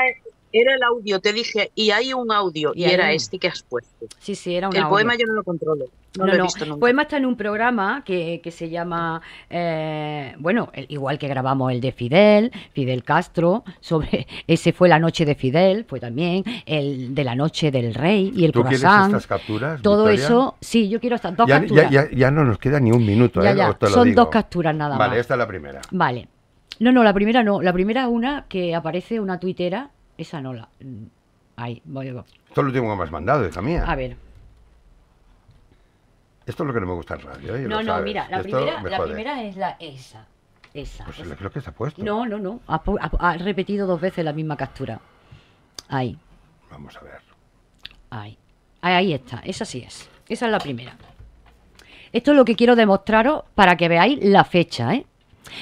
era el audio, te dije, y hay un audio, y, era este que has puesto. Sí, sí, era un audio. El poema yo no lo controlo. No, lo he Visto nunca. El poema está en un programa que, que se llama, eh, bueno, igual que grabamos el de Fidel, Fidel Castro, sobre ese fue la noche de Fidel, fue también el de la noche del rey y el ¿Tú quieres estas capturas? Todo eso, sí, yo quiero estas dos ya, capturas. Ya, no nos queda ni un minuto, ya, eh, Son dos capturas nada más. Vale, esta es la primera. Vale. No, no, la primera no. La primera es una que aparece una tuitera esa no la. Mm, ahí, voy a. Esto es lo último que me has mandado, hija mía. A ver. Esto es lo que no me gusta en radio. ¿eh? No, no, mira, la primera, la primera, es la esa. Esa. Pues la creo que se ha puesto. No, no, no. Ha, ha, repetido dos veces la misma captura. Ahí. Vamos a ver. Ahí. Ahí está. Esa sí es. Esa es la primera. Esto es lo que quiero demostraros para que veáis la fecha, ¿eh?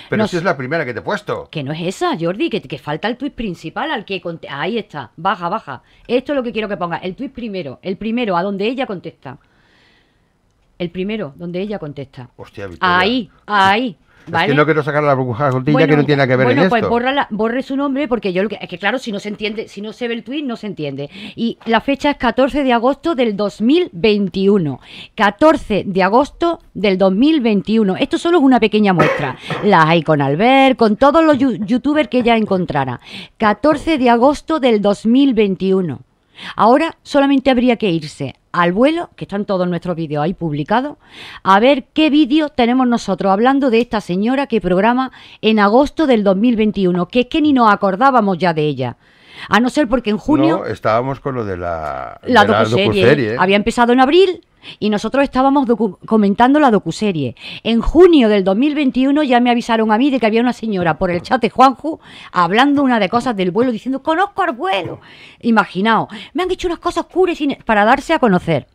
Pero si es la primera que te he puesto. Que no es esa, Jordi, que, falta el tuit principal al que contesta. Ahí está, baja, baja. Esto es lo que quiero que ponga. El tuit primero, el primero, a donde ella contesta. El primero, donde ella contesta. Hostia, Ahí, ahí. Es que no quiero sacar la burbuja de que no tiene que ver bueno, en pues esto. Borra, borre su nombre porque yo lo que, es que claro, si no se entiende, si no se ve el tweet, no se entiende. Y la fecha es 14 de agosto del 2021. 14 de agosto del 2021. Esto solo es una pequeña muestra. Las hay con Albert, con todos los youtubers que ella encontrara. 14 de agosto del 2021. Ahora solamente habría que irse al vuelo, que están todos nuestros vídeos ahí publicados, a ver qué vídeos tenemos nosotros hablando de esta señora que programa en agosto del 2021, que es que ni nos acordábamos ya de ella. A no ser porque en junio... estábamos con lo de la, la, Había empezado en abril y nosotros estábamos comentando la docuserie. En junio del 2021 ya me avisaron a mí de que había una señora por el chat de Juanju hablando una de cosas del vuelo, diciendo, conozco al vuelo. Imaginaos, me han dicho unas cosas oscuras para darse a conocer.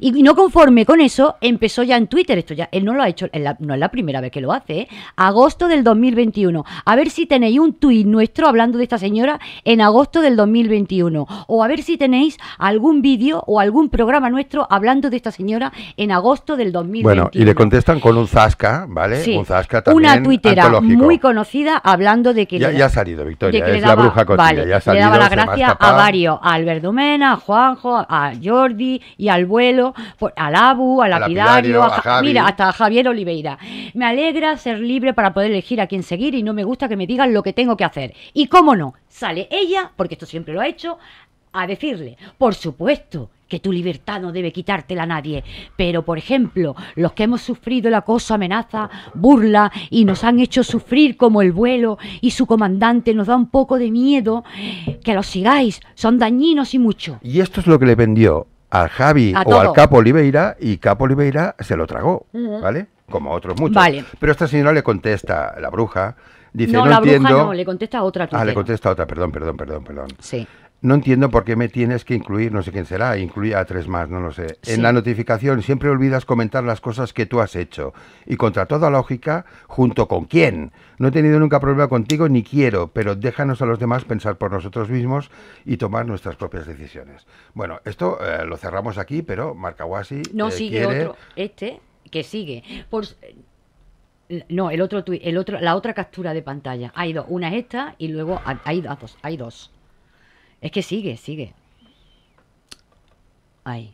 Y, no conforme con eso, empezó ya en Twitter. Esto ya, él no lo ha hecho, no es la primera vez que lo hace. ¿eh? Agosto del 2021. A ver si tenéis un tuit nuestro hablando de esta señora en agosto del 2021. O a ver si tenéis algún vídeo o algún programa nuestro hablando de esta señora en agosto del 2021. Bueno, y le contestan con un zasca, ¿vale? Sí, un zasca también. Una tuitera muy conocida hablando de que. Ya, ha salido, Victoria, es la bruja cotilla. ya ha salido, le daba la gracia a varios, a Albert Domena, a Juanjo, a Jordi y al vuelo a Labu, a a, mira, hasta a Javier Oliveira. Me alegra ser libre para poder elegir a quién seguir y no me gusta que me digan lo que tengo que hacer. Y cómo no, sale ella, porque esto siempre lo ha hecho, a decirle, por supuesto, que tu libertad no debe quitártela a nadie. Pero, por ejemplo, los que hemos sufrido el acoso, amenaza, burla y nos han hecho sufrir como el vuelo y su comandante nos da un poco de miedo, que los sigáis, son dañinos y mucho. Y esto es lo que le vendió al Javi o al Capo Oliveira y Capo Oliveira se lo tragó, ¿vale? Como otros muchos. Vale. Pero esta señora le contesta, la bruja, dice, no, no la bruja no, le contesta otra. Ah, le contesta otra, perdón, perdón, perdón, perdón. Sí no entiendo por qué me tienes que incluir, no sé quién será, incluir a tres más, no lo sé. En la notificación siempre olvidas comentar las cosas que tú has hecho. Y contra toda lógica, junto con quién. No he tenido nunca problema contigo ni quiero, pero déjanos a los demás pensar por nosotros mismos y tomar nuestras propias decisiones. Bueno, esto eh, lo cerramos aquí, pero Marcahuasi. No eh, sigue otro. Este que sigue. Eh, no, el otro, el otro, la otra captura de pantalla. Ha ido Una esta y luego hay dos. Hay dos. Es que sigue, sigue. Ahí.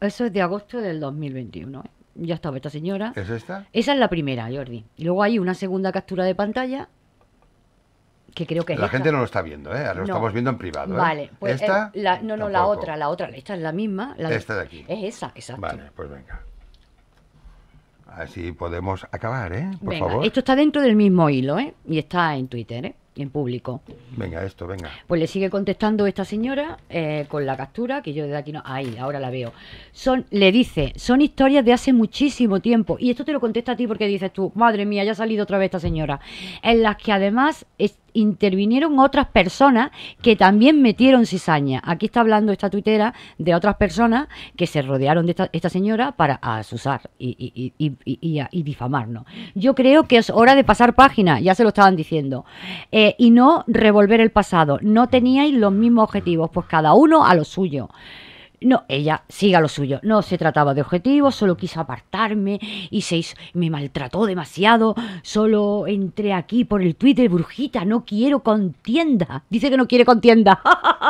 Eso es de agosto del 2021. ¿eh? Ya estaba esta señora. ¿Es esta? Esa es la primera, Jordi. Y luego hay una segunda captura de pantalla que creo que es La gente no lo está viendo, ¿eh? lo estamos viendo en privado. ¿eh? Vale, pues esta. Eh, no, no, la otra, la otra. Esta es la misma. esta de aquí. Es esa, exacto. Vale, pues venga. Así podemos acabar, ¿eh? Por favor. Esto está dentro del mismo hilo, ¿eh? Y está en Twitter, ¿eh? en público. Venga, esto, venga. Pues le sigue contestando esta señora eh, con la captura, que yo desde aquí no. Ahí, ahora la veo. Son, le dice, son historias de hace muchísimo tiempo. Y esto te lo contesta a ti porque dices tú, madre mía, ya ha salido otra vez esta señora. En las que además intervinieron otras personas que también metieron cizaña. Aquí está hablando esta tuitera de otras personas que se rodearon de esta, señora para asusar y, difamarnos. Yo creo que es hora de pasar página, ya se lo estaban diciendo, eh, y no revolver el pasado. No teníais los mismos objetivos, pues cada uno a lo suyo. No, ella siga lo suyo. No se trataba de objetivos, solo quiso apartarme y se hizo, me maltrató demasiado. Solo entré aquí por el Twitter, Brujita, no quiero contienda. Dice que no quiere contienda.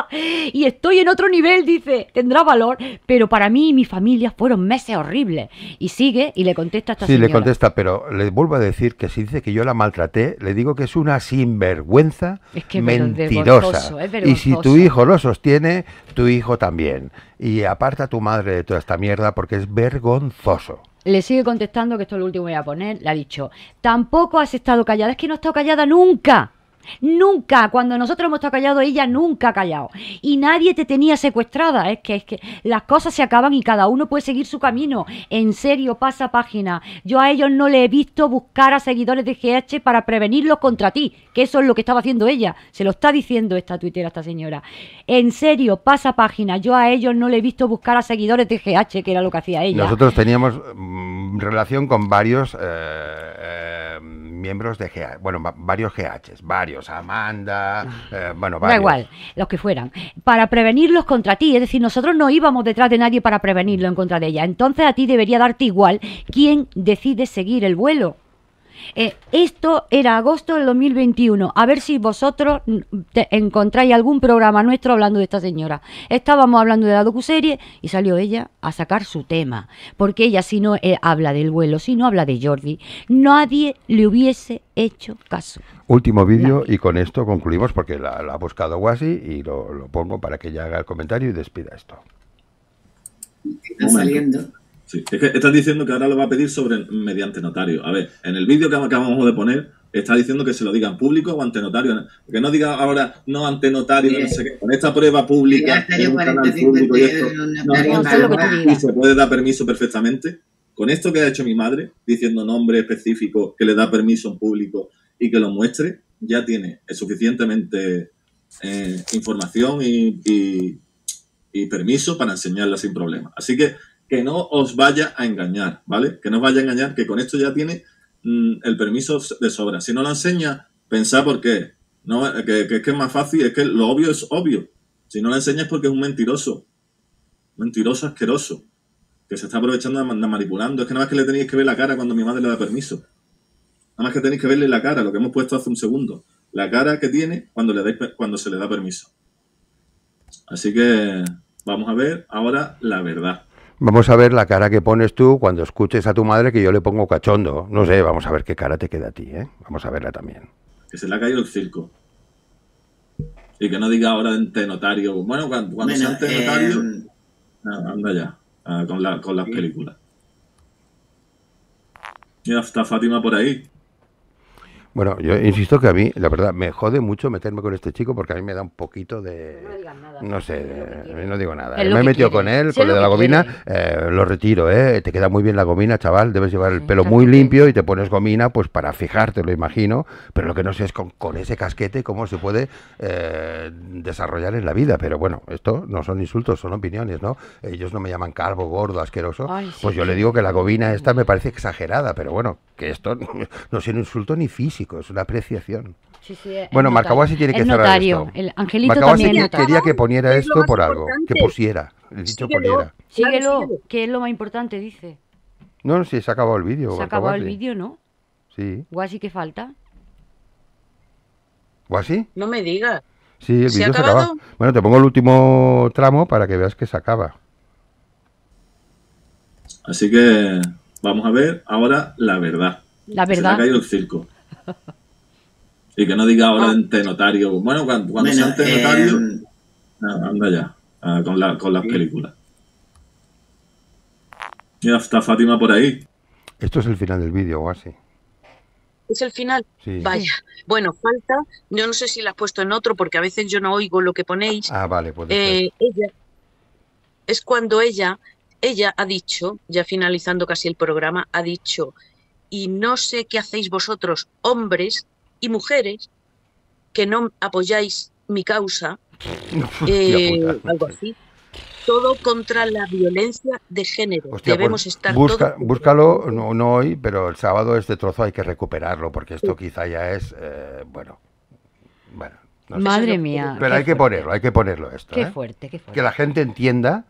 y estoy en otro nivel, dice. Tendrá valor, pero para mí y mi familia fueron meses horribles. Y sigue y le contesta a esta Sí, le contesta, pero le vuelvo a decir que si dice que yo la maltraté, le digo que es una sinvergüenza es que mentirosa. Y si tu hijo lo sostiene, tu hijo también y aparta a tu madre de toda esta mierda porque es vergonzoso. Le sigue contestando que esto es lo último que voy a poner. Le ha dicho, tampoco has estado callada. Es que no he estado callada nunca. Nunca, cuando nosotros hemos estado callados, ella nunca ha callado. Y nadie te tenía secuestrada. Es que, es que las cosas se acaban y cada uno puede seguir su camino. En serio, pasa página. Yo a ellos no le he visto buscar a seguidores de GH para prevenirlos contra ti, que eso es lo que estaba haciendo ella. Se lo está diciendo esta tuitera, esta señora. En serio, pasa página. Yo a ellos no le he visto buscar a seguidores de GH, que era lo que hacía ella. Nosotros teníamos mm, relación con varios eh, eh, miembros de GH, bueno, varios GHs, varios. Amanda, eh, bueno, Da igual, los que fueran, para prevenirlos contra ti. Es decir, nosotros no íbamos detrás de nadie para prevenirlo en contra de ella. Entonces a ti debería darte igual quién decide seguir el vuelo. Eh, esto era agosto del 2021. A ver si vosotros mm, encontráis algún programa nuestro hablando de esta señora. Estábamos hablando de la docuserie y salió ella a sacar su tema. Porque ella, si no eh, habla del vuelo, si no habla de Jordi, nadie le hubiese hecho caso. Último vídeo y con esto concluimos porque la, ha buscado Wasi y lo, lo pongo para que ella haga el comentario y despida esto. Está saliendo. Sí, es que estás diciendo que ahora lo va a pedir sobre mediante notario. A ver, en el vídeo que acabamos de poner, está diciendo que se lo diga en público o ante notario. Que no diga ahora, no ante notario, no sé qué. Con esta prueba pública, y se puede dar permiso perfectamente. Con esto que ha hecho mi madre, diciendo nombre específico, que le da permiso en público y que lo muestre, ya tiene suficientemente eh, información y, y permiso para enseñarla sin problema. Así que que no os vaya a engañar, ¿vale? Que no os vaya a engañar, que con esto ya tiene mm, el permiso de sobra. Si no lo enseña, pensad por qué. No, que, es que es más fácil, es que lo obvio es obvio. Si no lo enseña es porque es un mentiroso. Mentiroso asqueroso. Que se está aprovechando, anda manipulando. Es que nada más que le tenéis que ver la cara cuando mi madre le da permiso. Nada más que tenéis que verle la cara, lo que hemos puesto hace un segundo. La cara que tiene cuando, le da cuando se le da permiso. Así que vamos a ver ahora la verdad. Vamos a ver la cara que pones tú cuando escuches a tu madre que yo le pongo cachondo. No sé, vamos a ver qué cara te queda a ti, ¿eh? Vamos a verla también. Que se le ha caído el circo. Y que no diga ahora ante notario. Bueno, cuando, sea ante eh, notario. anda ya, ah, con, la, con las películas. Y hasta Fátima por ahí. Bueno, yo insisto que a mí, la verdad, me jode mucho meterme con este chico porque a mí me da un poquito de... No digas nada. No sé, no digo nada. Me he metido con él, con lo de la gomina, eh, lo retiro, ¿eh? Te queda muy bien la gomina, chaval, debes llevar el pelo muy limpio y te pones gomina, pues para fijarte, lo imagino, pero lo que no sé es con, ese casquete cómo se puede eh, desarrollar en la vida. Pero bueno, esto no son insultos, son opiniones, ¿no? Ellos no me llaman calvo, gordo, asqueroso. Pues yo le digo que la gomina esta me parece exagerada, pero bueno, que esto no es un insulto ni físico es una apreciación. Eh, bueno, Marcahuasi tiene que cerrar esto. El Angelito también. quería que poniera esto por algo, que pusiera, el dicho que es lo más importante, dice. No, no, se ha acabado el vídeo. Se ha acabado el vídeo, ¿no? Sí. Guasi, ¿qué falta? ¿Guasi? No me digas. Sí, el vídeo se, acaba. Bueno, te pongo el último tramo para que veas que se acaba. Así que vamos a ver ahora la verdad. La verdad. ha caído el circo. Y que no diga ahora ante ah. notario. Bueno, cuando, sea ante eh, notario. anda ya, ah, con, las películas. Mira, está Fátima por ahí. Esto es el final del vídeo o así. ¿Es el final? Vaya. Bueno, falta, yo no sé si la has puesto en otro porque a veces yo no oigo lo que ponéis. Ah, vale, eh, es cuando ella, ella ha dicho, ya finalizando casi el programa, ha dicho, y no sé qué hacéis vosotros, hombres y mujeres, que no apoyáis mi causa, eh, algo así. Todo contra la violencia de género. Pues Debemos estar Búscalo, no, hoy, pero el sábado este trozo hay que recuperarlo, porque esto quizá ya es, eh, bueno, Madre mía. Pero hay que ponerlo, hay que ponerlo esto. Qué ¿eh? fuerte, qué fuerte. Que la gente entienda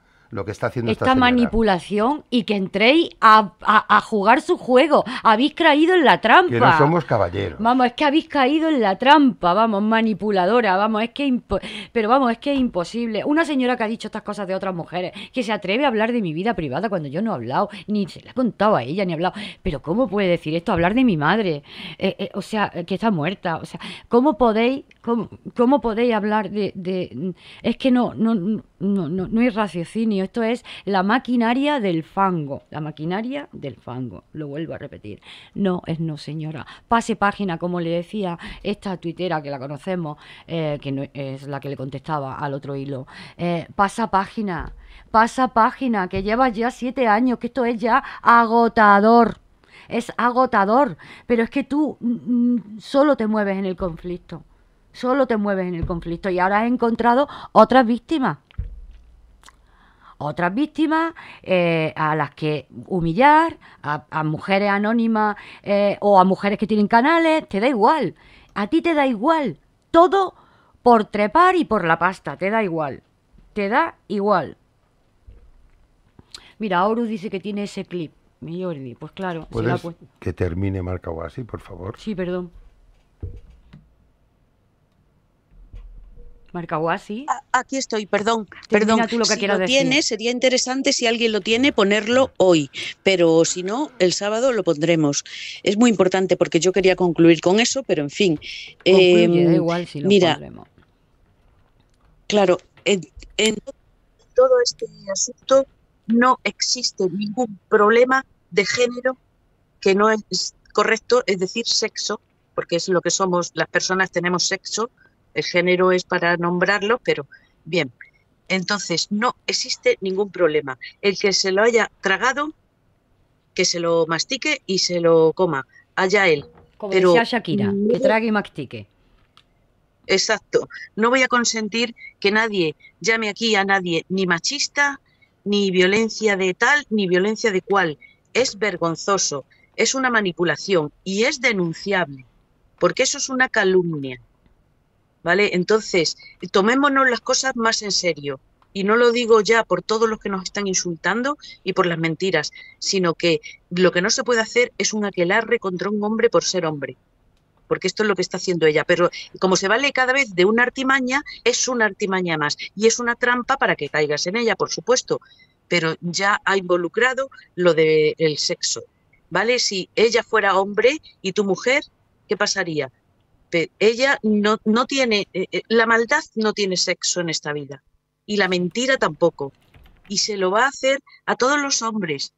que está haciendo esta, manipulación y que entréis a, jugar su juego. Habéis caído en la trampa. Que no somos caballeros. Vamos, es que habéis caído en la trampa, vamos, manipuladora, vamos, es que pero vamos, es que es imposible. Una señora que ha dicho estas cosas de otras mujeres, que se atreve a hablar de mi vida privada cuando yo no he hablado, ni se la he contado a ella, ni he hablado. Pero ¿cómo puede decir esto? Hablar de mi madre, eh, eh, o sea, que está muerta, o sea, ¿cómo podéis ¿Cómo, podéis hablar de, Es que no no, no, no, hay raciocinio. Esto es la maquinaria del fango. La maquinaria del fango. Lo vuelvo a repetir. No es no, señora. Pase página, como le decía esta tuitera que la conocemos, eh, que es la que le contestaba al otro hilo. Eh, pasa página. Pasa página, que llevas ya siete años, que esto es ya agotador es agotador, pero es que tú mm, mm, solo te mueves en el conflicto. Solo te mueves en el conflicto y ahora has encontrado otras víctimas. Otras víctimas eh, a las que humillar, a, mujeres anónimas eh, o a mujeres que tienen canales, te da igual. A ti te da igual. Todo por trepar y por la pasta, te da igual. Te da igual. Mira, Horus dice que tiene ese clip. Mi Jordi, pues claro. que termine marcado así, por favor? Sí, perdón. Marcahuasi. Aquí estoy, perdón. perdón. lo si lo sería interesante si alguien lo tiene ponerlo hoy, pero si no, el sábado lo pondremos. Es muy importante porque yo quería concluir con eso, pero en fin. Em, igual si lo mira, Claro, en, en todo este asunto no existe ningún problema de género que no es correcto, es decir, sexo, porque es lo que somos, las personas tenemos sexo, el género es para nombrarlo, pero bien. Entonces, no existe ningún problema. El que se lo haya tragado, que se lo mastique y se lo coma. Allá él. Como pero, decía Shakira, que trague y mastique. Exacto. No voy a consentir que nadie llame aquí a nadie ni machista, ni violencia de tal, ni violencia de cual. Es vergonzoso, es una manipulación y es denunciable, porque eso es una calumnia. ¿vale? Entonces, tomémonos las cosas más en serio. Y no lo digo ya por todos los que nos están insultando y por las mentiras, sino que lo que no se puede hacer es un aquelarre contra un hombre por ser hombre porque esto es lo que está haciendo ella. Pero como se vale cada vez de una artimaña, es una artimaña más y es una trampa para que caigas en ella, por supuesto. Pero ya ha involucrado lo del sexo, ¿vale? Si ella fuera hombre y tu mujer, ¿qué pasaría? ella no, no tiene, eh, eh, la maldad no tiene sexo en esta vida y la mentira tampoco. Y se lo va a hacer a todos los hombres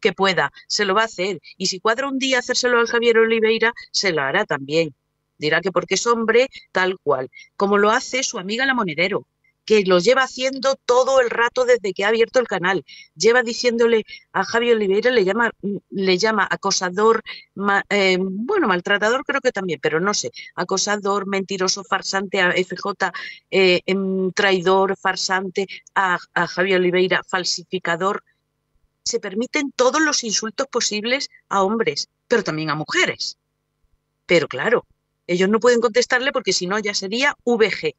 que pueda, se lo va a hacer. Y si cuadra un día hacérselo al Javier Oliveira, se lo hará también. Dirá que porque es hombre, tal cual, como lo hace su amiga la Monedero que lo lleva haciendo todo el rato desde que ha abierto el canal. Lleva diciéndole a Javier Oliveira, le llama, mm, le llama acosador, eh, bueno, maltratador creo que también, pero no sé, acosador, mentiroso, farsante a FJ, eh, em, traidor, farsante a, a Javi Oliveira, falsificador. Se permiten todos los insultos posibles a hombres, pero también a mujeres. Pero claro, ellos no pueden contestarle porque si no ya sería VG.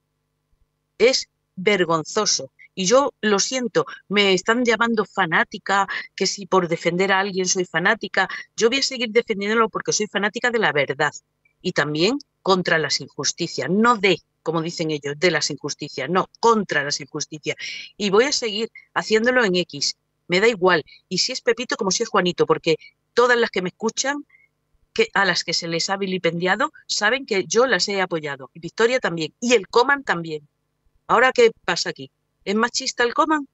Es vergonzoso. Y yo lo siento, me están llamando fanática, que si por defender a alguien soy fanática, yo voy a seguir defendiéndolo porque soy fanática de la verdad y también contra las injusticias, no de, como dicen ellos, de las injusticias, no, contra las injusticias. Y voy a seguir haciéndolo en X, me da igual. Y si es Pepito como si es Juanito, porque todas las que me escuchan que a las que se les ha vilipendiado saben que yo las he apoyado. Y Victoria también. Y el Coman también. Ahora, ¿qué pasa aquí? ¿Es machista el Coman?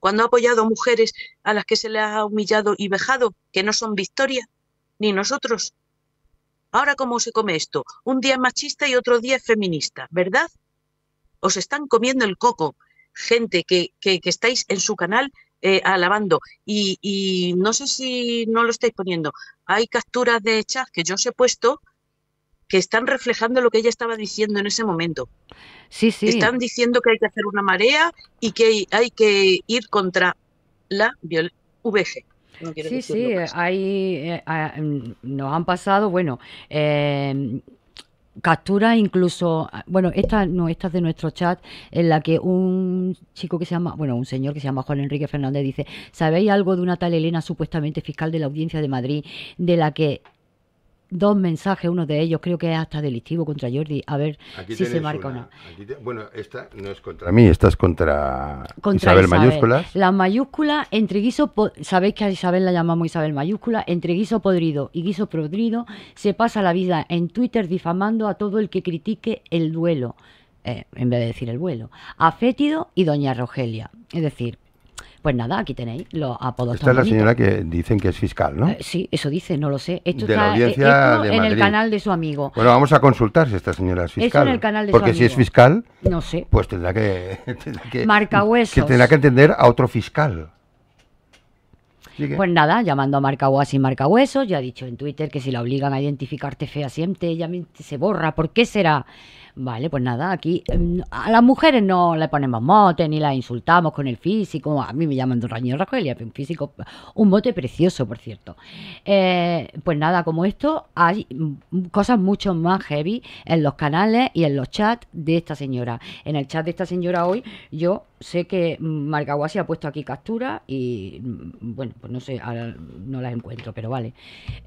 Cuando ha apoyado a mujeres a las que se le ha humillado y vejado, que no son Victoria, ni nosotros. Ahora, ¿cómo se come esto? Un día es machista y otro día es feminista, ¿verdad? Os están comiendo el coco, gente que, que, estáis en su canal eh, alabando. Y, y, no sé si no lo estáis poniendo. Hay capturas de chat que yo os he puesto que están reflejando lo que ella estaba diciendo en ese momento. Sí, sí. Están diciendo que hay que hacer una marea y que hay que ir contra la VG. No sí, sí, hay, eh, ah, mm, nos han pasado, bueno, em, capturas incluso, bueno, estas no, de nuestro chat, en la que un chico que se llama, bueno, un señor que se llama Juan Enrique Fernández dice, ¿sabéis algo de una tal Elena supuestamente fiscal de la Audiencia de Madrid, de la que dos mensajes, uno de ellos creo que es hasta delictivo contra Jordi, a ver si se marca o no. bueno, esta no es contra mí, esta es contra, Isabel, mayúsculas. La mayúscula entre guiso, sabéis que a Isabel la llamamos Isabel mayúscula, entre guiso podrido y guiso podrido se pasa la vida en Twitter difamando a todo el que critique el duelo. Eh, en vez de decir el vuelo, a Fétido y Doña Rogelia. Es decir, pues nada, aquí tenéis los apodos. Esta es la señora que dicen que es fiscal, ¿no? Eh, sí, eso dice, no lo sé. Esto de está la eh, audiencia en el canal de su amigo. Bueno, vamos a consultar si esta señora es fiscal. Es en el canal de porque su amigo. si es fiscal, no sé. Pues tendrá que, marca huesos. Que tendrá que entender a otro fiscal. Pues nada, llamando a marca y marca huesos, ya ha dicho en Twitter que si la obligan a identificarte fea siempre, ella se borra. ¿Por qué será? Vale, pues nada, aquí em, a las mujeres no le ponemos mote ni las insultamos con el físico. A mí me llaman Doraño Rajoelia, un físico, un mote precioso, por cierto. Eh, pues nada, como esto, hay cosas mucho más heavy en los canales y en los chats de esta señora. En el chat de esta señora hoy, yo sé que se ha puesto aquí captura y mm, bueno, pues no sé, no las encuentro, pero vale.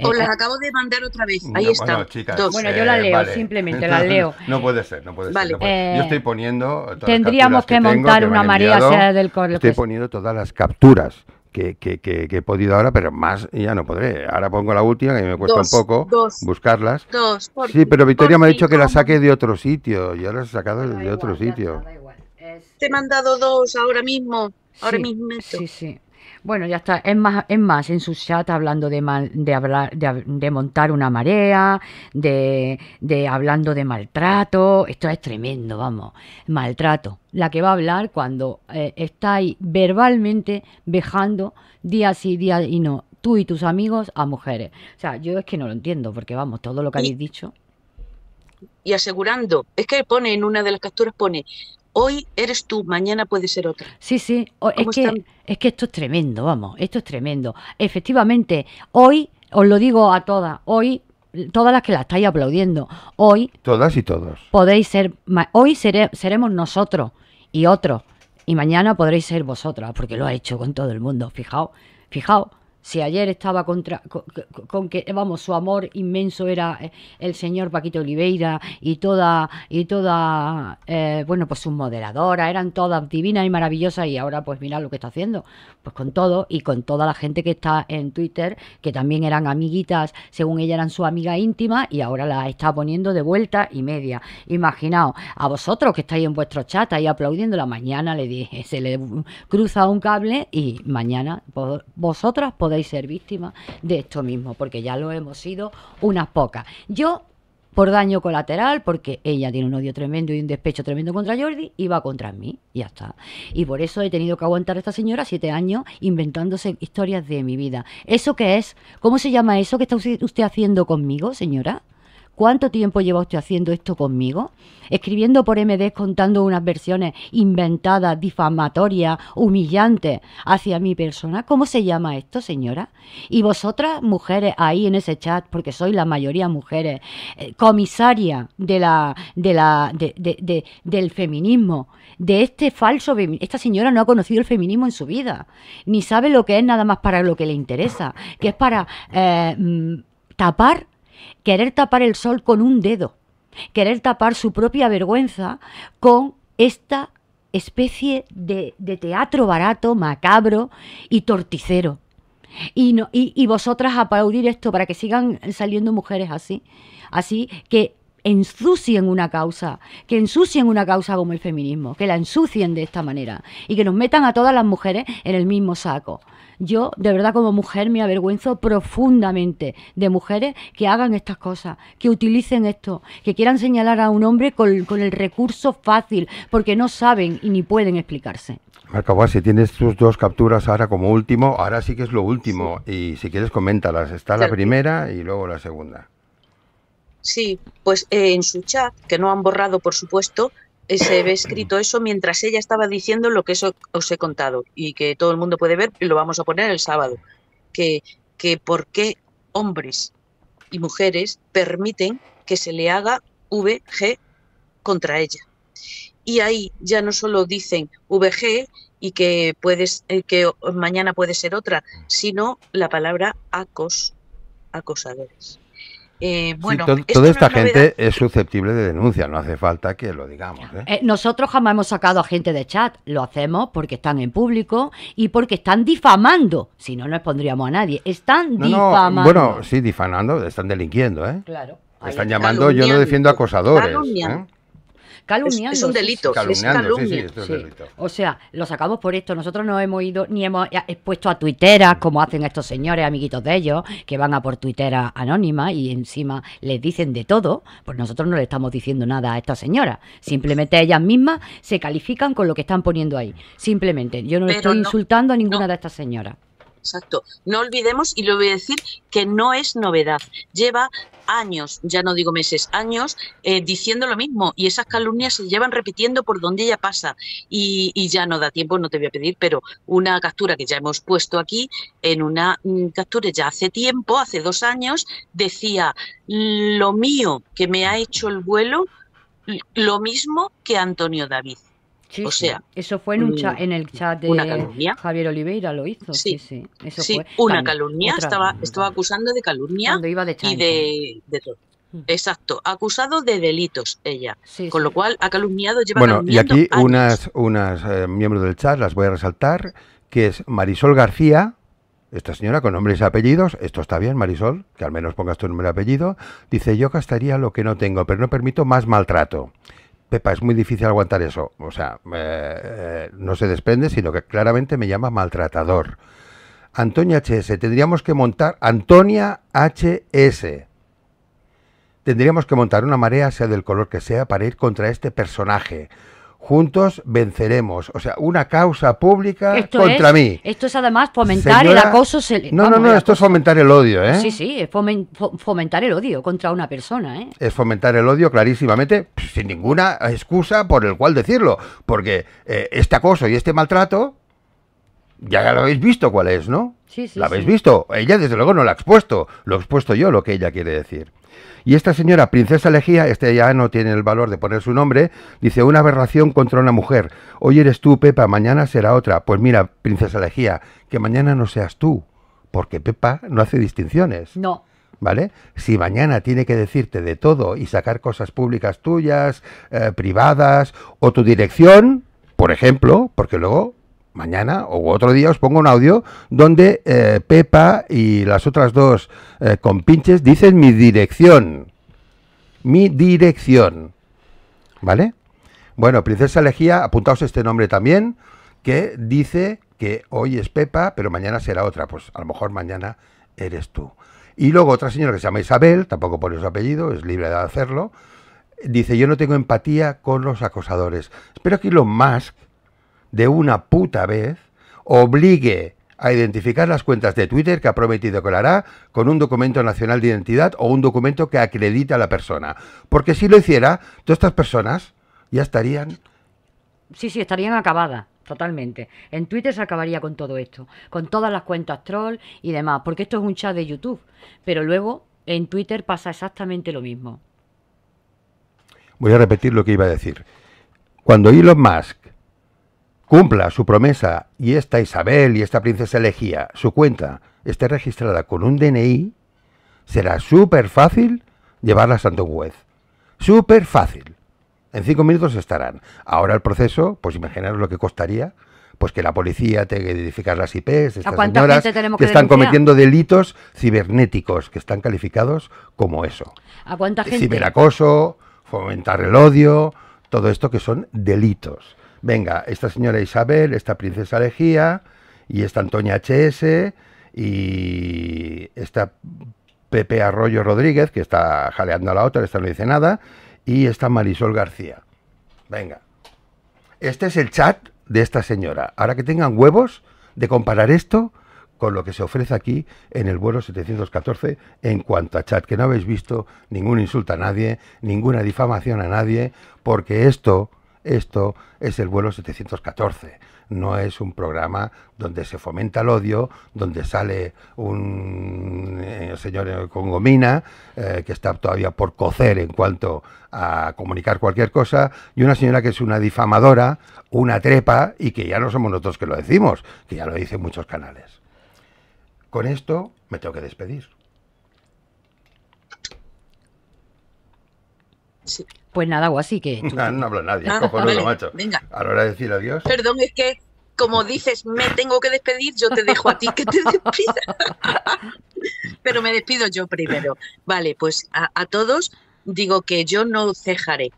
Os las eh, acabo de mandar otra vez. Mm, Ahí está. Bueno, yo las eh, leo, simplemente las leo. no puedo no puede Yo estoy eh, poniendo. tendríamos que, montar una María del correo Estoy poniendo todas las capturas. Que, que, he podido ahora, pero más ya no podré. Ahora pongo la última, que me cuesta un poco buscarlas. sí, pero Victoria me ha dicho que la saque de otro sitio. Yo las he sacado de otro sitio. Te he mandado dos ahora mismo. Ahora mismo. Sí, sí. Bueno, ya está. Es más, es más en su chat hablando de, de hablar, de, montar una marea, de, de hablando de maltrato. Esto es tremendo, vamos. Maltrato. La que va a hablar cuando eh, estáis verbalmente vejando día sí, día y no. Tú y tus amigos a mujeres. O sea, yo es que no lo entiendo, porque vamos, todo lo que habéis dicho y asegurando, es que pone en una de las capturas, pone, hoy eres tú, mañana puede ser otra. Sí, sí, es que, es que esto es tremendo, vamos, esto es tremendo. Efectivamente, hoy, os lo digo a todas, hoy todas las que la estáis aplaudiendo. Hoy. Todas y todos. Podéis ser. Hoy seremos nosotros y otros. Y mañana podréis ser vosotras, porque lo ha hecho con todo el mundo. Fijaos, fijaos. Si ayer estaba contra, con, que, vamos, su amor inmenso era eh, el señor Paquito Oliveira y toda, y toda, eh, bueno, pues sus moderadoras, eran todas divinas y maravillosas y ahora pues mira lo que está haciendo pues con todo y con toda la gente que está en Twitter, que también eran amiguitas, según ella eran su amiga íntima y ahora la está poniendo de vuelta y media. Imaginaos, a vosotros que estáis en vuestro chat ahí aplaudiendo la mañana, le dije, se le cruza un cable y mañana vosotras podéis ser víctimas de esto mismo, porque ya lo hemos sido unas pocas. Yo por daño colateral, porque ella tiene un odio tremendo y un despecho tremendo contra Jordi y va contra mí, y ya está. Y por eso he tenido que aguantar a esta señora siete años inventándose historias de mi vida. ¿Eso qué es? ¿Cómo se llama eso que está usted haciendo conmigo, señora? ¿Cuánto tiempo lleva usted haciendo esto conmigo? Escribiendo por MDs, contando unas versiones inventadas, difamatorias, humillantes hacia mi persona. ¿Cómo se llama esto, señora? Y vosotras, mujeres, ahí en ese chat, porque soy la mayoría mujeres, eh, comisaria de la, de la, del feminismo, de este falso... Esta señora no ha conocido el feminismo en su vida, ni sabe lo que es nada más para lo que le interesa, que es para eh, mm, tapar querer tapar el sol con un dedo, querer tapar su propia vergüenza con esta especie de, teatro barato, macabro y torticero. Y, y, vosotras aplaudir esto para que sigan saliendo mujeres así, así que ensucien una causa, que ensucien una causa como el feminismo, que la ensucien de esta manera y que nos metan a todas las mujeres en el mismo saco. Yo, de verdad, como mujer, me avergüenzo profundamente de mujeres que hagan estas cosas, que utilicen esto, que quieran señalar a un hombre con, el recurso fácil, porque no saben y ni pueden explicarse. Marca si tienes tus dos capturas ahora como último, ahora sí que es lo último, y si quieres, coméntalas. Está la primera y luego la segunda. Sí, pues eh, en su chat, que no han borrado, por supuesto, se ve escrito eso mientras ella estaba diciendo lo que eso os he contado y que todo el mundo puede ver y lo vamos a poner el sábado. Que, que por qué hombres y mujeres permiten que se le haga VG contra ella. Y ahí ya no solo dicen VG y que puedes eh, que mañana puede ser otra, sino la palabra acos, acosadores. Eh, bueno, toda esta gente es susceptible de denuncia, no hace falta que lo digamos. ¿eh? Eh, nosotros jamás hemos sacado a gente de chat, lo hacemos porque están en público y porque están difamando, si no, no expondríamos a nadie, están difamando. bueno, sí, difamando, están delinquiendo, ¿eh? Claro. Están llamando, yo no defiendo acosadores calumniando. Es, un delito, es O sea, lo sacamos por esto. Nosotros no hemos ido ni hemos expuesto a tuiteras, como hacen estos señores, amiguitos de ellos, que van a por tuiteras anónima y encima les dicen de todo. Pues nosotros no le estamos diciendo nada a esta señora. Simplemente ellas mismas se califican con lo que están poniendo ahí. Simplemente, yo no estoy insultando a ninguna de estas señoras. Exacto. No olvidemos, y lo voy a decir, que no es novedad. Lleva años, ya no digo meses, años eh, diciendo lo mismo y esas calumnias se llevan repitiendo por donde ella pasa y, y, ya no da tiempo, no te voy a pedir, pero una captura que ya hemos puesto aquí, en una mm, captura ya hace tiempo, hace dos años, decía, lo mío que me ha hecho el vuelo, lo mismo que Antonio David o sea, eso fue en, un mm, en el chat de Javier Oliveira lo hizo. Sí, sí, una calumnia, estaba, estaba acusando de calumnia iba de y de, todo. Mm. Exacto, acusado de delitos ella, con lo cual ha calumniado lleva Bueno, y aquí unas, unas eh, miembros del chat, las voy a resaltar, que es Marisol García, esta señora con nombres y apellidos, esto está bien, Marisol, que al menos pongas tu nombre y apellido, dice, yo gastaría lo que no tengo, pero no permito más maltrato. Pepa, es muy difícil aguantar eso. O sea, eh, eh, no se desprende, sino que claramente me llama maltratador. Antonia HS, tendríamos que montar. Antonia HS. Tendríamos que montar una marea, sea del color que sea, para ir contra este personaje. Juntos venceremos. O sea, una causa pública contra mí. Esto es además fomentar el acoso. no, no, no, esto es fomentar el odio, ¿eh? Sí, sí, es fomentar el odio contra una persona, ¿eh? Es fomentar el odio clarísimamente, sin ninguna excusa por el cual decirlo. Porque eh, este acoso y este maltrato ya lo habéis visto cuál es, ¿no? Sí, sí. La habéis visto. Ella, desde luego, no la ha expuesto. Lo he expuesto yo, lo que ella quiere decir. Y esta señora, Princesa Legía, este ya no tiene el valor de poner su nombre, dice una aberración contra una mujer. Hoy eres tú, Pepa, mañana será otra. Pues mira, Princesa Lejía, que mañana no seas tú, porque Pepa no hace distinciones. No. ¿Vale? Si mañana tiene que decirte de todo y sacar cosas públicas tuyas, eh, privadas, o tu dirección, por ejemplo, porque luego mañana o otro día os pongo un audio donde eh, Pepa y las otras dos con eh, compinches dicen mi dirección. Mi dirección. ¿Vale? Bueno, Princesa Lejía, apuntaos este nombre también, que dice que hoy es Pepa, pero mañana será otra. Pues a lo mejor mañana eres tú. Y luego otra señora que se llama Isabel, tampoco pone su apellido, es libre de hacerlo, dice, yo no tengo empatía con los acosadores. Espero que lo más de una puta vez obligue a identificar las cuentas de Twitter que ha prometido que lo hará con un documento nacional de identidad o un documento que acredita a la persona. Porque si lo hiciera, todas estas personas ya estarían... Sí, sí, estarían acabadas. Totalmente. En Twitter se acabaría con todo esto, con todas las cuentas troll y demás, porque esto es un chat de YouTube. Pero luego en Twitter pasa exactamente lo mismo. Voy a repetir lo que iba a decir. Cuando Elon Musk cumpla su promesa y esta Isabel y esta princesa elegía su cuenta esté registrada con un DNI, será súper fácil ...llevarla a Santo juez. Súper fácil. En cinco minutos estarán. Ahora el proceso, pues imaginaros lo que costaría, pues que la policía tenga que edificar las IPs, estas señoras que, están cometiendo delitos cibernéticos que están calificados como eso. Ciberacoso, fomentar el odio, todo esto que son delitos venga, esta señora Isabel, esta princesa Lejía y esta Antonia HS y esta Pepe Arroyo Rodríguez, que está jaleando a la otra, esta no dice nada, y esta Marisol García. Venga. Este es el chat de esta señora. Ahora que tengan huevos de comparar esto con lo que se ofrece aquí en el vuelo 714 en cuanto a chat, que no habéis visto ningún insulto a nadie, ninguna difamación a nadie, porque esto esto es el vuelo 714, no es un programa donde se fomenta el odio, donde sale un eh, señor con gomina eh, que está todavía por cocer en cuanto a comunicar cualquier cosa y una señora que es una difamadora, una trepa y que ya no somos nosotros que lo decimos, que ya lo dicen muchos canales. Con esto me tengo que despedir. Sí. Pues nada, o así que. no, habla nadie, nada, cojonudo, macho. Venga. A la hora de decir adiós. Perdón, es que como dices, me tengo que despedir, yo te dejo a ti que te despida. Pero me despido yo primero. Vale, pues a todos digo que yo no cejaré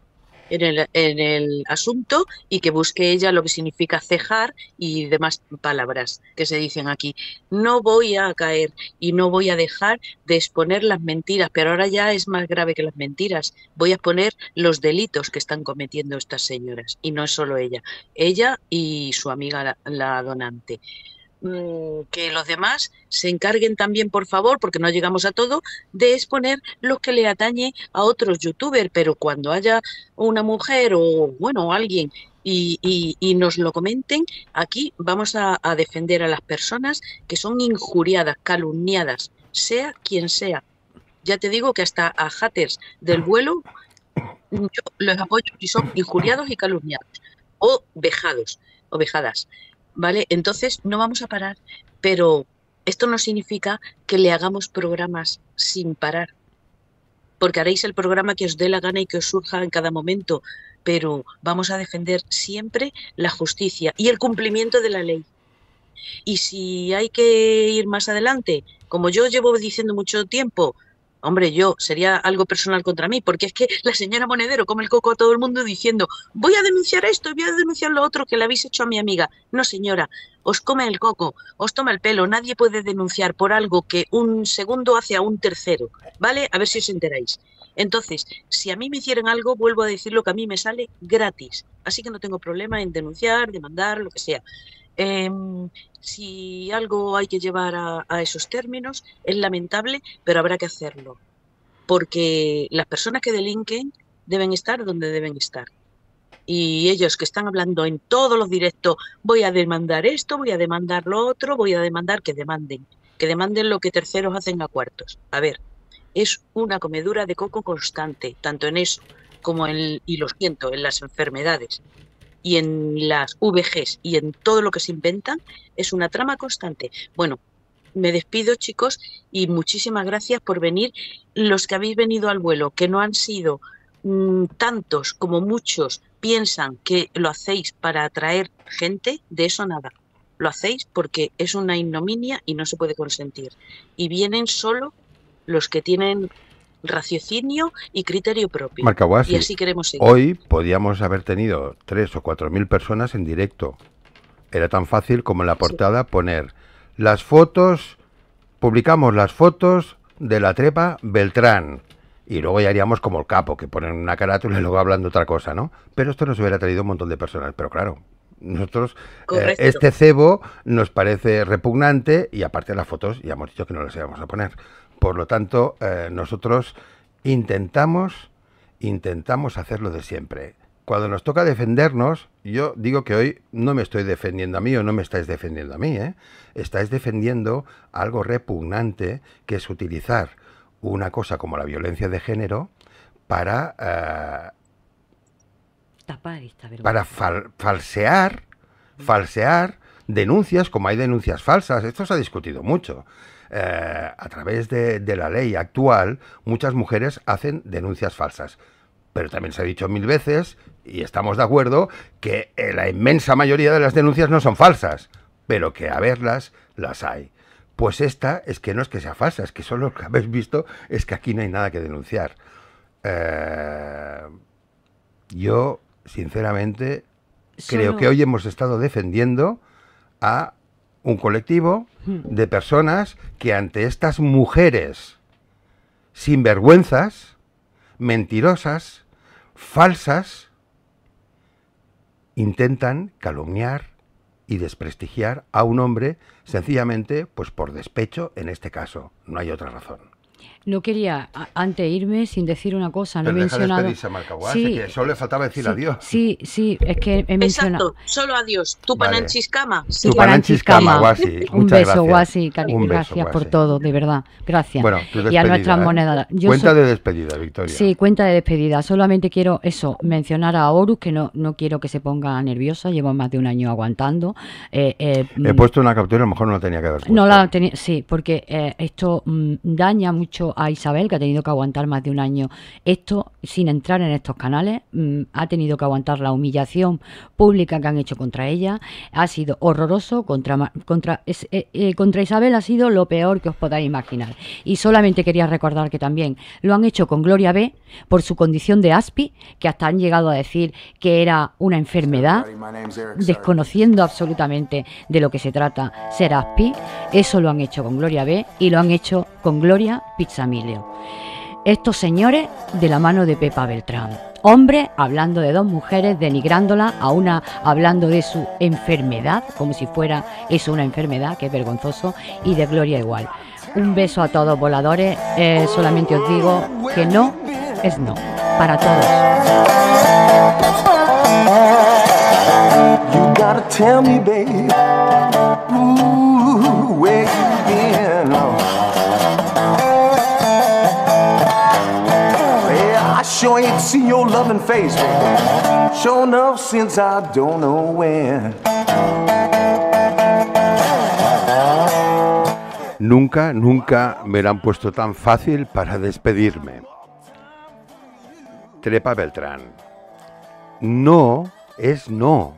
en el, en el asunto y que busque ella lo que significa cejar y demás palabras que se dicen aquí. No voy a caer y no voy a dejar de exponer las mentiras, pero ahora ya es más grave que las mentiras. Voy a exponer los delitos que están cometiendo estas señoras y no solo ella, ella y su amiga la, la donante. Mm, que los demás se encarguen también, por favor, porque no llegamos a todo, de exponer lo que le atañe a otros youtubers, pero cuando haya una mujer o, bueno, alguien y, nos lo comenten, aquí vamos a, defender a las personas que son injuriadas, calumniadas, sea quien sea. Ya te digo que hasta a haters del vuelo yo los apoyo si son injuriados y calumniados o vejados o vejadas. ¿vale? Entonces no vamos a parar, pero esto no significa que le hagamos programas sin parar, porque haréis el programa que os dé la gana y que os surja en cada momento, pero vamos a defender siempre la justicia y el cumplimiento de la ley. Y si hay que ir más adelante, como yo llevo diciendo mucho tiempo, hombre, yo sería algo personal contra mí, porque es que la señora Monedero come el coco a todo el mundo diciendo, voy a denunciar esto, voy a denunciar lo otro que le habéis hecho a mi amiga. No, señora, os come el coco, os toma el pelo, nadie puede denunciar por algo que un segundo hace a un tercero, ¿vale? A ver si os enteráis. Entonces, si a mí me hicieran algo, vuelvo a decir lo que a mí me sale gratis. Así que no tengo problema en denunciar, demandar, lo que sea. Em, si algo hay que llevar a, esos términos, es lamentable, pero habrá que hacerlo, porque las personas que delinquen deben estar donde deben estar. Y ellos que están hablando en todos los directos, voy a demandar esto, voy a demandar lo otro, voy a demandar que demanden, que demanden lo que terceros hacen a cuartos. A ver, es una comedura de coco constante, tanto en eso como en, y lo siento, en las enfermedades y en las VGs y en todo lo que se inventan, es una trama constante. Bueno, me despido chicos y muchísimas gracias por venir. Los que habéis venido al vuelo, que no han sido mm, tantos como muchos piensan que lo hacéis para atraer gente, de eso nada. Lo hacéis porque es una ignominia y no se puede consentir. Y vienen solo los que tienen raciocinio y criterio propio. Marca y así queremos Hoy podíamos haber tenido tres o cuatro mil personas en directo. Era tan fácil como en la portada poner las fotos, publicamos las fotos de la trepa Beltrán. Y luego ya haríamos como el capo, que ponen una carátula y luego hablando otra cosa, ¿no? Pero esto nos hubiera traído un montón de personas. Pero claro, nosotros eh, este cebo nos parece repugnante y aparte las fotos ya hemos dicho que no las íbamos a poner. Por lo tanto, eh, nosotros intentamos, intentamos hacerlo de siempre. Cuando nos toca defendernos, yo digo que hoy no me estoy defendiendo a mí o no me estáis defendiendo a mí, ¿eh? estáis defendiendo algo repugnante que es utilizar una cosa como la violencia de género para... Eh, Tapar Para falsear, falsear denuncias como hay denuncias falsas. Esto se ha discutido mucho. Eh, a través de, la ley actual, muchas mujeres hacen denuncias falsas pero también se ha dicho mil veces, y estamos de acuerdo, que eh, la inmensa mayoría de las denuncias no son falsas, pero que a verlas las hay. Pues esta es que no es que sea falsa, es que solo lo que habéis visto es que aquí no hay nada que denunciar. Eh, yo, sinceramente, creo que hoy hemos estado defendiendo a un colectivo de personas que ante estas mujeres sinvergüenzas, mentirosas, falsas, intentan calumniar y desprestigiar a un hombre sencillamente pues por despecho en este caso, no hay otra razón no quería, antes irme, sin decir una cosa, no he mencionado... De sí, que solo le faltaba decir adiós. Sí, sí, es que he mencionado... Exacto, solo adiós. Tu pananchiscama. Sí. Tu pananchiscama, Guasi. Un beso, Guasi. Gracias por todo, de verdad. Gracias. Bueno, y a nuestras ¿eh? monedas. cuenta de despedida, Victoria. Sí, cuenta de despedida. Solamente quiero eso, mencionar a Horus, que no, no quiero que se ponga nerviosa, llevo más de un año aguantando. Eh, eh, he mm, puesto una captura, a lo mejor no la tenía que haber puesto. No la tenía, sí, porque eh, esto mm, daña mucho a Isabel, que ha tenido que aguantar más de un año esto, sin entrar en estos canales, mm, ha tenido que aguantar la humillación pública que han hecho contra ella, ha sido horroroso, contra, contra, eh, eh, contra Isabel ha sido lo peor que os podáis imaginar. Y solamente quería recordar que también lo han hecho con Gloria B, por su condición de ASPI, que hasta han llegado a decir que era una enfermedad, desconociendo absolutamente de lo que se trata ser ASPI, eso lo han hecho con Gloria B y lo han hecho con Gloria Pizza estos señores de la mano de Pepa Beltrán. hombre hablando de dos mujeres, denigrándola, a una hablando de su enfermedad, como si fuera eso una enfermedad, que es vergonzoso, y de Gloria igual. Un beso a todos voladores, eh, solamente os digo que no es no, para todos. Nunca, nunca me lo han puesto tan fácil para despedirme. Trepa Beltrán. No es no.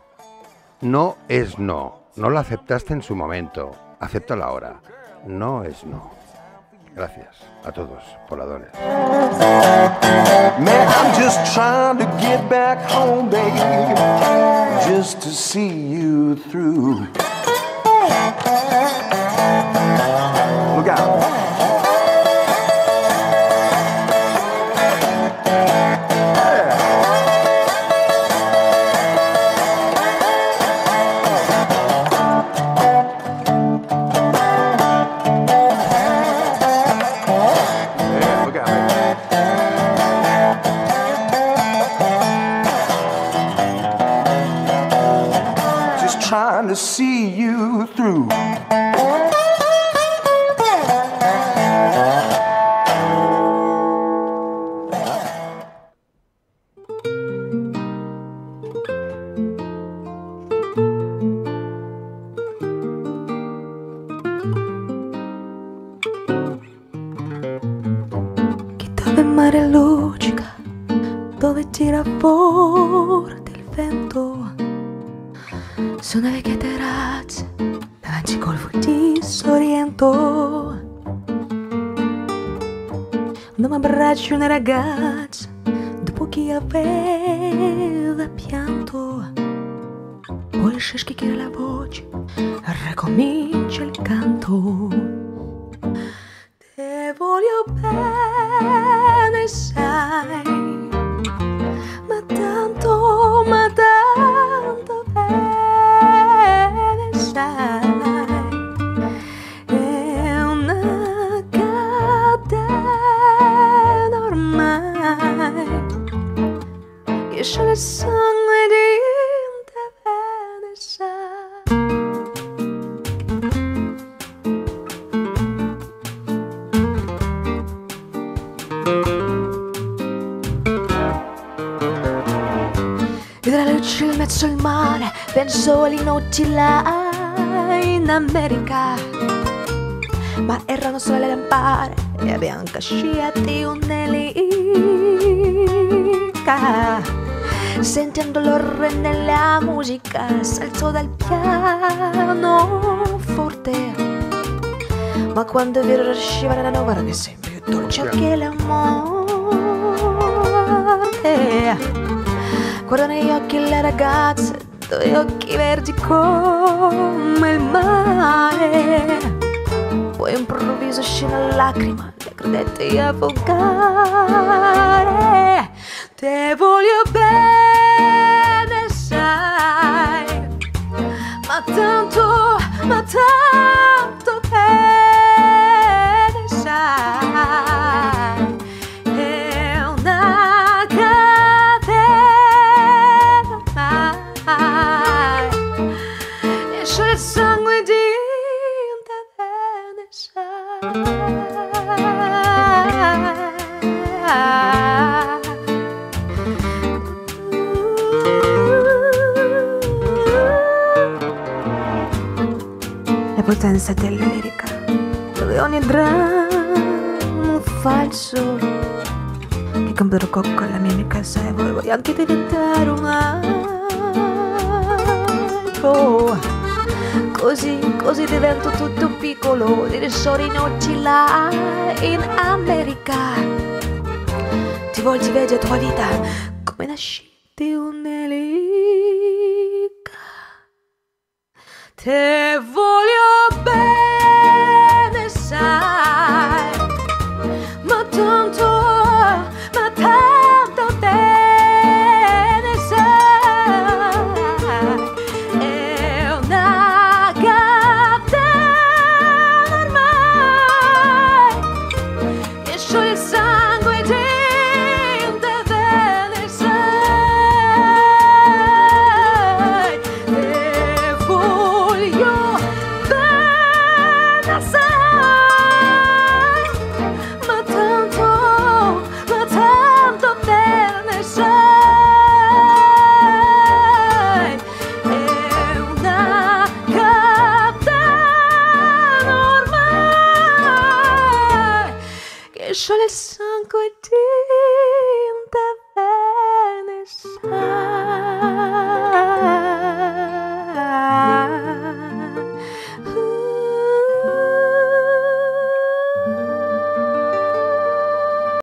No es no. No lo aceptaste en su momento. la hora No es no. Gracias. A todos, voladores. Man, I'm just trying to get back home, babe, just to see you through. Look out. see Do que a aveva ce l'ha in America ma erano solo le lampare e abbiamo casciati un'elica sentendo l'orre nella musica salzò dal piano forte ma quando vi riusciva la novara che sembra più dolce che l'amore guarda negli occhi le ragazze tuoi occhi verdi come il mare. Poi improvviso scena lacrima, le credetti a affogare. Te voglio bene, sai, ma tanto, ma tanto. divento tutto un piccolo di sciorinoci là in America ti volgi la tua vita come nasci